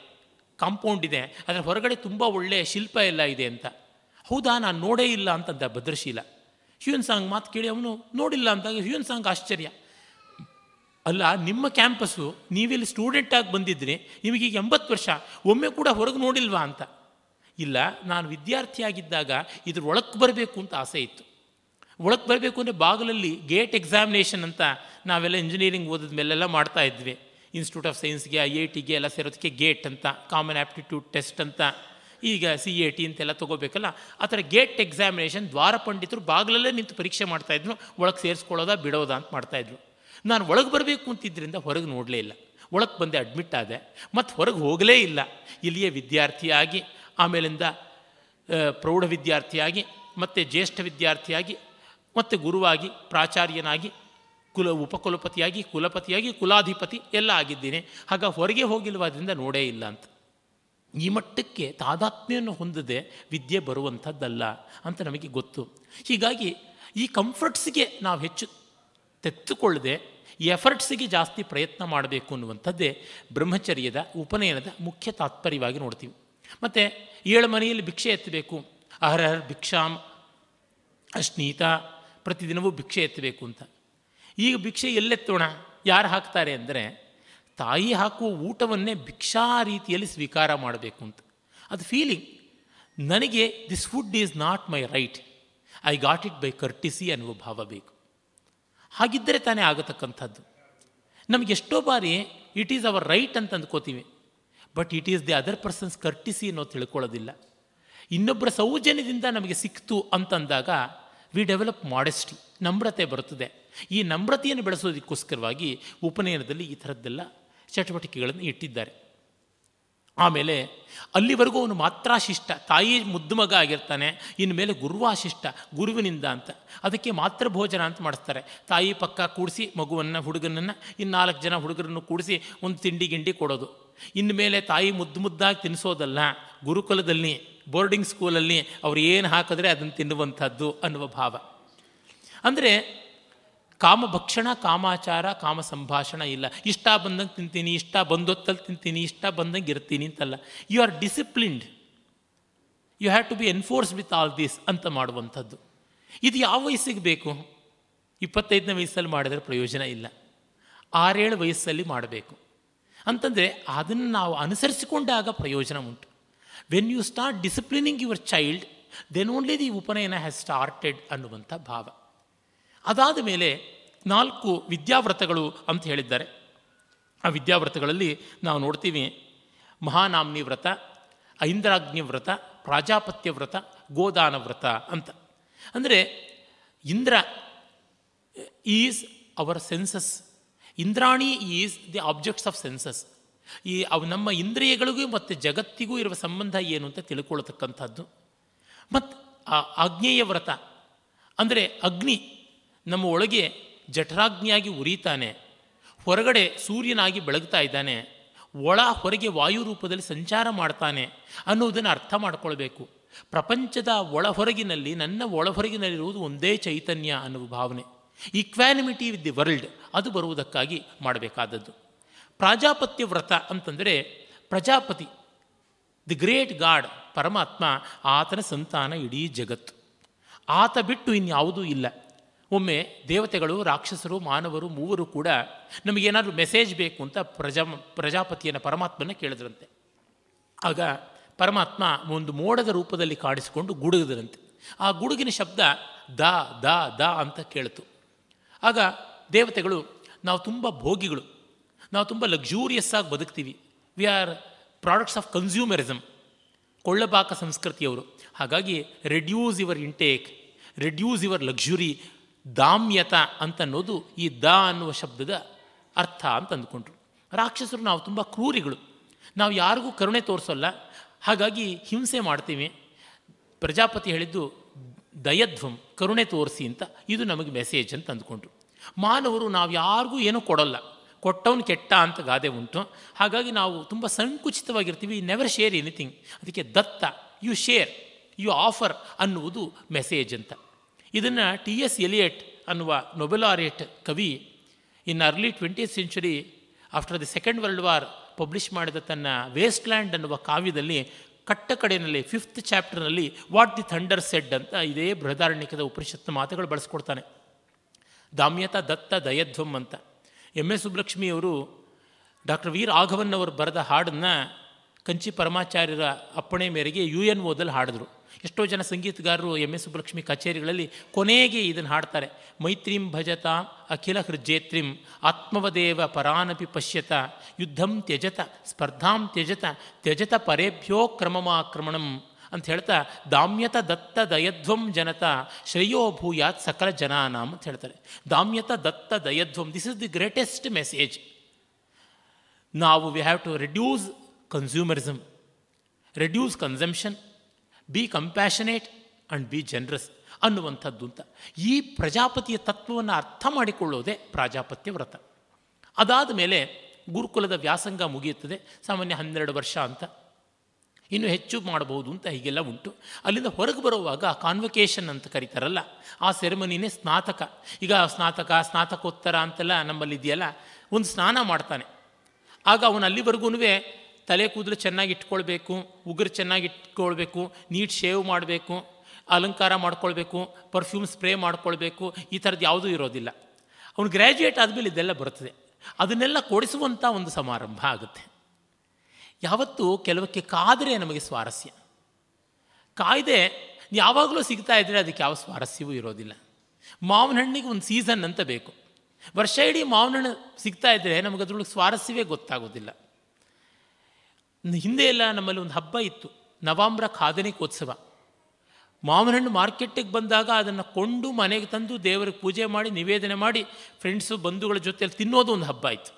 ಕಾಂಪೌಂಡ್ ಇದೆ ಅದರ ಹೊರಗಡೆ ತುಂಬ ಒಳ್ಳೆಯ ಶಿಲ್ಪ ಎಲ್ಲ ಇದೆ ಅಂತ ಹೌದಾ ನಾನು ನೋಡೇ ಇಲ್ಲ ಅಂತಂದ ಭದ್ರಶೀಲ ಹ್ಯೂನ್ ಸಾಂಗ್ ಮಾತು ಕೇಳಿ ಅವನು ನೋಡಿಲ್ಲ ಅಂದಾಗ ಹ್ಯೂನ್ ಸಾಂಗ್ ಆಶ್ಚರ್ಯ ಅಲ್ಲ ನಿಮ್ಮ ಕ್ಯಾಂಪಸ್ಸು ನೀವಿಲ್ಲಿ ಸ್ಟೂಡೆಂಟಾಗಿ ಬಂದಿದ್ದರೆ ನಿಮಗೀಗ ಎಂಬತ್ತು ವರ್ಷ ಒಮ್ಮೆ ಕೂಡ ಹೊರಗೆ ನೋಡಿಲ್ವಾ ಅಂತ ಇಲ್ಲ ನಾನು ವಿದ್ಯಾರ್ಥಿಯಾಗಿದ್ದಾಗ ಒಳಕ್ಕೆ ಬರಬೇಕು ಅಂತ ಆಸೆ ಇತ್ತು ಒಳಕ್ಕೆ ಬರಬೇಕು ಅಂದರೆ ಬಾಗಿಲಲ್ಲಿ ಗೇಟ್ ಎಕ್ಸಾಮಿನೇಷನ್ ಅಂತ ನಾವೆಲ್ಲ ಇಂಜಿನಿಯರಿಂಗ್ ಓದಿದ ಮೇಲೆಲ್ಲ ಮಾಡ್ತಾ ಇದ್ವಿ ಇನ್ಸ್ಟಿಟ್ಯೂಟ್ ಆಫ್ ಸೈನ್ಸ್ಗೆ ಐ ಐ ಟಿಗೆ ಎಲ್ಲ ಸೇರೋದಕ್ಕೆ ಗೇಟ್ ಅಂತ ಕಾಮನ್ ಆ್ಯಪ್ಟಿಟ್ಯೂಡ್ ಟೆಸ್ಟ್ ಅಂತ ಈಗ ಸಿ ಎ ಟಿ ಅಂತೆಲ್ಲ ತೊಗೋಬೇಕಲ್ಲ ಆ ಥರ ಗೇಟ್ ಎಕ್ಸಾಮಿನೇಷನ್ ದ್ವಾರ ಪಂಡಿತರು ಬಾಗಿಲಲ್ಲೇ ನಿಂತು ಪರೀಕ್ಷೆ ಮಾಡ್ತಾಯಿದ್ರು ಒಳಗೆ ಸೇರಿಸ್ಕೊಳ್ಳೋದಾ ಬಿಡೋದಾ ಅಂತ ಮಾಡ್ತಾಯಿದ್ರು ನಾನು ಒಳಗೆ ಬರಬೇಕು ಅಂತಿದ್ದರಿಂದ ಹೊರಗೆ ನೋಡಲೇ ಇಲ್ಲ ಒಳಗೆ ಬಂದೆ ಅಡ್ಮಿಟ್ ಆದೆ ಮತ್ತು ಹೊರಗೆ ಹೋಗಲೇ ಇಲ್ಲ ಇಲ್ಲಿಯೇ ವಿದ್ಯಾರ್ಥಿಯಾಗಿ ಆಮೇಲಿಂದ ಪ್ರೌಢ ವಿದ್ಯಾರ್ಥಿಯಾಗಿ ಮತ್ತು ಜ್ಯೇಷ್ಠ ವಿದ್ಯಾರ್ಥಿಯಾಗಿ ಮತ್ತು ಗುರುವಾಗಿ ಪ್ರಾಚಾರ್ಯನಾಗಿ ಕುಲ ಉಪಕುಲಪತಿಯಾಗಿ ಕುಲಪತಿಯಾಗಿ ಕುಲಾಧಿಪತಿ ಎಲ್ಲ ಆಗಿದ್ದೀನಿ ಆಗ ಹೊರಗೆ ಹೋಗಿಲ್ವಾದ್ರಿಂದ ನೋಡೇ ಇಲ್ಲ ಅಂತ ಈ ಮಟ್ಟಕ್ಕೆ ತಾದಾತ್ಮ್ಯವನ್ನು ಹೊಂದದೆ ವಿದ್ಯೆ ಬರುವಂಥದ್ದಲ್ಲ ಅಂತ ನಮಗೆ ಗೊತ್ತು ಹೀಗಾಗಿ ಈ ಕಂಫರ್ಟ್ಸ್ಗೆ ನಾವು ಹೆಚ್ಚು ತೆತ್ತುಕೊಳ್ಳದೆ ಎಫರ್ಟ್ಸಿಗೆ ಜಾಸ್ತಿ ಪ್ರಯತ್ನ ಮಾಡಬೇಕು ಅನ್ನುವಂಥದ್ದೇ ಬ್ರಹ್ಮಚರ್ಯದ ಉಪನಯನದ ಮುಖ್ಯ ತಾತ್ಪರ್ಯವಾಗಿ ನೋಡ್ತೀವಿ ಮತ್ತು ಏಳು ಮನೆಯಲ್ಲಿ ಭಿಕ್ಷೆ ಎತ್ತಬೇಕು ಅಹರ್ಹರ್ ಭಿಕ್ಷಾಂ ಅಶ್ನೀತ ಪ್ರತಿದಿನವೂ ಭಿಕ್ಷೆ ಎತ್ತಬೇಕು ಅಂತ ಈಗ ಭಿಕ್ಷೆ ಎಲ್ಲೆತ್ತೋಣ ಯಾರು ಹಾಕ್ತಾರೆ ಅಂದರೆ ತಾಯಿ ಹಾಕುವ ಊಟವನ್ನೇ ಭಿಕ್ಷಾ ರೀತಿಯಲ್ಲಿ ಸ್ವೀಕಾರ ಮಾಡಬೇಕು ಅಂತ ಅದು ಫೀಲಿಂಗ್ ನನಗೆ this food is not my right I got it by courtesy ಅನ್ನುವ ಭಾವ ಬೇಕು ಹಾಗಿದ್ದರೆ ತಾನೇ ಆಗತಕ್ಕಂಥದ್ದು ನಮಗೆ ಎಷ್ಟೋ ಬಾರಿ ಇಟ್ ಈಸ್ ಅವರ್ ರೈಟ್ ಅಂತ ಅಂದ್ಕೋತೀವಿ but it is the other person's courtesy ಅನ್ನೋ ತಿಳ್ಕೊಳ್ಳೋದಿಲ್ಲ ಇನ್ನೊಬ್ಬರ ಸೌಜನ್ಯದಿಂದ ನಮಗೆ ಸಿಕ್ತು ಅಂತಂದಾಗ ವಿ ಡೆವಲಪ್ ಮಾಡೆಸ್ಟಿ ನಮ್ರತೆ ಬರುತ್ತದೆ ಈ ನಮ್ರತೆಯನ್ನು ಬೆಳೆಸೋದಕ್ಕೋಸ್ಕರವಾಗಿ ಉಪನಯನದಲ್ಲಿ ಈ ಥರದ್ದೆಲ್ಲ ಚಟುವಟಿಕೆಗಳನ್ನು ಇಟ್ಟಿದ್ದಾರೆ ಆಮೇಲೆ ಅಲ್ಲಿವರೆಗೂ ಅವನು ಶಿಷ್ಟ ತಾಯಿ ಮುದ್ದು ಮಗ ಆಗಿರ್ತಾನೆ ಇನ್ಮೇಲೆ ಗುರುವಾಶಿಷ್ಟ ಗುರುವಿನಿಂದ ಅಂತ ಅದಕ್ಕೆ ಮಾತ್ರ ಭೋಜನ ಅಂತ ಮಾಡಿಸ್ತಾರೆ ತಾಯಿ ಪಕ್ಕ ಕೂಡಿಸಿ ಮಗುವನ್ನು ಹುಡುಗನನ್ನು ಇನ್ನು ನಾಲ್ಕು ಜನ ಹುಡುಗರನ್ನು ಕೂಡಿಸಿ ಒಂದು ತಿಂಡಿ ಗಿಂಡಿ ಕೊಡೋದು ಇನ್ನು ಮೇಲೆ ತಾಯಿ ಮುದ್ದು ಮುದ್ದಾಗಿ ತಿನ್ನಿಸೋದಲ್ಲ ಗುರುಕುಲದಲ್ಲಿ ಬೋರ್ಡಿಂಗ್ ಸ್ಕೂಲಲ್ಲಿ ಅವರು ಏನು ಹಾಕಿದ್ರೆ ಅದನ್ನು ತಿನ್ನುವಂಥದ್ದು ಅನ್ನುವ ಭಾವ ಅಂದರೆ ಕಾಮ ಭಕ್ಷಣ ಕಾಮಾಚಾರ ಕಾಮ ಸಂಭಾಷಣ ಇಲ್ಲ ಇಷ್ಟ ಬಂದಂಗೆ ತಿಂತೀನಿ ಇಷ್ಟ ಬಂದೊತ್ತಲ್ಲಿ ತಿಂತೀನಿ ಇಷ್ಟ ಬಂದಂಗೆ ಇರ್ತೀನಿ ಅಂತಲ್ಲ you are disciplined you have to be enforce with all these ಅಂತ ಮಾಡುವಂಥದ್ದು ಇದು ಯಾವ ವಯಸ್ಸಿಗೆ ಬೇಕು ಇಪ್ಪತ್ತೈದನೇ ವಯಸ್ಸಲ್ಲಿ ಮಾಡಿದರೆ ಪ್ರಯೋಜನ ಇಲ್ಲ ಆರೇಳು ವಯಸ್ಸಲ್ಲಿ ಮಾಡಬೇಕು ಅಂತಂದರೆ ಅದನ್ನು ನಾವು ಅನುಸರಿಸಿಕೊಂಡಾಗ ಪ್ರಯೋಜನ ಉಂಟು when you start disciplining your child then only the upanayana has started ಅನ್ನುವಂಥ ಭಾವ ಅದಾದ ಮೇಲೆ ನಾಲ್ಕು ವಿದ್ಯಾವ್ರತಗಳು ಅಂತ ಹೇಳಿದ್ದಾರೆ ಆ ವಿದ್ಯಾವ್ರತಗಳಲ್ಲಿ ನಾವು ನೋಡ್ತೀವಿ ಮಹಾನಾಮ್ನಿ ವ್ರತ ಐಂದ್ರಾಗ್ನಿ ವ್ರತ ಪ್ರಾಜಾಪತ್ಯ ವ್ರತ ಗೋದಾನ ವ್ರತ ಅಂತ ಅಂದರೆ Indra is our senses Indrani is the objects of senses ಈ ಅವು ನಮ್ಮ ಇಂದ್ರಿಯಗಳಿಗೂ ಮತ್ತು ಜಗತ್ತಿಗೂ ಇರುವ ಸಂಬಂಧ ಏನು ಅಂತ ತಿಳ್ಕೊಳ್ತಕ್ಕಂಥದ್ದು ಮತ್ತು ಆ ಆಗ್ನೇಯ ವ್ರತ ಅಂದರೆ ಅಗ್ನಿ ನಮ್ಮ ಒಳಗೆ ಜಠರಾಗ್ನಿಯಾಗಿ ಉರಿತಾನೆ ಹೊರಗಡೆ ಸೂರ್ಯನಾಗಿ ಬೆಳಗ್ತಾ ಇದ್ದಾನೆ ಒಳ ಹೊರಗೆ ವಾಯು ರೂಪದಲ್ಲಿ ಸಂಚಾರ ಮಾಡ್ತಾನೆ ಅನ್ನೋದನ್ನು ಅರ್ಥ ಮಾಡಿಕೊಳ್ಬೇಕು ಪ್ರಪಂಚದ ಒಳ ಹೊರಗಿನಲ್ಲಿ ನನ್ನ ಒಳ ಹೊರಗಿನಲ್ಲಿರುವುದು ಒಂದೇ ಚೈತನ್ಯ ಅನ್ನುವ ಭಾವನೆ ಈಕ್ವಾನಿಮಿಟಿ ವಿತ್ ದಿ ವರ್ಲ್ಡ್ ಅದು ಬರುವುದಕ್ಕಾಗಿ ಮಾಡಬೇಕಾದದ್ದು ಪ್ರಾಜಾಪತ್ಯ ವ್ರತ ಅಂತಂದರೆ ಪ್ರಜಾಪತಿ ದಿ ಗ್ರೇಟ್ ಗಾಡ್ ಪರಮಾತ್ಮ ಆತನ ಸಂತಾನ ಇಡೀ ಜಗತ್ತು ಆತ ಬಿಟ್ಟು ಇನ್ಯಾವುದೂ ಇಲ್ಲ ಒಮ್ಮೆ ದೇವತೆಗಳು ರಾಕ್ಷಸರು ಮಾನವರು ಮೂವರು ಕೂಡ ನಮಗೇನಾದರೂ ಮೆಸೇಜ್ ಬೇಕು ಅಂತ ಪ್ರಜಾ ಪ್ರಜಾಪತಿಯನ್ನು ಪರಮಾತ್ಮನ ಕೇಳಿದ್ರಂತೆ ಆಗ ಪರಮಾತ್ಮ ಒಂದು ಮೋಡದ ರೂಪದಲ್ಲಿ ಕಾಣಿಸಿಕೊಂಡು ಗುಡುಗಿದ್ರಂತೆ ಆ ಗುಡುಗಿನ ಶಬ್ದ ದ ದ ದ ಅಂತ ಕೇಳಿತು ಆಗ ದೇವತೆಗಳು ನಾವು ತುಂಬ ಭೋಗಿಗಳು ನಾವು ತುಂಬ ಲಕ್ಸೂರಿಯಸ್ ಆಗಿ ಬದುಕ್ತೀವಿ we are products of consumerism ಕೊಳ್ಳಬಾಕ ಸಂಸ್ಕೃತಿಯವರು ಹಾಗಾಗಿ reduce your intake reduce your luxury ದಾಮ್ಯತ ಅಂತನ್ನೋದು ಈ ದ ಅನ್ನುವ ಶಬ್ದದ ಅರ್ಥ ಅಂತ ಅಂದ್ಕೊಂಡ್ರು ರಾಕ್ಷಸರು ನಾವು ತುಂಬ ಕ್ರೂರಿಗಳು ನಾವು ಯಾರಿಗೂ ಕರುಣೆ ತೋರಿಸೋಲ್ಲ ಹಾಗಾಗಿ ಹಿಂಸೆ ಮಾಡ್ತೀವಿ ಪ್ರಜಾಪತಿ ಹೇಳಿದ್ದು ದಯಧ್ವಂ ಕರುಣೆ ತೋರಿಸಿ ಅಂತ ಇದು ನಮಗೆ ಮೆಸೇಜ್ ಅಂತ ಅಂದ್ಕೊಂಡ್ರು ಮಾನವರು ನಾವು ಯಾರಿಗೂ ಏನೂ ಕೊಡೋಲ್ಲ ಕೊಟ್ಟವನು ಕೆಟ್ಟ ಅಂತ ಗಾದೆ ಉಂಟು ಹಾಗಾಗಿ ನಾವು ತುಂಬ ಸಂಕುಚಿತವಾಗಿರ್ತೀವಿ ನೆವರ್ ಶೇರ್ ಎನಿಥಿಂಗ್ ಅದಕ್ಕೆ ದತ್ತ ಯು ಶೇರ್ ಯು ಆಫರ್ ಅನ್ನುವುದು ಮೆಸೇಜ್ ಅಂತ ಇದನ್ನು ಟಿ ಎಸ್ ಎಲಿಯಟ್ ಅನ್ನುವ ಆರಿಯಟ್ ಕವಿ in early twenty century after the second world war publish ಮಾಡಿದ ತನ್ನ ವೇಸ್ಟ್ಲ್ಯಾಂಡ್ ಅನ್ನುವ ಕಾವ್ಯದಲ್ಲಿ ಕಟ್ಟ ಕಡೆಯಲ್ಲಿ ಫಿಫ್ತ್ ಚಾಪ್ಟರ್ನಲ್ಲಿ ವಾಟ್ ದಿ ಥಂಡರ್ ಸೆಡ್ ಅಂತ ಇದೇ ಬೃಹದಾರಣ್ಯಕದ ಉಪನಿಷತ್ನ ಮಾತುಗಳು ಬಳಸ್ಕೊಡ್ತಾನೆ ದಾಮ್ಯತಾ ದತ್ತ ದಯಧ್ವಂ ಅಂತ ಎಮ್ ಎಸ್ ಸುಬ್ಲಕ್ಷ್ಮಿಯವರು ಡಾಕ್ಟರ್ ವೀರ್ ರಾಘವನ್ ಅವರು ಬರೆದ ಹಾಡನ್ನು ಕಂಚಿ ಪರಮಾಚಾರ್ಯರ ಅಪ್ಪಣೆ ಮೇರೆಗೆ ಯು ಎನ್ ಓದಲ್ಲಿ ಹಾಡಿದ್ರು ಎಷ್ಟೋ ಜನ ಸಂಗೀತಗಾರರು ಎಮ್ ಎಸ್ ಸುಬ್ಬಲಕ್ಷ್ಮಿ ಕಚೇರಿಗಳಲ್ಲಿ ಕೊನೆಗೆ ಇದನ್ನು ಹಾಡ್ತಾರೆ ಮೈತ್ರಿಂ ಭಜತ ಅಖಿಲ ಹೃಜೇತ್ರಿಂ ಆತ್ಮವದೇವ ಪರಾನಪಿ ಪಶ್ಯತ ಯುದ್ಧಂ ತ್ಯಜತ ಸ್ಪರ್ಧಾಂ ತ್ಯಜತ ತ್ಯಜತ ಪರೇಭ್ಯೋ ಕ್ರಮಮಾಕ್ರಮಣಂ ಅಂತ ಹೇಳ್ತಾ ದಾಮ್ಯತ ದತ್ತ ದಯಧ್ವಂ ಜನತ ಶ್ರೇಯೋ ಭೂಯಾತ್ ಸಕಲ ಜನಾನಾಮ್ ಅಂತ ಹೇಳ್ತಾರೆ ದಾಮ್ಯತ ದತ್ತ ದಯಧ್ವಂ this is the greatest message ನಾವು we have to reduce consumerism reduce consumption be compassionate and be generous ಅನ್ನುವಂಥದ್ದು ಅಂತ ಈ ಪ್ರಜಾಪತಿಯ ತತ್ವವನ್ನು ಅರ್ಥ ಮಾಡಿಕೊಳ್ಳೋದೇ ಪ್ರಾಜಾಪತ್ಯ ವ್ರತ ಅದಾದ ಮೇಲೆ ಗುರುಕುಲದ ವ್ಯಾಸಂಗ ಮುಗಿಯುತ್ತದೆ ಸಾಮಾನ್ಯ ಹನ್ನೆರಡು ವರ್ಷ ಅಂತ ಇನ್ನು ಹೆಚ್ಚು ಮಾಡಬಹುದು ಅಂತ ಹೀಗೆಲ್ಲ ಉಂಟು ಅಲ್ಲಿಂದ ಹೊರಗೆ ಬರುವಾಗ ಕಾನ್ವೊಕೇಶನ್ ಅಂತ ಕರೀತಾರಲ್ಲ ಆ ಸೆರೆಮನಿನೇ ಸ್ನಾತಕ ಈಗ ಸ್ನಾತಕ ಸ್ನಾತಕೋತ್ತರ ಅಂತೆಲ್ಲ ನಮ್ಮಲ್ಲಿದೆಯಲ್ಲ ಒಂದು ಸ್ನಾನ ಮಾಡ್ತಾನೆ ಆಗ ಅವನು ಅಲ್ಲಿವರೆಗೂ ತಲೆ ಕೂದಲು ಚೆನ್ನಾಗಿ ಇಟ್ಕೊಳ್ಬೇಕು ಉಗುರು ಚೆನ್ನಾಗಿ ಇಟ್ಕೊಳ್ಬೇಕು ನೀಟ್ ಶೇವ್ ಮಾಡಬೇಕು ಅಲಂಕಾರ ಮಾಡ್ಕೊಳ್ಬೇಕು ಪರ್ಫ್ಯೂಮ್ ಸ್ಪ್ರೇ ಮಾಡ್ಕೊಳ್ಬೇಕು ಈ ಥರದ್ದು ಯಾವುದೂ ಇರೋದಿಲ್ಲ ಅವನು ಗ್ರ್ಯಾಜುಯೇಟ್ ಆದಮೇಲೆ ಇದೆಲ್ಲ ಬರ್ತದೆ ಅದನ್ನೆಲ್ಲ ಕೊಡಿಸುವಂಥ ಒಂದು ಸಮಾರಂಭ ಆಗುತ್ತೆ ಯಾವತ್ತೂ ಕೆಲವಕ್ಕೆ ಕಾದರೆ ನಮಗೆ ಸ್ವಾರಸ್ಯ ಕಾಯ್ದೆ ಯಾವಾಗಲೂ ಸಿಗ್ತಾ ಇದ್ದರೆ ಅದಕ್ಕೆ ಯಾವ ಸ್ವಾರಸ್ಯವೂ ಇರೋದಿಲ್ಲ ಮಾವಿನ ಹಣ್ಣಿಗೆ ಒಂದು ಸೀಸನ್ ಅಂತ ಬೇಕು ವರ್ಷ ಇಡೀ ಮಾವಿನ ಹಣ್ಣು ಸಿಗ್ತಾ ಇದ್ದರೆ ನಮಗೆ ಅದರೊಳಗೆ ಸ್ವಾರಸ್ಯವೇ ಗೊತ್ತಾಗೋದಿಲ್ಲ ಹಿಂದೆ ಎಲ್ಲ ನಮ್ಮಲ್ಲಿ ಒಂದು ಹಬ್ಬ ಇತ್ತು ನವಾಮ್ರ ಖಾದನಿಕೋತ್ಸವ ಮಾವಿನ ಹಣ್ಣು ಮಾರ್ಕೆಟಿಗೆ ಬಂದಾಗ ಅದನ್ನು ಕೊಂಡು ಮನೆಗೆ ತಂದು ದೇವರಿಗೆ ಪೂಜೆ ಮಾಡಿ ನಿವೇದನೆ ಮಾಡಿ ಫ್ರೆಂಡ್ಸು ಬಂಧುಗಳ ಜೊತೆಯಲ್ಲಿ ತಿನ್ನೋದು ಒಂದು ಹಬ್ಬ ಇತ್ತು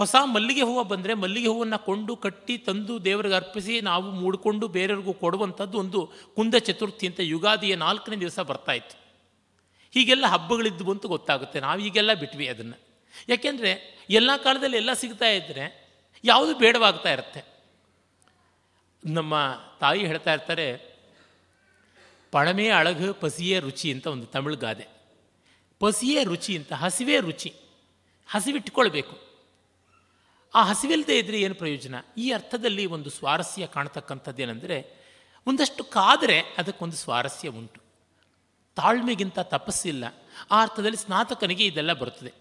ಹೊಸ ಮಲ್ಲಿಗೆ ಹೂವು ಬಂದರೆ ಮಲ್ಲಿಗೆ ಹೂವನ್ನು ಕೊಂಡು ಕಟ್ಟಿ ತಂದು ದೇವರಿಗೆ ಅರ್ಪಿಸಿ ನಾವು ಮೂಡಿಕೊಂಡು ಬೇರೆಯವ್ರಿಗೂ ಕೊಡುವಂಥದ್ದು ಒಂದು ಕುಂದ ಚತುರ್ಥಿ ಅಂತ ಯುಗಾದಿಯ ನಾಲ್ಕನೇ ದಿವಸ ಬರ್ತಾಯಿತ್ತು ಹೀಗೆಲ್ಲ ಹಬ್ಬಗಳಿದ್ವು ಅಂತ ಗೊತ್ತಾಗುತ್ತೆ ನಾವು ಈಗೆಲ್ಲ ಬಿಟ್ವಿ ಅದನ್ನು ಯಾಕೆಂದರೆ ಎಲ್ಲ ಕಾಲದಲ್ಲಿ ಎಲ್ಲ ಸಿಗ್ತಾ ಇದ್ದರೆ ಯಾವುದು ಬೇಡವಾಗ್ತಾ ಇರುತ್ತೆ ನಮ್ಮ ತಾಯಿ ಹೇಳ್ತಾ ಇರ್ತಾರೆ ಪಳಮೆ ಅಳಗು ಪಸಿಯೇ ರುಚಿ ಅಂತ ಒಂದು ತಮಿಳು ಗಾದೆ ಪಸಿಯೇ ರುಚಿ ಅಂತ ಹಸಿವೇ ರುಚಿ ಹಸಿವಿಟ್ಕೊಳ್ಬೇಕು ಆ ಹಸಿವಿಲ್ಲದೆ ಇದ್ದರೆ ಏನು ಪ್ರಯೋಜನ ಈ ಅರ್ಥದಲ್ಲಿ ಒಂದು ಸ್ವಾರಸ್ಯ ಕಾಣ್ತಕ್ಕಂಥದ್ದೇನೆಂದರೆ ಒಂದಷ್ಟು ಕಾದರೆ ಅದಕ್ಕೊಂದು ಸ್ವಾರಸ್ಯ ಉಂಟು ತಾಳ್ಮೆಗಿಂತ ತಪಸ್ಸಿಲ್ಲ ಆ ಅರ್ಥದಲ್ಲಿ ಸ್ನಾತಕನಿಗೆ ಇದೆಲ್ಲ ಬರುತ್ತದೆ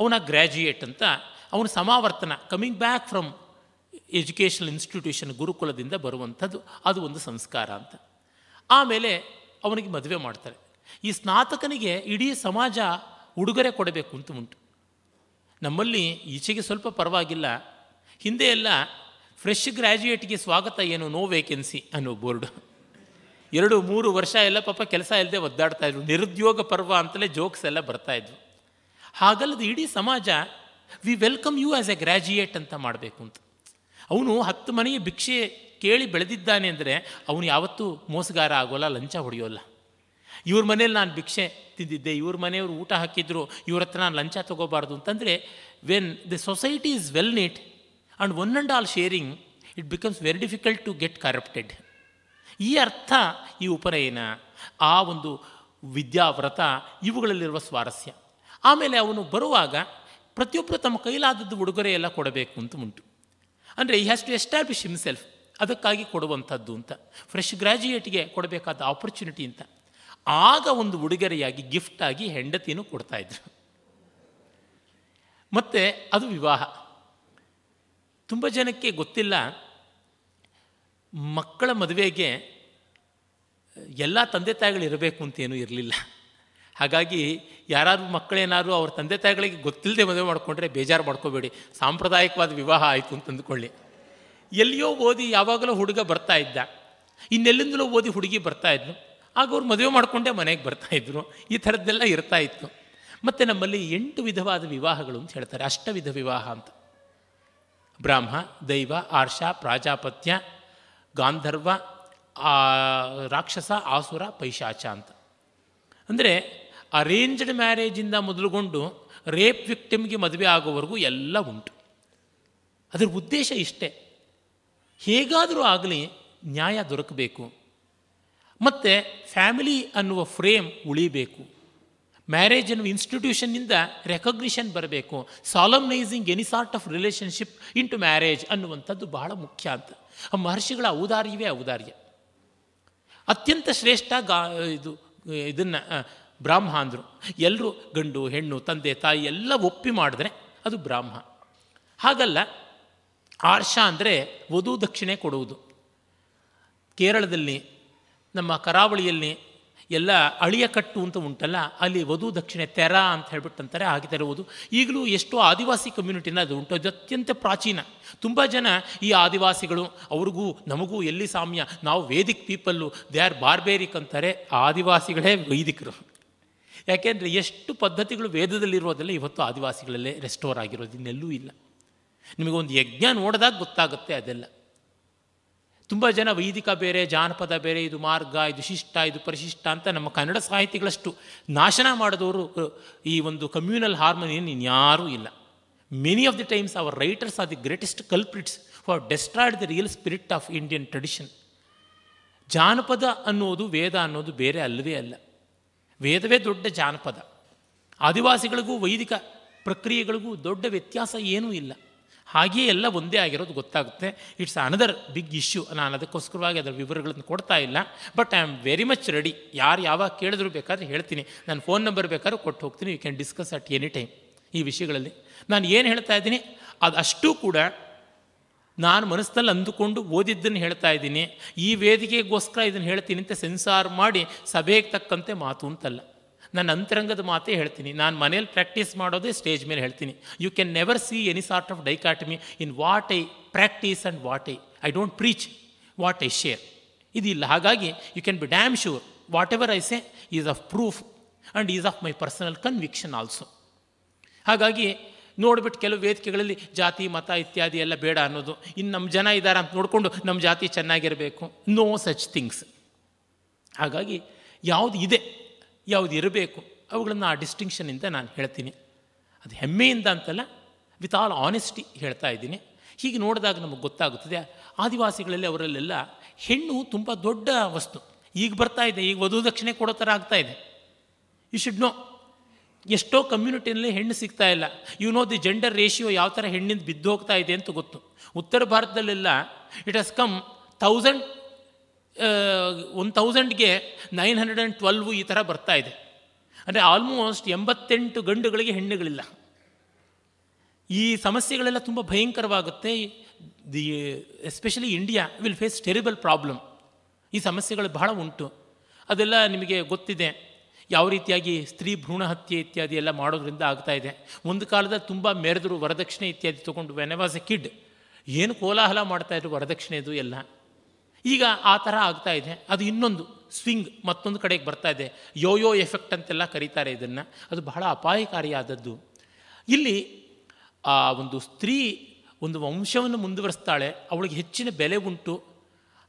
ಅವನ ಗ್ರ್ಯಾಜುಯೇಟ್ ಅಂತ ಅವನು ಸಮಾವರ್ತನ coming back from educational institution ಗುರುಕುಲದಿಂದ ಬರುವಂಥದ್ದು ಅದು ಒಂದು ಸಂಸ್ಕಾರ ಅಂತ ಆಮೇಲೆ ಅವನಿಗೆ ಮದುವೆ ಮಾಡ್ತಾರೆ ಈ ಸ್ನಾತಕನಿಗೆ ಇಡೀ ಸಮಾಜ ಉಡುಗೊರೆ ಕೊಡಬೇಕು ಅಂತ ಉಂಟು ನಮ್ಮಲ್ಲಿ ಈಚೆಗೆ ಸ್ವಲ್ಪ ಪರವಾಗಿಲ್ಲ ಹಿಂದೆ ಎಲ್ಲ ಫ್ರೆಶ್ ಗ್ರ್ಯಾಜುಯೇಟ್ಗೆ ಸ್ವಾಗತ ಏನು ನೋ ವೇಕೆನ್ಸಿ ಅನ್ನೋ ಬೋರ್ಡು ಎರಡು ಮೂರು ವರ್ಷ ಎಲ್ಲ ಪಾಪ ಕೆಲಸ ಇಲ್ಲದೆ ಒದ್ದಾಡ್ತಾ ಇದ್ರು ನಿರುದ್ಯೋಗ ಪರ್ವ ಅಂತಲೇ ಜೋಕ್ಸ್ ಎಲ್ಲ ಬರ್ತಾಯಿದ್ರು ಹಾಗಲ್ಲದೆ ಇಡೀ ಸಮಾಜ we welcome you as a graduate ಅಂತ ಮಾಡಬೇಕು ಅಂತ ಅವನು ಹತ್ತು ಮನೆಯ ಭಿಕ್ಷೆ ಕೇಳಿ ಬೆಳೆದಿದ್ದಾನೆ ಅಂದರೆ ಅವನು ಯಾವತ್ತೂ ಮೋಸಗಾರ ಆಗೋಲ್ಲ ಲಂಚ ಹೊಡೆಯೋಲ್ಲ ಇವ್ರ ಮನೇಲಿ ನಾನು ಭಿಕ್ಷೆ ತಿಂದಿದ್ದೆ ಇವ್ರ ಮನೆಯವರು ಊಟ ಹಾಕಿದ್ರು ಇವ್ರ ಹತ್ರ ನಾನು ಲಂಚ ತೊಗೋಬಾರ್ದು ಅಂತಂದರೆ when the society is well neat and one and all sharing it becomes very difficult to get corrupted ಈ ಅರ್ಥ ಈ ಉಪನಯನ ಆ ಒಂದು ವಿದ್ಯಾವ್ರತ ಇವುಗಳಲ್ಲಿರುವ ಸ್ವಾರಸ್ಯ ಆಮೇಲೆ ಅವನು ಬರುವಾಗ ಪ್ರತಿಯೊಬ್ಬರು ತಮ್ಮ ಕೈಲಾದದ್ದು ಉಡುಗೊರೆ ಎಲ್ಲ ಕೊಡಬೇಕು ಅಂತ ಉಂಟು ಅಂದರೆ ಈ ಹ್ಯಾಸ್ ಟು ಎಸ್ಟಾಬ್ಲಿಷ್ ಹಿಮ್ಸೆಲ್ಫ್ ಅದಕ್ಕಾಗಿ ಕೊಡುವಂಥದ್ದು ಅಂತ ಫ್ರೆಶ್ ಗ್ರ್ಯಾಜುಯೇಟ್ಗೆ ಕೊಡಬೇಕಾದ ಆಪರ್ಚುನಿಟಿ ಅಂತ ಆಗ ಒಂದು ಉಡುಗೊರೆಯಾಗಿ ಗಿಫ್ಟಾಗಿ ಹೆಂಡತಿನೂ ಕೊಡ್ತಾಯಿದ್ರು ಮತ್ತು ಅದು ವಿವಾಹ ತುಂಬ ಜನಕ್ಕೆ ಗೊತ್ತಿಲ್ಲ ಮಕ್ಕಳ ಮದುವೆಗೆ ಎಲ್ಲ ತಂದೆ ತಾಯಿಗಳಿರಬೇಕು ಅಂತೇನೂ ಇರಲಿಲ್ಲ ಹಾಗಾಗಿ ಯಾರಾದರೂ ಮಕ್ಕಳೇನಾದ್ರು ಅವ್ರ ತಂದೆ ತಾಯಿಗಳಿಗೆ ಗೊತ್ತಿಲ್ಲದೆ ಮದುವೆ ಮಾಡಿಕೊಂಡ್ರೆ ಬೇಜಾರು ಮಾಡ್ಕೋಬೇಡಿ ಸಾಂಪ್ರದಾಯಿಕವಾದ ವಿವಾಹ ಆಯಿತು ಅಂತ ಅಂದ್ಕೊಳ್ಳಿ ಎಲ್ಲಿಯೋ ಓದಿ ಯಾವಾಗಲೂ ಹುಡುಗ ಬರ್ತಾ ಇದ್ದ ಇನ್ನೆಲ್ಲಿಂದಲೂ ಓದಿ ಹುಡುಗಿ ಬರ್ತಾ ಇದ್ನು ಆಗ ಅವ್ರು ಮದುವೆ ಮಾಡಿಕೊಂಡೇ ಮನೆಗೆ ಬರ್ತಾ ಬರ್ತಾಯಿದ್ರು ಈ ಥರದ್ದೆಲ್ಲ ಇರ್ತಾ ಇತ್ತು ಮತ್ತು ನಮ್ಮಲ್ಲಿ ಎಂಟು ವಿಧವಾದ ವಿವಾಹಗಳು ಅಂತ ಹೇಳ್ತಾರೆ ಅಷ್ಟವಿಧ ವಿವಾಹ ಅಂತ ಬ್ರಾಹ್ಮ ದೈವ ಆರ್ಷ ಪ್ರಾಜಾಪತ್ಯ ಗಾಂಧರ್ವ ರಾಕ್ಷಸ ಆಸುರ ಪೈಶಾಚ ಅಂತ ಅಂದರೆ ಅರೇಂಜ್ಡ್ ಮ್ಯಾರೇಜಿಂದ ಮೊದಲುಗೊಂಡು ರೇಪ್ ವಿಕ್ಟಿಮ್ಗೆ ಮದುವೆ ಆಗೋವರೆಗೂ ಎಲ್ಲ ಉಂಟು ಅದರ ಉದ್ದೇಶ ಇಷ್ಟೇ ಹೇಗಾದರೂ ಆಗಲಿ ನ್ಯಾಯ ದೊರಕಬೇಕು ಮತ್ತು ಫ್ಯಾಮಿಲಿ ಅನ್ನುವ ಫ್ರೇಮ್ ಉಳಿಬೇಕು ಮ್ಯಾರೇಜ್ ಅನ್ನುವ ಇನ್ಸ್ಟಿಟ್ಯೂಷನ್ನಿಂದ ರೆಕಗ್ನಿಷನ್ ಬರಬೇಕು solemnising any sort of relationship to marriage ಅನ್ನುವಂಥದ್ದು ಬಹಳ ಮುಖ್ಯ ಅಂತ ಮಹರ್ಷಿಗಳ ಔದಾರ್ಯವೇ ಔದಾರ್ಯ ಅತ್ಯಂತ ಶ್ರೇಷ್ಠ ಗಾ ಇದು ಇದನ್ನು ಬ್ರಾಹ್ಮ ಅಂದರು ಎಲ್ಲರೂ ಗಂಡು ಹೆಣ್ಣು ತಂದೆ ತಾಯಿ ಎಲ್ಲ ಒಪ್ಪಿ ಮಾಡಿದ್ರೆ ಅದು ಬ್ರಾಹ್ಮ ಹಾಗಲ್ಲ ಆರ್ಷ ಅಂದರೆ ವಧು ದಕ್ಷಿಣೆ ಕೊಡುವುದು ಕೇರಳದಲ್ಲಿ ನಮ್ಮ ಕರಾವಳಿಯಲ್ಲಿ ಎಲ್ಲ ಅಳಿಯ ಕಟ್ಟು ಅಂತ ಉಂಟಲ್ಲ ಅಲ್ಲಿ ವಧು ದಕ್ಷಿಣೆ ತೆರ ಅಂತ ಹೇಳ್ಬಿಟ್ಟಂತಾರೆ ಹಾಗೆ ತೆರವುದು ಈಗಲೂ ಎಷ್ಟೋ ಆದಿವಾಸಿ ಕಮ್ಯುನಿಟಿನ ಅದು ಉಂಟು ಅದು ಅತ್ಯಂತ ಪ್ರಾಚೀನ ತುಂಬ ಜನ ಈ ಆದಿವಾಸಿಗಳು ಅವ್ರಿಗೂ ನಮಗೂ ಎಲ್ಲಿ ಸಾಮ್ಯ ನಾವು Vedic people they are barbaric ಅಂತಾರೆ ಆದಿವಾಸಿಗಳೇ ವೈದಿಕರು ಯಾಕೆಂದರೆ ಎಷ್ಟು ಪದ್ಧತಿಗಳು ವೇದದಲ್ಲಿರೋದೆಲ್ಲ ಇವತ್ತು ಆದಿವಾಸಿಗಳಲ್ಲೇ ರೆಸ್ಟೋರ್ ಆಗಿರೋದು ಇನ್ನೆಲ್ಲೂ ಇಲ್ಲ ನಿಮಗೊಂದು ಯಜ್ಞ ನೋಡಿದಾಗ ಗೊತ್ತಾಗುತ್ತೆ ಅದೆಲ್ಲ ತುಂಬ ಜನ ವೈದಿಕ ಬೇರೆ ಜಾನಪದ ಬೇರೆ ಇದು ಮಾರ್ಗ ಇದು ಶಿಷ್ಟ ಇದು ಪರಿಶಿಷ್ಟ ಅಂತ ನಮ್ಮ ಕನ್ನಡ ಸಾಹಿತಿಗಳಷ್ಟು ನಾಶನ ಮಾಡಿದವರು ಈ ಒಂದು ಕಮ್ಯುನಲ್ ಹಾರ್ಮೋನಿಯನ್ ಇನ್ಯಾರೂ ಇಲ್ಲ many of the times our writers are the greatest culprits who are destroyed the real spirit of Indian tradition ಜಾನಪದ ಅನ್ನೋದು ವೇದ ಅನ್ನೋದು ಬೇರೆ ಅಲ್ಲವೇ ಅಲ್ಲ ವೇದವೇ ದೊಡ್ಡ ಜಾನಪದ ಆದಿವಾಸಿಗಳಿಗೂ ವೈದಿಕ ಪ್ರಕ್ರಿಯೆಗಳಿಗೂ ದೊಡ್ಡ ವ್ಯತ್ಯಾಸ ಏನೂ ಇಲ್ಲ ಹಾಗೆಯೇ ಎಲ್ಲ ಒಂದೇ ಆಗಿರೋದು ಗೊತ್ತಾಗುತ್ತೆ ಇಟ್ಸ್ ಅನದರ್ ಬಿಗ್ ಇಶ್ಯೂ ನಾನು ಅದಕ್ಕೋಸ್ಕರವಾಗಿ ಅದರ ವಿವರಗಳನ್ನು ಕೊಡ್ತಾ ಇಲ್ಲ but I am very much ready ಯಾರು ಯಾವಾಗ ಕೇಳಿದ್ರು ಬೇಕಾದ್ರೆ ಹೇಳ್ತೀನಿ ನನ್ನ ಫೋನ್ ನಂಬರ್ ಬೇಕಾದ್ರೂ ಕೊಟ್ಟು ಹೋಗ್ತೀನಿ you can discuss at any time ಈ ವಿಷಯಗಳಲ್ಲಿ ನಾನು ಏನು ಹೇಳ್ತಾ ಇದ್ದೀನಿ ಅದು ಅಷ್ಟೂ ಕೂಡ ನಾನು ಮನಸ್ಸಿನಲ್ಲಿ ಅಂದುಕೊಂಡು ಓದಿದ್ದನ್ನು ಹೇಳ್ತಾ ಇದ್ದೀನಿ ಈ ವೇದಿಕೆಗೋಸ್ಕರ ಇದನ್ನು ಹೇಳ್ತೀನಿ ಅಂತ ಸೆನ್ಸಾರ್ ಮಾಡಿ ಸಭೆಗೆ ತಕ್ಕಂತೆ ಮಾತು ಅಂತಲ್ಲ ನನ್ನ ಅಂತರಂಗದ ಮಾತೇ ಹೇಳ್ತೀನಿ ನಾನು ಮನೇಲಿ ಪ್ರಾಕ್ಟೀಸ್ ಮಾಡೋದೇ ಸ್ಟೇಜ್ ಮೇಲೆ ಹೇಳ್ತೀನಿ you can never see any sort of dichotomy in what I practise and what I I don't preach what I share ಇದಿಲ್ಲ ಹಾಗಾಗಿ you can be damn sure whatever I say is of proof and is of my personal conviction also ಹಾಗಾಗಿ ನೋಡ್ಬಿಟ್ಟು ಕೆಲವು ವೇದಿಕೆಗಳಲ್ಲಿ ಜಾತಿ ಮತ ಇತ್ಯಾದಿ ಎಲ್ಲ ಬೇಡ ಅನ್ನೋದು ಇನ್ನು ನಮ್ಮ ಜನ ಇದ್ದಾರೆ ಅಂತ ನೋಡಿಕೊಂಡು ನಮ್ಮ ಜಾತಿ ಚೆನ್ನಾಗಿರಬೇಕು ನೋ ಸಚ್ ಥಿಂಗ್ಸ್ ಹಾಗಾಗಿ ಯಾವುದು ಇದೆ ಯಾವುದು ಇರಬೇಕು ಅವುಗಳನ್ನು ಆ ಡಿಸ್ಟಿಂಕ್ಷನಿಂದ ನಾನು ಹೇಳ್ತೀನಿ ಅದು ಹೆಮ್ಮೆಯಿಂದ ಅಂತಲ್ಲ ವಿತ್ ಆಲ್ ಆನೆಸ್ಟಿ ಹೇಳ್ತಾ ಇದ್ದೀನಿ ಹೀಗೆ ನೋಡಿದಾಗ ನಮಗೆ ಗೊತ್ತಾಗುತ್ತದೆ ಆದಿವಾಸಿಗಳಲ್ಲಿ ಅವರಲ್ಲೆಲ್ಲ ಹೆಣ್ಣು ತುಂಬ ದೊಡ್ಡ ವಸ್ತು ಈಗ ಬರ್ತಾ ಇದೆ ಈಗ ವಧು ದಕ್ಷಿಣೆ ಕೊಡೋ ಥರ ಆಗ್ತಾ ಇದೆ ಯು ಶುಡ್ ನೋ ಎಷ್ಟೋ ಕಮ್ಯುನಿಟಿಯಲ್ಲಿ ಹೆಣ್ಣು ಸಿಗ್ತಾ ಇಲ್ಲ you know the gender ratio ಯಾವ ಥರ ಹೆಣ್ಣಿಂದ ಬಿದ್ದು ಹೋಗ್ತಾ ಇದೆ ಅಂತ ಗೊತ್ತು ಉತ್ತರ ಭಾರತದಲ್ಲೆಲ್ಲ it has come thousand one ತೌಸಂಡ್ಗೆ ನೈನ್ ಹಂಡ್ರೆಡ್ ಆ್ಯಂಡ್ ಟ್ವೆಲ್ವು ಈ ಥರ ಬರ್ತಾ ಇದೆ ಅಂದರೆ ಆಲ್ಮೋಸ್ಟ್ ಎಂಬತ್ತೆಂಟು ಗಂಡುಗಳಿಗೆ ಹೆಣ್ಣುಗಳಿಲ್ಲ ಈ ಸಮಸ್ಯೆಗಳೆಲ್ಲ ತುಂಬ ಭಯಂಕರವಾಗುತ್ತೆ the especially India will face terrible problem ಈ ಸಮಸ್ಯೆಗಳು ಬಹಳ ಉಂಟು ಅದೆಲ್ಲ ನಿಮಗೆ ಗೊತ್ತಿದೆ ಯಾವ ರೀತಿಯಾಗಿ ಸ್ತ್ರೀ ಭ್ರೂಣ ಹತ್ಯೆ ಇತ್ಯಾದಿ ಎಲ್ಲ ಮಾಡೋದ್ರಿಂದ ಆಗ್ತಾ ಇದೆ ಒಂದು ಕಾಲದಲ್ಲಿ ತುಂಬ ಮೆರೆದರು ವರದಕ್ಷಿಣೆ ಇತ್ಯಾದಿ ತೊಗೊಂಡು ವೆನ್ ವಾಸ್ ಎ ಕಿಡ್ ಏನು ಕೋಲಾಹಲ ಮಾಡ್ತಾಯಿದ್ರು ವರದಕ್ಷಿಣೆದು ಎಲ್ಲ ಈಗ ಆ ಥರ ಆಗ್ತಾ ಇದೆ ಅದು ಇನ್ನೊಂದು ಸ್ವಿಂಗ್ ಮತ್ತೊಂದು ಕಡೆಗೆ ಬರ್ತಾ ಇದೆ ಯೋಯೋ ಎಫೆಕ್ಟ್ ಅಂತೆಲ್ಲ ಕರೀತಾರೆ ಇದನ್ನು ಅದು ಬಹಳ ಅಪಾಯಕಾರಿಯಾದದ್ದು ಇಲ್ಲಿ ಆ ಒಂದು ಸ್ತ್ರೀ ಒಂದು ವಂಶವನ್ನು ಮುಂದುವರಿಸ್ತಾಳೆ ಅವಳಿಗೆ ಹೆಚ್ಚಿನ ಬೆಲೆ ಉಂಟು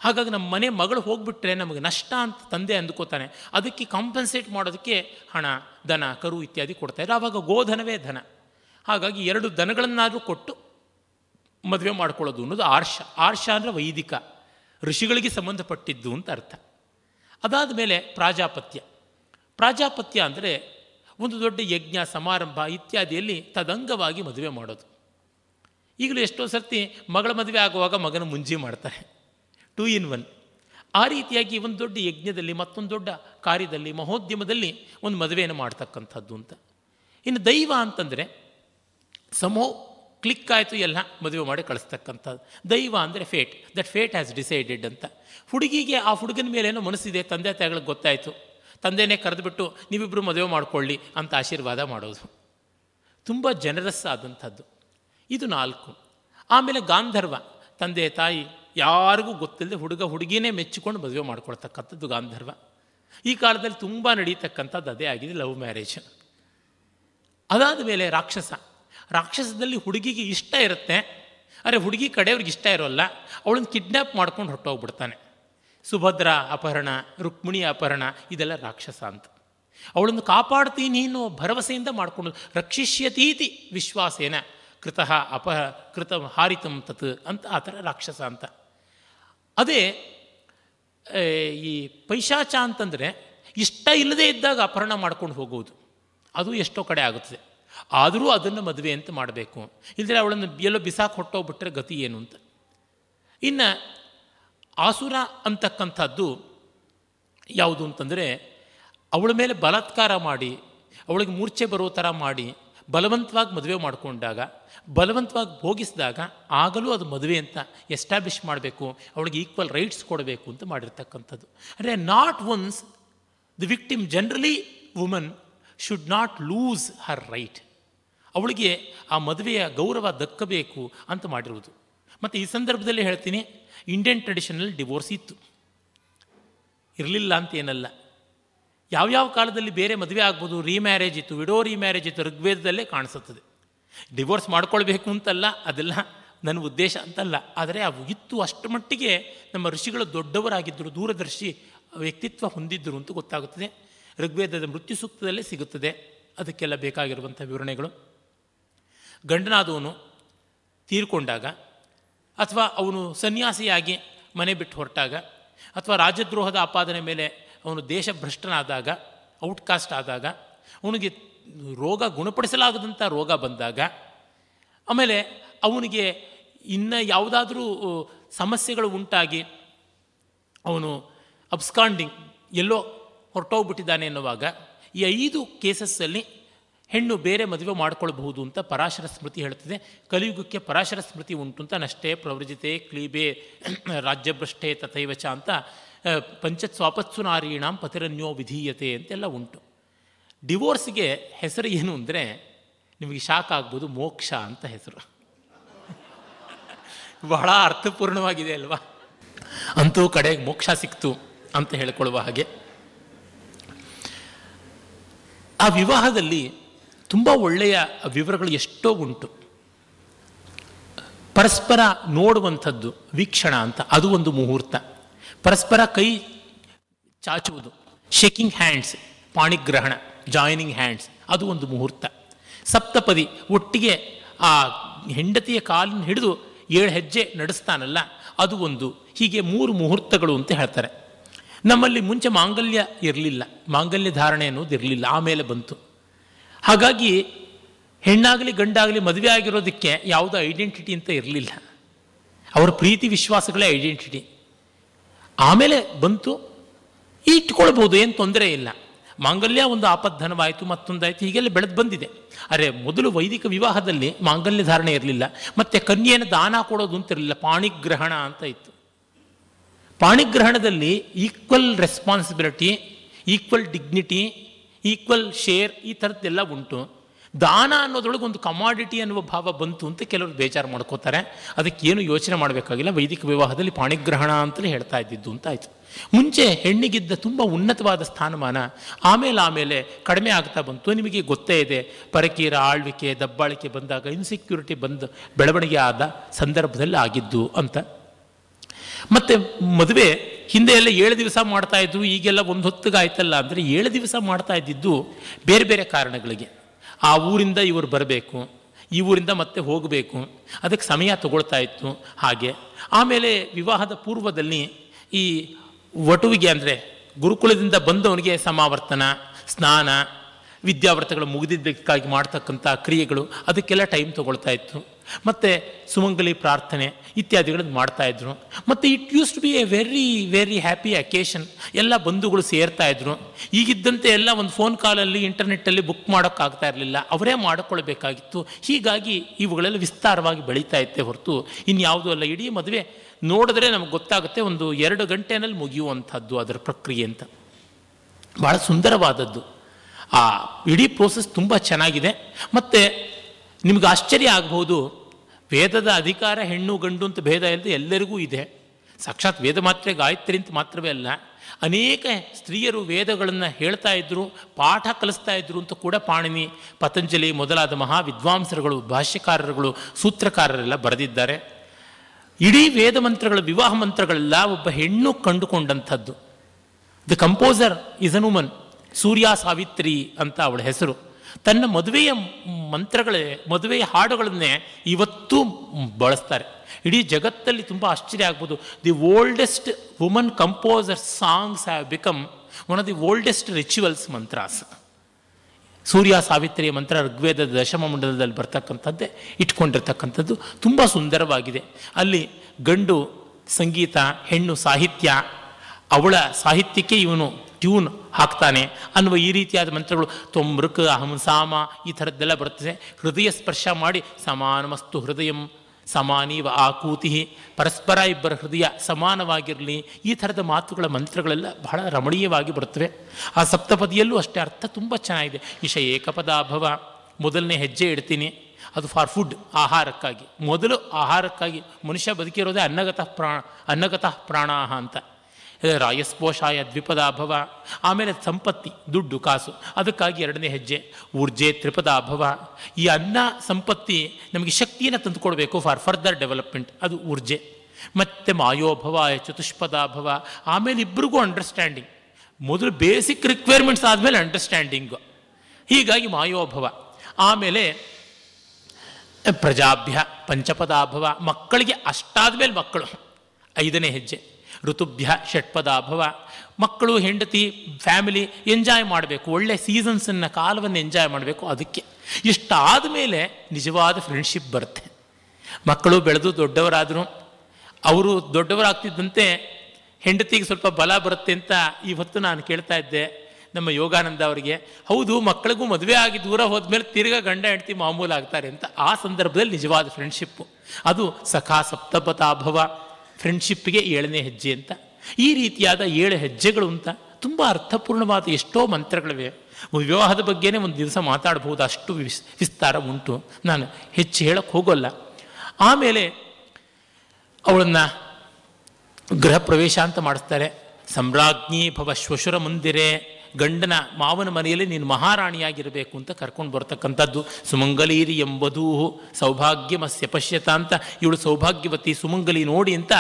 ಹಾಗಾಗಿ ನಮ್ಮ ಮನೆ ಮಗಳು ಹೋಗ್ಬಿಟ್ರೆ ನಮಗೆ ನಷ್ಟ ಅಂತ ತಂದೆ ಅಂದ್ಕೋತಾನೆ ಅದಕ್ಕೆ ಕಾಂಪನ್ಸೇಟ್ ಮಾಡೋದಕ್ಕೆ ಹಣ ದನ ಕರು ಇತ್ಯಾದಿ ಕೊಡ್ತಾಯಿದ್ರು ಆವಾಗ ಗೋಧನವೇ ಧನ ಹಾಗಾಗಿ ಎರಡು ದನಗಳನ್ನಾದರೂ ಕೊಟ್ಟು ಮದುವೆ ಮಾಡ್ಕೊಳ್ಳೋದು ಅನ್ನೋದು ಆರ್ಷ ಆರ್ಷ ಅಂದರೆ ವೈದಿಕ ಋಷಿಗಳಿಗೆ ಸಂಬಂಧಪಟ್ಟಿದ್ದು ಅಂತ ಅರ್ಥ ಅದಾದ ಮೇಲೆ ಪ್ರಾಜಾಪತ್ಯ ಪ್ರಾಜಾಪತ್ಯ ಅಂದರೆ ಒಂದು ದೊಡ್ಡ ಯಜ್ಞ ಸಮಾರಂಭ ಇತ್ಯಾದಿಯಲ್ಲಿ ತದಂಗವಾಗಿ ಮದುವೆ ಮಾಡೋದು ಈಗಲೂ ಎಷ್ಟೋ ಸರ್ತಿ ಮಗಳ ಮದುವೆ ಆಗುವಾಗ ಮಗನ ಮುಂಜಿ ಮಾಡ್ತಾರೆ ಟೂ ಇನ್ ಒನ್ ಆ ರೀತಿಯಾಗಿ ಒಂದು ದೊಡ್ಡ ಯಜ್ಞದಲ್ಲಿ ಮತ್ತೊಂದು ದೊಡ್ಡ ಕಾರ್ಯದಲ್ಲಿ ಮಹೋದ್ಯಮದಲ್ಲಿ ಒಂದು ಮದುವೆಯನ್ನು ಮಾಡ್ತಕ್ಕಂಥದ್ದು ಅಂತ ಇನ್ನು ದೈವ ಅಂತಂದರೆ ಸಮೋ ಕ್ಲಿಕ್ ಆಯಿತು ಎಲ್ಲ ಮದುವೆ ಮಾಡಿ ಕಳಿಸ್ತಕ್ಕಂಥದ್ದು ದೈವ ಅಂದರೆ fate that fate has decided ಅಂತ ಹುಡುಗಿಗೆ ಆ ಹುಡುಗನ ಮೇಲೇನೋ ಮನಸ್ಸಿದೆ ತಂದೆ ತಾಯಿಗಳಿಗೆ ಗೊತ್ತಾಯಿತು ತಂದೆಯೇ ಕರೆದುಬಿಟ್ಟು ನೀವಿಬ್ಬರು ಮದುವೆ ಮಾಡಿಕೊಳ್ಳಿ ಅಂತ ಆಶೀರ್ವಾದ ಮಾಡೋದು ತುಂಬ ಜನರಸ್ ಆದಂಥದ್ದು ಇದು ನಾಲ್ಕು ಆಮೇಲೆ ಗಾಂಧರ್ವ ತಂದೆ ತಾಯಿ ಯಾರಿಗೂ ಗೊತ್ತಿಲ್ಲದೆ ಹುಡುಗ ಹುಡುಗಿನೇ ಮೆಚ್ಚಿಕೊಂಡು ಮದುವೆ ಮಾಡ್ಕೊಳ್ತಕ್ಕಂಥದ್ದು ಗಾಂಧರ್ವ ಈ ಕಾಲದಲ್ಲಿ ತುಂಬ ನಡೀತಕ್ಕಂಥದ್ದು ಅದೇ ಆಗಿದೆ ಲವ್ ಮ್ಯಾರೇಜ್ ಅದಾದ ಮೇಲೆ ರಾಕ್ಷಸ ರಾಕ್ಷಸದಲ್ಲಿ ಹುಡುಗಿಗೆ ಇಷ್ಟ ಇರುತ್ತೆ ಆದರೆ ಹುಡುಗಿ ಕಡೆಯವ್ರಿಗೆ ಇಷ್ಟ ಇರೋಲ್ಲ ಅವಳನ್ನು ಕಿಡ್ನ್ಯಾಪ್ ಮಾಡ್ಕೊಂಡು ಹೊಟ್ಟೋಗ್ಬಿಡ್ತಾನೆ ಸುಭದ್ರ ಅಪಹರಣ ರುಕ್ಮಿಣಿ ಅಪಹರಣ ಇದೆಲ್ಲ ರಾಕ್ಷಸ ಅಂತ ಅವಳನ್ನು ಕಾಪಾಡ್ತೀನಿ ಅನ್ನೋ ಭರವಸೆಯಿಂದ ಮಾಡಿಕೊಂಡು ರಕ್ಷಿಷ್ಯತೀತಿ ವಿಶ್ವಾಸೇನ ಕೃತಃ ಅಪ ಕೃತ ಹಾರಿತಂ ತತ್ ಅಂತ ಆ ಥರ ರಾಕ್ಷಸ ಅಂತ ಅದೇ ಈ ಪೈಶಾಚ ಅಂತಂದರೆ ಇಷ್ಟ ಇಲ್ಲದೇ ಇದ್ದಾಗ ಅಪಹರಣ ಮಾಡ್ಕೊಂಡು ಹೋಗೋದು ಅದು ಎಷ್ಟೋ ಕಡೆ ಆಗುತ್ತದೆ ಆದರೂ ಅದನ್ನು ಮದುವೆ ಅಂತ ಮಾಡಬೇಕು ಇಲ್ಲದ್ರೆ ಅವಳನ್ನು ಎಲ್ಲೋ ಬಿಸಾಕಿ ಹೊಟ್ಟೋಗ್ಬಿಟ್ರೆ ಗತಿ ಏನು ಅಂತ ಇನ್ನು ಆಸುರ ಅಂತಕ್ಕಂಥದ್ದು ಯಾವುದು ಅಂತಂದರೆ ಅವಳ ಮೇಲೆ ಬಲಾತ್ಕಾರ ಮಾಡಿ ಅವಳಿಗೆ ಮೂರ್ಛೆ ಬರೋ ಥರ ಮಾಡಿ ಬಲವಂತವಾಗಿ ಮದುವೆ ಮಾಡಿಕೊಂಡಾಗ ಬಲವಂತವಾಗಿ ಭೋಗಿಸಿದಾಗ ಆಗಲೂ ಅದು ಮದುವೆ ಅಂತ ಎಸ್ಟಾಬ್ಲಿಷ್ ಮಾಡಬೇಕು ಅವಳಿಗೆ ಈಕ್ವಲ್ ರೈಟ್ಸ್ ಕೊಡಬೇಕು ಅಂತ ಮಾಡಿರ್ತಕ್ಕಂಥದ್ದು ಅಂದರೆ not once the victim generally woman should not lose her right ಅವಳಿಗೆ ಆ ಮದುವೆಯ ಗೌರವ ದಕ್ಕಬೇಕು ಅಂತ ಮಾಡಿರುವುದು ಮತ್ತು ಈ ಸಂದರ್ಭದಲ್ಲಿ ಹೇಳ್ತೀನಿ ಇಂಡಿಯನ್ ಟ್ರೆಡಿಷನಲ್ ಡಿವೋರ್ಸ್ ಇತ್ತು ಇರಲಿಲ್ಲ ಅಂತ ಏನಲ್ಲ ಯಾವ್ಯಾವ ಕಾಲದಲ್ಲಿ ಬೇರೆ ಮದುವೆ ಆಗ್ಬೋದು ರೀಮ್ಯಾರೇಜ್ ಇತ್ತು ವಿಡೋ ರೀಮ್ಯಾರೇಜ್ ಇತ್ತು ಋಗ್ವೇದದಲ್ಲೇ ಕಾಣಿಸುತ್ತದೆ ಡಿವೋರ್ಸ್ ಮಾಡ್ಕೊಳ್ಬೇಕು ಅಂತಲ್ಲ ಅದೆಲ್ಲ ನನ್ನ ಉದ್ದೇಶ ಅಂತಲ್ಲ ಆದರೆ ಅವು ಇತ್ತು ಅಷ್ಟು ಮಟ್ಟಿಗೆ ನಮ್ಮ ಋಷಿಗಳು ದೊಡ್ಡವರಾಗಿದ್ದರು ದೂರದರ್ಶಿ ವ್ಯಕ್ತಿತ್ವ ಹೊಂದಿದ್ದರು ಅಂತ ಗೊತ್ತಾಗುತ್ತದೆ ಋಗ್ವೇದದ ಮೃತ್ಯು ಸೂಕ್ತದಲ್ಲೇ ಸಿಗುತ್ತದೆ ಅದಕ್ಕೆಲ್ಲ ಬೇಕಾಗಿರುವಂಥ ವಿವರಣೆಗಳು ಗಂಡನಾದವನು ತೀರ್ಕೊಂಡಾಗ ಅಥವಾ ಅವನು ಸನ್ಯಾಸಿಯಾಗಿ ಮನೆ ಬಿಟ್ಟು ಹೊರಟಾಗ ಅಥವಾ ರಾಜದ್ರೋಹದ ಆಪಾದನೆ ಮೇಲೆ ಅವನು ದೇಶಭ್ರಷ್ಟನಾದಾಗ ಔಟ್ಕಾಸ್ಟ್ ಆದಾಗ ಅವನಿಗೆ ರೋಗ ಗುಣಪಡಿಸಲಾಗದಂಥ ರೋಗ ಬಂದಾಗ ಆಮೇಲೆ ಅವನಿಗೆ ಇನ್ನು ಯಾವುದಾದ್ರೂ ಸಮಸ್ಯೆಗಳು ಉಂಟಾಗಿ ಅವನು ಅಬ್ಸ್ಕಾಂಡಿಂಗ್ ಎಲ್ಲೋ ಹೊರಟೋಗ್ಬಿಟ್ಟಿದ್ದಾನೆ ಎನ್ನುವಾಗ ಈ ಐದು ಕೇಸಸ್ಸಲ್ಲಿ ಹೆಣ್ಣು ಬೇರೆ ಮದುವೆ ಮಾಡಿಕೊಳ್ಬಹುದು ಅಂತ ಪರಾಶರ ಸ್ಮೃತಿ ಹೇಳ್ತದೆ ಕಲಿಯುಗಕ್ಕೆ ಪರಾಶರ ಸ್ಮೃತಿ ಉಂಟು ಅಂತ ನಷ್ಟೇ ಪ್ರವೃಜಿತೆ ಕ್ಲೀಬೆ ರಾಜ್ಯಭ್ರಷ್ಟೆ ತಥೈವಚ ಅಂತ ಪಂಚತ್ ಸ್ವಾಪತ್ಸು ನಾರೀಣಾಂ ಪತಿರನ್ಯೋ ವಿಧೀಯತೆ ಅಂತೆಲ್ಲ ಉಂಟು ಡಿವೋರ್ಸ್ಗೆ ಹೆಸರು ಏನು ಅಂದರೆ ನಿಮಗೆ ಶಾಕ್ ಆಗ್ಬೋದು ಮೋಕ್ಷ ಅಂತ ಹೆಸರು ಬಹಳ ಅರ್ಥಪೂರ್ಣವಾಗಿದೆ ಅಲ್ವಾ ಅಂತೂ ಕಡೆಗೆ ಮೋಕ್ಷ ಸಿಕ್ತು ಅಂತ ಹೇಳ್ಕೊಳ್ಳುವ ಹಾಗೆ ಆ ವಿವಾಹದಲ್ಲಿ ತುಂಬ ಒಳ್ಳೆಯ ವಿವರಗಳು ಎಷ್ಟೋ ಉಂಟು ಪರಸ್ಪರ ನೋಡುವಂಥದ್ದು ವೀಕ್ಷಣ ಅಂತ ಅದು ಒಂದು ಮುಹೂರ್ತ ಪರಸ್ಪರ ಕೈ ಚಾಚುವುದು ಶೇಕಿಂಗ್ ಹ್ಯಾಂಡ್ಸ್ ಪಾಣಿಗ್ರಹಣ ಜಾಯ್ನಿಂಗ್ ಹ್ಯಾಂಡ್ಸ್ ಅದು ಒಂದು ಮುಹೂರ್ತ ಸಪ್ತಪದಿ ಒಟ್ಟಿಗೆ ಆ ಹೆಂಡತಿಯ ಕಾಲನ್ನು ಹಿಡಿದು ಏಳು ಹೆಜ್ಜೆ ನಡೆಸ್ತಾನಲ್ಲ ಅದು ಒಂದು ಹೀಗೆ ಮೂರು ಮುಹೂರ್ತಗಳು ಅಂತ ಹೇಳ್ತಾರೆ ನಮ್ಮಲ್ಲಿ ಮುಂಚೆ ಮಾಂಗಲ್ಯ ಇರಲಿಲ್ಲ ಮಾಂಗಲ್ಯ ಧಾರಣೆ ಅನ್ನೋದು ಇರಲಿಲ್ಲ ಆಮೇಲೆ ಬಂತು ಹಾಗಾಗಿ ಹೆಣ್ಣಾಗಲಿ ಗಂಡಾಗಲಿ ಮದುವೆ ಆಗಿರೋದಕ್ಕೆ ಯಾವುದೋ ಐಡೆಂಟಿಟಿ ಅಂತ ಇರಲಿಲ್ಲ ಅವರ ಪ್ರೀತಿ ವಿಶ್ವಾಸಗಳೇ ಐಡೆಂಟಿಟಿ ಆಮೇಲೆ ಬಂತು ಇಟ್ಕೊಳ್ಬೋದು ಏನು ತೊಂದರೆ ಇಲ್ಲ ಮಾಂಗಲ್ಯ ಒಂದು ಆಪದ್ಧನವಾಯಿತು ಮತ್ತೊಂದಾಯಿತು ಹೀಗೆಲ್ಲ ಬೆಳೆದು ಬಂದಿದೆ ಅರೆ ಮೊದಲು ವೈದಿಕ ವಿವಾಹದಲ್ಲಿ ಮಾಂಗಲ್ಯ ಧಾರಣೆ ಇರಲಿಲ್ಲ ಮತ್ತು ಕನ್ಯೆಯನ್ನು ದಾನ ಕೊಡೋದು ಅಂತ ಇರಲಿಲ್ಲ ಪಾಣಿಗ್ರಹಣ ಅಂತ ಇತ್ತು ಪಾಣಿಗ್ರಹಣದಲ್ಲಿ equal responsibility equal dignity equal share ಈ ಥರದ್ದೆಲ್ಲ ಉಂಟು ದಾನ ಅನ್ನೋದ್ರೊಳಗೆ ಒಂದು ಕಮಾಡಿಟಿ ಅನ್ನುವ ಭಾವ ಬಂತು ಅಂತ ಕೆಲವರು ಬೇಜಾರು ಮಾಡ್ಕೋತಾರೆ ಅದಕ್ಕೇನು ಯೋಚನೆ ಮಾಡಬೇಕಾಗಿಲ್ಲ ವೈದಿಕ ವಿವಾಹದಲ್ಲಿ ಪಾಣಿಗ್ರಹಣ ಅಂತಲೇ ಹೇಳ್ತಾ ಇದ್ದಿದ್ದು ಅಂತ ಆಯಿತು ಮುಂಚೆ ಹೆಣ್ಣಿಗಿದ್ದ ತುಂಬ ಉನ್ನತವಾದ ಸ್ಥಾನಮಾನ ಆಮೇಲೆ ಆಮೇಲೆ ಕಡಿಮೆ ಆಗ್ತಾ ಬಂತು ನಿಮಗೆ ಗೊತ್ತೇ ಇದೆ ಪರಕೀರ ಆಳ್ವಿಕೆ ದಬ್ಬಾಳಿಕೆ ಬಂದಾಗ ಇನ್ಸೆಕ್ಯೂರಿಟಿ ಬಂದು ಬೆಳವಣಿಗೆ ಆದ ಸಂದರ್ಭದಲ್ಲಿ ಆಗಿದ್ದು ಅಂತ ಮತ್ತು ಮದುವೆ ಹಿಂದೆ ಎಲ್ಲ ಏಳು ದಿವಸ ಇದ್ದು ಈಗೆಲ್ಲ ಒಂದು ಹೊತ್ತಿಗಾಯ್ತಲ್ಲ ಅಂದರೆ ಏಳು ದಿವಸ ಮಾಡ್ತಾ ಇದ್ದಿದ್ದು ಬೇರೆ ಬೇರೆ ಕಾರಣಗಳಿಗೆ ಆ ಊರಿಂದ ಇವರು ಬರಬೇಕು ಈ ಊರಿಂದ ಮತ್ತೆ ಹೋಗಬೇಕು ಅದಕ್ಕೆ ಸಮಯ ತಗೊಳ್ತಾ ಇತ್ತು ಹಾಗೆ ಆಮೇಲೆ ವಿವಾಹದ ಪೂರ್ವದಲ್ಲಿ ಈ ವಟುವಿಗೆ ಅಂದರೆ ಗುರುಕುಲದಿಂದ ಬಂದವನಿಗೆ ಸಮಾವರ್ತನ ಸ್ನಾನ ವಿದ್ಯಾವರ್ತಗಳು ಮುಗಿದಿದ್ದಕ್ಕಾಗಿ ಮಾಡ್ತಕ್ಕಂಥ ಕ್ರಿಯೆಗಳು ಅದಕ್ಕೆಲ್ಲ ಟೈಮ್ ತಗೊಳ್ತಾ ಇತ್ತು ಮತ್ತು ಸುಮಂಗಲಿ ಪ್ರಾರ್ಥನೆ ಇತ್ಯಾದಿಗಳನ್ನು ಮಾಡ್ತಾಯಿದ್ರು ಮತ್ತು it use to be a very very happy occasion ಎಲ್ಲ ಬಂಧುಗಳು ಸೇರ್ತಾಯಿದ್ರು ಈಗಿದ್ದಂತೆ ಎಲ್ಲ ಒಂದು ಫೋನ್ ಕಾಲಲ್ಲಿ ಇಂಟರ್ನೆಟ್ಟಲ್ಲಿ ಬುಕ್ ಮಾಡೋಕ್ಕಾಗ್ತಾ ಇರಲಿಲ್ಲ ಅವರೇ ಮಾಡಿಕೊಳ್ಬೇಕಾಗಿತ್ತು ಹೀಗಾಗಿ ಇವುಗಳೆಲ್ಲ ವಿಸ್ತಾರವಾಗಿ ಬೆಳೀತಾ ಇತ್ತೆ ಹೊರತು ಇನ್ಯಾವುದೂ ಅಲ್ಲ ಇಡೀ ಮದುವೆ ನೋಡಿದ್ರೆ ನಮಗೆ ಗೊತ್ತಾಗುತ್ತೆ ಒಂದು ಎರಡು ಗಂಟೆನಲ್ಲಿ ಮುಗಿಯುವಂಥದ್ದು ಅದರ ಪ್ರಕ್ರಿಯೆ ಅಂತ ಭಾಳ ಸುಂದರವಾದದ್ದು ಆ ಇಡೀ ಪ್ರೋಸೆಸ್ ತುಂಬ ಚೆನ್ನಾಗಿದೆ ಮತ್ತು ನಿಮ್ಗೆ ಆಶ್ಚರ್ಯ ಆಗಬಹುದು ವೇದದ ಅಧಿಕಾರ ಹೆಣ್ಣು ಗಂಡು ಅಂತ ಭೇದ ಇಲ್ಲದೆ ಎಲ್ಲರಿಗೂ ಇದೆ ಸಾಕ್ಷಾತ್ ವೇದ ಮಾತ್ರ ಗಾಯತ್ರಿ ಅಂತ ಮಾತ್ರವೇ ಅಲ್ಲ ಅನೇಕ ಸ್ತ್ರೀಯರು ವೇದಗಳನ್ನು ಹೇಳ್ತಾ ಇದ್ದರು ಪಾಠ ಕಲಿಸ್ತಾ ಇದ್ದರು ಅಂತ ಕೂಡ ಪಾಣಿನಿ ಪತಂಜಲಿ ಮೊದಲಾದ ಮಹಾವಿದ್ವಾಂಸರುಗಳು ಭಾಷ್ಯಕಾರರುಗಳು ಸೂತ್ರಕಾರರೆಲ್ಲ ಬರೆದಿದ್ದಾರೆ ಇಡೀ ವೇದ ಮಂತ್ರಗಳು ವಿವಾಹ ಮಂತ್ರಗಳೆಲ್ಲ ಒಬ್ಬ ಹೆಣ್ಣು ಕಂಡುಕೊಂಡಂಥದ್ದು the composer is an woman Surya Savitri ಅಂತ ಅವಳ ಹೆಸರು ತನ್ನ ಮದುವೆಯ ಮಂತ್ರಗಳೇ ಮದುವೆಯ ಹಾಡುಗಳನ್ನೇ ಇವತ್ತೂ ಬಳಸ್ತಾರೆ ಇಡೀ ಜಗತ್ತಲ್ಲಿ ತುಂಬ ಆಶ್ಚರ್ಯ ಆಗ್ಬೋದು the oldest woman composer songs have become one of the oldest rituals mantras Surya ಸಾವಿತ್ರಿಯ ಮಂತ್ರ ಋಗ್ವೇದದ ದಶಮ ಮಂಡಲದಲ್ಲಿ ಬರ್ತಕ್ಕಂಥದ್ದೇ ಇಟ್ಕೊಂಡಿರ್ತಕ್ಕಂಥದ್ದು ತುಂಬ ಸುಂದರವಾಗಿದೆ ಅಲ್ಲಿ ಗಂಡು ಸಂಗೀತ ಹೆಣ್ಣು ಸಾಹಿತ್ಯ ಅವಳ ಸಾಹಿತ್ಯಕ್ಕೆ ಇವನು ಟ್ಯೂನ್ ಹಾಕ್ತಾನೆ ಅನ್ನುವ ಈ ರೀತಿಯಾದ ಮಂತ್ರಗಳು ತೊಮೃಕ್ ಅಹಂ ಸಾಮ ಈ ಥರದ್ದೆಲ್ಲ ಬರ್ತದೆ ಹೃದಯ ಸ್ಪರ್ಶ ಮಾಡಿ ಸಮಾನಮಸ್ತು ಹೃದಯಂ ಸಮಾನೀವ ಆಕೂತಿ ಪರಸ್ಪರ ಇಬ್ಬರ ಹೃದಯ ಸಮಾನವಾಗಿರಲಿ ಈ ಥರದ ಮಾತುಗಳ ಮಂತ್ರಗಳೆಲ್ಲ ಬಹಳ ರಮಣೀಯವಾಗಿ ಬರ್ತವೆ ಆ ಸಪ್ತಪದಿಯಲ್ಲೂ ಅಷ್ಟೇ ಅರ್ಥ ತುಂಬ ಚೆನ್ನಾಗಿದೆ ಇಶ ಏಕಪದಾಭವ ಮೊದಲನೇ ಹೆಜ್ಜೆ ಇಡ್ತೀನಿ ಅದು ಫಾರ್ ಫುಡ್ ಆಹಾರಕ್ಕಾಗಿ ಮೊದಲು ಆಹಾರಕ್ಕಾಗಿ ಮನುಷ್ಯ ಬದುಕಿರೋದೇ ಅನ್ನಗತಃ ಪ್ರಾಣ ಅನ್ನಗತಃ ಪ್ರಾಣಾಹ ಅಂತ ರಾಯಸ್ಪೋಷಾಯ ದ್ವಿಪದಾಭವ ಆಮೇಲೆ ಸಂಪತ್ತಿ ದುಡ್ಡು ಕಾಸು ಅದಕ್ಕಾಗಿ ಎರಡನೇ ಹೆಜ್ಜೆ ಊರ್ಜೆ ತ್ರಿಪದ ಅಭವ ಈ ಅನ್ನ ಸಂಪತ್ತಿ ನಮಗೆ ಶಕ್ತಿಯನ್ನು ತಂದುಕೊಡಬೇಕು ಫಾರ್ ಫರ್ದರ್ ಡೆವಲಪ್ಮೆಂಟ್ ಅದು ಊರ್ಜೆ ಮತ್ತು ಮಾಯೋಭವ ಚತುಷ್ಪದಾಭವ ಆಮೇಲೆ ಇಬ್ಬರಿಗೂ ಅಂಡರ್ಸ್ಟ್ಯಾಂಡಿಂಗ್ ಮೊದಲು ಬೇಸಿಕ್ ರಿಕ್ವೈರ್ಮೆಂಟ್ಸ್ ಆದಮೇಲೆ ಅಂಡರ್ಸ್ಟ್ಯಾಂಡಿಂಗು ಹೀಗಾಗಿ ಮಾಯೋಭವ ಆಮೇಲೆ ಪ್ರಜಾಭ್ಯ ಪಂಚಪದಾಭವ ಮಕ್ಕಳಿಗೆ ಅಷ್ಟಾದ ಮೇಲೆ ಮಕ್ಕಳು ಐದನೇ ಹೆಜ್ಜೆ ಋತುಭ್ಯ ಷಟ್ಪದ ಅಭವ ಮಕ್ಕಳು ಹೆಂಡತಿ ಫ್ಯಾಮಿಲಿ ಎಂಜಾಯ್ ಮಾಡಬೇಕು ಒಳ್ಳೆ ಸೀಸನ್ಸನ್ನು ಕಾಲವನ್ನು ಎಂಜಾಯ್ ಮಾಡಬೇಕು ಅದಕ್ಕೆ ಇಷ್ಟಾದ ಮೇಲೆ ನಿಜವಾದ ಫ್ರೆಂಡ್ಶಿಪ್ ಬರುತ್ತೆ ಮಕ್ಕಳು ಬೆಳೆದು ದೊಡ್ಡವರಾದರೂ ಅವರು ದೊಡ್ಡವರಾಗ್ತಿದ್ದಂತೆ ಹೆಂಡತಿಗೆ ಸ್ವಲ್ಪ ಬಲ ಬರುತ್ತೆ ಅಂತ ಇವತ್ತು ನಾನು ಕೇಳ್ತಾ ಇದ್ದೆ ನಮ್ಮ ಯೋಗಾನಂದ ಅವರಿಗೆ ಹೌದು ಮಕ್ಕಳಿಗೂ ಮದುವೆ ಆಗಿ ದೂರ ಹೋದ್ಮೇಲೆ ತಿರ್ಗ ಗಂಡ ಹೆಂಡತಿ ಮಾಮೂಲಾಗ್ತಾರೆ ಅಂತ ಆ ಸಂದರ್ಭದಲ್ಲಿ ನಿಜವಾದ ಫ್ರೆಂಡ್ಶಿಪ್ಪು ಅದು ಸಖಾ ಸಪ್ತಪತಾಭವ ಫ್ರೆಂಡ್ಶಿಪ್ಗೆ ಏಳನೇ ಹೆಜ್ಜೆ ಅಂತ ಈ ರೀತಿಯಾದ ಏಳು ಹೆಜ್ಜೆಗಳು ಅಂತ ತುಂಬ ಅರ್ಥಪೂರ್ಣವಾದ ಎಷ್ಟೋ ಮಂತ್ರಗಳಿವೆ ವಿವಾಹದ ಬಗ್ಗೆನೇ ಒಂದು ದಿವಸ ಮಾತಾಡ್ಬೋದು ಅಷ್ಟು ವಿಸ್ ವಿಸ್ತಾರ ಉಂಟು ನಾನು ಹೆಚ್ಚು ಹೇಳಕ್ಕೆ ಹೋಗೋಲ್ಲ ಆಮೇಲೆ ಅವಳನ್ನು ಗೃಹ ಪ್ರವೇಶ ಅಂತ ಮಾಡಿಸ್ತಾರೆ ಸಮ್ರಾಜ್ಞಿ ಭವ ಶ್ವಶುರ ಮುಂದಿರೆ ಗಂಡನ ಮಾವನ ಮನೆಯಲ್ಲಿ ನೀನು ಮಹಾರಾಣಿಯಾಗಿರಬೇಕು ಅಂತ ಕರ್ಕೊಂಡು ಬರ್ತಕ್ಕಂಥದ್ದು ಸುಮಂಗಲೀರಿ ಸೌಭಾಗ್ಯ ಸೌಭಾಗ್ಯಮಸ್ಯ ಪಶ್ಯತ ಅಂತ ಇವಳು ಸೌಭಾಗ್ಯವತಿ ಸುಮಂಗಲಿ ನೋಡಿ ಅಂತ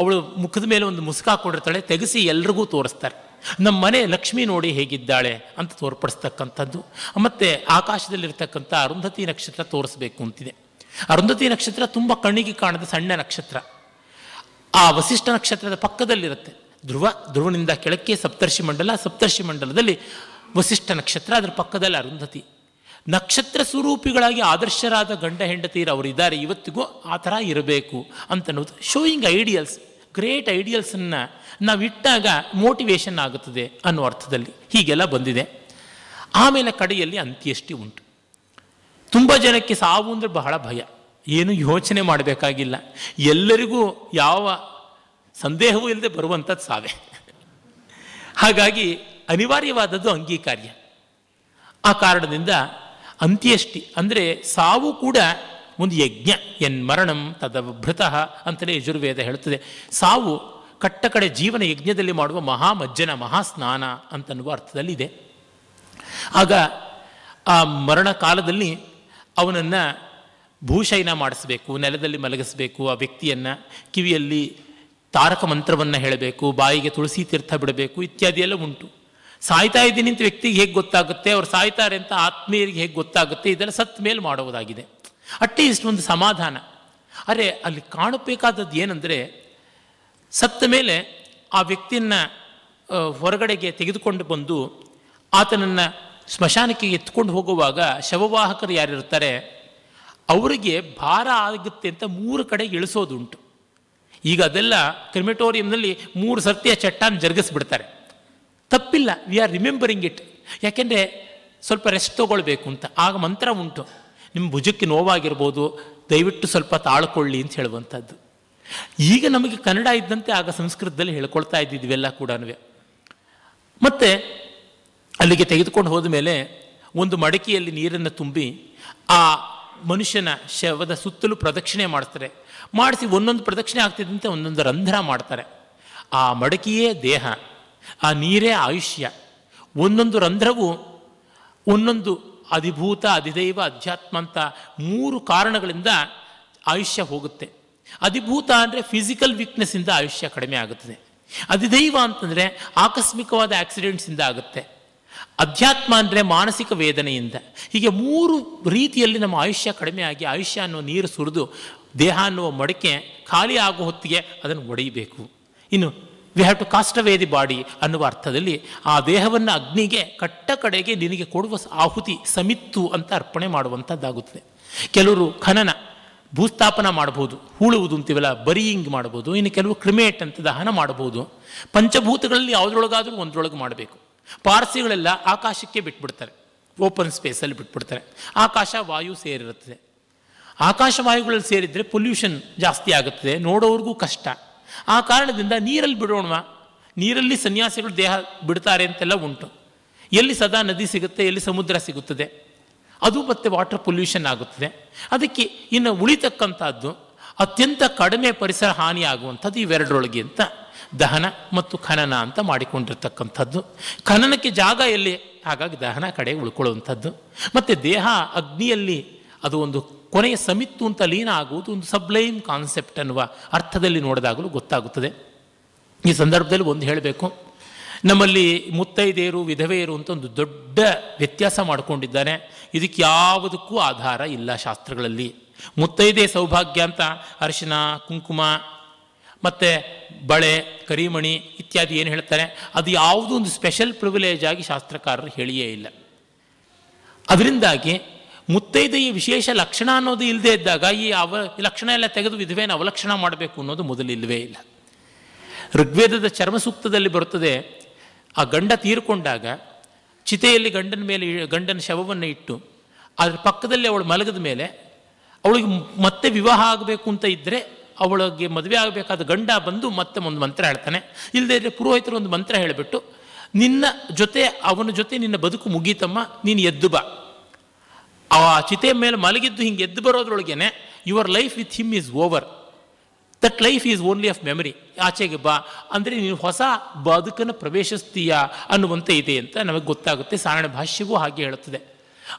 ಅವಳು ಮುಖದ ಮೇಲೆ ಒಂದು ಮುಸ್ಕ ಕೊಡಿರ್ತಾಳೆ ತೆಗೆಸಿ ಎಲ್ರಿಗೂ ತೋರಿಸ್ತಾರೆ ನಮ್ಮ ಮನೆ ಲಕ್ಷ್ಮಿ ನೋಡಿ ಹೇಗಿದ್ದಾಳೆ ಅಂತ ತೋರ್ಪಡಿಸ್ತಕ್ಕಂಥದ್ದು ಮತ್ತು ಆಕಾಶದಲ್ಲಿರ್ತಕ್ಕಂಥ ಅರುಂಧತಿ ನಕ್ಷತ್ರ ತೋರಿಸ್ಬೇಕು ಅಂತಿದೆ ಅರುಂಧತಿ ನಕ್ಷತ್ರ ತುಂಬ ಕಣ್ಣಿಗೆ ಕಾಣದ ಸಣ್ಣ ನಕ್ಷತ್ರ ಆ ವಸಿಷ್ಠ ನಕ್ಷತ್ರದ ಪಕ್ಕದಲ್ಲಿರುತ್ತೆ ಧ್ರುವ ಧ್ರುವನಿಂದ ಕೆಳಕ್ಕೆ ಸಪ್ತರ್ಷಿ ಮಂಡಲ ಸಪ್ತರ್ಷಿ ಮಂಡಲದಲ್ಲಿ ವಸಿಷ್ಠ ನಕ್ಷತ್ರ ಅದರ ಪಕ್ಕದಲ್ಲಿ ಅರುಂಧತಿ ನಕ್ಷತ್ರ ಸ್ವರೂಪಿಗಳಾಗಿ ಆದರ್ಶರಾದ ಗಂಡ ಹೆಂಡತಿಯರು ಅವರಿದ್ದಾರೆ ಇವತ್ತಿಗೂ ಆ ಥರ ಇರಬೇಕು ಅಂತನ್ನೋದು ಶೋಯಿಂಗ್ ಐಡಿಯಲ್ಸ್ ಗ್ರೇಟ್ ಐಡಿಯಲ್ಸನ್ನು ನಾವು ಇಟ್ಟಾಗ ಮೋಟಿವೇಶನ್ ಆಗುತ್ತದೆ ಅನ್ನೋ ಅರ್ಥದಲ್ಲಿ ಹೀಗೆಲ್ಲ ಬಂದಿದೆ ಆಮೇಲೆ ಕಡೆಯಲ್ಲಿ ಅಂತ್ಯಷ್ಟಿ ಉಂಟು ತುಂಬ ಜನಕ್ಕೆ ಸಾವು ಅಂದರೆ ಬಹಳ ಭಯ ಏನು ಯೋಚನೆ ಮಾಡಬೇಕಾಗಿಲ್ಲ ಎಲ್ಲರಿಗೂ ಯಾವ ಸಂದೇಹವೂ ಇಲ್ಲದೆ ಬರುವಂಥದ್ದು ಸಾವೆ ಹಾಗಾಗಿ ಅನಿವಾರ್ಯವಾದದ್ದು ಅಂಗೀಕಾರ್ಯ ಆ ಕಾರಣದಿಂದ ಅಂತ್ಯಷ್ಟಿ ಅಂದರೆ ಸಾವು ಕೂಡ ಒಂದು ಯಜ್ಞ ಎನ್ ಮರಣಂ ತದಭೃತ ಅಂತಲೇ ಯಜುರ್ವೇದ ಹೇಳುತ್ತದೆ ಸಾವು ಕಟ್ಟ ಕಡೆ ಜೀವನ ಯಜ್ಞದಲ್ಲಿ ಮಾಡುವ ಮಹಾಮಜ್ಜನ ಮಹಾಸ್ನಾನ ಅಂತನ್ನುವ ಅರ್ಥದಲ್ಲಿದೆ ಆಗ ಆ ಮರಣ ಕಾಲದಲ್ಲಿ ಅವನನ್ನು ಭೂಶಯನ ಮಾಡಿಸ್ಬೇಕು ನೆಲದಲ್ಲಿ ಮಲಗಿಸಬೇಕು ಆ ವ್ಯಕ್ತಿಯನ್ನು ಕಿವಿಯಲ್ಲಿ ತಾರಕ ಮಂತ್ರವನ್ನು ಹೇಳಬೇಕು ಬಾಯಿಗೆ ತುಳಸಿ ತೀರ್ಥ ಬಿಡಬೇಕು ಇತ್ಯಾದಿ ಎಲ್ಲ ಉಂಟು ಸಾಯ್ತಾ ಇದ್ದೀನಿ ಅಂತ ವ್ಯಕ್ತಿಗೆ ಹೇಗೆ ಗೊತ್ತಾಗುತ್ತೆ ಅವ್ರು ಸಾಯ್ತಾರೆ ಅಂತ ಆತ್ಮೀಯರಿಗೆ ಹೇಗೆ ಗೊತ್ತಾಗುತ್ತೆ ಇದೆಲ್ಲ ಸತ್ ಮೇಲೆ ಮಾಡೋದಾಗಿದೆ ಅಟ್ಲೀಸ್ಟ್ ಒಂದು ಸಮಾಧಾನ ಅರೆ ಅಲ್ಲಿ ಕಾಣಬೇಕಾದದ್ದು ಏನಂದರೆ ಸತ್ತ ಮೇಲೆ ಆ ವ್ಯಕ್ತಿಯನ್ನ ಹೊರಗಡೆಗೆ ತೆಗೆದುಕೊಂಡು ಬಂದು ಆತನನ್ನು ಸ್ಮಶಾನಕ್ಕೆ ಎತ್ಕೊಂಡು ಹೋಗುವಾಗ ಶವವಾಹಕರು ಯಾರಿರ್ತಾರೆ ಅವರಿಗೆ ಭಾರ ಆಗುತ್ತೆ ಅಂತ ಮೂರು ಕಡೆ ಇಳಿಸೋದುಂಟು ಈಗ ಅದೆಲ್ಲ ಕ್ರಿಮೆಟೋರಿಯಂನಲ್ಲಿ ಮೂರು ಸರ್ತಿಯ ಚಟ್ಟಾನ ಜರುಗಿಸ್ಬಿಡ್ತಾರೆ ತಪ್ಪಿಲ್ಲ ವಿ ಆರ್ ರಿಮೆಂಬರಿಂಗ್ ಇಟ್ ಯಾಕೆಂದರೆ ಸ್ವಲ್ಪ ರೆಸ್ಟ್ ತೊಗೊಳ್ಬೇಕು ಅಂತ ಆಗ ಮಂತ್ರ ಉಂಟು ನಿಮ್ಮ ಭುಜಕ್ಕೆ ನೋವಾಗಿರ್ಬೋದು ದಯವಿಟ್ಟು ಸ್ವಲ್ಪ ತಾಳ್ಕೊಳ್ಳಿ ಅಂತ ಹೇಳುವಂಥದ್ದು ಈಗ ನಮಗೆ ಕನ್ನಡ ಇದ್ದಂತೆ ಆಗ ಸಂಸ್ಕೃತದಲ್ಲಿ ಹೇಳ್ಕೊಳ್ತಾ ಇದ್ದಿದ್ವೆಲ್ಲ ಕೂಡ ಮತ್ತು ಅಲ್ಲಿಗೆ ತೆಗೆದುಕೊಂಡು ಹೋದ ಮೇಲೆ ಒಂದು ಮಡಕೆಯಲ್ಲಿ ನೀರನ್ನು ತುಂಬಿ ಆ ಮನುಷ್ಯನ ಶವದ ಸುತ್ತಲೂ ಪ್ರದಕ್ಷಿಣೆ ಮಾಡ್ತಾರೆ ಮಾಡಿಸಿ ಒಂದೊಂದು ಪ್ರದಕ್ಷಿಣೆ ಆಗ್ತಿದ್ದಂತೆ ಒಂದೊಂದು ರಂಧ್ರ ಮಾಡ್ತಾರೆ ಆ ಮಡಕಿಯೇ ದೇಹ ಆ ನೀರೇ ಆಯುಷ್ಯ ಒಂದೊಂದು ರಂಧ್ರವು ಒಂದೊಂದು ಅಧಿಭೂತ ಅಧಿದೈವ ಅಧ್ಯಾತ್ಮ ಅಂತ ಮೂರು ಕಾರಣಗಳಿಂದ ಆಯುಷ್ಯ ಹೋಗುತ್ತೆ ಅಧಿಭೂತ ಅಂದರೆ ಫಿಸಿಕಲ್ ವೀಕ್ನೆಸ್ಸಿಂದ ಆಯುಷ್ಯ ಕಡಿಮೆ ಆಗುತ್ತದೆ ಅಧಿದೈವ ಅಂತಂದರೆ ಆಕಸ್ಮಿಕವಾದ ಆಕ್ಸಿಡೆಂಟ್ಸಿಂದ ಆಗುತ್ತೆ ಅಧ್ಯಾತ್ಮ ಅಂದರೆ ಮಾನಸಿಕ ವೇದನೆಯಿಂದ ಹೀಗೆ ಮೂರು ರೀತಿಯಲ್ಲಿ ನಮ್ಮ ಆಯುಷ್ಯ ಕಡಿಮೆ ಆಗಿ ಆಯುಷ್ಯ ಅನ್ನೋ ನೀರು ಸುರಿದು ದೇಹ ಅನ್ನುವ ಮಡಕೆ ಖಾಲಿ ಆಗೋ ಹೊತ್ತಿಗೆ ಅದನ್ನು ಒಡೆಯಬೇಕು ಇನ್ನು we have to cast away the body ಅನ್ನುವ ಅರ್ಥದಲ್ಲಿ ಆ ದೇಹವನ್ನು ಅಗ್ನಿಗೆ ಕಟ್ಟ ಕಡೆಗೆ ನಿನಗೆ ಕೊಡುವ ಆಹುತಿ ಸಮಿತ್ತು ಅಂತ ಅರ್ಪಣೆ ಮಾಡುವಂಥದ್ದಾಗುತ್ತದೆ ಕೆಲವರು ಖನನ ಭೂಸ್ಥಾಪನ ಮಾಡ್ಬೋದು ಹೂಳುವುದು ಅಂತೀವಲ್ಲ ಬರಿಯಿಂಗ್ ಮಾಡ್ಬೋದು ಇನ್ನು ಕೆಲವು ಕ್ರಿಮೇಟ್ ಅಂತ ದಹನ ಮಾಡ್ಬೋದು ಪಂಚಭೂತಗಳಲ್ಲಿ ಯಾವುದ್ರೊಳಗಾದರೂ ಒಂದ್ರೊಳಗೆ ಮಾಡಬೇಕು ಪಾರ್ಸಿಗಳೆಲ್ಲ ಆಕಾಶಕ್ಕೆ ಬಿಟ್ಬಿಡ್ತಾರೆ ಓಪನ್ ಸ್ಪೇಸಲ್ಲಿ ಬಿಟ್ಬಿಡ್ತಾರೆ ಆಕಾಶ ವಾಯು ಸೇರಿರುತ್ತದೆ ಆಕಾಶವಾಯುಗಳಲ್ಲಿ ಸೇರಿದರೆ ಪೊಲ್ಯೂಷನ್ ಜಾಸ್ತಿ ಆಗುತ್ತದೆ ನೋಡೋವ್ರಿಗೂ ಕಷ್ಟ ಆ ಕಾರಣದಿಂದ ನೀರಲ್ಲಿ ಬಿಡೋಣ ನೀರಲ್ಲಿ ಸನ್ಯಾಸಿಗಳು ದೇಹ ಬಿಡ್ತಾರೆ ಅಂತೆಲ್ಲ ಉಂಟು ಎಲ್ಲಿ ಸದಾ ನದಿ ಸಿಗುತ್ತೆ ಎಲ್ಲಿ ಸಮುದ್ರ ಸಿಗುತ್ತದೆ ಅದು ಮತ್ತೆ ವಾಟರ್ ಪೊಲ್ಯೂಷನ್ ಆಗುತ್ತದೆ ಅದಕ್ಕೆ ಇನ್ನು ಉಳಿತಕ್ಕಂಥದ್ದು ಅತ್ಯಂತ ಕಡಿಮೆ ಪರಿಸರ ಹಾನಿ ಆಗುವಂಥದ್ದು ಇವೆರಡರೊಳಗೆ ಅಂತ ದಹನ ಮತ್ತು ಖನನ ಅಂತ ಮಾಡಿಕೊಂಡಿರ್ತಕ್ಕಂಥದ್ದು ಖನನಕ್ಕೆ ಜಾಗ ಎಲ್ಲಿ ಹಾಗಾಗಿ ದಹನ ಕಡೆ ಉಳ್ಕೊಳ್ಳುವಂಥದ್ದು ಮತ್ತು ದೇಹ ಅಗ್ನಿಯಲ್ಲಿ ಅದು ಒಂದು ಕೊನೆಯ ಸಮಿತ್ತು ಅಂತ ಲೀನ ಆಗುವುದು ಒಂದು ಸಬ್ಲೈಮ್ ಕಾನ್ಸೆಪ್ಟ್ ಅನ್ನುವ ಅರ್ಥದಲ್ಲಿ ನೋಡಿದಾಗಲೂ ಗೊತ್ತಾಗುತ್ತದೆ ಈ ಸಂದರ್ಭದಲ್ಲಿ ಒಂದು ಹೇಳಬೇಕು ನಮ್ಮಲ್ಲಿ ಮುತ್ತೈದೆಯರು ವಿಧವೆಯರು ಅಂತ ಒಂದು ದೊಡ್ಡ ವ್ಯತ್ಯಾಸ ಮಾಡಿಕೊಂಡಿದ್ದಾನೆ ಇದಕ್ಕೆ ಯಾವುದಕ್ಕೂ ಆಧಾರ ಇಲ್ಲ ಶಾಸ್ತ್ರಗಳಲ್ಲಿ ಮುತ್ತೈದೆ ಸೌಭಾಗ್ಯ ಅಂತ ಅರಿಶಿನ ಕುಂಕುಮ ಮತ್ತು ಬಳೆ ಕರಿಮಣಿ ಇತ್ಯಾದಿ ಏನು ಹೇಳ್ತಾರೆ ಅದು ಯಾವುದೋ ಒಂದು ಸ್ಪೆಷಲ್ ಪ್ರಿವಿಲೇಜ್ ಆಗಿ ಶಾಸ್ತ್ರಕಾರರು ಹೇಳಿಯೇ ಇಲ್ಲ ಅದರಿಂದಾಗಿ ಈ ವಿಶೇಷ ಲಕ್ಷಣ ಅನ್ನೋದು ಇಲ್ಲದೆ ಇದ್ದಾಗ ಈ ಅವ ಲಕ್ಷಣ ಎಲ್ಲ ತೆಗೆದು ವಿಧವೇನ ಅವಲಕ್ಷಣ ಮಾಡಬೇಕು ಅನ್ನೋದು ಮೊದಲಿಲ್ವೇ ಇಲ್ಲ ಋಗ್ವೇದದ ಚರ್ಮಸೂಕ್ತದಲ್ಲಿ ಬರುತ್ತದೆ ಆ ಗಂಡ ತೀರಿಕೊಂಡಾಗ ಚಿತೆಯಲ್ಲಿ ಗಂಡನ ಮೇಲೆ ಗಂಡನ ಶವವನ್ನು ಇಟ್ಟು ಅದರ ಪಕ್ಕದಲ್ಲಿ ಅವಳು ಮಲಗಿದ ಮೇಲೆ ಅವಳಿಗೆ ಮತ್ತೆ ವಿವಾಹ ಆಗಬೇಕು ಅಂತ ಇದ್ದರೆ ಅವಳಿಗೆ ಮದುವೆ ಆಗಬೇಕಾದ ಗಂಡ ಬಂದು ಮತ್ತೆ ಒಂದು ಮಂತ್ರ ಹೇಳ್ತಾನೆ ಇಲ್ಲದೇ ಇದ್ದರೆ ಪುರೋಹಿತರು ಒಂದು ಮಂತ್ರ ಹೇಳಿಬಿಟ್ಟು ನಿನ್ನ ಜೊತೆ ಅವನ ಜೊತೆ ನಿನ್ನ ಬದುಕು ಮುಗೀತಮ್ಮ ನೀನು ಎದ್ದು ಬಾ ಆ ಚಿತೆ ಮೇಲೆ ಮಲಗಿದ್ದು ಹಿಂಗೆ ಎದ್ದು ಬರೋದ್ರೊಳಗೇನೆ your life with him is over that life is only of memory ಆಚೆಗೆ ಬಾ ಅಂದರೆ ನೀನು ಹೊಸ ಬದುಕನ್ನು ಪ್ರವೇಶಿಸ್ತೀಯಾ ಅನ್ನುವಂತೆ ಇದೆ ಅಂತ ನಮಗೆ ಗೊತ್ತಾಗುತ್ತೆ ಸಾರಣ ಭಾಷ್ಯವೂ ಹಾಗೆ ಹೇಳುತ್ತದೆ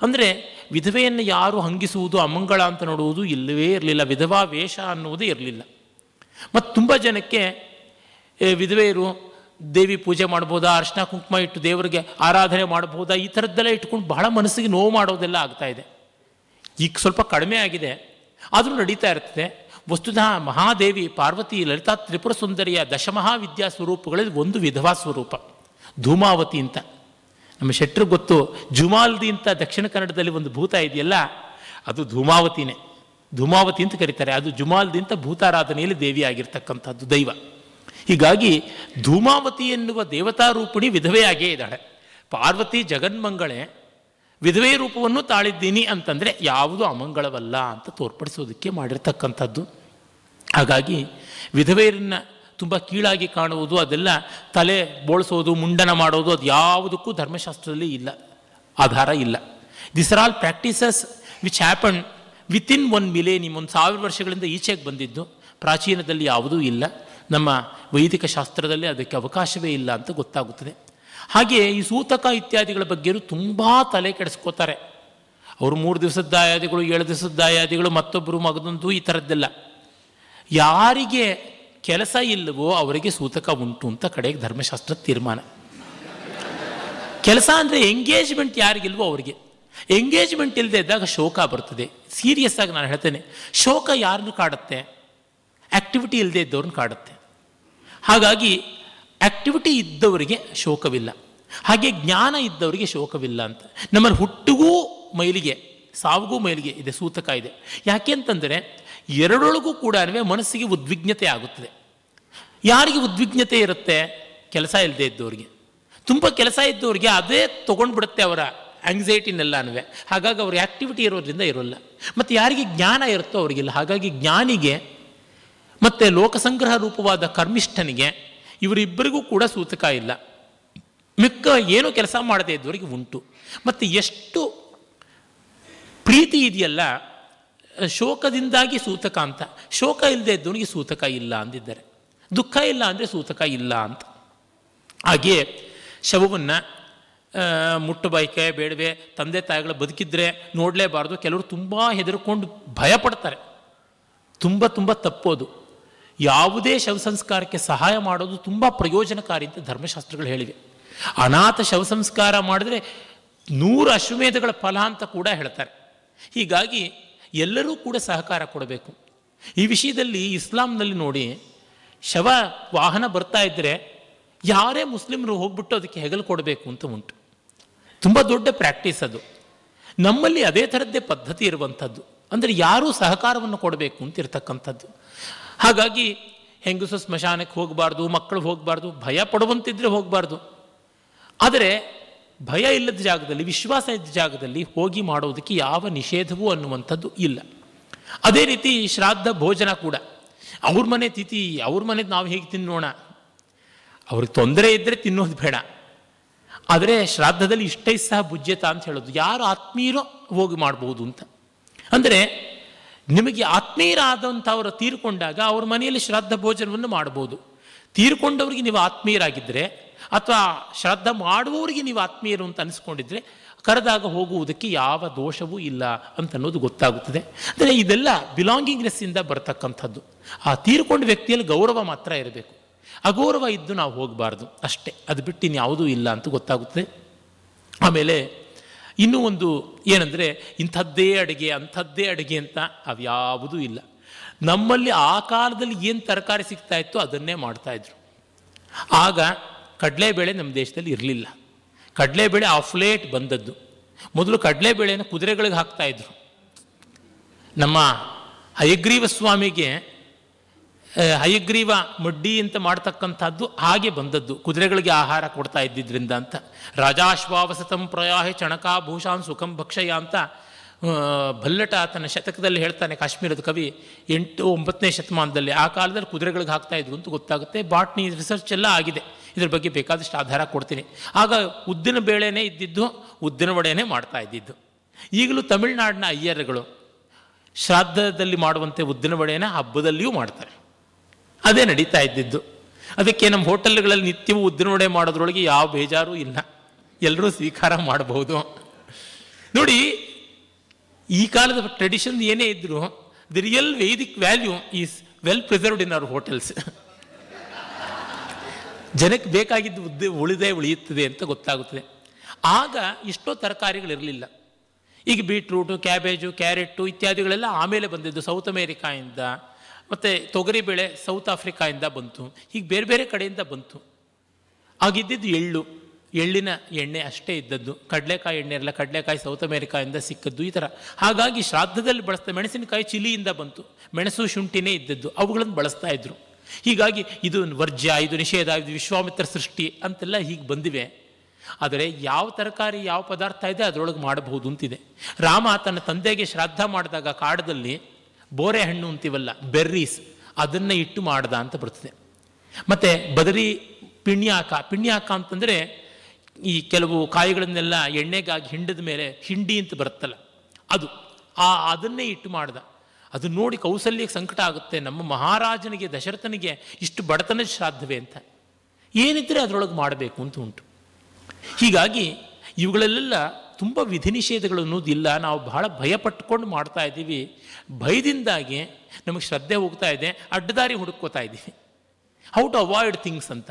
ಅಂದರೆ ವಿಧವೆಯನ್ನು ಯಾರು ಹಂಗಿಸುವುದು ಅಮಂಗಳ ಅಂತ ನೋಡುವುದು ಇಲ್ಲವೇ ಇರಲಿಲ್ಲ ವಿಧವಾ ವೇಷ ಅನ್ನುವುದೇ ಇರಲಿಲ್ಲ ಮತ್ತು ತುಂಬ ಜನಕ್ಕೆ ವಿಧವೆಯರು ದೇವಿ ಪೂಜೆ ಮಾಡ್ಬೋದಾ ಅರ್ಶನ ಕುಂಕುಮ ಇಟ್ಟು ದೇವರಿಗೆ ಆರಾಧನೆ ಮಾಡ್ಬೋದಾ ಈ ಥರದ್ದೆಲ್ಲ ಇಟ್ಕೊಂಡು ಬಹಳ ಮನಸ್ಸಿಗೆ ನೋವು ಮಾಡೋದೆಲ್ಲ ಆಗ್ತಾ ಇದೆ ಈಗ ಸ್ವಲ್ಪ ಕಡಿಮೆ ಆಗಿದೆ ಆದರೂ ನಡೀತಾ ಇರ್ತದೆ ವಸ್ತುತಃ ಮಹಾದೇವಿ ಪಾರ್ವತಿ ಲಲಿತಾ ತ್ರಿಪುರ ಸುಂದರಿಯ ದಶಮಹಾವಿದ್ಯಾ ಸ್ವರೂಪಗಳಲ್ಲಿ ಒಂದು ವಿಧವಾ ಸ್ವರೂಪ ಧೂಮಾವತಿ ಅಂತ ನಮ್ಮ ಶೆಟ್ಟರು ಗೊತ್ತು ಜುಮಾಲ್ದಿ ಅಂತ ದಕ್ಷಿಣ ಕನ್ನಡದಲ್ಲಿ ಒಂದು ಭೂತ ಇದೆಯಲ್ಲ ಅದು ಧೂಮಾವತಿನೇ ಧೂಮಾವತಿ ಅಂತ ಕರೀತಾರೆ ಅದು ಜುಮಾಲ್ದಿ ಅಂತ ಭೂತಾರಾಧನೆಯಲ್ಲಿ ದೇವಿಯಾಗಿರ್ತಕ್ಕಂಥದ್ದು ದೈವ ಹೀಗಾಗಿ ಧೂಮಾವತಿ ಎನ್ನುವ ದೇವತಾ ರೂಪಿಣಿ ವಿಧವೆಯಾಗೇ ಇದ್ದಾಳೆ ಪಾರ್ವತಿ ಜಗನ್ಮಂಗಳೇ ವಿಧವೆ ರೂಪವನ್ನು ತಾಳಿದ್ದೀನಿ ಅಂತಂದರೆ ಯಾವುದು ಅಮಂಗಳವಲ್ಲ ಅಂತ ತೋರ್ಪಡಿಸೋದಕ್ಕೆ ಮಾಡಿರ್ತಕ್ಕಂಥದ್ದು ಹಾಗಾಗಿ ವಿಧವೆಯರನ್ನು ತುಂಬ ಕೀಳಾಗಿ ಕಾಣುವುದು ಅದೆಲ್ಲ ತಲೆ ಬೋಳಿಸೋದು ಮುಂಡನ ಮಾಡೋದು ಅದು ಯಾವುದಕ್ಕೂ ಧರ್ಮಶಾಸ್ತ್ರದಲ್ಲಿ ಇಲ್ಲ ಆಧಾರ ಇಲ್ಲ this are all practices which happen in one millennium ಒಂದು ಸಾವಿರ ವರ್ಷಗಳಿಂದ ಈಚೆಗೆ ಬಂದಿದ್ದು ಪ್ರಾಚೀನದಲ್ಲಿ ಯಾವುದೂ ಇಲ್ಲ ನಮ್ಮ ವೈದಿಕ ಶಾಸ್ತ್ರದಲ್ಲಿ ಅದಕ್ಕೆ ಅವಕಾಶವೇ ಇಲ್ಲ ಅಂತ ಗೊತ್ತಾಗುತ್ತದೆ ಹಾಗೆಯೇ ಈ ಸೂತಕ ಇತ್ಯಾದಿಗಳ ಬಗ್ಗೆಯೂ ತುಂಬ ತಲೆ ಕೆಡಿಸ್ಕೋತಾರೆ ಅವರು ಮೂರು ದಿವಸದ ದಾಯಾದಿಗಳು ಏಳು ದಿವಸದ ದಾಯಾದಿಗಳು ಮತ್ತೊಬ್ಬರು ಮಗದೊಂದು ಈ ಥರದ್ದೆಲ್ಲ ಯಾರಿಗೆ ಕೆಲಸ ಇಲ್ಲವೋ ಅವರಿಗೆ ಸೂತಕ ಉಂಟು ಅಂತ ಕಡೆಗೆ ಧರ್ಮಶಾಸ್ತ್ರ ತೀರ್ಮಾನ ಕೆಲಸ ಅಂದರೆ ಎಂಗೇಜ್ಮೆಂಟ್ ಯಾರಿಗಿಲ್ವೋ ಅವರಿಗೆ ಎಂಗೇಜ್ಮೆಂಟ್ ಇಲ್ಲದೆ ಇದ್ದಾಗ ಶೋಕ ಬರ್ತದೆ ಸೀರಿಯಸ್ ಆಗಿ ನಾನು ಹೇಳ್ತೇನೆ ಶೋಕ ಯಾರನ್ನು ಕಾಡುತ್ತೆ ಆ್ಯಕ್ಟಿವಿಟಿ ಇಲ್ಲದೆ ಇದ್ದವ್ರನ್ನ ಕಾಡುತ್ತೆ ಹಾಗಾಗಿ ಆ್ಯಕ್ಟಿವಿಟಿ ಇದ್ದವರಿಗೆ ಶೋಕವಿಲ್ಲ ಹಾಗೆ ಜ್ಞಾನ ಇದ್ದವರಿಗೆ ಶೋಕವಿಲ್ಲ ಅಂತ ನಮ್ಮಲ್ಲಿ ಹುಟ್ಟಿಗೂ ಮೈಲಿಗೆ ಸಾವಿಗೂ ಮೈಲಿಗೆ ಇದೆ ಸೂತಕ ಇದೆ ಯಾಕೆ ಅಂತಂದರೆ ಎರಡೊಳಗೂ ಕೂಡ ಮನಸ್ಸಿಗೆ ಉದ್ವಿಗ್ನತೆ ಆಗುತ್ತದೆ ಯಾರಿಗೆ ಉದ್ವಿಗ್ನತೆ ಇರುತ್ತೆ ಕೆಲಸ ಇಲ್ಲದೆ ಇದ್ದವ್ರಿಗೆ ತುಂಬ ಕೆಲಸ ಇದ್ದವ್ರಿಗೆ ಅದೇ ತೊಗೊಂಡ್ಬಿಡುತ್ತೆ ಅವರ ಆಂಗ್ಸೈಟಿನೆಲ್ಲನೂ ಹಾಗಾಗಿ ಅವ್ರ ಆ್ಯಕ್ಟಿವಿಟಿ ಇರೋದ್ರಿಂದ ಇರೋಲ್ಲ ಮತ್ತು ಯಾರಿಗೆ ಜ್ಞಾನ ಇರುತ್ತೋ ಅವರಿಗಿಲ್ಲ ಹಾಗಾಗಿ ಜ್ಞಾನಿಗೆ ಮತ್ತು ಲೋಕಸಂಗ್ರಹ ರೂಪವಾದ ಕರ್ಮಿಷ್ಠನಿಗೆ ಇವರಿಬ್ಬರಿಗೂ ಕೂಡ ಸೂತಕ ಇಲ್ಲ ಮಿಕ್ಕ ಏನು ಕೆಲಸ ಮಾಡದೇ ಇದ್ದವರಿಗೆ ಉಂಟು ಮತ್ತು ಎಷ್ಟು ಪ್ರೀತಿ ಇದೆಯಲ್ಲ ಶೋಕದಿಂದಾಗಿ ಸೂತಕ ಅಂತ ಶೋಕ ಇಲ್ಲದೆ ಇದ್ದವನಿಗೆ ಸೂತಕ ಇಲ್ಲ ಅಂದಿದ್ದಾರೆ ದುಃಖ ಇಲ್ಲ ಅಂದರೆ ಸೂತಕ ಇಲ್ಲ ಅಂತ ಹಾಗೆಯೇ ಶವವನ್ನು ಮುಟ್ಟುಬೈಕೆ ಬೇಡವೆ ತಂದೆ ತಾಯಿಗಳು ಬದುಕಿದ್ರೆ ನೋಡಲೇಬಾರ್ದು ಕೆಲವರು ತುಂಬ ಹೆದರ್ಕೊಂಡು ಭಯಪಡ್ತಾರೆ ತುಂಬ ತುಂಬ ತಪ್ಪೋದು ಯಾವುದೇ ಶವಸಂಸ್ಕಾರಕ್ಕೆ ಸಹಾಯ ಮಾಡೋದು ತುಂಬ ಪ್ರಯೋಜನಕಾರಿ ಅಂತ ಧರ್ಮಶಾಸ್ತ್ರಗಳು ಹೇಳಿವೆ ಅನಾಥ ಶವಸಂಸ್ಕಾರ ಮಾಡಿದ್ರೆ ನೂರು ಅಶ್ವಮೇಧಗಳ ಫಲ ಅಂತ ಕೂಡ ಹೇಳ್ತಾರೆ ಹೀಗಾಗಿ ಎಲ್ಲರೂ ಕೂಡ ಸಹಕಾರ ಕೊಡಬೇಕು ಈ ವಿಷಯದಲ್ಲಿ ಇಸ್ಲಾಂನಲ್ಲಿ ನೋಡಿ ಶವ ವಾಹನ ಬರ್ತಾ ಇದ್ದರೆ ಯಾರೇ ಮುಸ್ಲಿಮರು ಹೋಗ್ಬಿಟ್ಟು ಅದಕ್ಕೆ ಹೆಗಲು ಕೊಡಬೇಕು ಅಂತ ಉಂಟು ತುಂಬ ದೊಡ್ಡ ಪ್ರಾಕ್ಟೀಸ್ ಅದು ನಮ್ಮಲ್ಲಿ ಅದೇ ಥರದ್ದೇ ಪದ್ಧತಿ ಇರುವಂಥದ್ದು ಅಂದರೆ ಯಾರೂ ಸಹಕಾರವನ್ನು ಕೊಡಬೇಕು ಅಂತ ಇರತಕ್ಕಂಥದ್ದು ಹಾಗಾಗಿ ಹೆಂಗಸು ಸ್ಮಶಾನಕ್ಕೆ ಹೋಗಬಾರ್ದು ಮಕ್ಕಳು ಹೋಗಬಾರ್ದು ಭಯ ಪಡುವಂತಿದ್ರೆ ಹೋಗಬಾರ್ದು ಆದರೆ ಭಯ ಇಲ್ಲದ ಜಾಗದಲ್ಲಿ ವಿಶ್ವಾಸ ಇದ್ದ ಜಾಗದಲ್ಲಿ ಹೋಗಿ ಮಾಡೋದಕ್ಕೆ ಯಾವ ನಿಷೇಧವೂ ಅನ್ನುವಂಥದ್ದು ಇಲ್ಲ ಅದೇ ರೀತಿ ಶ್ರಾದ್ದ ಭೋಜನ ಕೂಡ ಅವ್ರ ಮನೆ ತಿಥಿ ಅವ್ರ ಮನೆದು ನಾವು ಹೇಗೆ ತಿನ್ನೋಣ ಅವ್ರಿಗೆ ತೊಂದರೆ ಇದ್ದರೆ ತಿನ್ನೋದು ಬೇಡ ಆದರೆ ಶ್ರಾದ್ದದಲ್ಲಿ ಇಷ್ಟೈ ಸಹ ಭುಜ್ಯತ ಅಂತ ಹೇಳೋದು ಯಾರು ಆತ್ಮೀಯರೋ ಹೋಗಿ ಮಾಡ್ಬೋದು ಅಂತ ಅಂದರೆ ನಿಮಗೆ ಆತ್ಮೀಯರಾದಂಥವರು ತೀರ್ಕೊಂಡಾಗ ಅವ್ರ ಮನೆಯಲ್ಲಿ ಶ್ರಾದ್ದ ಭೋಜನವನ್ನು ಮಾಡ್ಬೋದು ತೀರ್ಕೊಂಡವ್ರಿಗೆ ನೀವು ಆತ್ಮೀಯರಾಗಿದ್ದರೆ ಅಥವಾ ಶ್ರಾದ್ದ ಮಾಡುವವರಿಗೆ ನೀವು ಆತ್ಮೀಯರು ಅಂತ ಅನಿಸ್ಕೊಂಡಿದ್ರೆ ಕರೆದಾಗ ಹೋಗುವುದಕ್ಕೆ ಯಾವ ದೋಷವೂ ಇಲ್ಲ ಅಂತ ಅನ್ನೋದು ಗೊತ್ತಾಗುತ್ತದೆ ಅಂದರೆ ಇದೆಲ್ಲ ಬಿಲಾಂಗಿಂಗ್ನೆಸ್ಸಿಂದ ಬರ್ತಕ್ಕಂಥದ್ದು ಆ ತೀರ್ಕೊಂಡ ವ್ಯಕ್ತಿಯಲ್ಲಿ ಗೌರವ ಮಾತ್ರ ಇರಬೇಕು ಅಗೌರವ ಇದ್ದು ನಾವು ಹೋಗಬಾರ್ದು ಅಷ್ಟೇ ಅದು ಬಿಟ್ಟು ಇನ್ಯಾವುದೂ ಇಲ್ಲ ಅಂತ ಗೊತ್ತಾಗುತ್ತದೆ ಆಮೇಲೆ ಇನ್ನೂ ಒಂದು ಏನಂದರೆ ಇಂಥದ್ದೇ ಅಡುಗೆ ಅಂಥದ್ದೇ ಅಡುಗೆ ಅಂತ ಅವ್ಯಾವುದೂ ಇಲ್ಲ ನಮ್ಮಲ್ಲಿ ಆ ಕಾಲದಲ್ಲಿ ಏನು ತರಕಾರಿ ಸಿಗ್ತಾ ಇತ್ತು ಅದನ್ನೇ ಮಾಡ್ತಾಯಿದ್ರು ಆಗ ಕಡಲೆಬೇಳೆ ನಮ್ಮ ದೇಶದಲ್ಲಿ ಇರಲಿಲ್ಲ ಕಡಲೆಬೇಳೆ ಆಫ್ಲೇಟ್ ಬಂದದ್ದು ಮೊದಲು ಕಡಲೆಬೇಳೆನ ಕುದುರೆಗಳಿಗೆ ಹಾಕ್ತಾಯಿದ್ರು ನಮ್ಮ ಹಯಗ್ರೀವ ಸ್ವಾಮಿಗೆ ಹಯಗ್ರೀವ ಮಡ್ಡಿ ಅಂತ ಮಾಡ್ತಕ್ಕಂಥದ್ದು ಹಾಗೆ ಬಂದದ್ದು ಕುದುರೆಗಳಿಗೆ ಆಹಾರ ಕೊಡ್ತಾ ಇದ್ದಿದ್ದರಿಂದ ಅಂತ ರಾಜಾಶ್ವಾವಸತಂ ಪ್ರಯಾಹಿ ಚಣಕಾ ಭೂಷಾನ್ ಸುಖಂ ಭಕ್ಷಯ ಅಂತ ಭಲ್ಲಟ ತನ್ನ ಶತಕದಲ್ಲಿ ಹೇಳ್ತಾನೆ ಕಾಶ್ಮೀರದ ಕವಿ ಎಂಟು ಒಂಬತ್ತನೇ ಶತಮಾನದಲ್ಲಿ ಆ ಕಾಲದಲ್ಲಿ ಕುದುರೆಗಳಿಗೆ ಹಾಕ್ತಾ ಇದ್ರು ಅಂತ ಗೊತ್ತಾಗುತ್ತೆ ಬಾಟ್ನಿ ರಿಸರ್ಚ್ ಎಲ್ಲ ಆಗಿದೆ ಇದ್ರ ಬಗ್ಗೆ ಬೇಕಾದಷ್ಟು ಆಧಾರ ಕೊಡ್ತೀನಿ ಆಗ ಉದ್ದಿನ ಬೇಳೆನೇ ಇದ್ದಿದ್ದು ಉದ್ದಿನ ವಡೆಯೇ ಮಾಡ್ತಾ ಇದ್ದಿದ್ದು ಈಗಲೂ ತಮಿಳುನಾಡಿನ ಅಯ್ಯರ್ಗಳು ಶ್ರಾದ್ದದಲ್ಲಿ ಮಾಡುವಂತೆ ಉದ್ದಿನ ವಡೆಯನ್ನು ಹಬ್ಬದಲ್ಲಿಯೂ ಮಾಡ್ತಾರೆ ಅದೇ ನಡೀತಾ ಇದ್ದಿದ್ದು ಅದಕ್ಕೆ ನಮ್ಮ ಹೋಟೆಲ್ಗಳಲ್ಲಿ ನಿತ್ಯವೂ ಉದ್ದಿನೋಡೆ ಮಾಡೋದ್ರೊಳಗೆ ಯಾವ ಬೇಜಾರು ಇಲ್ಲ ಎಲ್ಲರೂ ಸ್ವೀಕಾರ ಮಾಡಬಹುದು ನೋಡಿ ಈ ಕಾಲದ ಟ್ರೆಡಿಷನ್ ಏನೇ ಇದ್ರು the real Vedic value is well preserved in our hotels ಜನಕ್ಕೆ ಬೇಕಾಗಿದ್ದು ಉದ್ದ ಉಳಿದೇ ಉಳಿಯುತ್ತದೆ ಅಂತ ಗೊತ್ತಾಗುತ್ತದೆ ಆಗ ಇಷ್ಟೋ ತರಕಾರಿಗಳಿರಲಿಲ್ಲ ಈಗ ಬೀಟ್ರೂಟು ಕ್ಯಾಬೇಜು ಕ್ಯಾರೆಟು ಇತ್ಯಾದಿಗಳೆಲ್ಲ ಆಮೇಲೆ ಬಂದಿದ್ದು ಸೌತ್ ಅಮೇರಿಕಾಯಿಂದ ಮತ್ತು ತೊಗರಿಬೇಳೆ ಸೌತ್ ಆಫ್ರಿಕಾಯಿಂದ ಬಂತು ಹೀಗೆ ಬೇರೆ ಬೇರೆ ಕಡೆಯಿಂದ ಬಂತು ಆಗಿದ್ದಿದ್ದು ಎಳ್ಳು ಎಳ್ಳಿನ ಎಣ್ಣೆ ಅಷ್ಟೇ ಇದ್ದದ್ದು ಕಡಲೆಕಾಯಿ ಎಣ್ಣೆ ಇರಲ್ಲ ಕಡಲೆಕಾಯಿ ಸೌತ್ ಅಮೇರಿಕಾಯಿಂದ ಸಿಕ್ಕದ್ದು ಈ ಥರ ಹಾಗಾಗಿ ಶ್ರಾದ್ದದಲ್ಲಿ ಬಳಸ್ತಾ ಮೆಣಸಿನಕಾಯಿ ಚಿಲಿಯಿಂದ ಬಂತು ಮೆಣಸು ಶುಂಠಿನೇ ಇದ್ದದ್ದು ಅವುಗಳನ್ನು ಬಳಸ್ತಾ ಇದ್ದರು ಹೀಗಾಗಿ ಇದು ವರ್ಜ್ಯ ಇದು ನಿಷೇಧ ಇದು ವಿಶ್ವಾಮಿತ್ರ ಸೃಷ್ಟಿ ಅಂತೆಲ್ಲ ಹೀಗೆ ಬಂದಿವೆ ಆದರೆ ಯಾವ ತರಕಾರಿ ಯಾವ ಪದಾರ್ಥ ಇದೆ ಅದರೊಳಗೆ ಮಾಡಬಹುದು ಅಂತಿದೆ ರಾಮ ತನ್ನ ತಂದೆಗೆ ಶ್ರಾದ್ದ ಮಾಡಿದಾಗ ಕಾಡದಲ್ಲಿ ಬೋರೆ ಹಣ್ಣು ಅಂತೀವಲ್ಲ ಬೆರ್ರೀಸ್ ಅದನ್ನು ಇಟ್ಟು ಮಾಡ್ದ ಅಂತ ಬರ್ತದೆ ಮತ್ತು ಬದರಿ ಪಿಣ್ಯಾಕ ಪಿಣ್ಯಾಕ ಅಂತಂದರೆ ಈ ಕೆಲವು ಕಾಯಿಗಳನ್ನೆಲ್ಲ ಎಣ್ಣೆಗಾಗಿ ಹಿಂಡದ ಮೇಲೆ ಹಿಂಡಿ ಅಂತ ಬರುತ್ತಲ್ಲ ಅದು ಆ ಅದನ್ನೇ ಇಟ್ಟು ಮಾಡ್ದ ಅದು ನೋಡಿ ಕೌಸಲ್ಯಕ್ಕೆ ಸಂಕಟ ಆಗುತ್ತೆ ನಮ್ಮ ಮಹಾರಾಜನಿಗೆ ದಶರಥನಿಗೆ ಇಷ್ಟು ಬಡತನ ಶ್ರಾದ್ದವೇ ಅಂತ ಏನಿದ್ರೆ ಅದರೊಳಗೆ ಮಾಡಬೇಕು ಅಂತ ಉಂಟು ಹೀಗಾಗಿ ಇವುಗಳಲ್ಲೆಲ್ಲ ತುಂಬ ವಿಧಿ ನಿಷೇಧಗಳು ಅನ್ನೋದಿಲ್ಲ ನಾವು ಬಹಳ ಭಯ ಪಟ್ಕೊಂಡು ಮಾಡ್ತಾ ಇದ್ದೀವಿ ಭಯದಿಂದಾಗಿ ನಮಗೆ ಶ್ರದ್ಧೆ ಹೋಗ್ತಾ ಇದೆ ಅಡ್ಡದಾರಿ ಹುಡುಕೋತಾ ಇದ್ದೀವಿ ಹೌ ಟು ಅವಾಯ್ಡ್ ಥಿಂಗ್ಸ್ ಅಂತ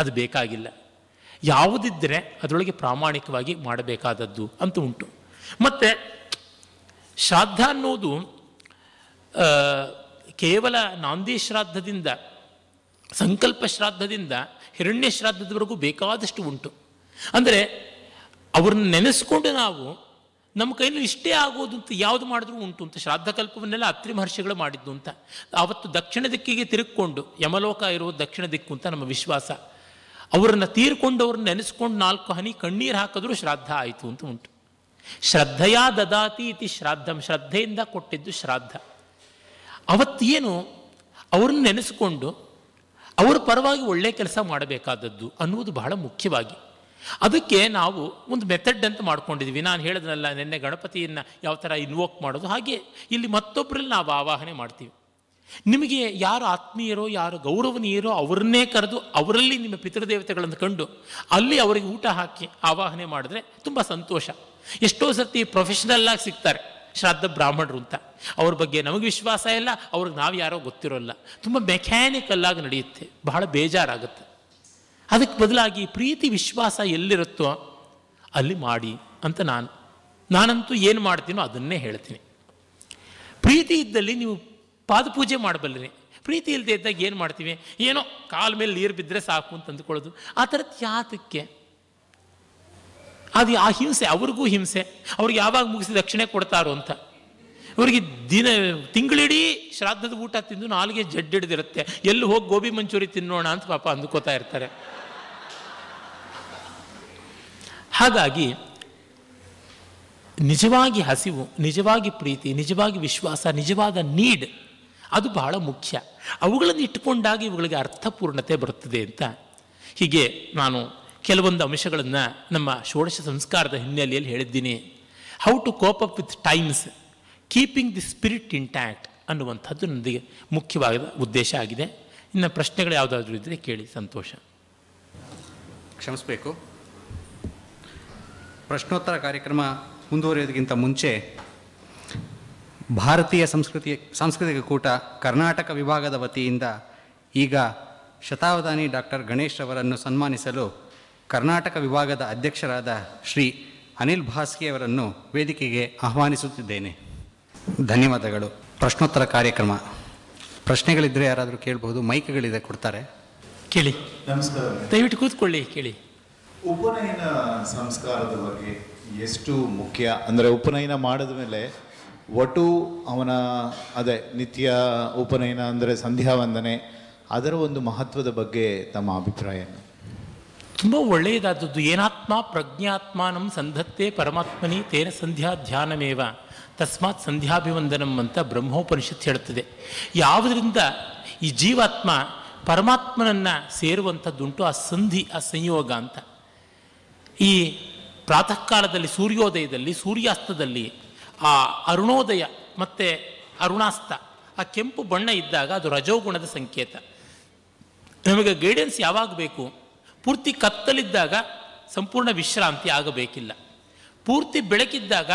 ಅದು ಬೇಕಾಗಿಲ್ಲ ಯಾವುದಿದ್ದರೆ ಅದರೊಳಗೆ ಪ್ರಾಮಾಣಿಕವಾಗಿ ಮಾಡಬೇಕಾದದ್ದು ಅಂತ ಉಂಟು ಮತ್ತು ಶ್ರಾದ್ದ ಅನ್ನೋದು ಕೇವಲ ನಾಂದಿ ಶ್ರಾದ್ದದಿಂದ ಸಂಕಲ್ಪ ಶ್ರಾದ್ದದಿಂದ ಹಿರಣ್ಯ ಶ್ರಾದ್ದದವರೆಗೂ ಬೇಕಾದಷ್ಟು ಉಂಟು ಅಂದರೆ ಅವ್ರನ್ನ ನೆನೆಸ್ಕೊಂಡು ನಾವು ನಮ್ಮ ಕೈಯಲ್ಲಿ ಇಷ್ಟೇ ಆಗೋದು ಅಂತ ಯಾವುದು ಮಾಡಿದ್ರೂ ಉಂಟು ಅಂತ ಶ್ರಾದ್ದಕಲ್ಪವನ್ನೆಲ್ಲ ಅತ್ರಿ ಮಹರ್ಷಿಗಳು ಮಾಡಿದ್ದು ಅಂತ ಅವತ್ತು ದಕ್ಷಿಣ ದಿಕ್ಕಿಗೆ ತಿರುಗಿಕೊಂಡು ಯಮಲೋಕ ಇರೋದು ದಕ್ಷಿಣ ದಿಕ್ಕು ಅಂತ ನಮ್ಮ ವಿಶ್ವಾಸ ಅವರನ್ನು ತೀರ್ಕೊಂಡು ಅವ್ರನ್ನ ನೆನೆಸ್ಕೊಂಡು ನಾಲ್ಕು ಹನಿ ಕಣ್ಣೀರು ಹಾಕಿದ್ರು ಶ್ರಾದ್ದ ಆಯಿತು ಅಂತ ಉಂಟು ಶ್ರದ್ಧೆಯ ದದಾತಿ ಇತಿ ಶ್ರಾದ್ದಂ ಶ್ರದ್ಧೆಯಿಂದ ಕೊಟ್ಟಿದ್ದು ಶ್ರಾದ್ದ ಅವತ್ತೇನು ಅವ್ರನ್ನ ನೆನೆಸ್ಕೊಂಡು ಅವ್ರ ಪರವಾಗಿ ಒಳ್ಳೆಯ ಕೆಲಸ ಮಾಡಬೇಕಾದದ್ದು ಅನ್ನುವುದು ಬಹಳ ಮುಖ್ಯವಾಗಿ ಅದಕ್ಕೆ ನಾವು ಒಂದು ಮೆಥಡ್ ಅಂತ ಮಾಡ್ಕೊಂಡಿದ್ವಿ ನಾನು ಹೇಳಿದ್ರಲ್ಲ ನಿನ್ನೆ ಗಣಪತಿಯನ್ನು ಯಾವ ಥರ ಇನ್ವೋಕ್ ಮಾಡೋದು ಹಾಗೆ ಇಲ್ಲಿ ಮತ್ತೊಬ್ಬರಲ್ಲಿ ನಾವು ಆವಾಹನೆ ಮಾಡ್ತೀವಿ ನಿಮಗೆ ಯಾರು ಆತ್ಮೀಯರೋ ಯಾರು ಗೌರವನೀಯರೋ ಅವರನ್ನೇ ಕರೆದು ಅವರಲ್ಲಿ ನಿಮ್ಮ ಪಿತೃದೇವತೆಗಳನ್ನು ಕಂಡು ಅಲ್ಲಿ ಅವರಿಗೆ ಊಟ ಹಾಕಿ ಆವಾಹನೆ ಮಾಡಿದ್ರೆ ತುಂಬ ಸಂತೋಷ ಎಷ್ಟೋ ಸರ್ತಿ ಪ್ರೊಫೆಷನಲ್ಲಾಗಿ ಸಿಗ್ತಾರೆ ಶ್ರಾದ್ದ ಬ್ರಾಹ್ಮಣರು ಅಂತ ಅವ್ರ ಬಗ್ಗೆ ನಮಗೆ ವಿಶ್ವಾಸ ಇಲ್ಲ ಅವ್ರಿಗೆ ನಾವು ಯಾರೋ ಗೊತ್ತಿರೋಲ್ಲ ತುಂಬ ಮೆಕ್ಯಾನಿಕಲ್ಲಾಗಿ ನಡೆಯುತ್ತೆ ಬಹಳ ಬೇಜಾರಾಗುತ್ತೆ ಅದಕ್ಕೆ ಬದಲಾಗಿ ಪ್ರೀತಿ ವಿಶ್ವಾಸ ಎಲ್ಲಿರುತ್ತೋ ಅಲ್ಲಿ ಮಾಡಿ ಅಂತ ನಾನು ನಾನಂತೂ ಏನು ಮಾಡ್ತೀನೋ ಅದನ್ನೇ ಹೇಳ್ತೀನಿ ಪ್ರೀತಿ ಇದ್ದಲ್ಲಿ ನೀವು ಪಾದಪೂಜೆ ಮಾಡಬಲ್ಲರಿ ಪ್ರೀತಿ ಇಲ್ಲದೆ ಇದ್ದಾಗ ಏನು ಮಾಡ್ತೀವಿ ಏನೋ ಕಾಲ ಮೇಲೆ ನೀರು ಬಿದ್ದರೆ ಸಾಕು ಅಂತ ಅಂದ್ಕೊಳ್ಳೋದು ಆ ಥರ ತ್ಯಾತಕ್ಕೆ ಅದು ಆ ಹಿಂಸೆ ಅವ್ರಿಗೂ ಹಿಂಸೆ ಅವ್ರಿಗೆ ಯಾವಾಗ ಮುಗಿಸಿ ದಕ್ಷಿಣೆ ಕೊಡ್ತಾರೋ ಅಂತ ಅವರಿಗೆ ದಿನ ತಿಂಗಳಿಡೀ ಶ್ರಾದ್ದದ ಊಟ ತಿಂದು ನಾಲ್ಗೆ ಜಡ್ಡಿಡ್ದಿರುತ್ತೆ ಎಲ್ಲಿ ಹೋಗಿ ಗೋಬಿ ಮಂಚೂರಿ ತಿನ್ನೋಣ ಅಂತ ಪಾಪ ಅಂದ್ಕೋತಾ ಇರ್ತಾರೆ ಹಾಗಾಗಿ ನಿಜವಾಗಿ ಹಸಿವು ನಿಜವಾಗಿ ಪ್ರೀತಿ ನಿಜವಾಗಿ ವಿಶ್ವಾಸ ನಿಜವಾದ ನೀಡ್ ಅದು ಬಹಳ ಮುಖ್ಯ ಅವುಗಳನ್ನು ಇಟ್ಟುಕೊಂಡಾಗ ಇವುಗಳಿಗೆ ಅರ್ಥಪೂರ್ಣತೆ ಬರುತ್ತದೆ ಅಂತ ಹೀಗೆ ನಾನು ಕೆಲವೊಂದು ಅಂಶಗಳನ್ನು ನಮ್ಮ ಷೋಡಶ ಸಂಸ್ಕಾರದ ಹಿನ್ನೆಲೆಯಲ್ಲಿ ಹೇಳಿದ್ದೀನಿ how to cope up with times keeping the spirit intact ಅನ್ನುವಂಥದ್ದು ನನಗೆ ಮುಖ್ಯವಾದ ಉದ್ದೇಶ ಆಗಿದೆ ಇನ್ನು ಪ್ರಶ್ನೆಗಳು ಯಾವುದಾದ್ರೂ ಇದ್ದರೆ ಕೇಳಿ ಸಂತೋಷ ಕ್ಷಮಿಸಬೇಕು ಪ್ರಶ್ನೋತ್ತರ ಕಾರ್ಯಕ್ರಮ ಮುಂದುವರಿಯೋದಕ್ಕಿಂತ ಮುಂಚೆ ಭಾರತೀಯ ಸಂಸ್ಕೃತಿ ಸಾಂಸ್ಕೃತಿಕ ಕೂಟ ಕರ್ನಾಟಕ ವಿಭಾಗದ ವತಿಯಿಂದ ಈಗ ಶತಾವಧಾನಿ ಡಾಕ್ಟರ್ ಗಣೇಶ್ ಅವರನ್ನು ಸನ್ಮಾನಿಸಲು ಕರ್ನಾಟಕ ವಿಭಾಗದ ಅಧ್ಯಕ್ಷರಾದ ಶ್ರೀ ಅನಿಲ್ ಅವರನ್ನು ವೇದಿಕೆಗೆ ಆಹ್ವಾನಿಸುತ್ತಿದ್ದೇನೆ ಧನ್ಯವಾದಗಳು ಪ್ರಶ್ನೋತ್ತರ ಕಾರ್ಯಕ್ರಮ ಪ್ರಶ್ನೆಗಳಿದ್ದರೆ ಯಾರಾದರೂ ಕೇಳ್ಬೋದು ಮೈಕ್ಗಳಿದೆ ಕೊಡ್ತಾರೆ ಕೇಳಿ ನಮಸ್ಕಾರ ದಯವಿಟ್ಟು ಕೂತ್ಕೊಳ್ಳಿ ಕೇಳಿ ಉಪನಯನ ಸಂಸ್ಕಾರದ ಬಗ್ಗೆ ಎಷ್ಟು ಮುಖ್ಯ ಅಂದರೆ ಉಪನಯನ ಮಾಡಿದ ಮೇಲೆ ಒಟ್ಟು ಅವನ ಅದೇ ನಿತ್ಯ ಉಪನಯನ ಅಂದರೆ ಸಂಧ್ಯಾ ವಂದನೆ ಅದರ ಒಂದು ಮಹತ್ವದ ಬಗ್ಗೆ ತಮ್ಮ ಅಭಿಪ್ರಾಯ ತುಂಬ ಒಳ್ಳೆಯದಾದದ್ದು ಏನಾತ್ಮ ನಮ್ಮ ಸಂಧತ್ತೆ ಪರಮಾತ್ಮನಿ ತೇನ ಸಂಧ್ಯಾ ಧ್ಯಾನಮೇವ ತಸ್ಮಾತ್ ಸಂಧ್ಯಾಭಿವಂದನಂ ಅಂತ ಬ್ರಹ್ಮೋಪನಿಷತ್ ಹೇಳುತ್ತದೆ ಯಾವುದರಿಂದ ಈ ಜೀವಾತ್ಮ ಪರಮಾತ್ಮನನ್ನು ಸೇರುವಂಥದ್ದುಂಟು ಆ ಸಂಧಿ ಆ ಸಂಯೋಗ ಅಂತ ಈ ಪ್ರಾತಃಕಾಲದಲ್ಲಿ ಕಾಲದಲ್ಲಿ ಸೂರ್ಯೋದಯದಲ್ಲಿ ಸೂರ್ಯಾಸ್ತದಲ್ಲಿ ಆ ಅರುಣೋದಯ ಮತ್ತು ಅರುಣಾಸ್ತ ಆ ಕೆಂಪು ಬಣ್ಣ ಇದ್ದಾಗ ಅದು ರಜೋಗುಣದ ಸಂಕೇತ ನಮಗೆ ಗೈಡೆನ್ಸ್ ಯಾವಾಗ ಬೇಕು ಪೂರ್ತಿ ಕತ್ತಲಿದ್ದಾಗ ಸಂಪೂರ್ಣ ವಿಶ್ರಾಂತಿ ಆಗಬೇಕಿಲ್ಲ ಪೂರ್ತಿ ಬೆಳಕಿದ್ದಾಗ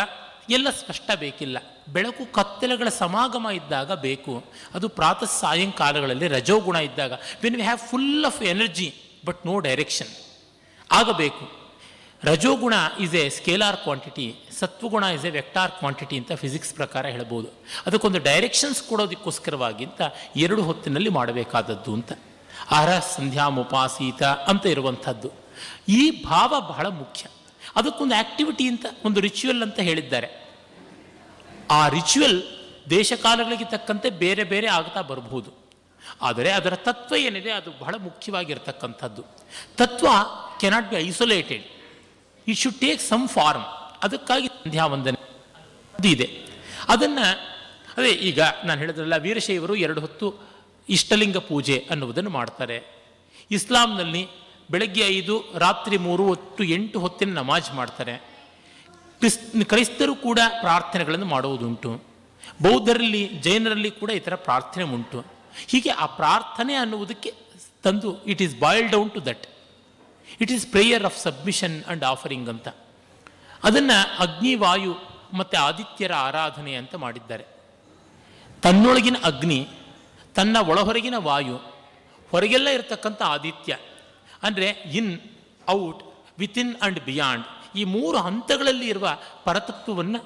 ಎಲ್ಲ ಸ್ಪಷ್ಟ ಬೇಕಿಲ್ಲ ಬೆಳಕು ಕತ್ತಲೆಗಳ ಸಮಾಗಮ ಇದ್ದಾಗ ಬೇಕು ಅದು ಪ್ರಾತಃ ಸಾಯಂಕಾಲಗಳಲ್ಲಿ ರಜೋಗುಣ ಇದ್ದಾಗ when we have full of energy but no direction ಆಗಬೇಕು rajoguna is a scalar quantity sattvaguna is a vector quantity ಅಂತ ಫಿಸಿಕ್ಸ್ ಪ್ರಕಾರ ಹೇಳ್ಬೋದು ಅದಕ್ಕೊಂದು ಡೈರೆಕ್ಷನ್ಸ್ ಕೊಡೋದಕ್ಕೋಸ್ಕರವಾಗಿಂತ ಎರಡು ಹೊತ್ತಿನಲ್ಲಿ ಮಾಡಬೇಕಾದದ್ದು ಅಂತ ಅರ್ಹ ಸಂಧ್ಯಾ ಮುಪಾಸೀತ ಅಂತ ಇರುವಂಥದ್ದು ಈ ಭಾವ ಬಹಳ ಮುಖ್ಯ ಅದಕ್ಕೊಂದು ಆ್ಯಕ್ಟಿವಿಟಿ ಅಂತ ಒಂದು ರಿಚುವಲ್ ಅಂತ ಹೇಳಿದ್ದಾರೆ ಆ ರಿಚುವಲ್ ದೇಶಕಾಲಗಳಿಗೆ ತಕ್ಕಂತೆ ಬೇರೆ ಬೇರೆ ಆಗ್ತಾ ಬರಬಹುದು ಆದರೆ ಅದರ ತತ್ವ ಏನಿದೆ ಅದು ಬಹಳ ಮುಖ್ಯವಾಗಿರ್ತಕ್ಕಂಥದ್ದು ತತ್ವ cannot be isolated it should take some form ಅದಕ್ಕಾಗಿ ಸಂಧ್ಯಾ ವಂದನೆ ಅದು ಇದೆ ಅದನ್ನು ಅದೇ ಈಗ ನಾನು ಹೇಳಿದ್ರಲ್ಲ ವೀರಶೈವರು ಎರಡು ಹೊತ್ತು ಇಷ್ಟಲಿಂಗ ಪೂಜೆ ಅನ್ನುವುದನ್ನು ಮಾಡ್ತಾರೆ ಇಸ್ಲಾಂನಲ್ಲಿ ಬೆಳಗ್ಗೆ ಐದು ರಾತ್ರಿ ಮೂರು ಹೊತ್ತು ಎಂಟು ಹೊತ್ತಿನ ನಮಾಜ್ ಮಾಡ್ತಾರೆ ಕ್ರಿಸ್ ಕ್ರೈಸ್ತರು ಕೂಡ ಪ್ರಾರ್ಥನೆಗಳನ್ನು ಮಾಡುವುದುಂಟು ಬೌದ್ಧರಲ್ಲಿ ಜೈನರಲ್ಲಿ ಕೂಡ ಈ ಥರ ಪ್ರಾರ್ಥನೆ ಉಂಟು ಹೀಗೆ ಆ ಪ್ರಾರ್ಥನೆ ಅನ್ನುವುದಕ್ಕೆ ತಂದು it is boiled down to that it is prayer of submission and offering ಅಂತ ಅದನ್ನು ವಾಯು ಮತ್ತು ಆದಿತ್ಯರ ಆರಾಧನೆ ಅಂತ ಮಾಡಿದ್ದಾರೆ ತನ್ನೊಳಗಿನ ಅಗ್ನಿ ತನ್ನ ಒಳಹೊರಗಿನ ವಾಯು ಹೊರಗೆಲ್ಲ ಇರತಕ್ಕಂಥ ಆದಿತ್ಯ ಅಂದರೆ in out within and beyond ಈ ಮೂರು ಹಂತಗಳಲ್ಲಿ ಇರುವ ಪರತತ್ವವನ್ನು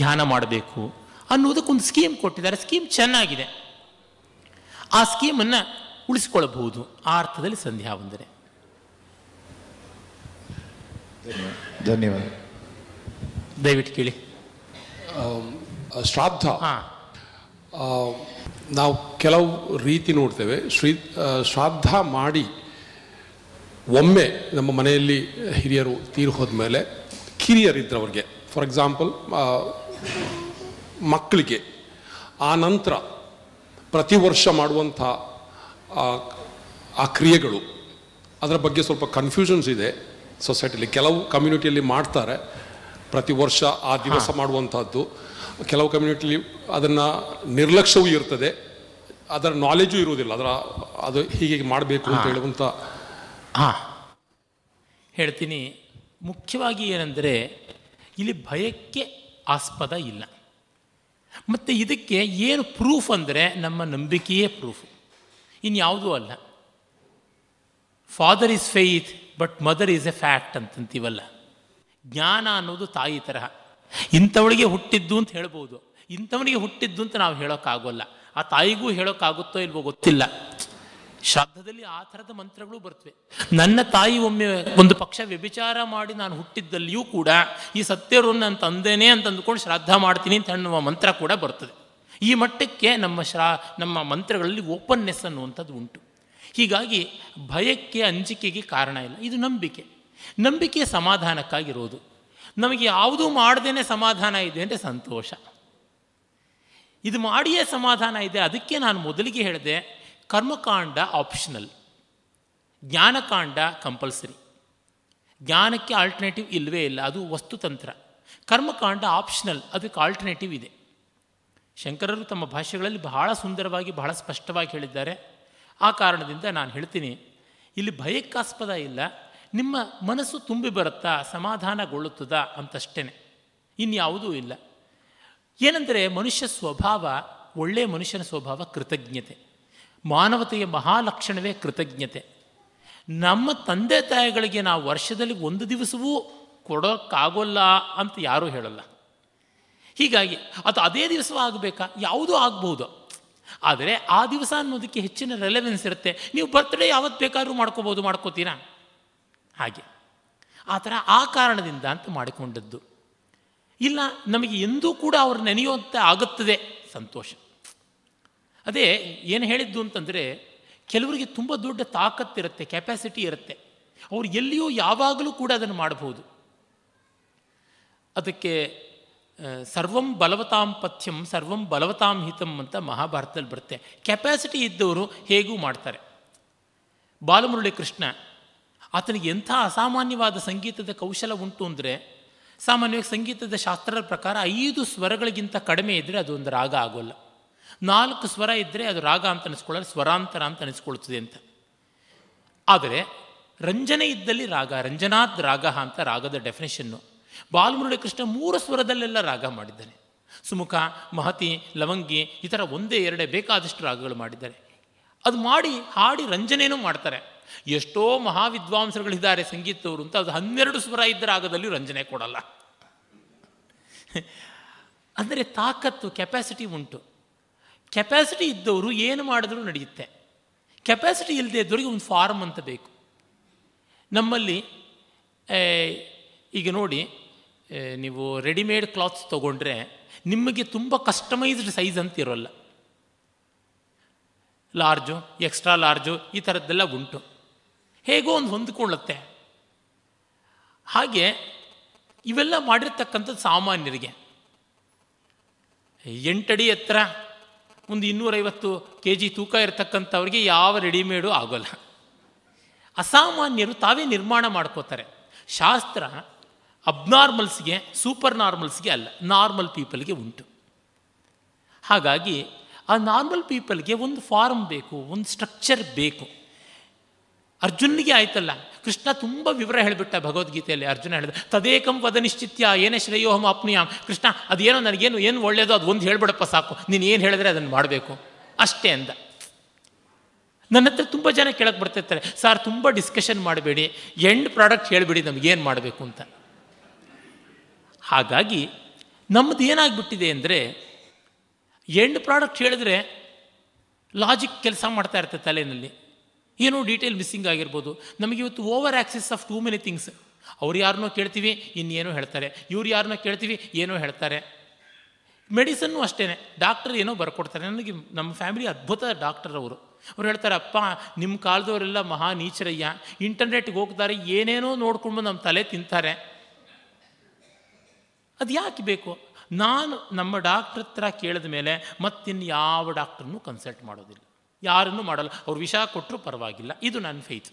ಧ್ಯಾನ ಮಾಡಬೇಕು ಅನ್ನೋದಕ್ಕೊಂದು ಸ್ಕೀಮ್ ಕೊಟ್ಟಿದ್ದಾರೆ ಸ್ಕೀಮ್ ಚೆನ್ನಾಗಿದೆ ಆ ಸ್ಕೀಮನ್ನು ಉಳಿಸ್ಕೊಳ್ಬಹುದು ಆ ಅರ್ಥದಲ್ಲಿ ಸಂಧ್ಯಾ ಬಂದರೆ ಧನ್ಯವಾದ ದಯವಿಟ್ಟು ಕೇಳಿ ಶ್ರಾದ್ದ ನಾವು ಕೆಲವು ರೀತಿ ನೋಡ್ತೇವೆ ಶ್ರೀ ಶ್ರಾದ್ದ ಮಾಡಿ ಒಮ್ಮೆ ನಮ್ಮ ಮನೆಯಲ್ಲಿ ಹಿರಿಯರು ತೀರು ಕಿರಿಯರಿದ್ದರು ಅವ್ರಿಗೆ ಫಾರ್ ಎಕ್ಸಾಂಪಲ್ ಮಕ್ಕಳಿಗೆ ಆ ನಂತರ ಪ್ರತಿ ವರ್ಷ ಮಾಡುವಂಥ ಆ ಕ್ರಿಯೆಗಳು ಅದರ ಬಗ್ಗೆ ಸ್ವಲ್ಪ ಕನ್ಫ್ಯೂಷನ್ಸ್ ಇದೆ ಸೊಸೈಟಿಯಲ್ಲಿ ಕೆಲವು ಕಮ್ಯುನಿಟಿಯಲ್ಲಿ ಮಾಡ್ತಾರೆ ಪ್ರತಿ ವರ್ಷ ಆ ದಿವಸ ಮಾಡುವಂಥದ್ದು ಕೆಲವು ಕಮ್ಯುನಿಟಿಲಿ ಅದನ್ನು ನಿರ್ಲಕ್ಷ್ಯವೂ ಇರ್ತದೆ ಅದರ ನಾಲೆಜು ಇರುವುದಿಲ್ಲ ಅದರ ಅದು ಹೀಗೆ ಮಾಡಬೇಕು ಅಂತ ಹೇಳುವಂಥ ಹಾಂ ಹೇಳ್ತೀನಿ ಮುಖ್ಯವಾಗಿ ಏನಂದರೆ ಇಲ್ಲಿ ಭಯಕ್ಕೆ ಆಸ್ಪದ ಇಲ್ಲ ಮತ್ತು ಇದಕ್ಕೆ ಏನು ಪ್ರೂಫ್ ಅಂದರೆ ನಮ್ಮ ನಂಬಿಕೆಯೇ ಪ್ರೂಫ್ ಇನ್ಯಾವುದೂ ಅಲ್ಲ father is faith but mother is a fact ಅಂತಂತೀವಲ್ಲ ಜ್ಞಾನ ಅನ್ನೋದು ತಾಯಿ ತರಹ ಇಂಥವಳಿಗೆ ಹುಟ್ಟಿದ್ದು ಅಂತ ಹೇಳ್ಬೋದು ಇಂಥವನಿಗೆ ಹುಟ್ಟಿದ್ದು ಅಂತ ನಾವು ಹೇಳೋಕ್ಕಾಗೋಲ್ಲ ಆ ತಾಯಿಗೂ ಹೇಳೋಕ್ಕಾಗುತ್ತೋ ಇಲ್ವೋ ಗೊತ್ತಿಲ್ಲ ಶ್ರಾದ್ದದಲ್ಲಿ ಆ ಥರದ ಮಂತ್ರಗಳು ಬರ್ತವೆ ನನ್ನ ತಾಯಿ ಒಮ್ಮೆ ಒಂದು ಪಕ್ಷ ವ್ಯಭಿಚಾರ ಮಾಡಿ ನಾನು ಹುಟ್ಟಿದ್ದಲ್ಲಿಯೂ ಕೂಡ ಈ ಸತ್ಯರನ್ನು ನಾನು ತಂದೇನೆ ಅಂತ ಅಂದ್ಕೊಂಡು ಶ್ರಾದ್ದ ಮಾಡ್ತೀನಿ ಅಂತ ಅನ್ನುವ ಮಂತ್ರ ಕೂಡ ಬರ್ತದೆ ಈ ಮಟ್ಟಕ್ಕೆ ನಮ್ಮ ಶ್ರಾ ನಮ್ಮ ಮಂತ್ರಗಳಲ್ಲಿ ಓಪನ್ನೆಸ್ ಅನ್ನುವಂಥದ್ದು ಉಂಟು ಹೀಗಾಗಿ ಭಯಕ್ಕೆ ಅಂಜಿಕೆಗೆ ಕಾರಣ ಇಲ್ಲ ಇದು ನಂಬಿಕೆ ನಂಬಿಕೆ ಸಮಾಧಾನಕ್ಕಾಗಿರೋದು ನಮಗೆ ಯಾವುದೂ ಮಾಡ್ದೇನೆ ಸಮಾಧಾನ ಇದೆ ಅಂದರೆ ಸಂತೋಷ ಇದು ಮಾಡಿಯೇ ಸಮಾಧಾನ ಇದೆ ಅದಕ್ಕೆ ನಾನು ಮೊದಲಿಗೆ ಹೇಳಿದೆ ಕರ್ಮಕಾಂಡ ಆಪ್ಷನಲ್ ಜ್ಞಾನಕಾಂಡ ಕಂಪಲ್ಸರಿ ಜ್ಞಾನಕ್ಕೆ ಆಲ್ಟರ್ನೇಟಿವ್ ಇಲ್ಲವೇ ಇಲ್ಲ ಅದು ವಸ್ತುತಂತ್ರ ಕರ್ಮಕಾಂಡ ಆಪ್ಷನಲ್ ಅದಕ್ಕೆ ಆಲ್ಟರ್ನೇಟಿವ್ ಇದೆ ಶಂಕರರು ತಮ್ಮ ಭಾಷೆಗಳಲ್ಲಿ ಬಹಳ ಸುಂದರವಾಗಿ ಬಹಳ ಸ್ಪಷ್ಟವಾಗಿ ಹೇಳಿದ್ದಾರೆ ಆ ಕಾರಣದಿಂದ ನಾನು ಹೇಳ್ತೀನಿ ಇಲ್ಲಿ ಭಯಕ್ಕಾಸ್ಪದ ಇಲ್ಲ ನಿಮ್ಮ ಮನಸ್ಸು ತುಂಬಿ ಬರುತ್ತಾ ಸಮಾಧಾನಗೊಳ್ಳುತ್ತದಾ ಅಂತಷ್ಟೇ ಇನ್ಯಾವುದೂ ಇಲ್ಲ ಏನೆಂದರೆ ಮನುಷ್ಯ ಸ್ವಭಾವ ಒಳ್ಳೆಯ ಮನುಷ್ಯನ ಸ್ವಭಾವ ಕೃತಜ್ಞತೆ ಮಾನವತೆಯ ಮಹಾಲಕ್ಷಣವೇ ಕೃತಜ್ಞತೆ ನಮ್ಮ ತಂದೆ ತಾಯಿಗಳಿಗೆ ನಾವು ವರ್ಷದಲ್ಲಿ ಒಂದು ದಿವಸವೂ ಕೊಡೋಕ್ಕಾಗೋಲ್ಲ ಅಂತ ಯಾರೂ ಹೇಳಲ್ಲ ಹೀಗಾಗಿ ಅದು ಅದೇ ದಿವಸವೂ ಆಗಬೇಕಾ ಯಾವುದೂ ಆಗ್ಬೋದು ಆದರೆ ಆ ದಿವಸ ಅನ್ನೋದಕ್ಕೆ ಹೆಚ್ಚಿನ ರೆಲೆವೆನ್ಸ್ ಇರುತ್ತೆ ನೀವು ಬರ್ತ್ಡೇ ಯಾವತ್ತು ಬೇಕಾದರೂ ಮಾಡ್ಕೋಬೋದು ಮಾಡ್ಕೋತೀರಾ ಹಾಗೆ ಆ ಥರ ಆ ಕಾರಣದಿಂದ ಅಂತ ಮಾಡಿಕೊಂಡದ್ದು ಇಲ್ಲ ನಮಗೆ ಎಂದೂ ಕೂಡ ಅವರು ನೆನೆಯುವಂತೆ ಆಗುತ್ತದೆ ಸಂತೋಷ ಅದೇ ಏನು ಹೇಳಿದ್ದು ಅಂತಂದರೆ ಕೆಲವರಿಗೆ ತುಂಬ ದೊಡ್ಡ ತಾಕತ್ತಿರುತ್ತೆ ಕೆಪ್ಯಾಸಿಟಿ ಇರುತ್ತೆ ಅವ್ರು ಎಲ್ಲಿಯೂ ಯಾವಾಗಲೂ ಕೂಡ ಅದನ್ನು ಮಾಡಬಹುದು ಅದಕ್ಕೆ ಸರ್ವಂ ಬಲವತಾಂ ಪಥ್ಯಂ ಸರ್ವಂ ಬಲವತಾಂ ಹಿತಂ ಅಂತ ಮಹಾಭಾರತದಲ್ಲಿ ಬರುತ್ತೆ ಕೆಪ್ಯಾಸಿಟಿ ಇದ್ದವರು ಹೇಗೂ ಮಾಡ್ತಾರೆ ಬಾಲಮುರಳಿ ಕೃಷ್ಣ ಆತನಿಗೆ ಎಂಥ ಅಸಾಮಾನ್ಯವಾದ ಸಂಗೀತದ ಕೌಶಲ ಉಂಟು ಅಂದರೆ ಸಾಮಾನ್ಯವಾಗಿ ಸಂಗೀತದ ಶಾಸ್ತ್ರದ ಪ್ರಕಾರ ಐದು ಸ್ವರಗಳಿಗಿಂತ ಕಡಿಮೆ ಇದ್ದರೆ ಅದು ಒಂದು ರಾಗ ಆಗೋಲ್ಲ ನಾಲ್ಕು ಸ್ವರ ಇದ್ದರೆ ಅದು ರಾಗ ಅಂತ ಅನಿಸ್ಕೊಳ್ಳಲ್ಲ ಸ್ವರಾಂತರ ಅಂತ ಅನಿಸ್ಕೊಳ್ತದೆ ಅಂತ ಆದರೆ ರಂಜನೆ ಇದ್ದಲ್ಲಿ ರಾಗ ರಂಜನಾದ ರಾಗ ಅಂತ ರಾಗದ ಡೆಫಿನೇಷನ್ನು ಕೃಷ್ಣ ಮೂರು ಸ್ವರದಲ್ಲೆಲ್ಲ ರಾಗ ಮಾಡಿದ್ದಾನೆ ಸುಮುಖ ಮಹತಿ ಲವಂಗಿ ಈ ಥರ ಒಂದೇ ಎರಡೇ ಬೇಕಾದಷ್ಟು ರಾಗಗಳು ಮಾಡಿದ್ದಾರೆ ಅದು ಮಾಡಿ ಹಾಡಿ ರಂಜನೆಯೂ ಮಾಡ್ತಾರೆ ಎಷ್ಟೋ ಮಹಾವಿದ್ವಾಂಸರುಗಳಿದ್ದಾರೆ ಸಂಗೀತವರು ಅಂತ ಅದು ಹನ್ನೆರಡು ಸ್ವರ ಇದ್ದ ರಾಗದಲ್ಲಿ ರಂಜನೆ ಕೊಡಲ್ಲ ಅಂದರೆ ತಾಕತ್ತು ಕೆಪ್ಯಾಸಿಟಿ ಉಂಟು ಕೆಪ್ಯಾಸಿಟಿ ಇದ್ದವರು ಏನು ಮಾಡಿದ್ರೂ ನಡೆಯುತ್ತೆ ಕೆಪ್ಯಾಸಿಟಿ ಇಲ್ಲದೆ ಇದ್ದವರಿಗೆ ಒಂದು ಫಾರ್ಮ್ ಅಂತ ಬೇಕು ನಮ್ಮಲ್ಲಿ ಈಗ ನೋಡಿ ನೀವು ರೆಡಿಮೇಡ್ ಕ್ಲಾತ್ಸ್ ತೊಗೊಂಡ್ರೆ ನಿಮಗೆ ತುಂಬ ಕಸ್ಟಮೈಸ್ಡ್ ಸೈಜ್ ಅಂತ ಇರೋಲ್ಲ ಲಾರ್ಜು ಎಕ್ಸ್ಟ್ರಾ ಲಾರ್ಜು ಈ ಥರದ್ದೆಲ್ಲ ಉಂಟು ಹೇಗೋ ಒಂದು ಹೊಂದ್ಕೊಳ್ಳುತ್ತೆ ಹಾಗೆ ಇವೆಲ್ಲ ಮಾಡಿರ್ತಕ್ಕಂಥದ್ದು ಸಾಮಾನ್ಯರಿಗೆ ಎಂಟಡಿ ಎತ್ತರ ಒಂದು ಇನ್ನೂರೈವತ್ತು ಕೆ ಜಿ ತೂಕ ಇರತಕ್ಕಂಥವ್ರಿಗೆ ಯಾವ ರೆಡಿಮೇಡು ಆಗೋಲ್ಲ ಅಸಾಮಾನ್ಯರು ತಾವೇ ನಿರ್ಮಾಣ ಮಾಡ್ಕೋತಾರೆ ಶಾಸ್ತ್ರ ಅಬ್ನಾರ್ಮಲ್ಸ್ಗೆ ಸೂಪರ್ ನಾರ್ಮಲ್ಸ್ಗೆ ಅಲ್ಲ ನಾರ್ಮಲ್ ಪೀಪಲ್ಗೆ ಉಂಟು ಹಾಗಾಗಿ ಆ ನಾರ್ಮಲ್ ಪೀಪಲ್ಗೆ ಒಂದು ಫಾರ್ಮ್ ಬೇಕು ಒಂದು ಸ್ಟ್ರಕ್ಚರ್ ಬೇಕು ಅರ್ಜುನಿಗೆ ಆಯ್ತಲ್ಲ ಕೃಷ್ಣ ತುಂಬ ವಿವರ ಹೇಳಿಬಿಟ್ಟ ಭಗವದ್ಗೀತೆಯಲ್ಲಿ ಅರ್ಜುನ ಹೇಳಿದ ತದೇಕಂ ವದ ನಿಶ್ಚಿತ್ಯ ಏನೇ ಶ್ರೇಯೋಹಂ ಆಪ್ನಿಯಾಮ್ ಕೃಷ್ಣ ಅದೇನೋ ನನಗೇನು ಏನು ಒಳ್ಳೆಯದೋ ಅದು ಒಂದು ಹೇಳ್ಬಿಡಪ್ಪ ಸಾಕು ನೀನು ಏನು ಹೇಳಿದ್ರೆ ಅದನ್ನು ಮಾಡಬೇಕು ಅಷ್ಟೇ ಅಂದ ನನ್ನ ಹತ್ರ ತುಂಬ ಜನ ಕೇಳಕ್ಕೆ ಬರ್ತಿರ್ತಾರೆ ಸಾರ್ ತುಂಬ ಡಿಸ್ಕಷನ್ ಮಾಡಬೇಡಿ ಎಂಡ್ ಪ್ರಾಡಕ್ಟ್ ಹೇಳಿಬಿಡಿ ನಮಗೇನು ಮಾಡಬೇಕು ಅಂತ ಹಾಗಾಗಿ ನಮ್ಮದು ಏನಾಗಿಬಿಟ್ಟಿದೆ ಅಂದರೆ ಎಂಡ್ ಪ್ರಾಡಕ್ಟ್ ಹೇಳಿದ್ರೆ ಲಾಜಿಕ್ ಕೆಲಸ ಮಾಡ್ತಾ ಇರುತ್ತೆ ತಲೆಯಲ್ಲಿ ಏನೋ ಡೀಟೇಲ್ ಮಿಸ್ಸಿಂಗ್ ಆಗಿರ್ಬೋದು ನಮಗೆ ಇವತ್ತು over access of too many things ಅವ್ರು ಯಾರನ್ನೋ ಕೇಳ್ತೀವಿ ಇನ್ನೇನೋ ಹೇಳ್ತಾರೆ ಇವ್ರು ಯಾರನ್ನೋ ಕೇಳ್ತೀವಿ ಏನೋ ಹೇಳ್ತಾರೆ ಮೆಡಿಸನ್ನು ಅಷ್ಟೇ ಡಾಕ್ಟರ್ ಏನೋ ಬರ್ಕೊಡ್ತಾರೆ ನನಗೆ ನಮ್ಮ ಫ್ಯಾಮಿಲಿ ಅದ್ಭುತ ಡಾಕ್ಟರ್ ಅವರು ಅವ್ರು ಹೇಳ್ತಾರೆ ಅಪ್ಪ ನಿಮ್ಮ ಕಾಲದವರೆಲ್ಲ ಮಹಾ ನೀಚರಯ್ಯ ಇಂಟರ್ನೆಟ್ಗೆ ಹೋಗ್ತಾರೆ ಏನೇನೋ ನೋಡ್ಕೊಂಡು ನಮ್ಮ ತಲೆ ತಿಂತಾರೆ ಅದು ಯಾಕೆ ಬೇಕು ನಾನು ನಮ್ಮ ಡಾಕ್ಟ್ರ್ ಹತ್ರ ಕೇಳಿದ ಮೇಲೆ ಮತ್ತಿನ್ನು ಯಾವ ಡಾಕ್ಟ್ರನ್ನು ಕನ್ಸಲ್ಟ್ ಮಾಡೋದಿಲ್ಲ ಯಾರನ್ನು ಮಾಡಲ್ಲ ಅವ್ರು ವಿಷ ಕೊಟ್ಟರು ಪರವಾಗಿಲ್ಲ ಇದು ನನ್ನ ಫೇತ್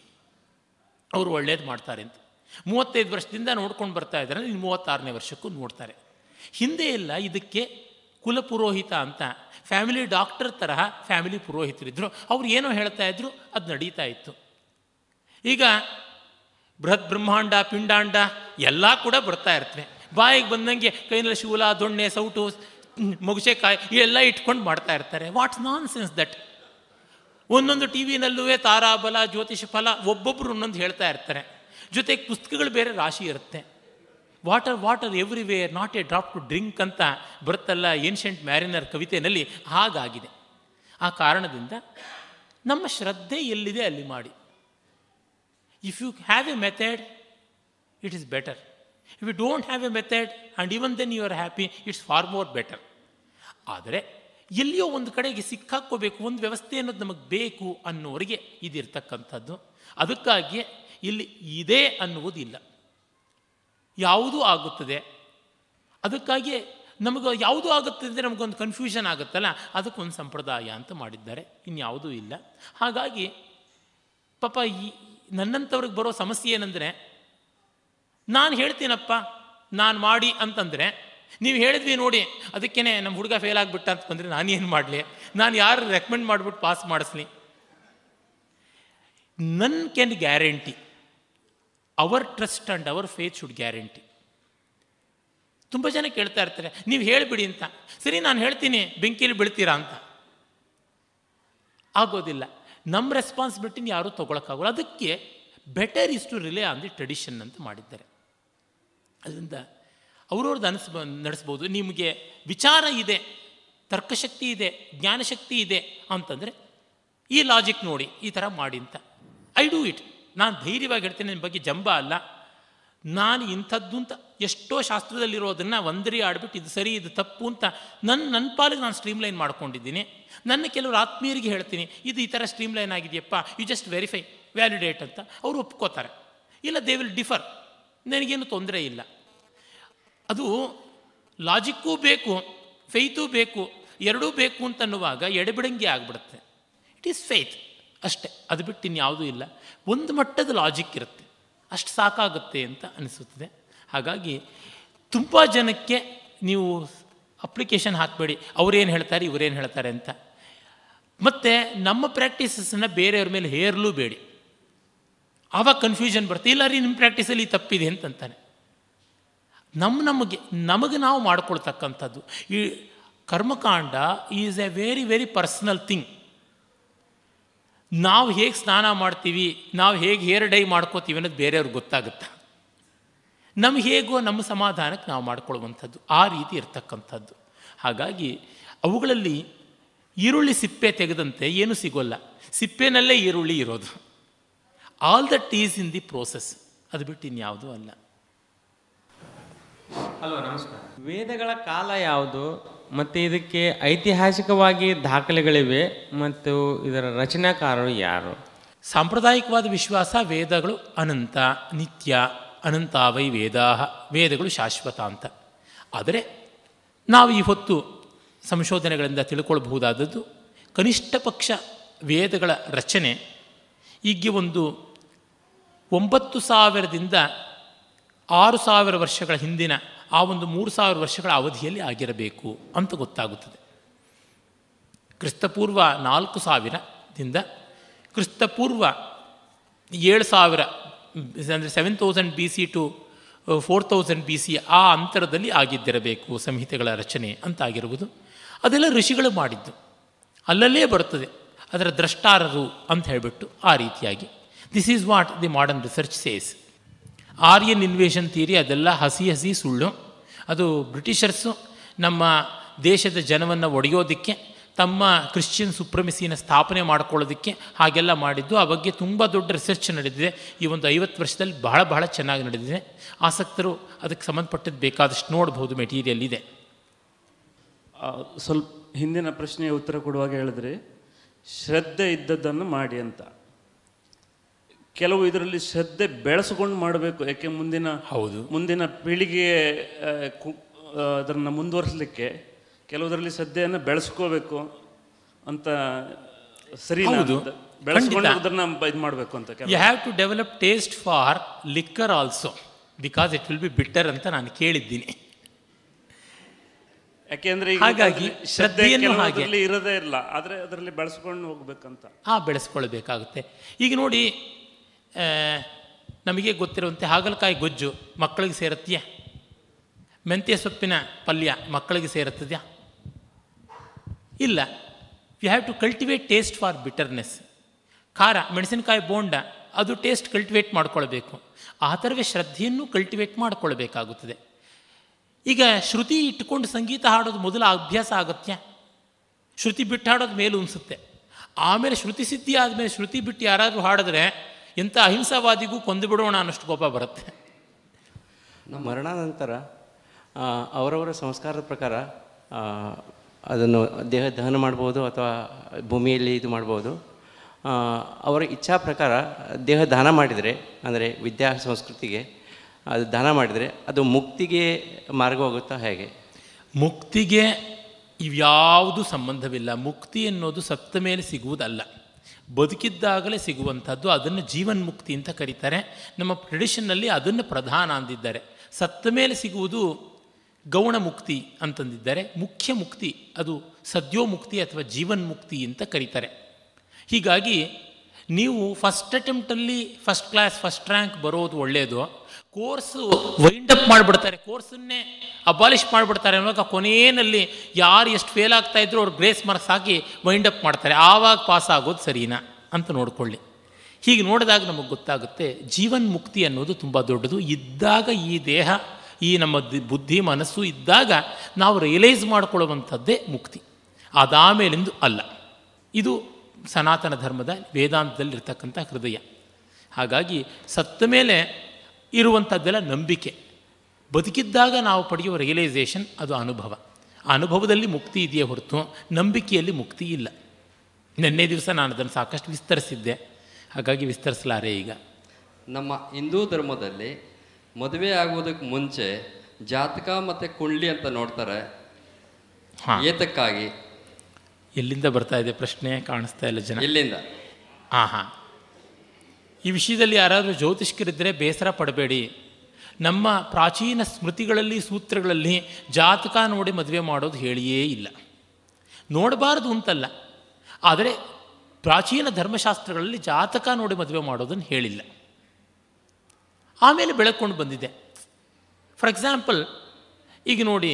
ಅವರು ಒಳ್ಳೇದು ಮಾಡ್ತಾರೆ ಅಂತ ಮೂವತ್ತೈದು ವರ್ಷದಿಂದ ನೋಡ್ಕೊಂಡು ಬರ್ತಾ ಇದ್ದಾರೆ ಇನ್ನು ಮೂವತ್ತಾರನೇ ವರ್ಷಕ್ಕೂ ನೋಡ್ತಾರೆ ಹಿಂದೆ ಇಲ್ಲ ಇದಕ್ಕೆ ಕುಲ ಪುರೋಹಿತ ಅಂತ ಫ್ಯಾಮಿಲಿ ಡಾಕ್ಟರ್ ತರಹ ಫ್ಯಾಮಿಲಿ ಪುರೋಹಿತರಿದ್ದರು ಅವ್ರು ಏನೋ ಹೇಳ್ತಾ ಇದ್ರು ಅದು ನಡೀತಾ ಇತ್ತು ಈಗ ಬೃಹತ್ ಬ್ರಹ್ಮಾಂಡ ಪಿಂಡಾಂಡ ಎಲ್ಲ ಕೂಡ ಬರ್ತಾ ಇರ್ತವೆ ಬಾಯಿಗೆ ಬಂದಂಗೆ ಕೈನಲ್ಲಿ ಶೂಲ ದೊಣ್ಣೆ ಸೌಟು ಮುಗುಸೆಕಾಯಿ ಇವೆಲ್ಲ ಇಟ್ಕೊಂಡು ಮಾಡ್ತಾ ಇರ್ತಾರೆ ವಾಟ್ಸ್ ನಾನ್ ಸೆನ್ಸ್ ದಟ್ ಒಂದೊಂದು ಟಿ ವಿನಲ್ಲೂ ತಾರಾಬಲ ಜ್ಯೋತಿಷ ಫಲ ಒಬ್ಬೊಬ್ಬರು ಒಂದೊಂದು ಹೇಳ್ತಾ ಇರ್ತಾರೆ ಜೊತೆಗೆ ಪುಸ್ತಕಗಳು ಬೇರೆ ರಾಶಿ ಇರುತ್ತೆ water water where not a drop to drink ಅಂತ ಬರುತ್ತಲ್ಲ ಏನ್ಷಂಟ್ ಮ್ಯಾರಿನರ್ ಕವಿತೆಯಲ್ಲಿ ಹಾಗಾಗಿದೆ ಆ ಕಾರಣದಿಂದ ನಮ್ಮ ಶ್ರದ್ಧೆ ಎಲ್ಲಿದೆ ಅಲ್ಲಿ ಮಾಡಿ if you have a method it is better if you don't have a method and even then you are happy it's far more better ಆದರೆ ಎಲ್ಲಿಯೋ ಒಂದು ಕಡೆಗೆ ಸಿಕ್ಕಾಕ್ಕೋಬೇಕು ಒಂದು ವ್ಯವಸ್ಥೆ ಅನ್ನೋದು ನಮಗೆ ಬೇಕು ಅನ್ನೋರಿಗೆ ಇದಿರ್ತಕ್ಕಂಥದ್ದು ಅದಕ್ಕಾಗಿ ಇಲ್ಲಿ ಇದೆ ಅನ್ನುವುದಿಲ್ಲ ಯಾವುದೂ ಆಗುತ್ತದೆ ಅದಕ್ಕಾಗಿ ನಮಗೆ ಯಾವುದೂ ಆಗುತ್ತೆ ಅಂದರೆ ನಮಗೊಂದು ಕನ್ಫ್ಯೂಷನ್ ಆಗುತ್ತಲ್ಲ ಅದಕ್ಕೊಂದು ಸಂಪ್ರದಾಯ ಅಂತ ಮಾಡಿದ್ದಾರೆ ಇನ್ಯಾವುದೂ ಇಲ್ಲ ಹಾಗಾಗಿ ಪಾಪ ಈ ನನ್ನಂಥವ್ರಿಗೆ ಬರೋ ಸಮಸ್ಯೆ ಏನಂದರೆ ನಾನು ಹೇಳ್ತೀನಪ್ಪ ನಾನು ಮಾಡಿ ಅಂತಂದರೆ ನೀವು ಹೇಳಿದ್ವಿ ನೋಡಿ ಅದಕ್ಕೇ ನಮ್ಮ ಹುಡುಗ ಫೇಲ್ ಆಗಿಬಿಟ್ಟ ಅಂತ ಬಂದರೆ ನಾನೇನು ಮಾಡಲಿ ನಾನು ಯಾರು ರೆಕಮೆಂಡ್ ಮಾಡಿಬಿಟ್ಟು ಪಾಸ್ ಮಾಡಿಸ್ಲಿ none can guarantee our trust and our faith should guarantee ತುಂಬ ಜನ ಕೇಳ್ತಾ ಇರ್ತಾರೆ ನೀವು ಹೇಳಿಬಿಡಿ ಅಂತ ಸರಿ ನಾನು ಹೇಳ್ತೀನಿ ಬೆಂಕಿಲಿ ಬೀಳ್ತೀರಾ ಅಂತ ಆಗೋದಿಲ್ಲ ನಮ್ಮ ರೆಸ್ಪಾನ್ಸಿಬಿಲಿಟಿನ ಯಾರೂ ತೊಗೊಳಕ್ಕಾಗಲ್ಲ ಅದಕ್ಕೆ better is to rely on the tradition ಅಂತ ಮಾಡಿದ್ದಾರೆ ಅದರಿಂದ ಅವ್ರವ್ರದ್ದು ಅನಿಸ್ ನಡೆಸ್ಬೋದು ನಿಮಗೆ ವಿಚಾರ ಇದೆ ತರ್ಕಶಕ್ತಿ ಇದೆ ಜ್ಞಾನಶಕ್ತಿ ಇದೆ ಅಂತಂದರೆ ಈ ಲಾಜಿಕ್ ನೋಡಿ ಈ ಥರ ಮಾಡಿ ಅಂತ ಐ ಡೂ ಇಟ್ ನಾನು ಧೈರ್ಯವಾಗಿ ಹೇಳ್ತೇನೆ ನಿಮ್ಮ ಬಗ್ಗೆ ಜಂಬ ಅಲ್ಲ ನಾನು ಇಂಥದ್ದು ಅಂತ ಎಷ್ಟೋ ಶಾಸ್ತ್ರದಲ್ಲಿರೋದನ್ನು ಒಂದರಿ ಆಡ್ಬಿಟ್ಟು ಇದು ಸರಿ ಇದು ತಪ್ಪು ಅಂತ ನನ್ನ ನನ್ನ ಪಾಲಿಗೆ ನಾನು ಸ್ಟ್ರೀಮ್ಲೈನ್ ಮಾಡ್ಕೊಂಡಿದ್ದೀನಿ ನನ್ನ ಕೆಲವರು ಆತ್ಮೀಯರಿಗೆ ಹೇಳ್ತೀನಿ ಇದು ಈ ಥರ ಲೈನ್ ಆಗಿದೆಯಪ್ಪ ಯು ಜಸ್ಟ್ ವೆರಿಫೈ ವ್ಯಾಲಿಡೇಟ್ ಅಂತ ಅವರು ಒಪ್ಕೋತಾರೆ ಇಲ್ಲ ದೇ ವಿಲ್ ಡಿಫರ್ ನನಗೇನು ತೊಂದರೆ ಇಲ್ಲ ಅದು ಲಾಜಿಕ್ಕೂ ಬೇಕು ಫೇತೂ ಬೇಕು ಎರಡೂ ಬೇಕು ಅಂತನ್ನುವಾಗ ಎಡಬಿಡಂಗಿ ಆಗಿಬಿಡುತ್ತೆ ಇಟ್ ಈಸ್ ಫೇತ್ ಅಷ್ಟೇ ಅದು ಬಿಟ್ಟು ಇನ್ಯಾವುದೂ ಇಲ್ಲ ಒಂದು ಮಟ್ಟದ ಲಾಜಿಕ್ ಇರುತ್ತೆ ಅಷ್ಟು ಸಾಕಾಗುತ್ತೆ ಅಂತ ಅನಿಸುತ್ತದೆ ಹಾಗಾಗಿ ತುಂಬ ಜನಕ್ಕೆ ನೀವು ಅಪ್ಲಿಕೇಶನ್ ಹಾಕಬೇಡಿ ಅವರೇನು ಹೇಳ್ತಾರೆ ಇವರೇನು ಹೇಳ್ತಾರೆ ಅಂತ ಮತ್ತು ನಮ್ಮ ಪ್ರಾಕ್ಟೀಸಸ್ಸನ್ನು ಬೇರೆಯವ್ರ ಮೇಲೆ ಹೇರಲೂ ಬೇಡಿ ಆವಾಗ ಕನ್ಫ್ಯೂಷನ್ ಬರುತ್ತೆ ಇಲ್ಲ ರೀ ನಿಮ್ಮ ಪ್ರಾಕ್ಟೀಸಲ್ಲಿ ತಪ್ಪಿದೆ ಅಂತಂತಾನೆ ನಮ್ಮ ನಮಗೆ ನಮಗೆ ನಾವು ಮಾಡ್ಕೊಳ್ತಕ್ಕಂಥದ್ದು ಈ ಕರ್ಮಕಾಂಡ is a very very personal thing ನಾವು ಹೇಗೆ ಸ್ನಾನ ಮಾಡ್ತೀವಿ ನಾವು ಹೇಗೆ ಹೇರ್ ಡೈ ಮಾಡ್ಕೋತೀವಿ ಅನ್ನೋದು ಬೇರೆಯವ್ರಿಗೆ ಗೊತ್ತಾಗುತ್ತಾ ನಮ್ಗೆ ಹೇಗೋ ನಮ್ಮ ಸಮಾಧಾನಕ್ಕೆ ನಾವು ಮಾಡ್ಕೊಳ್ಳುವಂಥದ್ದು ಆ ರೀತಿ ಇರ್ತಕ್ಕಂಥದ್ದು ಹಾಗಾಗಿ ಅವುಗಳಲ್ಲಿ ಈರುಳ್ಳಿ ಸಿಪ್ಪೆ ತೆಗೆದಂತೆ ಏನೂ ಸಿಗೋಲ್ಲ ಸಿಪ್ಪೆನಲ್ಲೇ ಈರುಳ್ಳಿ ಇರೋದು all that is in the process ಅದು ಬಿಟ್ಟು ಇನ್ಯಾವುದೂ ಅಲ್ಲ ಹಲೋ ನಮಸ್ಕಾರ ವೇದಗಳ ಕಾಲ ಯಾವುದು ಮತ್ತು ಇದಕ್ಕೆ ಐತಿಹಾಸಿಕವಾಗಿ ದಾಖಲೆಗಳಿವೆ ಮತ್ತು ಇದರ ರಚನಾಕಾರರು ಯಾರು ಸಾಂಪ್ರದಾಯಿಕವಾದ ವಿಶ್ವಾಸ ವೇದಗಳು ಅನಂತ ನಿತ್ಯ ಅನಂತಾವೈ ವೇದಾಹ ವೇದಗಳು ಶಾಶ್ವತ ಅಂತ ಆದರೆ ನಾವು ಈ ಹೊತ್ತು ಸಂಶೋಧನೆಗಳಿಂದ ತಿಳ್ಕೊಳ್ಬಹುದಾದದ್ದು ಕನಿಷ್ಠ ಪಕ್ಷ ವೇದಗಳ ರಚನೆ ಈಗ ಒಂದು ಒಂಬತ್ತು ಸಾವಿರದಿಂದ ಆರು ಸಾವಿರ ವರ್ಷಗಳ ಹಿಂದಿನ ಆ ಒಂದು ಮೂರು ಸಾವಿರ ವರ್ಷಗಳ ಅವಧಿಯಲ್ಲಿ ಆಗಿರಬೇಕು ಅಂತ ಗೊತ್ತಾಗುತ್ತದೆ ಕ್ರಿಸ್ತಪೂರ್ವ ನಾಲ್ಕು ಸಾವಿರದಿಂದ ಕ್ರಿಸ್ತಪೂರ್ವ ಏಳು ಸಾವಿರ ಅಂದರೆ seven thousand B C to four thousand B C ಆ ಅಂತರದಲ್ಲಿ ಆಗಿದ್ದಿರಬೇಕು ಸಂಹಿತೆಗಳ ರಚನೆ ಅಂತ ಆಗಿರುವುದು ಅದೆಲ್ಲ ಋಷಿಗಳು ಮಾಡಿದ್ದು ಅಲ್ಲಲ್ಲೇ ಬರುತ್ತದೆ ಅದರ ದ್ರಷ್ಟಾರರು ಅಂತ ಹೇಳಿಬಿಟ್ಟು ಆ ರೀತಿಯಾಗಿ this is what the modern research says Aryan invasion theory ಅದೆಲ್ಲ ಹಸಿ ಹಸಿ ಸುಳ್ಳು ಅದು ಬ್ರಿಟಿಷರ್ಸು ನಮ್ಮ ದೇಶದ ಜನವನ್ನು ಒಡೆಯೋದಕ್ಕೆ ತಮ್ಮ ಕ್ರಿಶ್ಚಿಯನ್ ಸುಪ್ರಮಿಸಿನ ಸ್ಥಾಪನೆ ಮಾಡ್ಕೊಳ್ಳೋದಕ್ಕೆ ಹಾಗೆಲ್ಲ ಮಾಡಿದ್ದು ಆ ಬಗ್ಗೆ ತುಂಬ ದೊಡ್ಡ ರಿಸರ್ಚ್ ನಡೆದಿದೆ ಈ ಒಂದು ಐವತ್ತು ವರ್ಷದಲ್ಲಿ ಬಹಳ ಬಹಳ ಚೆನ್ನಾಗಿ ನಡೆದಿದೆ ಆಸಕ್ತರು ಅದಕ್ಕೆ ಸಂಬಂಧಪಟ್ಟದ್ದು ಬೇಕಾದಷ್ಟು ನೋಡ್ಬೋದು ಮೆಟೀರಿಯಲ್ ಇದೆ ಸ್ವಲ್ಪ ಹಿಂದಿನ ಪ್ರಶ್ನೆಯ ಉತ್ತರ ಕೊಡುವಾಗ ಹೇಳಿದ್ರೆ ಶ್ರದ್ಧೆ ಇದ್ದದ್ದನ್ನು ಮಾಡಿ ಅಂತ ಕೆಲವು ಇದರಲ್ಲಿ ಶ್ರದ್ಧೆ ಬೆಳೆಸ್ಕೊಂಡು ಮಾಡಬೇಕು ಯಾಕೆ ಮುಂದಿನ ಹೌದು ಮುಂದಿನ ಪೀಳಿಗೆ ಅದನ್ನು ಮುಂದುವರಿಸಲಿಕ್ಕೆ ಕೆಲವುದರಲ್ಲಿ ಶ್ರದ್ಧೆಯನ್ನು ಬೆಳೆಸ್ಕೋಬೇಕು ಅಂತ ಸರಿ ಬೆಳೆಸ್ಕೊಂಡು ಇದು ಮಾಡಬೇಕು ಅಂತ you have to develop taste for liquor also because it will be bitter ಅಂತ ನಾನು ಕೇಳಿದ್ದೀನಿ ಯಾಕೆಂದ್ರೆ ಹಾಗಾಗಿ ಶ್ರದ್ಧೆಯನ್ನು ಹಾಗೆ ಇರೋದೇ ಇಲ್ಲ ಆದರೆ ಅದರಲ್ಲಿ ಬೆಳೆಸ್ಕೊಂಡು ಹೋಗ್ಬೇಕಂತ ಆ ಬೆಳೆಸ್ಕೊಳ್ಬೇಕಾಗುತ್ತೆ ಈಗ ನೋಡಿ ನಮಗೆ ಗೊತ್ತಿರುವಂತೆ ಹಾಗಲಕಾಯಿ ಗೊಜ್ಜು ಮಕ್ಕಳಿಗೆ ಸೇರತ್ತೆಯಾ ಮೆಂತ್ಯ ಸೊಪ್ಪಿನ ಪಲ್ಯ ಮಕ್ಕಳಿಗೆ ಸೇರುತ್ತದೆಯಾ ಇಲ್ಲ you have to cultivate taste for bitterness ಖಾರ ಮೆಣಸಿನಕಾಯಿ ಬೋಂಡ ಅದು ಟೇಸ್ಟ್ ಕಲ್ಟಿವೇಟ್ ಮಾಡ್ಕೊಳ್ಬೇಕು ಆ ಥರವೇ ಶ್ರದ್ಧೆಯನ್ನು ಕಲ್ಟಿವೇಟ್ ಮಾಡಿಕೊಳ್ಬೇಕಾಗುತ್ತದೆ ಈಗ ಶ್ರುತಿ ಇಟ್ಕೊಂಡು ಸಂಗೀತ ಹಾಡೋದು ಮೊದಲ ಅಭ್ಯಾಸ ಆಗುತ್ತೆ ಶ್ರುತಿ ಬಿಟ್ಟು ಹಾಡೋದು ಮೇಲೂ ಅನಿಸುತ್ತೆ ಆಮೇಲೆ ಶ್ರುತಿ ಸಿದ್ಧಿ ಆದಮೇಲೆ ಶ್ರುತಿ ಬಿಟ್ಟು ಯಾರಾದರೂ ಹಾಡಿದ್ರೆ ಇಂಥ ಅಹಿಂಸಾವಾದಿಗೂ ಕೊಂದು ಬಿಡೋಣ ಅನ್ನಷ್ಟು ಕೋಪ ಬರುತ್ತೆ ನಮ್ಮ ಮರಣಾನಂತರ ಅವರವರ ಸಂಸ್ಕಾರದ ಪ್ರಕಾರ ಅದನ್ನು ದೇಹ ದಹನ ಮಾಡ್ಬೋದು ಅಥವಾ ಭೂಮಿಯಲ್ಲಿ ಇದು ಮಾಡ್ಬೋದು ಅವರ ಇಚ್ಛಾ ಪ್ರಕಾರ ದೇಹ ದಾನ ಮಾಡಿದರೆ ಅಂದರೆ ವಿದ್ಯಾ ಸಂಸ್ಕೃತಿಗೆ ಅದು ದಾನ ಮಾಡಿದರೆ ಅದು ಮುಕ್ತಿಗೆ ಮಾರ್ಗವಾಗುತ್ತಾ ಹೇಗೆ ಮುಕ್ತಿಗೆ ಇವ್ಯಾವುದೂ ಸಂಬಂಧವಿಲ್ಲ ಮುಕ್ತಿ ಅನ್ನೋದು ಸತ್ತ ಮೇಲೆ ಸಿಗುವುದಲ್ಲ ಬದುಕಿದ್ದಾಗಲೇ ಸಿಗುವಂಥದ್ದು ಅದನ್ನು ಮುಕ್ತಿ ಅಂತ ಕರೀತಾರೆ ನಮ್ಮ ಟ್ರೆಡಿಷನ್ನಲ್ಲಿ ಅದನ್ನು ಪ್ರಧಾನ ಅಂದಿದ್ದಾರೆ ಸತ್ತ ಮೇಲೆ ಸಿಗುವುದು ಗೌಣ ಮುಕ್ತಿ ಅಂತಂದಿದ್ದಾರೆ ಮುಖ್ಯ ಮುಕ್ತಿ ಅದು ಸದ್ಯೋ ಮುಕ್ತಿ ಅಥವಾ ಜೀವನ್ ಮುಕ್ತಿ ಅಂತ ಕರೀತಾರೆ ಹೀಗಾಗಿ ನೀವು ಫಸ್ಟ್ ಅಟೆಂಪ್ಟಲ್ಲಿ ಫಸ್ಟ್ ಕ್ಲಾಸ್ ಫಸ್ಟ್ ರ್ಯಾಂಕ್ ಬರೋದು ಒಳ್ಳೆಯದು ಕೋರ್ಸು ವೈಂಡ್ ಅಪ್ ಮಾಡಿಬಿಡ್ತಾರೆ ಕೋರ್ಸನ್ನೇ ಅಬಾಲಿಷ್ ಮಾಡಿಬಿಡ್ತಾರೆ ಅನ್ನೋಕೆ ಕೊನೆಯಲ್ಲಿ ಯಾರು ಎಷ್ಟು ಫೇಲ್ ಆಗ್ತಾ ಇದ್ರು ಅವ್ರು ಗ್ರೇಸ್ ಮಾರ್ಕ್ಸ್ ಹಾಕಿ ವೈಂಡ್ ಅಪ್ ಮಾಡ್ತಾರೆ ಆವಾಗ ಪಾಸ್ ಆಗೋದು ಸರಿನಾ ಅಂತ ನೋಡಿಕೊಳ್ಳಿ ಹೀಗೆ ನೋಡಿದಾಗ ನಮಗೆ ಗೊತ್ತಾಗುತ್ತೆ ಜೀವನ್ ಮುಕ್ತಿ ಅನ್ನೋದು ತುಂಬ ದೊಡ್ಡದು ಇದ್ದಾಗ ಈ ದೇಹ ಈ ನಮ್ಮ ಬುದ್ಧಿ ಮನಸ್ಸು ಇದ್ದಾಗ ನಾವು ರಿಯಲೈಸ್ ಮಾಡಿಕೊಳ್ಳುವಂಥದ್ದೇ ಮುಕ್ತಿ ಅದಾಮೇಲೆಂದು ಅಲ್ಲ ಇದು ಸನಾತನ ಧರ್ಮದ ವೇದಾಂತದಲ್ಲಿರ್ತಕ್ಕಂಥ ಹೃದಯ ಹಾಗಾಗಿ ಸತ್ತ ಮೇಲೆ ಇರುವಂಥದ್ದೆಲ್ಲ ನಂಬಿಕೆ ಬದುಕಿದ್ದಾಗ ನಾವು ಪಡೆಯುವ ರಿಯಲೈಸೇಷನ್ ಅದು ಅನುಭವ ಅನುಭವದಲ್ಲಿ ಮುಕ್ತಿ ಇದೆಯೇ ಹೊರತು ನಂಬಿಕೆಯಲ್ಲಿ ಮುಕ್ತಿ ಇಲ್ಲ ನಿನ್ನೆ ದಿವಸ ನಾನು ಅದನ್ನು ಸಾಕಷ್ಟು ವಿಸ್ತರಿಸಿದ್ದೆ ಹಾಗಾಗಿ ವಿಸ್ತರಿಸಲಾರೆ ಈಗ ನಮ್ಮ ಹಿಂದೂ ಧರ್ಮದಲ್ಲಿ ಮದುವೆ ಆಗುವುದಕ್ಕೆ ಮುಂಚೆ ಜಾತಕ ಮತ್ತು ಕುಂಡ್ಲಿ ಅಂತ ನೋಡ್ತಾರೆ ಹಾಂ ಏತಕ್ಕಾಗಿ ಎಲ್ಲಿಂದ ಬರ್ತಾ ಇದೆ ಪ್ರಶ್ನೆ ಕಾಣಿಸ್ತಾ ಇಲ್ಲ ಜನ ಇಲ್ಲಿಂದ ಹಾಂ ಹಾಂ ಈ ವಿಷಯದಲ್ಲಿ ಯಾರಾದರೂ ಜ್ಯೋತಿಷ್ಕರಿದ್ದರೆ ಬೇಸರ ಪಡಬೇಡಿ ನಮ್ಮ ಪ್ರಾಚೀನ ಸ್ಮೃತಿಗಳಲ್ಲಿ ಸೂತ್ರಗಳಲ್ಲಿ ಜಾತಕ ನೋಡಿ ಮದುವೆ ಮಾಡೋದು ಹೇಳಿಯೇ ಇಲ್ಲ ನೋಡಬಾರ್ದು ಅಂತಲ್ಲ ಆದರೆ ಪ್ರಾಚೀನ ಧರ್ಮಶಾಸ್ತ್ರಗಳಲ್ಲಿ ಜಾತಕ ನೋಡಿ ಮದುವೆ ಮಾಡೋದನ್ನು ಹೇಳಿಲ್ಲ ಆಮೇಲೆ ಬೆಳಕೊಂಡು ಬಂದಿದೆ ಫಾರ್ ಎಕ್ಸಾಂಪಲ್ ಈಗ ನೋಡಿ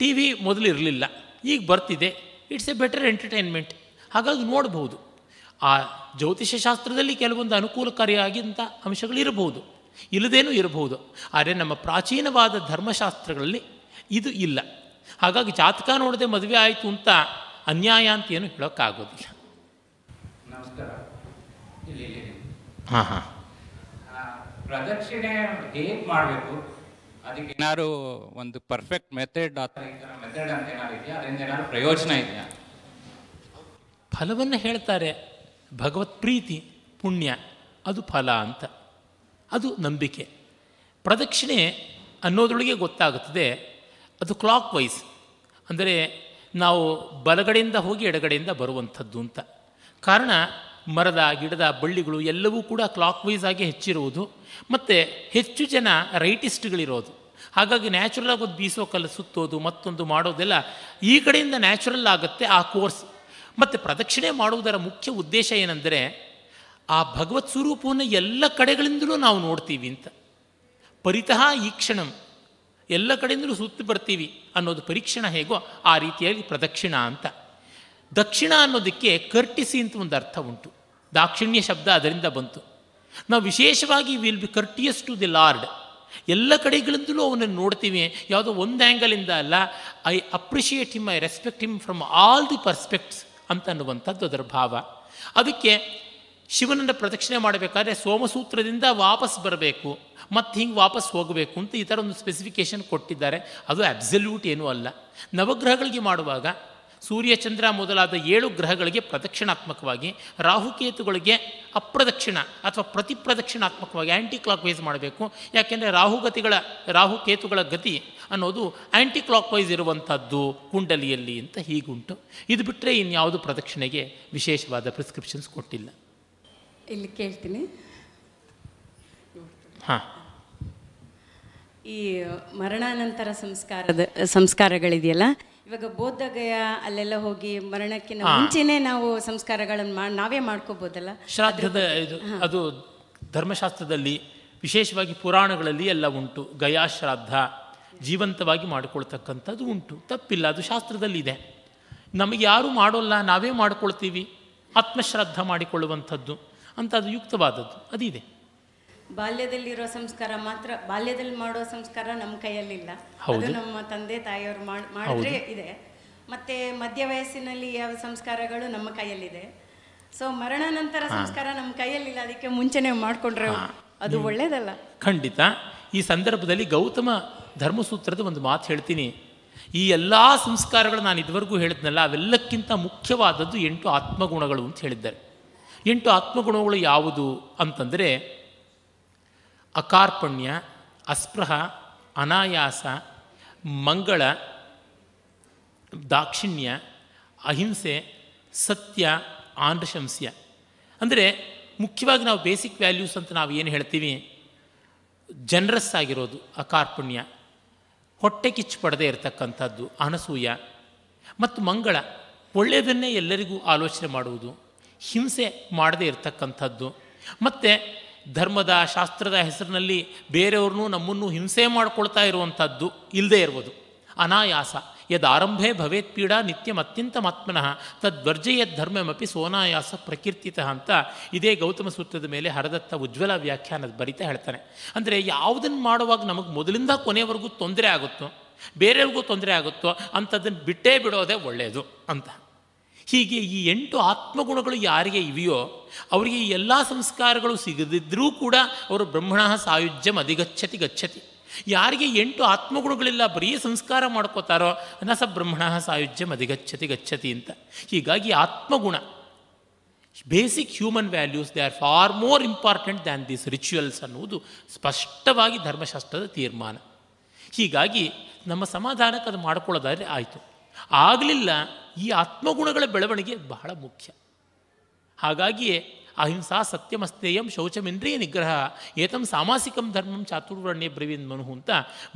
ಟಿ ವಿ ಮೊದಲು ಇರಲಿಲ್ಲ ಈಗ ಬರ್ತಿದೆ ಇಟ್ಸ್ ಎ ಬೆಟರ್ ಎಂಟರ್ಟೈನ್ಮೆಂಟ್ ಹಾಗಾಗಿ ನೋಡಬಹುದು ಆ ಶಾಸ್ತ್ರದಲ್ಲಿ ಕೆಲವೊಂದು ಅನುಕೂಲಕಾರಿಯಾಗಿಂಥ ಇರಬಹುದು ಇಲ್ಲದೇನೂ ಇರಬಹುದು ಆದರೆ ನಮ್ಮ ಪ್ರಾಚೀನವಾದ ಧರ್ಮಶಾಸ್ತ್ರಗಳಲ್ಲಿ ಇದು ಇಲ್ಲ ಹಾಗಾಗಿ ಜಾತಕ ನೋಡದೆ ಮದುವೆ ಆಯಿತು ಅಂತ ಅನ್ಯಾಯ ಅಂತ ಏನು ಹೇಳೋಕ್ಕಾಗೋದಿಲ್ಲ ಹಾಂ ಹಾಂ ಪ್ರದಕ್ಷಿಣೆ ಹೇಗೆ ಮಾಡಬೇಕು ಅದಕ್ಕೆ ಏನಾದ್ರು ಒಂದು ಪರ್ಫೆಕ್ಟ್ ಮೆಥಡ್ ಮೆಥಡ್ ಅಂತ ಇದೆಯಾ ಏನಾದ್ರು ಪ್ರಯೋಜನ ಇದೆಯಾ ಫಲವನ್ನು ಹೇಳ್ತಾರೆ ಭಗವತ್ ಪ್ರೀತಿ ಪುಣ್ಯ ಅದು ಫಲ ಅಂತ ಅದು ನಂಬಿಕೆ ಪ್ರದಕ್ಷಿಣೆ ಅನ್ನೋದ್ರೊಳಗೆ ಗೊತ್ತಾಗುತ್ತದೆ ಅದು ಕ್ಲಾಕ್ ವೈಸ್ ಅಂದರೆ ನಾವು ಬಲಗಡೆಯಿಂದ ಹೋಗಿ ಎಡಗಡೆಯಿಂದ ಬರುವಂಥದ್ದು ಅಂತ ಕಾರಣ ಮರದ ಗಿಡದ ಬಳ್ಳಿಗಳು ಎಲ್ಲವೂ ಕೂಡ ಕ್ಲಾಕ್ ವೈಸ್ ಆಗಿ ಹೆಚ್ಚಿರುವುದು ಮತ್ತು ಹೆಚ್ಚು ಜನ ರೈಟಿಸ್ಟ್ಗಳಿರೋದು ಹಾಗಾಗಿ ನ್ಯಾಚುರಲ್ ಆಗೋದು ಬೀಸೋ ಕಲ್ಲು ಸುತ್ತೋದು ಮತ್ತೊಂದು ಮಾಡೋದೆಲ್ಲ ಈ ಕಡೆಯಿಂದ ನ್ಯಾಚುರಲ್ ಆಗುತ್ತೆ ಆ ಕೋರ್ಸ್ ಮತ್ತು ಪ್ರದಕ್ಷಿಣೆ ಮಾಡುವುದರ ಮುಖ್ಯ ಉದ್ದೇಶ ಏನೆಂದರೆ ಆ ಭಗವತ್ ಸ್ವರೂಪವನ್ನು ಎಲ್ಲ ಕಡೆಗಳಿಂದಲೂ ನಾವು ನೋಡ್ತೀವಿ ಅಂತ ಪರಿತಃ ಈ ಕ್ಷಣಂ ಎಲ್ಲ ಕಡೆಯಿಂದಲೂ ಸುತ್ತಿ ಬರ್ತೀವಿ ಅನ್ನೋದು ಪರೀಕ್ಷಣ ಹೇಗೋ ಆ ರೀತಿಯಾಗಿ ಪ್ರದಕ್ಷಿಣ ಅಂತ ದಕ್ಷಿಣ ಅನ್ನೋದಕ್ಕೆ ಕರ್ಟಿಸಿ ಅಂತ ಒಂದು ಅರ್ಥ ಉಂಟು ದಾಕ್ಷಿಣ್ಯ ಶಬ್ದ ಅದರಿಂದ ಬಂತು ನಾವು ವಿಶೇಷವಾಗಿ will be courteous to the Lord ಎಲ್ಲ ಕಡೆಗಳಿಂದಲೂ ಅವನನ್ನು ನೋಡ್ತೀವಿ ಯಾವುದೋ ಒಂದು ಆ್ಯಂಗಲಿಂದ ಅಲ್ಲ I appreciate him I respect him from all the perspects ಅಂತನ್ನುವಂಥದ್ದು ಅದರ ಭಾವ ಅದಕ್ಕೆ ಶಿವನನ್ನು ಪ್ರದಕ್ಷಿಣೆ ಮಾಡಬೇಕಾದ್ರೆ ಸೋಮಸೂತ್ರದಿಂದ ವಾಪಸ್ ಬರಬೇಕು ಮತ್ತು ಹಿಂಗೆ ವಾಪಸ್ ಹೋಗಬೇಕು ಅಂತ ಈ ಥರ ಒಂದು ಸ್ಪೆಸಿಫಿಕೇಶನ್ ಕೊಟ್ಟಿದ್ದಾರೆ ಅದು ಅಬ್ಸಲ್ಯೂಟ್ ಏನೂ ಅಲ್ಲ ನವಗ್ರಹಗಳಿಗೆ ಮಾಡುವಾಗ ಸೂರ್ಯಚಂದ್ರ ಮೊದಲಾದ ಏಳು ಗ್ರಹಗಳಿಗೆ ಪ್ರದಕ್ಷಿಣಾತ್ಮಕವಾಗಿ ರಾಹುಕೇತುಗಳಿಗೆ ಅಪ್ರದಕ್ಷಿಣ ಅಥವಾ ಪ್ರತಿಪ್ರದಕ್ಷಿಣಾತ್ಮಕವಾಗಿ ಆ್ಯಂಟಿ ಕ್ಲಾಕ್ ವೈಸ್ ಮಾಡಬೇಕು ಯಾಕೆಂದರೆ ರಾಹುಗತಿಗಳ ರಾಹುಕೇತುಗಳ ಗತಿ ಅನ್ನೋದು ಆ್ಯಂಟಿ ಕ್ಲಾಕ್ ವೈಸ್ ಇರುವಂಥದ್ದು ಕುಂಡಲಿಯಲ್ಲಿ ಅಂತ ಹೀಗುಂಟು ಇದು ಬಿಟ್ಟರೆ ಇನ್ಯಾವುದು ಪ್ರದಕ್ಷಿಣೆಗೆ ವಿಶೇಷವಾದ ಪ್ರಿಸ್ಕ್ರಿಪ್ಷನ್ಸ್ ಕೊಟ್ಟಿಲ್ಲ ಇಲ್ಲಿ ಕೇಳ್ತೀನಿ ಹಾಂ ಈ ಮರಣಾನಂತರ ಸಂಸ್ಕಾರದ ಸಂಸ್ಕಾರಗಳಿದೆಯಲ್ಲ ಇವಾಗ ಬೋಧಗಯ ಅಲ್ಲೆಲ್ಲ ಹೋಗಿ ಮರಣಕ್ಕಿಂತ ಮುಂಚೆನೆ ನಾವು ಸಂಸ್ಕಾರಗಳನ್ನು ನಾವೇ ಮಾಡ್ಕೋಬೋದಲ್ಲ ಶ್ರಾದ್ಧದ ಇದು ಅದು ಧರ್ಮಶಾಸ್ತ್ರದಲ್ಲಿ ವಿಶೇಷವಾಗಿ ಪುರಾಣಗಳಲ್ಲಿ ಎಲ್ಲ ಉಂಟು ಗಯಾ ಶ್ರಾದ್ದ ಜೀವಂತವಾಗಿ ಮಾಡಿಕೊಳ್ತಕ್ಕಂಥದ್ದು ಉಂಟು ತಪ್ಪಿಲ್ಲ ಅದು ಶಾಸ್ತ್ರದಲ್ಲಿ ಇದೆ ನಮಗೆ ಯಾರೂ ಮಾಡೋಲ್ಲ ನಾವೇ ಮಾಡ್ಕೊಳ್ತೀವಿ ಆತ್ಮಶ್ರದ್ಧ ಮಾಡಿಕೊಳ್ಳುವಂಥದ್ದು ಅಂತ ಅದು ಯುಕ್ತವಾದದ್ದು ಅದಿದೆ ಬಾಲ್ಯದಲ್ಲಿರೋ ಸಂಸ್ಕಾರ ಮಾತ್ರ ಬಾಲ್ಯದಲ್ಲಿ ಮಾಡೋ ಸಂಸ್ಕಾರ ನಮ್ಮ ಕೈಯಲ್ಲಿಲ್ಲ ಅದು ನಮ್ಮ ತಂದೆ ತಾಯಿಯವರು ಮಾಡಿದ್ರೆ ಇದೆ ಮತ್ತೆ ಮಧ್ಯ ವಯಸ್ಸಿನಲ್ಲಿ ಯಾವ ಸಂಸ್ಕಾರಗಳು ನಮ್ಮ ಕೈಯಲ್ಲಿದೆ ಸೊ ನಂತರ ಸಂಸ್ಕಾರ ನಮ್ಮ ಕೈಯಲ್ಲಿಲ್ಲ ಅದಕ್ಕೆ ಮುಂಚೆನೆ ಮಾಡ್ಕೊಂಡ್ರೆ ಅದು ಒಳ್ಳೇದಲ್ಲ ಖಂಡಿತ ಈ ಸಂದರ್ಭದಲ್ಲಿ ಗೌತಮ ಧರ್ಮಸೂತ್ರದ ಒಂದು ಮಾತು ಹೇಳ್ತೀನಿ ಈ ಎಲ್ಲ ಸಂಸ್ಕಾರಗಳು ನಾನು ಇದುವರೆಗೂ ಹೇಳಿದ್ನಲ್ಲ ಅವೆಲ್ಲಕ್ಕಿಂತ ಮುಖ್ಯವಾದದ್ದು ಎಂಟು ಆತ್ಮಗುಣಗಳು ಅಂತ ಹೇಳಿದ್ದಾರೆ ಎಂಟು ಆತ್ಮಗುಣಗಳು ಯಾವುದು ಅಂತಂದರೆ ಅಕಾರ್ಪಣ್ಯ ಅಸ್ಪೃಹ ಅನಾಯಾಸ ಮಂಗಳ ದಾಕ್ಷಿಣ್ಯ ಅಹಿಂಸೆ ಸತ್ಯ ಆನೃಶಂಸ್ಯ ಅಂದರೆ ಮುಖ್ಯವಾಗಿ ನಾವು ಬೇಸಿಕ್ ವ್ಯಾಲ್ಯೂಸ್ ಅಂತ ನಾವು ಏನು ಹೇಳ್ತೀವಿ ಜನರಸ್ ಆಗಿರೋದು ಅಕಾರ್ಪುಣ್ಯ ಹೊಟ್ಟೆ ಕಿಚ್ಚು ಪಡದೆ ಇರತಕ್ಕಂಥದ್ದು ಅನಸೂಯ ಮತ್ತು ಮಂಗಳ ಒಳ್ಳೆಯದನ್ನೇ ಎಲ್ಲರಿಗೂ ಆಲೋಚನೆ ಮಾಡುವುದು ಹಿಂಸೆ ಮಾಡದೇ ಇರತಕ್ಕಂಥದ್ದು ಮತ್ತು ಧರ್ಮದ ಶಾಸ್ತ್ರದ ಹೆಸರಿನಲ್ಲಿ ಬೇರೆಯವ್ರನ್ನೂ ನಮ್ಮನ್ನು ಹಿಂಸೆ ಮಾಡಿಕೊಳ್ತಾ ಇರುವಂಥದ್ದು ಇಲ್ಲದೇ ಇರ್ಬೋದು ಅನಾಯಾಸ ಯದಾರಂಭೆ ಭವೇತ್ ಪೀಡಾ ನಿತ್ಯಂ ಮಾತ್ಮನಃ ತದ್ವರ್ಜಯದ್ ಧರ್ಮಮಪಿ ಸೋನಾಯಾಸ ಪ್ರಕೀರ್ತಿತ ಅಂತ ಇದೇ ಗೌತಮ ಸೂತ್ರದ ಮೇಲೆ ಹರದತ್ತ ಉಜ್ವಲ ವ್ಯಾಖ್ಯಾನದ ಬರಿತಾ ಹೇಳ್ತಾನೆ ಅಂದರೆ ಯಾವುದನ್ನು ಮಾಡುವಾಗ ನಮಗೆ ಮೊದಲಿಂದ ಕೊನೆಯವರೆಗೂ ತೊಂದರೆ ಆಗುತ್ತೋ ಬೇರೆಯವ್ರಿಗೂ ತೊಂದರೆ ಆಗುತ್ತೋ ಅಂಥದ್ದನ್ನು ಬಿಟ್ಟೇ ಬಿಡೋದೇ ಒಳ್ಳೆಯದು ಅಂತ ಹೀಗೆ ಈ ಎಂಟು ಆತ್ಮಗುಣಗಳು ಯಾರಿಗೆ ಇವೆಯೋ ಅವರಿಗೆ ಈ ಎಲ್ಲ ಸಂಸ್ಕಾರಗಳು ಸಿಗದಿದ್ದರೂ ಕೂಡ ಅವರು ಬ್ರಹ್ಮಣ ಸಾಯುಜ್ಯಂ ಅಧಿಗಚ್ಚತಿ ಗಚ್ಚತಿ ಯಾರಿಗೆ ಎಂಟು ಆತ್ಮಗುಣಗಳಿಲ್ಲ ಬರೀ ಸಂಸ್ಕಾರ ಮಾಡ್ಕೋತಾರೋ ಅನ್ನ ಸ ಬ್ರಹ್ಮಣ ಸಾಯುಜ್ಯಂ ಅಧಿಗಚ್ಚತಿ ಗಚ್ಚತಿ ಅಂತ ಹೀಗಾಗಿ ಆತ್ಮಗುಣ basic human values they are far more important than these rituals ಅನ್ನುವುದು ಸ್ಪಷ್ಟವಾಗಿ ಧರ್ಮಶಾಸ್ತ್ರದ ತೀರ್ಮಾನ ಹೀಗಾಗಿ ನಮ್ಮ ಸಮಾಧಾನಕ್ಕೆ ಅದು ಮಾಡ್ಕೊಳ್ಳೋದಾದರೆ ಆಯಿತು ಆಗಲಿಲ್ಲ ಈ ಆತ್ಮಗುಣಗಳ ಬೆಳವಣಿಗೆ ಬಹಳ ಮುಖ್ಯ ಹಾಗಾಗಿಯೇ ಅಹಿಂಸಾ ಸತ್ಯಮಸ್ತೇಯಂ ಶೌಚಮೇಂದ್ರಿಯ ನಿಗ್ರಹ ಏತಂ ಸಾಮಾಸಿಕಂ ಧರ್ಮಂ ಚಾತುರ್ವರ್ಣ್ಯ ಬ್ರವೀನ್ ಮನು ಅಂತ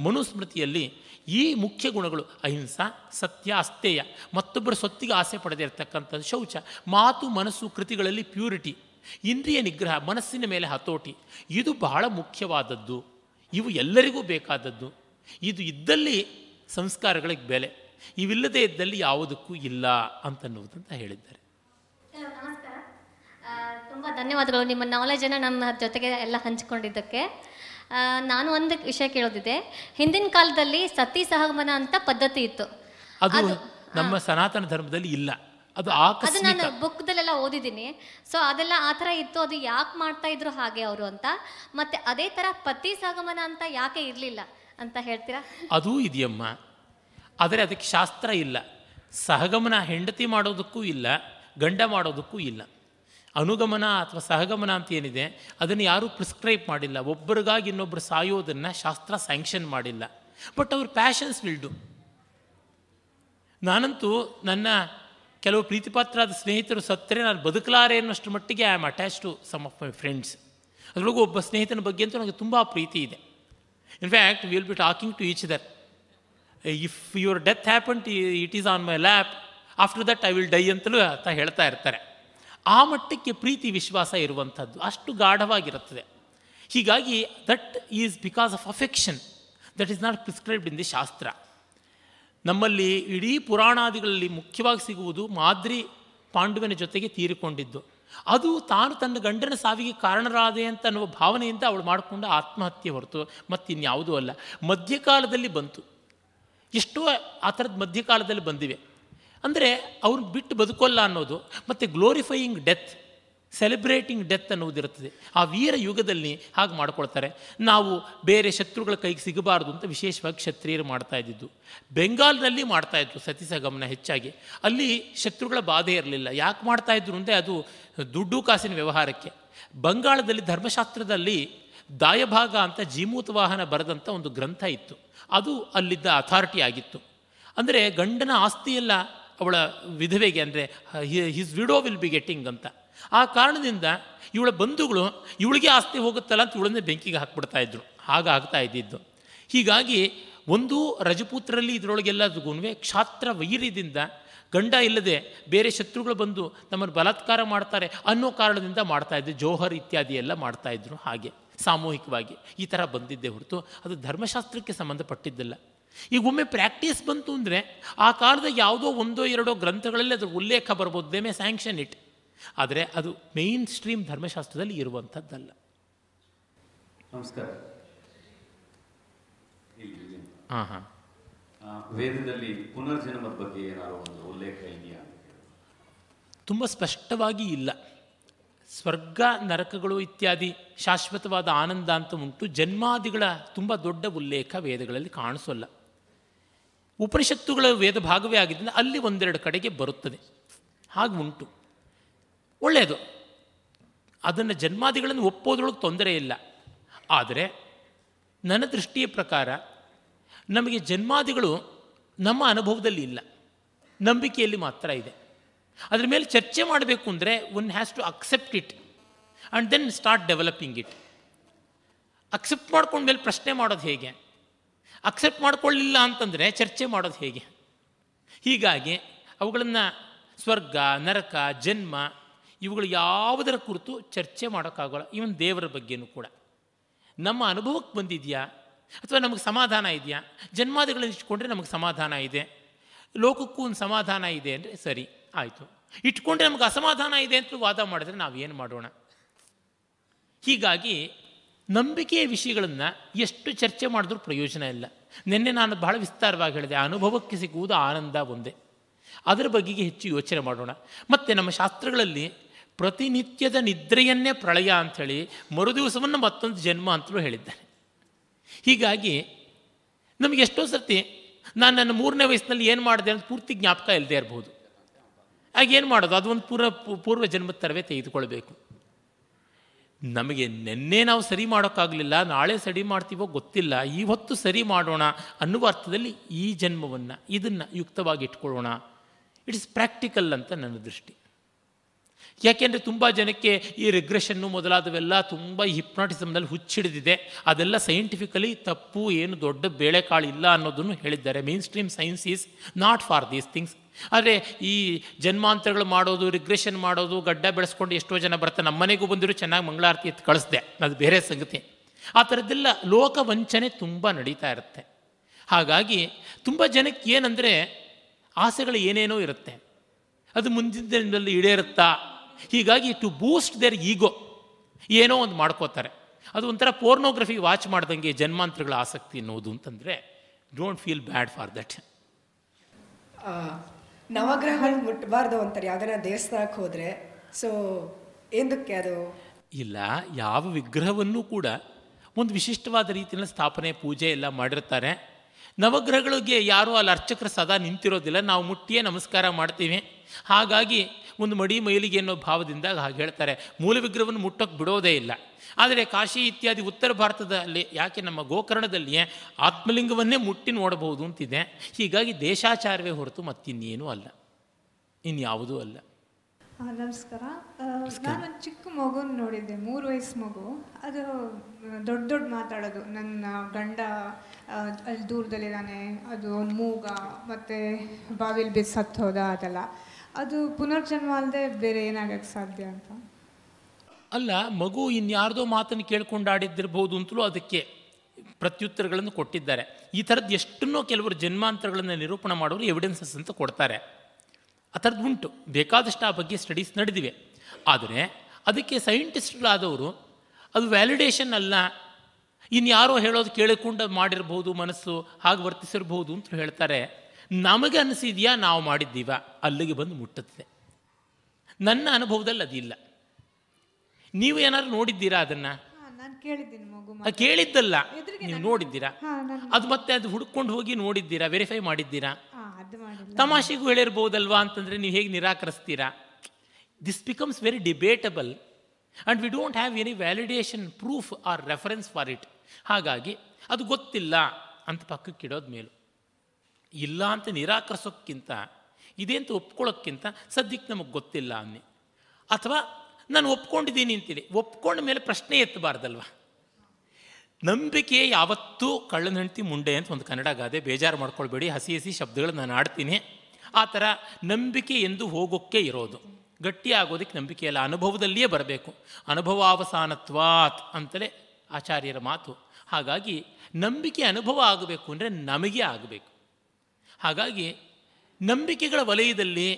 ಮನುಸ್ಮೃತಿಯಲ್ಲಿ ಈ ಮುಖ್ಯ ಗುಣಗಳು ಅಹಿಂಸಾ ಸತ್ಯ ಅಸ್ತೇಯ ಮತ್ತೊಬ್ಬರ ಸೊತ್ತಿಗೆ ಆಸೆ ಪಡೆದೇ ಇರತಕ್ಕಂಥದ್ದು ಶೌಚ ಮಾತು ಮನಸ್ಸು ಕೃತಿಗಳಲ್ಲಿ ಪ್ಯೂರಿಟಿ ಇಂದ್ರಿಯ ನಿಗ್ರಹ ಮನಸ್ಸಿನ ಮೇಲೆ ಹತೋಟಿ ಇದು ಬಹಳ ಮುಖ್ಯವಾದದ್ದು ಇವು ಎಲ್ಲರಿಗೂ ಬೇಕಾದದ್ದು ಇದು ಇದ್ದಲ್ಲಿ ಸಂಸ್ಕಾರಗಳಿಗೆ ಬೆಲೆ ಇವಿಲ್ಲದೆ ಇದ್ದಲ್ಲಿ ಯಾವುದಕ್ಕೂ ಇಲ್ಲ ಅಂತನ್ನುವುದಂತ ಹೇಳಿದ್ದಾರೆ ನಮಸ್ಕಾರ ತುಂಬ ಧನ್ಯವಾದಗಳು ನಿಮ್ಮ ನಾಲೆಜನ್ನು ನಮ್ಮ ಜೊತೆಗೆ ಎಲ್ಲ ಹಂಚಿಕೊಂಡಿದ್ದಕ್ಕೆ ನಾನು ಒಂದು ವಿಷಯ ಕೇಳೋದಿದೆ ಹಿಂದಿನ ಕಾಲದಲ್ಲಿ ಸತಿ ಸಹಗಮನ ಅಂತ ಪದ್ಧತಿ ಇತ್ತು ಅದು ನಮ್ಮ ಸನಾತನ ಧರ್ಮದಲ್ಲಿ ಇಲ್ಲ ಅದು ಅದು ನಾನು ಬುಕ್ದಲ್ಲೆಲ್ಲ ಓದಿದ್ದೀನಿ ಸೊ ಅದೆಲ್ಲ ಆ ಥರ ಇತ್ತು ಅದು ಯಾಕೆ ಮಾಡ್ತಾ ಇದ್ರು ಹಾಗೆ ಅವರು ಅಂತ ಮತ್ತೆ ಅದೇ ಥರ ಪತಿ ಸಹಗಮನ ಅಂತ ಯಾಕೆ ಇರಲಿಲ್ಲ ಅಂತ ಹೇಳ್ತೀರಾ ಅದೂ ಇದೆಯಮ್ಮ ಆದರೆ ಅದಕ್ಕೆ ಶಾಸ್ತ್ರ ಇಲ್ಲ ಸಹಗಮನ ಹೆಂಡತಿ ಮಾಡೋದಕ್ಕೂ ಇಲ್ಲ ಗಂಡ ಮಾಡೋದಕ್ಕೂ ಇಲ್ಲ ಅನುಗಮನ ಅಥವಾ ಸಹಗಮನ ಅಂತ ಏನಿದೆ ಅದನ್ನು ಯಾರೂ ಪ್ರಿಸ್ಕ್ರೈಬ್ ಮಾಡಿಲ್ಲ ಒಬ್ಬರಿಗಾಗಿ ಇನ್ನೊಬ್ಬರು ಸಾಯೋದನ್ನು ಶಾಸ್ತ್ರ ಸ್ಯಾಂಕ್ಷನ್ ಮಾಡಿಲ್ಲ ಬಟ್ ಅವ್ರ ಪ್ಯಾಷನ್ಸ್ ಬಿಲ್ಡು ನಾನಂತೂ ನನ್ನ ಕೆಲವು ಪ್ರೀತಿಪಾತ್ರಾದ ಸ್ನೇಹಿತರು ಸತ್ತರೆ ನಾನು ಬದುಕಲಾರೆ ಅನ್ನೋಷ್ಟು ಮಟ್ಟಿಗೆ I am attach to some of my friends ಅದರೊಳಗೂ ಒಬ್ಬ ಸ್ನೇಹಿತನ ಬಗ್ಗೆ ಅಂತೂ ನನಗೆ ತುಂಬ ಪ್ರೀತಿ ಇದೆ in fact will be talking to each other if your death happen it is on my lap after that I will die ಅಂತಲೂ ಅಂತ ಹೇಳ್ತಾ ಇರ್ತಾರೆ ಆ ಮಟ್ಟಕ್ಕೆ ಪ್ರೀತಿ ವಿಶ್ವಾಸ ಇರುವಂಥದ್ದು ಅಷ್ಟು ಗಾಢವಾಗಿರುತ್ತದೆ ಹೀಗಾಗಿ that is because of affection that is not prescribed in the shastra ನಮ್ಮಲ್ಲಿ ಇಡೀ ಪುರಾಣಾದಿಗಳಲ್ಲಿ ಮುಖ್ಯವಾಗಿ ಸಿಗುವುದು ಮಾದ್ರಿ ಪಾಂಡುವಿನ ಜೊತೆಗೆ ತೀರಿಕೊಂಡಿದ್ದು ಅದು ತಾನು ತನ್ನ ಗಂಡನ ಸಾವಿಗೆ ಕಾರಣರಾದೆ ಅಂತ ಅನ್ನುವ ಭಾವನೆಯಿಂದ ಅವಳು ಮಾಡಿಕೊಂಡು ಆತ್ಮಹತ್ಯೆ ಹೊರತು ಮತ್ತಿನ್ಯಾವುದೂ ಅಲ್ಲ ಮಧ್ಯಕಾಲದಲ್ಲಿ ಬಂತು ಎಷ್ಟೋ ಆ ಥರದ ಮಧ್ಯಕಾಲದಲ್ಲಿ ಬಂದಿವೆ ಅಂದರೆ ಅವ್ರು ಬಿಟ್ಟು ಬದುಕೋಲ್ಲ ಅನ್ನೋದು ಮತ್ತು ಗ್ಲೋರಿಫೈಯಿಂಗ್ ಡೆತ್ ಸೆಲೆಬ್ರೇಟಿಂಗ್ ಡೆತ್ ಅನ್ನೋದಿರುತ್ತದೆ ಆ ವೀರ ಯುಗದಲ್ಲಿ ಹಾಗೆ ಮಾಡ್ಕೊಳ್ತಾರೆ ನಾವು ಬೇರೆ ಶತ್ರುಗಳ ಕೈಗೆ ಸಿಗಬಾರ್ದು ಅಂತ ವಿಶೇಷವಾಗಿ ಕ್ಷತ್ರಿಯರು ಮಾಡ್ತಾ ಇದ್ದಿದ್ದು ಬೆಂಗಾಲ್ನಲ್ಲಿ ಮಾಡ್ತಾಯಿದ್ರು ಗಮನ ಹೆಚ್ಚಾಗಿ ಅಲ್ಲಿ ಶತ್ರುಗಳ ಬಾಧೆ ಇರಲಿಲ್ಲ ಯಾಕೆ ಮಾಡ್ತಾಯಿದ್ರು ಅಂದರೆ ಅದು ದುಡ್ಡು ಕಾಸಿನ ವ್ಯವಹಾರಕ್ಕೆ ಬಂಗಾಳದಲ್ಲಿ ಧರ್ಮಶಾಸ್ತ್ರದಲ್ಲಿ ದಾಯಭಾಗ ಅಂತ ಜೀಮೂತ ವಾಹನ ಬರೆದಂಥ ಒಂದು ಗ್ರಂಥ ಇತ್ತು ಅದು ಅಲ್ಲಿದ್ದ ಅಥಾರಿಟಿ ಆಗಿತ್ತು ಅಂದರೆ ಗಂಡನ ಆಸ್ತಿ ಆಸ್ತಿಯೆಲ್ಲ ಅವಳ ವಿಧವೆಗೆ ಅಂದರೆ his widow will be getting ಅಂತ ಆ ಕಾರಣದಿಂದ ಇವಳ ಬಂಧುಗಳು ಇವಳಿಗೆ ಆಸ್ತಿ ಹೋಗುತ್ತಲ್ಲ ಅಂತ ಇವಳನ್ನೇ ಬೆಂಕಿಗೆ ಹಾಕ್ಬಿಡ್ತಾ ಇದ್ರು ಹಾಗೆ ಆಗ್ತಾ ಇದ್ದಿದ್ದು ಹೀಗಾಗಿ ಒಂದು ರಜಪೂತ್ರರಲ್ಲಿ ಇದರೊಳಗೆಲ್ಲದಕ್ಕೂ ಕ್ಷಾತ್ರ ವೈರ್ಯದಿಂದ ಗಂಡ ಇಲ್ಲದೆ ಬೇರೆ ಶತ್ರುಗಳು ಬಂದು ನಮ್ಮನ್ನು ಬಲಾತ್ಕಾರ ಮಾಡ್ತಾರೆ ಅನ್ನೋ ಕಾರಣದಿಂದ ಇದ್ದರು ಜೋಹರ್ ಇತ್ಯಾದಿ ಎಲ್ಲ ಮಾಡ್ತಾಯಿದ್ರು ಹಾಗೆ ಸಾಮೂಹಿಕವಾಗಿ ಈ ಥರ ಬಂದಿದ್ದೆ ಹೊರತು ಅದು ಧರ್ಮಶಾಸ್ತ್ರಕ್ಕೆ ಸಂಬಂಧಪಟ್ಟಿದ್ದಲ್ಲ ಈಗ ಒಮ್ಮೆ ಪ್ರಾಕ್ಟೀಸ್ ಬಂತು ಅಂದರೆ ಆ ಕಾಲದ ಯಾವುದೋ ಒಂದೋ ಎರಡೋ ಗ್ರಂಥಗಳಲ್ಲಿ ಅದರ ಉಲ್ಲೇಖ ಬರ್ಬೋದು ಸ್ಯಾಂಕ್ಷನ್ ಇಟ್ ಆದರೆ ಅದು ಮೇನ್ ಸ್ಟ್ರೀಮ್ ಧರ್ಮಶಾಸ್ತ್ರದಲ್ಲಿ ಇರುವಂಥದ್ದಲ್ಲ ನಮಸ್ಕಾರ ಹಾಂ ಹಾಂ ವೇದದಲ್ಲಿ ಪುನರ್ಜನ್ಮದ ಬಗ್ಗೆ ಏನಾದರೂ ಒಂದು ಉಲ್ಲೇಖ ಇದೆಯಾ ತುಂಬ ಸ್ಪಷ್ಟವಾಗಿ ಇಲ್ಲ ಸ್ವರ್ಗ ನರಕಗಳು ಇತ್ಯಾದಿ ಶಾಶ್ವತವಾದ ಆನಂದ ಅಂತ ಉಂಟು ಜನ್ಮಾದಿಗಳ ತುಂಬ ದೊಡ್ಡ ಉಲ್ಲೇಖ ವೇದಗಳಲ್ಲಿ ಕಾಣಿಸೋಲ್ಲ ಉಪನಿಷತ್ತುಗಳ ವೇದ ಭಾಗವೇ ಆಗಿದ್ದರಿಂದ ಅಲ್ಲಿ ಒಂದೆರಡು ಕಡೆಗೆ ಬರುತ್ತದೆ ಹಾಗೆ ಉಂಟು ಒಳ್ಳೆಯದು ಅದನ್ನು ಜನ್ಮಾದಿಗಳನ್ನು ಒಪ್ಪೋದ್ರೊಳಗೆ ತೊಂದರೆ ಇಲ್ಲ ಆದರೆ ನನ್ನ ದೃಷ್ಟಿಯ ಪ್ರಕಾರ ನಮಗೆ ಜನ್ಮಾದಿಗಳು ನಮ್ಮ ಅನುಭವದಲ್ಲಿ ಇಲ್ಲ ನಂಬಿಕೆಯಲ್ಲಿ ಮಾತ್ರ ಇದೆ ಅದ್ರ ಮೇಲೆ ಚರ್ಚೆ ಮಾಡಬೇಕು ಅಂದರೆ one has to accept it and then start developing it accept ಮಾಡ್ಕೊಂಡ್ಮೇಲೆ ಪ್ರಶ್ನೆ ಮಾಡೋದು ಹೇಗೆ ಅಕ್ಸೆಪ್ಟ್ ಮಾಡ್ಕೊಳ್ಳಿಲ್ಲ ಅಂತಂದರೆ ಚರ್ಚೆ ಮಾಡೋದು ಹೇಗೆ ಹೀಗಾಗಿ ಅವುಗಳನ್ನು ಸ್ವರ್ಗ ನರಕ ಜನ್ಮ ಇವುಗಳು ಯಾವುದರ ಕುರಿತು ಚರ್ಚೆ ಮಾಡೋಕ್ಕಾಗೋಲ್ಲ ಇವನ್ ದೇವರ ಬಗ್ಗೆನೂ ಕೂಡ ನಮ್ಮ ಅನುಭವಕ್ಕೆ ಬಂದಿದೆಯಾ ಅಥವಾ ನಮಗೆ ಸಮಾಧಾನ ಇದೆಯಾ ಜನ್ಮಾದಿಗಳನ್ನು ಇಟ್ಕೊಂಡ್ರೆ ನಮಗೆ ಸಮಾಧಾನ ಇದೆ ಲೋಕಕ್ಕೂ ಒಂದು ಸಮಾಧಾನ ಇದೆ ಅಂದರೆ ಸರಿ ಆಯಿತು ಇಟ್ಕೊಂಡ್ರೆ ನಮಗೆ ಅಸಮಾಧಾನ ಇದೆ ಅಂತ ವಾದ ಮಾಡಿದ್ರೆ ನಾವೇನು ಮಾಡೋಣ ಹೀಗಾಗಿ ನಂಬಿಕೆಯ ವಿಷಯಗಳನ್ನು ಎಷ್ಟು ಚರ್ಚೆ ಮಾಡಿದ್ರೂ ಪ್ರಯೋಜನ ಇಲ್ಲ ನಿನ್ನೆ ನಾನು ಬಹಳ ವಿಸ್ತಾರವಾಗಿ ಹೇಳಿದೆ ಅನುಭವಕ್ಕೆ ಸಿಗುವುದು ಆನಂದ ಒಂದೇ ಅದರ ಬಗ್ಗೆ ಹೆಚ್ಚು ಯೋಚನೆ ಮಾಡೋಣ ಮತ್ತು ನಮ್ಮ ಶಾಸ್ತ್ರಗಳಲ್ಲಿ ಪ್ರತಿನಿತ್ಯದ ನಿದ್ರೆಯನ್ನೇ ಪ್ರಳಯ ಅಂಥೇಳಿ ಮರುದಿವಸವನ್ನು ಮತ್ತೊಂದು ಜನ್ಮ ಅಂತಲೂ ಹೇಳಿದ್ದಾರೆ ಹೀಗಾಗಿ ನಮಗೆ ಎಷ್ಟೋ ಸರ್ತಿ ನಾನು ನನ್ನ ಮೂರನೇ ವಯಸ್ಸಿನಲ್ಲಿ ಏನು ಮಾಡಿದೆ ಅಂತ ಪೂರ್ತಿ ಜ್ಞಾಪಕ ಇಲ್ಲದೆ ಇರಬಹುದು ಆಗೇನು ಮಾಡೋದು ಅದು ಒಂದು ಪೂರ್ವ ಪೂರ್ವ ಜನ್ಮದ ಥರವೇ ತೆಗೆದುಕೊಳ್ಬೇಕು ನಮಗೆ ನಿನ್ನೆ ನಾವು ಸರಿ ಮಾಡೋಕ್ಕಾಗಲಿಲ್ಲ ನಾಳೆ ಸರಿ ಮಾಡ್ತೀವೋ ಗೊತ್ತಿಲ್ಲ ಇವತ್ತು ಸರಿ ಮಾಡೋಣ ಅನ್ನುವ ಅರ್ಥದಲ್ಲಿ ಈ ಜನ್ಮವನ್ನು ಇದನ್ನು ಯುಕ್ತವಾಗಿ ಇಟ್ಕೊಳ್ಳೋಣ ಇಟ್ಸ್ ಪ್ರಾಕ್ಟಿಕಲ್ ಅಂತ ನನ್ನ ದೃಷ್ಟಿ ಯಾಕೆಂದರೆ ತುಂಬ ಜನಕ್ಕೆ ಈ ರಿಗ್ರೆಷನ್ನು ಮೊದಲಾದವೆಲ್ಲ ತುಂಬ ಹಿಪ್ನಾಟಿಸಮ್ನಲ್ಲಿ ಹುಚ್ಚಿಡಿದಿದೆ ಅದೆಲ್ಲ ಸೈಂಟಿಫಿಕಲಿ ತಪ್ಪು ಏನು ದೊಡ್ಡ ಇಲ್ಲ ಅನ್ನೋದನ್ನು ಹೇಳಿದ್ದಾರೆ mainstream science is not for these things ಆದರೆ ಈ ಜನ್ಮಾಂತರಗಳು ಮಾಡೋದು ರಿಗ್ರೆಷನ್ ಮಾಡೋದು ಗಡ್ಡ ಬೆಳೆಸ್ಕೊಂಡು ಎಷ್ಟೋ ಜನ ಬರ್ತಾರೆ ನಮ್ಮ ಮನೆಗೂ ಬಂದಿರೋ ಚೆನ್ನಾಗಿ ಮಂಗಳಾರತಿ ಎತ್ತು ಕಳಿಸ್ದೆ ಅದು ಬೇರೆ ಸಂಗತಿ ಆ ಥರದ್ದೆಲ್ಲ ಲೋಕವಂಚನೆ ತುಂಬ ನಡೀತಾ ಇರುತ್ತೆ ಹಾಗಾಗಿ ತುಂಬ ಜನಕ್ಕೆ ಏನಂದರೆ ಆಸೆಗಳು ಏನೇನೋ ಇರುತ್ತೆ ಅದು ಮುಂದಿನ ದಿನದಲ್ಲಿ ಈಡೇರುತ್ತಾ ಹೀಗಾಗಿ ಟು ಬೂಸ್ಟ್ ದೇರ್ ಈಗೋ ಏನೋ ಒಂದು ಮಾಡ್ಕೋತಾರೆ ಅದು ಒಂಥರ ಪೋರ್ನೋಗ್ರಫಿ ವಾಚ್ ಮಾಡ್ದಂಗೆ ಜನ್ಮಾಂತರಗಳ ಆಸಕ್ತಿ ಅನ್ನೋದು ಅಂತಂದರೆ don't feel bad for that ನವಗ್ರಹಗಳು ಮುಟ್ಟಬಾರ್ದು ಅಂತಾರೆ ಯಾವ್ದಾರ ದೇವಸ್ಥಾನಕ್ಕೆ ಹೋದರೆ ಸೊ ಏನಕ್ಕೆ ಅದು ಇಲ್ಲ ಯಾವ ವಿಗ್ರಹವನ್ನು ಕೂಡ ಒಂದು ವಿಶಿಷ್ಟವಾದ ರೀತಿಯಲ್ಲಿ ಸ್ಥಾಪನೆ ಪೂಜೆ ಎಲ್ಲ ಮಾಡಿರ್ತಾರೆ ನವಗ್ರಹಗಳಿಗೆ ಯಾರೂ ಅಲ್ಲಿ ಅರ್ಚಕರು ಸದಾ ನಿಂತಿರೋದಿಲ್ಲ ನಾವು ಮುಟ್ಟಿಯೇ ನಮಸ್ಕಾರ ಮಾಡ್ತೀವಿ ಹಾಗಾಗಿ ಒಂದು ಮಡಿ ಮೈಲಿಗೆ ಅನ್ನೋ ಭಾವದಿಂದ ಹಾಗೆ ಹೇಳ್ತಾರೆ ಮೂಲ ವಿಗ್ರಹವನ್ನು ಮುಟ್ಟೋಕ್ಕೆ ಬಿಡೋದೇ ಇಲ್ಲ ಆದರೆ ಕಾಶಿ ಇತ್ಯಾದಿ ಉತ್ತರ ಭಾರತದಲ್ಲಿ ಯಾಕೆ ನಮ್ಮ ಗೋಕರ್ಣದಲ್ಲಿಯೇ ಆತ್ಮಲಿಂಗವನ್ನೇ ಮುಟ್ಟಿ ನೋಡಬಹುದು ಅಂತಿದೆ ಹೀಗಾಗಿ ದೇಶಾಚಾರವೇ ಹೊರತು ಮತ್ತಿನ್ನೇನೂ ಅಲ್ಲ ಇನ್ಯಾವುದೂ ಅಲ್ಲ ನಮಸ್ಕಾರ ನಾನು ಒಂದು ಚಿಕ್ಕ ಮಗುನ ನೋಡಿದ್ದೆ ಮೂರು ವಯಸ್ಸು ಮಗು ಅದು ದೊಡ್ಡ ದೊಡ್ಡ ಮಾತಾಡೋದು ನನ್ನ ಗಂಡ ಅಲ್ಲಿ ದೂರದಲ್ಲಿದ್ದಾನೆ ಅದು ಮೂಗ ಮತ್ತು ಬಾವಿಲಿ ಬಿಸಿ ಹೋದ ಅದೆಲ್ಲ ಅದು ಪುನರ್ಜನ್ಮ ಅಲ್ಲದೆ ಬೇರೆ ಏನಾಗಕ್ಕೆ ಸಾಧ್ಯ ಅಂತ ಅಲ್ಲ ಮಗು ಇನ್ಯಾರ್ದೋ ಮಾತನ್ನು ಕೇಳ್ಕೊಂಡಾಡಿದ್ದಿರ್ಬೋದು ಅಂತಲೂ ಅದಕ್ಕೆ ಪ್ರತ್ಯುತ್ತರಗಳನ್ನು ಕೊಟ್ಟಿದ್ದಾರೆ ಈ ಥರದ್ದು ಎಷ್ಟನ್ನೋ ಕೆಲವರು ಜನ್ಮಾಂತರಗಳನ್ನು ನಿರೂಪಣೆ ಮಾಡೋರು ಎವಿಡೆನ್ಸಸ್ ಅಂತ ಕೊಡ್ತಾರೆ ಆ ಥರದ್ದು ಉಂಟು ಬೇಕಾದಷ್ಟು ಆ ಬಗ್ಗೆ ಸ್ಟಡೀಸ್ ನಡೆದಿವೆ ಆದರೆ ಅದಕ್ಕೆ ಸೈಂಟಿಸ್ಟ್ಗಳಾದವರು ಅದು ವ್ಯಾಲಿಡೇಷನ್ ಅಲ್ಲ ಇನ್ಯಾರೋ ಹೇಳೋದು ಕೇಳಿಕೊಂಡು ಮಾಡಿರ್ಬೋದು ಮನಸ್ಸು ಹಾಗೆ ವರ್ತಿಸಿರ್ಬೋದು ಅಂತ ಹೇಳ್ತಾರೆ ನಮಗೆ ಅನಿಸಿದೆಯಾ ನಾವು ಮಾಡಿದ್ದೀವ ಅಲ್ಲಿಗೆ ಬಂದು ಮುಟ್ಟುತ್ತದೆ ನನ್ನ ಅನುಭವದಲ್ಲಿ ಅದಿಲ್ಲ ನೀವು ಏನಾದ್ರು ನೋಡಿದ್ದೀರಾ ಅದನ್ನು ಕೇಳಿದ್ದಲ್ಲ ನೀವು ನೋಡಿದ್ದೀರಾ ಅದು ಮತ್ತೆ ಅದು ಹುಡ್ಕೊಂಡು ಹೋಗಿ ನೋಡಿದ್ದೀರಾ ವೆರಿಫೈ ಮಾಡಿದ್ದೀರಾ ತಮಾಷೆಗೂ ಹೇಳಿರ್ಬೋದಲ್ವಾ ಅಂತಂದ್ರೆ ನೀವು ಹೇಗೆ ನಿರಾಕರಿಸ್ತೀರಾ this becomes very debatable and we don't have any validation proof or reference for it ಹಾಗಾಗಿ ಅದು ಗೊತ್ತಿಲ್ಲ ಅಂತ ಪಕ್ಕಕ್ಕೆ ಮೇಲು ಇಲ್ಲ ಅಂತ ನಿರಾಕರಿಸೋಕ್ಕಿಂತ ಅಂತ ಒಪ್ಕೊಳ್ಳೋಕ್ಕಿಂತ ಸದ್ಯಕ್ಕೆ ನಮಗೆ ಗೊತ್ತಿಲ್ಲ ಅನ್ನಿ ಅಥವಾ ನಾನು ಒಪ್ಕೊಂಡಿದ್ದೀನಿ ಅಂತೇಳಿ ಒಪ್ಕೊಂಡ ಮೇಲೆ ಪ್ರಶ್ನೆ ಎತ್ತಬಾರ್ದಲ್ವ ನಂಬಿಕೆ ಯಾವತ್ತೂ ಕಳ್ಳನ ಮುಂಡೆ ಅಂತ ಒಂದು ಕನ್ನಡ ಗಾದೆ ಬೇಜಾರು ಮಾಡ್ಕೊಳ್ಬೇಡಿ ಹಸಿ ಹಸಿ ಶಬ್ದಗಳು ನಾನು ಆಡ್ತೀನಿ ಆ ಥರ ನಂಬಿಕೆ ಎಂದು ಹೋಗೋಕ್ಕೆ ಇರೋದು ಗಟ್ಟಿಯಾಗೋದಕ್ಕೆ ನಂಬಿಕೆ ಇಲ್ಲ ಅನುಭವದಲ್ಲಿಯೇ ಬರಬೇಕು ಅನುಭವಾವಸಾನತ್ವಾತ್ ಅಂತಲೇ ಆಚಾರ್ಯರ ಮಾತು ಹಾಗಾಗಿ ನಂಬಿಕೆ ಅನುಭವ ಆಗಬೇಕು ಅಂದರೆ ನಮಗೆ ಆಗಬೇಕು ಹಾಗಾಗಿ ನಂಬಿಕೆಗಳ ವಲಯದಲ್ಲಿ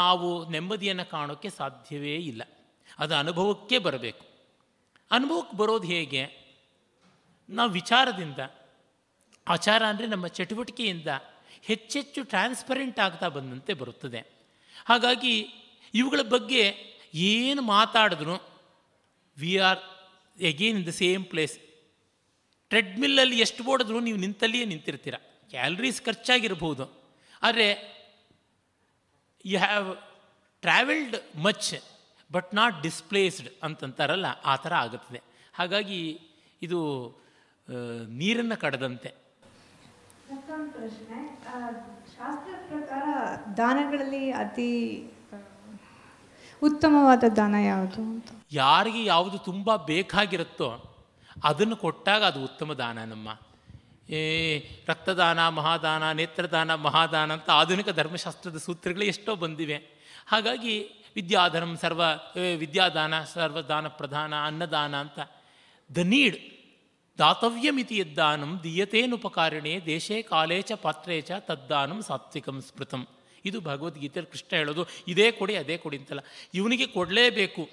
ನಾವು ನೆಮ್ಮದಿಯನ್ನು ಕಾಣೋಕ್ಕೆ ಸಾಧ್ಯವೇ ಇಲ್ಲ ಅದು ಅನುಭವಕ್ಕೆ ಬರಬೇಕು ಅನುಭವಕ್ಕೆ ಬರೋದು ಹೇಗೆ ನಾವು ವಿಚಾರದಿಂದ ಆಚಾರ ಅಂದರೆ ನಮ್ಮ ಚಟುವಟಿಕೆಯಿಂದ ಹೆಚ್ಚೆಚ್ಚು ಟ್ರಾನ್ಸ್ಪರೆಂಟ್ ಆಗ್ತಾ ಬಂದಂತೆ ಬರುತ್ತದೆ ಹಾಗಾಗಿ ಇವುಗಳ ಬಗ್ಗೆ ಏನು ಮಾತಾಡಿದ್ರು we are again in the same place ಟ್ರೆಡ್ಮಿಲ್ಲಲ್ಲಿ ಎಷ್ಟು ಓಡಿದ್ರು ನೀವು ನಿಂತಲ್ಲಿಯೇ ನಿಂತಿರ್ತೀರ ಕ್ಯಾಲ್ರೀಸ್ ಖರ್ಚಾಗಿರ್ಬೋದು ಆದರೆ you have travelled much but not displaced ಅಂತಂತಾರಲ್ಲ ಆ ಥರ ಆಗುತ್ತದೆ ಹಾಗಾಗಿ ಇದು ನೀರನ್ನು ಕಡದಂತೆ ಶಾಸ್ತ್ರ ಪ್ರಕಾರ ದಾನಗಳಲ್ಲಿ ಅತಿ ಉತ್ತಮವಾದ ದಾನ ಯಾವುದು ಅಂತ ಯಾರಿಗೆ ಯಾವುದು ತುಂಬ ಬೇಕಾಗಿರುತ್ತೋ ಅದನ್ನು ಕೊಟ್ಟಾಗ ಅದು ಉತ್ತಮ ದಾನ ನಮ್ಮ ಏ ರಕ್ತದಾನ ಮಹಾದಾನ ನೇತ್ರದಾನ ಮಹಾದಾನ ಅಂತ ಆಧುನಿಕ ಧರ್ಮಶಾಸ್ತ್ರದ ಸೂತ್ರಗಳು ಎಷ್ಟೋ ಬಂದಿವೆ ಹಾಗಾಗಿ ವಿದ್ಯಾಧನಂ ಸರ್ವ ವಿದ್ಯಾದಾನ ಸರ್ವದಾನ ಪ್ರಧಾನ ಅನ್ನದಾನ ಅಂತ ದ ನೀಡ್ ದಾತವ್ಯಮಿತಿ ಯದ್ದಾನಂ ದೀಯತೇನುಪಕಾರಿಣೆ ದೇಶೇ ಕಾಲೇ ಚ ಪಾತ್ರೇ ಚ ತದ್ದಾನಂ ಸಾತ್ವಿಕಂ ಸ್ಮೃತಂ ಇದು ಭಗವದ್ಗೀತೆಯಲ್ಲಿ ಕೃಷ್ಣ ಹೇಳೋದು ಇದೇ ಕೊಡಿ ಅದೇ ಕೊಡಿ ಅಂತಲ್ಲ ಇವನಿಗೆ ಕೊಡಲೇಬೇಕು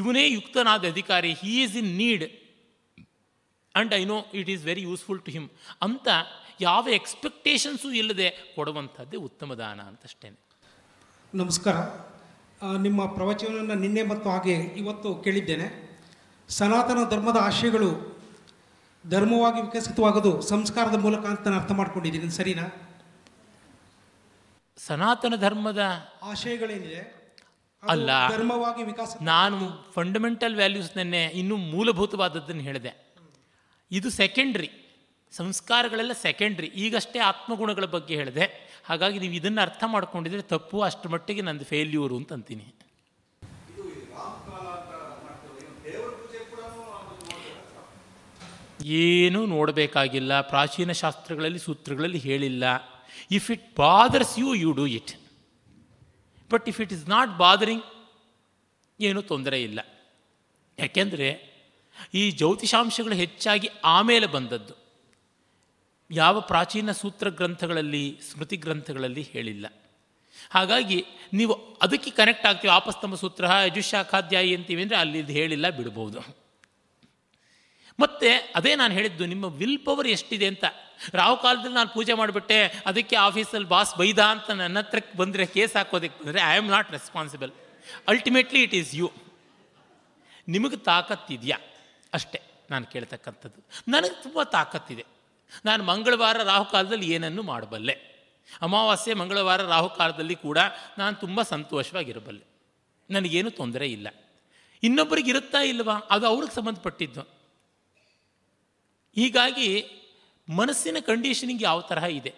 ಇವನೇ ಯುಕ್ತನಾದ ಅಧಿಕಾರಿ he is in need and I know it is very useful to him ಅಂತ ಯಾವ ಎಕ್ಸ್ಪೆಕ್ಟೇಷನ್ಸು ಇಲ್ಲದೆ ಕೊಡುವಂಥದ್ದೇ ಉತ್ತಮ ದಾನ ಅಂತಷ್ಟೇ ನಮಸ್ಕಾರ ನಿಮ್ಮ ಪ್ರವಚನವನ್ನು ನಿನ್ನೆ ಮತ್ತು ಹಾಗೆ ಇವತ್ತು ಕೇಳಿದ್ದೇನೆ ಸನಾತನ ಧರ್ಮದ ಆಶಯಗಳು ಧರ್ಮವಾಗಿ ವಿಕಸಿತವಾಗೋದು ಸಂಸ್ಕಾರದ ಮೂಲಕ ಅಂತ ನಾನು ಅರ್ಥ ಮಾಡ್ಕೊಂಡಿದ್ದೀನಿ ಸರಿನಾ ಸನಾತನ ಧರ್ಮದ ಆಶಯಗಳೇನಿದೆ ಅಲ್ಲ ಧರ್ಮವಾಗಿ ವಿಕಾಸ ನಾನು ಫಂಡಮೆಂಟಲ್ ವ್ಯಾಲ್ಯೂಸ್ ನೆನ್ನೆ ಇನ್ನೂ ಮೂಲಭೂತವಾದದ್ದನ್ನು ಹೇಳಿದೆ ಇದು ಸೆಕೆಂಡ್ರಿ ಸಂಸ್ಕಾರಗಳೆಲ್ಲ ಸೆಕೆಂಡ್ರಿ ಈಗಷ್ಟೇ ಆತ್ಮಗುಣಗಳ ಬಗ್ಗೆ ಹೇಳಿದೆ ಹಾಗಾಗಿ ನೀವು ಇದನ್ನು ಅರ್ಥ ಮಾಡ್ಕೊಂಡಿದ್ರೆ ತಪ್ಪು ಅಷ್ಟು ಮಟ್ಟಿಗೆ ನಂದು ಫೇಲ್ಯೂರು ಅಂತ ಅಂತೀನಿ ಏನೂ ನೋಡಬೇಕಾಗಿಲ್ಲ ಪ್ರಾಚೀನ ಶಾಸ್ತ್ರಗಳಲ್ಲಿ ಸೂತ್ರಗಳಲ್ಲಿ ಹೇಳಿಲ್ಲ if it bothers you you do it but if it is not bothering ಏನೂ ತೊಂದರೆ ಇಲ್ಲ ಯಾಕೆಂದರೆ ಈ ಜ್ಯೋತಿಷಾಂಶಗಳು ಹೆಚ್ಚಾಗಿ ಆಮೇಲೆ ಬಂದದ್ದು ಯಾವ ಪ್ರಾಚೀನ ಸೂತ್ರ ಗ್ರಂಥಗಳಲ್ಲಿ ಸ್ಮೃತಿ ಗ್ರಂಥಗಳಲ್ಲಿ ಹೇಳಿಲ್ಲ ಹಾಗಾಗಿ ನೀವು ಅದಕ್ಕೆ ಕನೆಕ್ಟ್ ಆಗ್ತೀವಿ ಆಪಸ್ತಂಭ ಸೂತ್ರ ಯಜುಶಾಖಾಧ್ಯಾಯಿ ಅಂತೀವಿ ಅಂದರೆ ಅಲ್ಲಿ ಇದು ಹೇಳಿಲ್ಲ ಬಿಡ್ಬೋದು ಮತ್ತು ಅದೇ ನಾನು ಹೇಳಿದ್ದು ನಿಮ್ಮ ವಿಲ್ ಪವರ್ ಎಷ್ಟಿದೆ ಅಂತ ರಾಹು ಕಾಲದಲ್ಲಿ ನಾನು ಪೂಜೆ ಮಾಡಿಬಿಟ್ಟೆ ಅದಕ್ಕೆ ಆಫೀಸಲ್ಲಿ ಬಾಸ್ ಬೈದ ಅಂತ ನನ್ನ ಹತ್ರಕ್ಕೆ ಬಂದರೆ ಕೇಸ್ ಹಾಕೋದಕ್ಕೆ ಬಂದರೆ I am not responsible ultimately it is you ನಿಮಗೆ ತಾಕತ್ತಿದೆಯಾ ಅಷ್ಟೇ ನಾನು ಕೇಳ್ತಕ್ಕಂಥದ್ದು ನನಗೆ ತುಂಬ ತಾಕತ್ತಿದೆ ನಾನು ಮಂಗಳವಾರ ರಾಹುಕಾಲದಲ್ಲಿ ಏನನ್ನು ಮಾಡಬಲ್ಲೆ ಅಮಾವಾಸ್ಯೆ ಮಂಗಳವಾರ ರಾಹುಕಾಲದಲ್ಲಿ ಕೂಡ ನಾನು ತುಂಬ ಸಂತೋಷವಾಗಿರಬಲ್ಲೆ ನನಗೇನು ತೊಂದರೆ ಇಲ್ಲ ಇನ್ನೊಬ್ಬರಿಗೆ ಇರುತ್ತಾ ಇಲ್ವಾ ಅದು ಅವ್ರಿಗೆ ಸಂಬಂಧಪಟ್ಟಿದ್ದು ಹೀಗಾಗಿ ಮನಸ್ಸಿನ ಕಂಡೀಷನಿಂಗ್ ಯಾವ ತರಹ ಇದೆ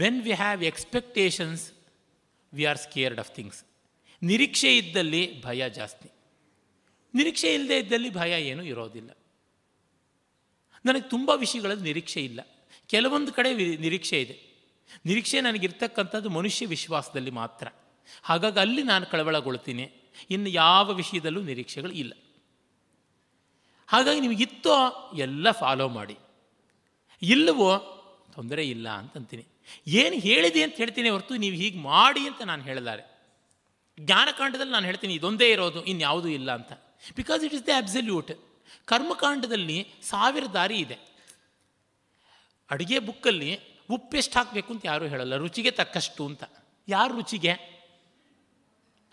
when we have expectations we are scared of things ನಿರೀಕ್ಷೆ ಇದ್ದಲ್ಲಿ ಭಯ ಜಾಸ್ತಿ ನಿರೀಕ್ಷೆ ಇಲ್ಲದೆ ಇದ್ದಲ್ಲಿ ಭಯ ಏನೂ ಇರೋದಿಲ್ಲ ನನಗೆ ತುಂಬ ವಿಷಯಗಳಲ್ಲಿ ನಿರೀಕ್ಷೆ ಇಲ್ಲ ಕೆಲವೊಂದು ಕಡೆ ನಿರೀಕ್ಷೆ ಇದೆ ನಿರೀಕ್ಷೆ ನನಗಿರ್ತಕ್ಕಂಥದ್ದು ಮನುಷ್ಯ ವಿಶ್ವಾಸದಲ್ಲಿ ಮಾತ್ರ ಹಾಗಾಗಿ ಅಲ್ಲಿ ನಾನು ಕಳವಳಗೊಳ್ತೀನಿ ಇನ್ನು ಯಾವ ವಿಷಯದಲ್ಲೂ ನಿರೀಕ್ಷೆಗಳು ಇಲ್ಲ ಹಾಗಾಗಿ ನಿಮಗಿತ್ತೋ ಎಲ್ಲ ಫಾಲೋ ಮಾಡಿ ಇಲ್ಲವೋ ತೊಂದರೆ ಇಲ್ಲ ಅಂತಂತೀನಿ ಏನು ಹೇಳಿದೆ ಅಂತ ಹೇಳ್ತೀನಿ ಹೊರತು ನೀವು ಹೀಗೆ ಮಾಡಿ ಅಂತ ನಾನು ಹೇಳಿದ್ದಾರೆ ಜ್ಞಾನಕಾಂಡದಲ್ಲಿ ನಾನು ಹೇಳ್ತೀನಿ ಇದೊಂದೇ ಇರೋದು ಇನ್ಯಾವುದೂ ಇಲ್ಲ ಅಂತ because it is the absolute ಕರ್ಮಕಾಂಡದಲ್ಲಿ ಸಾವಿರ ದಾರಿ ಇದೆ ಅಡುಗೆ ಬುಕ್ಕಲ್ಲಿ ಉಪ್ಪೆಷ್ಟು ಹಾಕಬೇಕು ಅಂತ ಯಾರೂ ಹೇಳಲ್ಲ ರುಚಿಗೆ ತಕ್ಕಷ್ಟು ಅಂತ ಯಾರು ರುಚಿಗೆ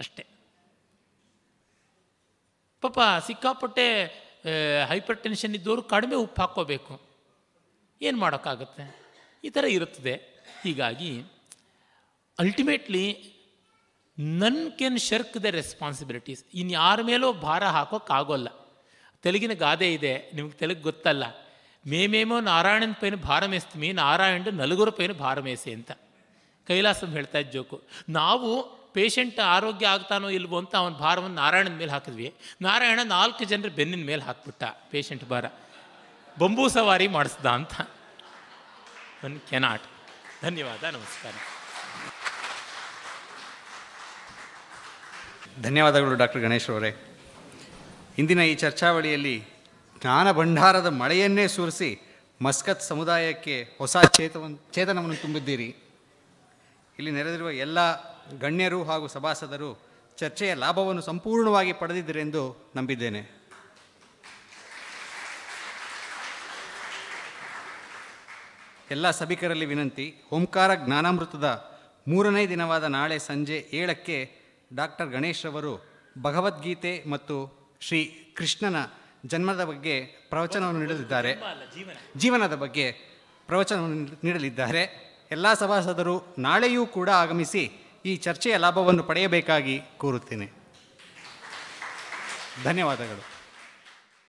ಅಷ್ಟೆ ಪಾಪ ಸಿಕ್ಕಾಪಟ್ಟೆ ಹೈಪರ್ ಟೆನ್ಷನ್ ಇದ್ದವರು ಕಡಿಮೆ ಉಪ್ಪು ಹಾಕ್ಕೋಬೇಕು ಏನು ಮಾಡೋಕ್ಕಾಗತ್ತೆ ಈ ಥರ ಇರುತ್ತದೆ ಹೀಗಾಗಿ ultimately none can shirk the responsibilities ಇನ್ಯಾರ ಮೇಲೂ ಭಾರ ಹಾಕೋಕ್ಕಾಗೋಲ್ಲ ತೆಲುಗಿನ ಗಾದೆ ಇದೆ ನಿಮಗೆ ತೆಲುಗು ಗೊತ್ತಲ್ಲ ಮೇ ಮೇಮೋ ನಾರಾಯಣನ ಪೈನ ಭಾರಮೇಸ್ತೀಮಿ ನಾರಾಯಣ ನಲುಗುರ ಪೈನ ಮೇಸೆ ಅಂತ ಕೈಲಾಸಂ ಹೇಳ್ತಾ ಇದ್ದ ಜೋಕು ನಾವು ಪೇಷಂಟ್ ಆರೋಗ್ಯ ಆಗ್ತಾನೋ ಇಲ್ವೋ ಅಂತ ಅವನ ಭಾರವನ್ನು ನಾರಾಯಣನ ಮೇಲೆ ಹಾಕಿದ್ವಿ ನಾರಾಯಣ ನಾಲ್ಕು ಜನರ ಬೆನ್ನಿನ ಮೇಲೆ ಹಾಕ್ಬಿಟ್ಟ ಪೇಷಂಟ್ ಭಾರ ಬೊಂಬೂ ಸವಾರಿ ಮಾಡಿಸ್ದ ಅಂತ ಒನ್ ಕೆನಾಟ್ ಧನ್ಯವಾದ ನಮಸ್ಕಾರ ಧನ್ಯವಾದಗಳು ಡಾಕ್ಟರ್ ಗಣೇಶ್ ಅವರೇ ಇಂದಿನ ಈ ಚರ್ಚಾವಳಿಯಲ್ಲಿ ಜ್ಞಾನ ಭಂಡಾರದ ಮಳೆಯನ್ನೇ ಸುರಿಸಿ ಮಸ್ಕತ್ ಸಮುದಾಯಕ್ಕೆ ಹೊಸ ಚೇತವನ್ ಚೇತನವನ್ನು ತುಂಬಿದ್ದೀರಿ ಇಲ್ಲಿ ನೆರೆದಿರುವ ಎಲ್ಲ ಗಣ್ಯರು ಹಾಗೂ ಸಭಾಸದರು ಚರ್ಚೆಯ ಲಾಭವನ್ನು ಸಂಪೂರ್ಣವಾಗಿ ಪಡೆದಿದ್ದರೆಂದು ನಂಬಿದ್ದೇನೆ ಎಲ್ಲ ಸಭಿಕರಲ್ಲಿ ವಿನಂತಿ ಓಂಕಾರ ಜ್ಞಾನಾಮೃತದ ಮೂರನೇ ದಿನವಾದ ನಾಳೆ ಸಂಜೆ ಏಳಕ್ಕೆ ಡಾಕ್ಟರ್ ಗಣೇಶ್ ಅವರು ಭಗವದ್ಗೀತೆ ಮತ್ತು ಶ್ರೀ ಕೃಷ್ಣನ ಜನ್ಮದ ಬಗ್ಗೆ ಪ್ರವಚನವನ್ನು ನೀಡಲಿದ್ದಾರೆ ಜೀವನದ ಬಗ್ಗೆ ಪ್ರವಚನವನ್ನು ನೀಡಲಿದ್ದಾರೆ ಎಲ್ಲ ಸಭಾಸದರು ನಾಳೆಯೂ ಕೂಡ ಆಗಮಿಸಿ ಈ ಚರ್ಚೆಯ ಲಾಭವನ್ನು ಪಡೆಯಬೇಕಾಗಿ ಕೋರುತ್ತೇನೆ ಧನ್ಯವಾದಗಳು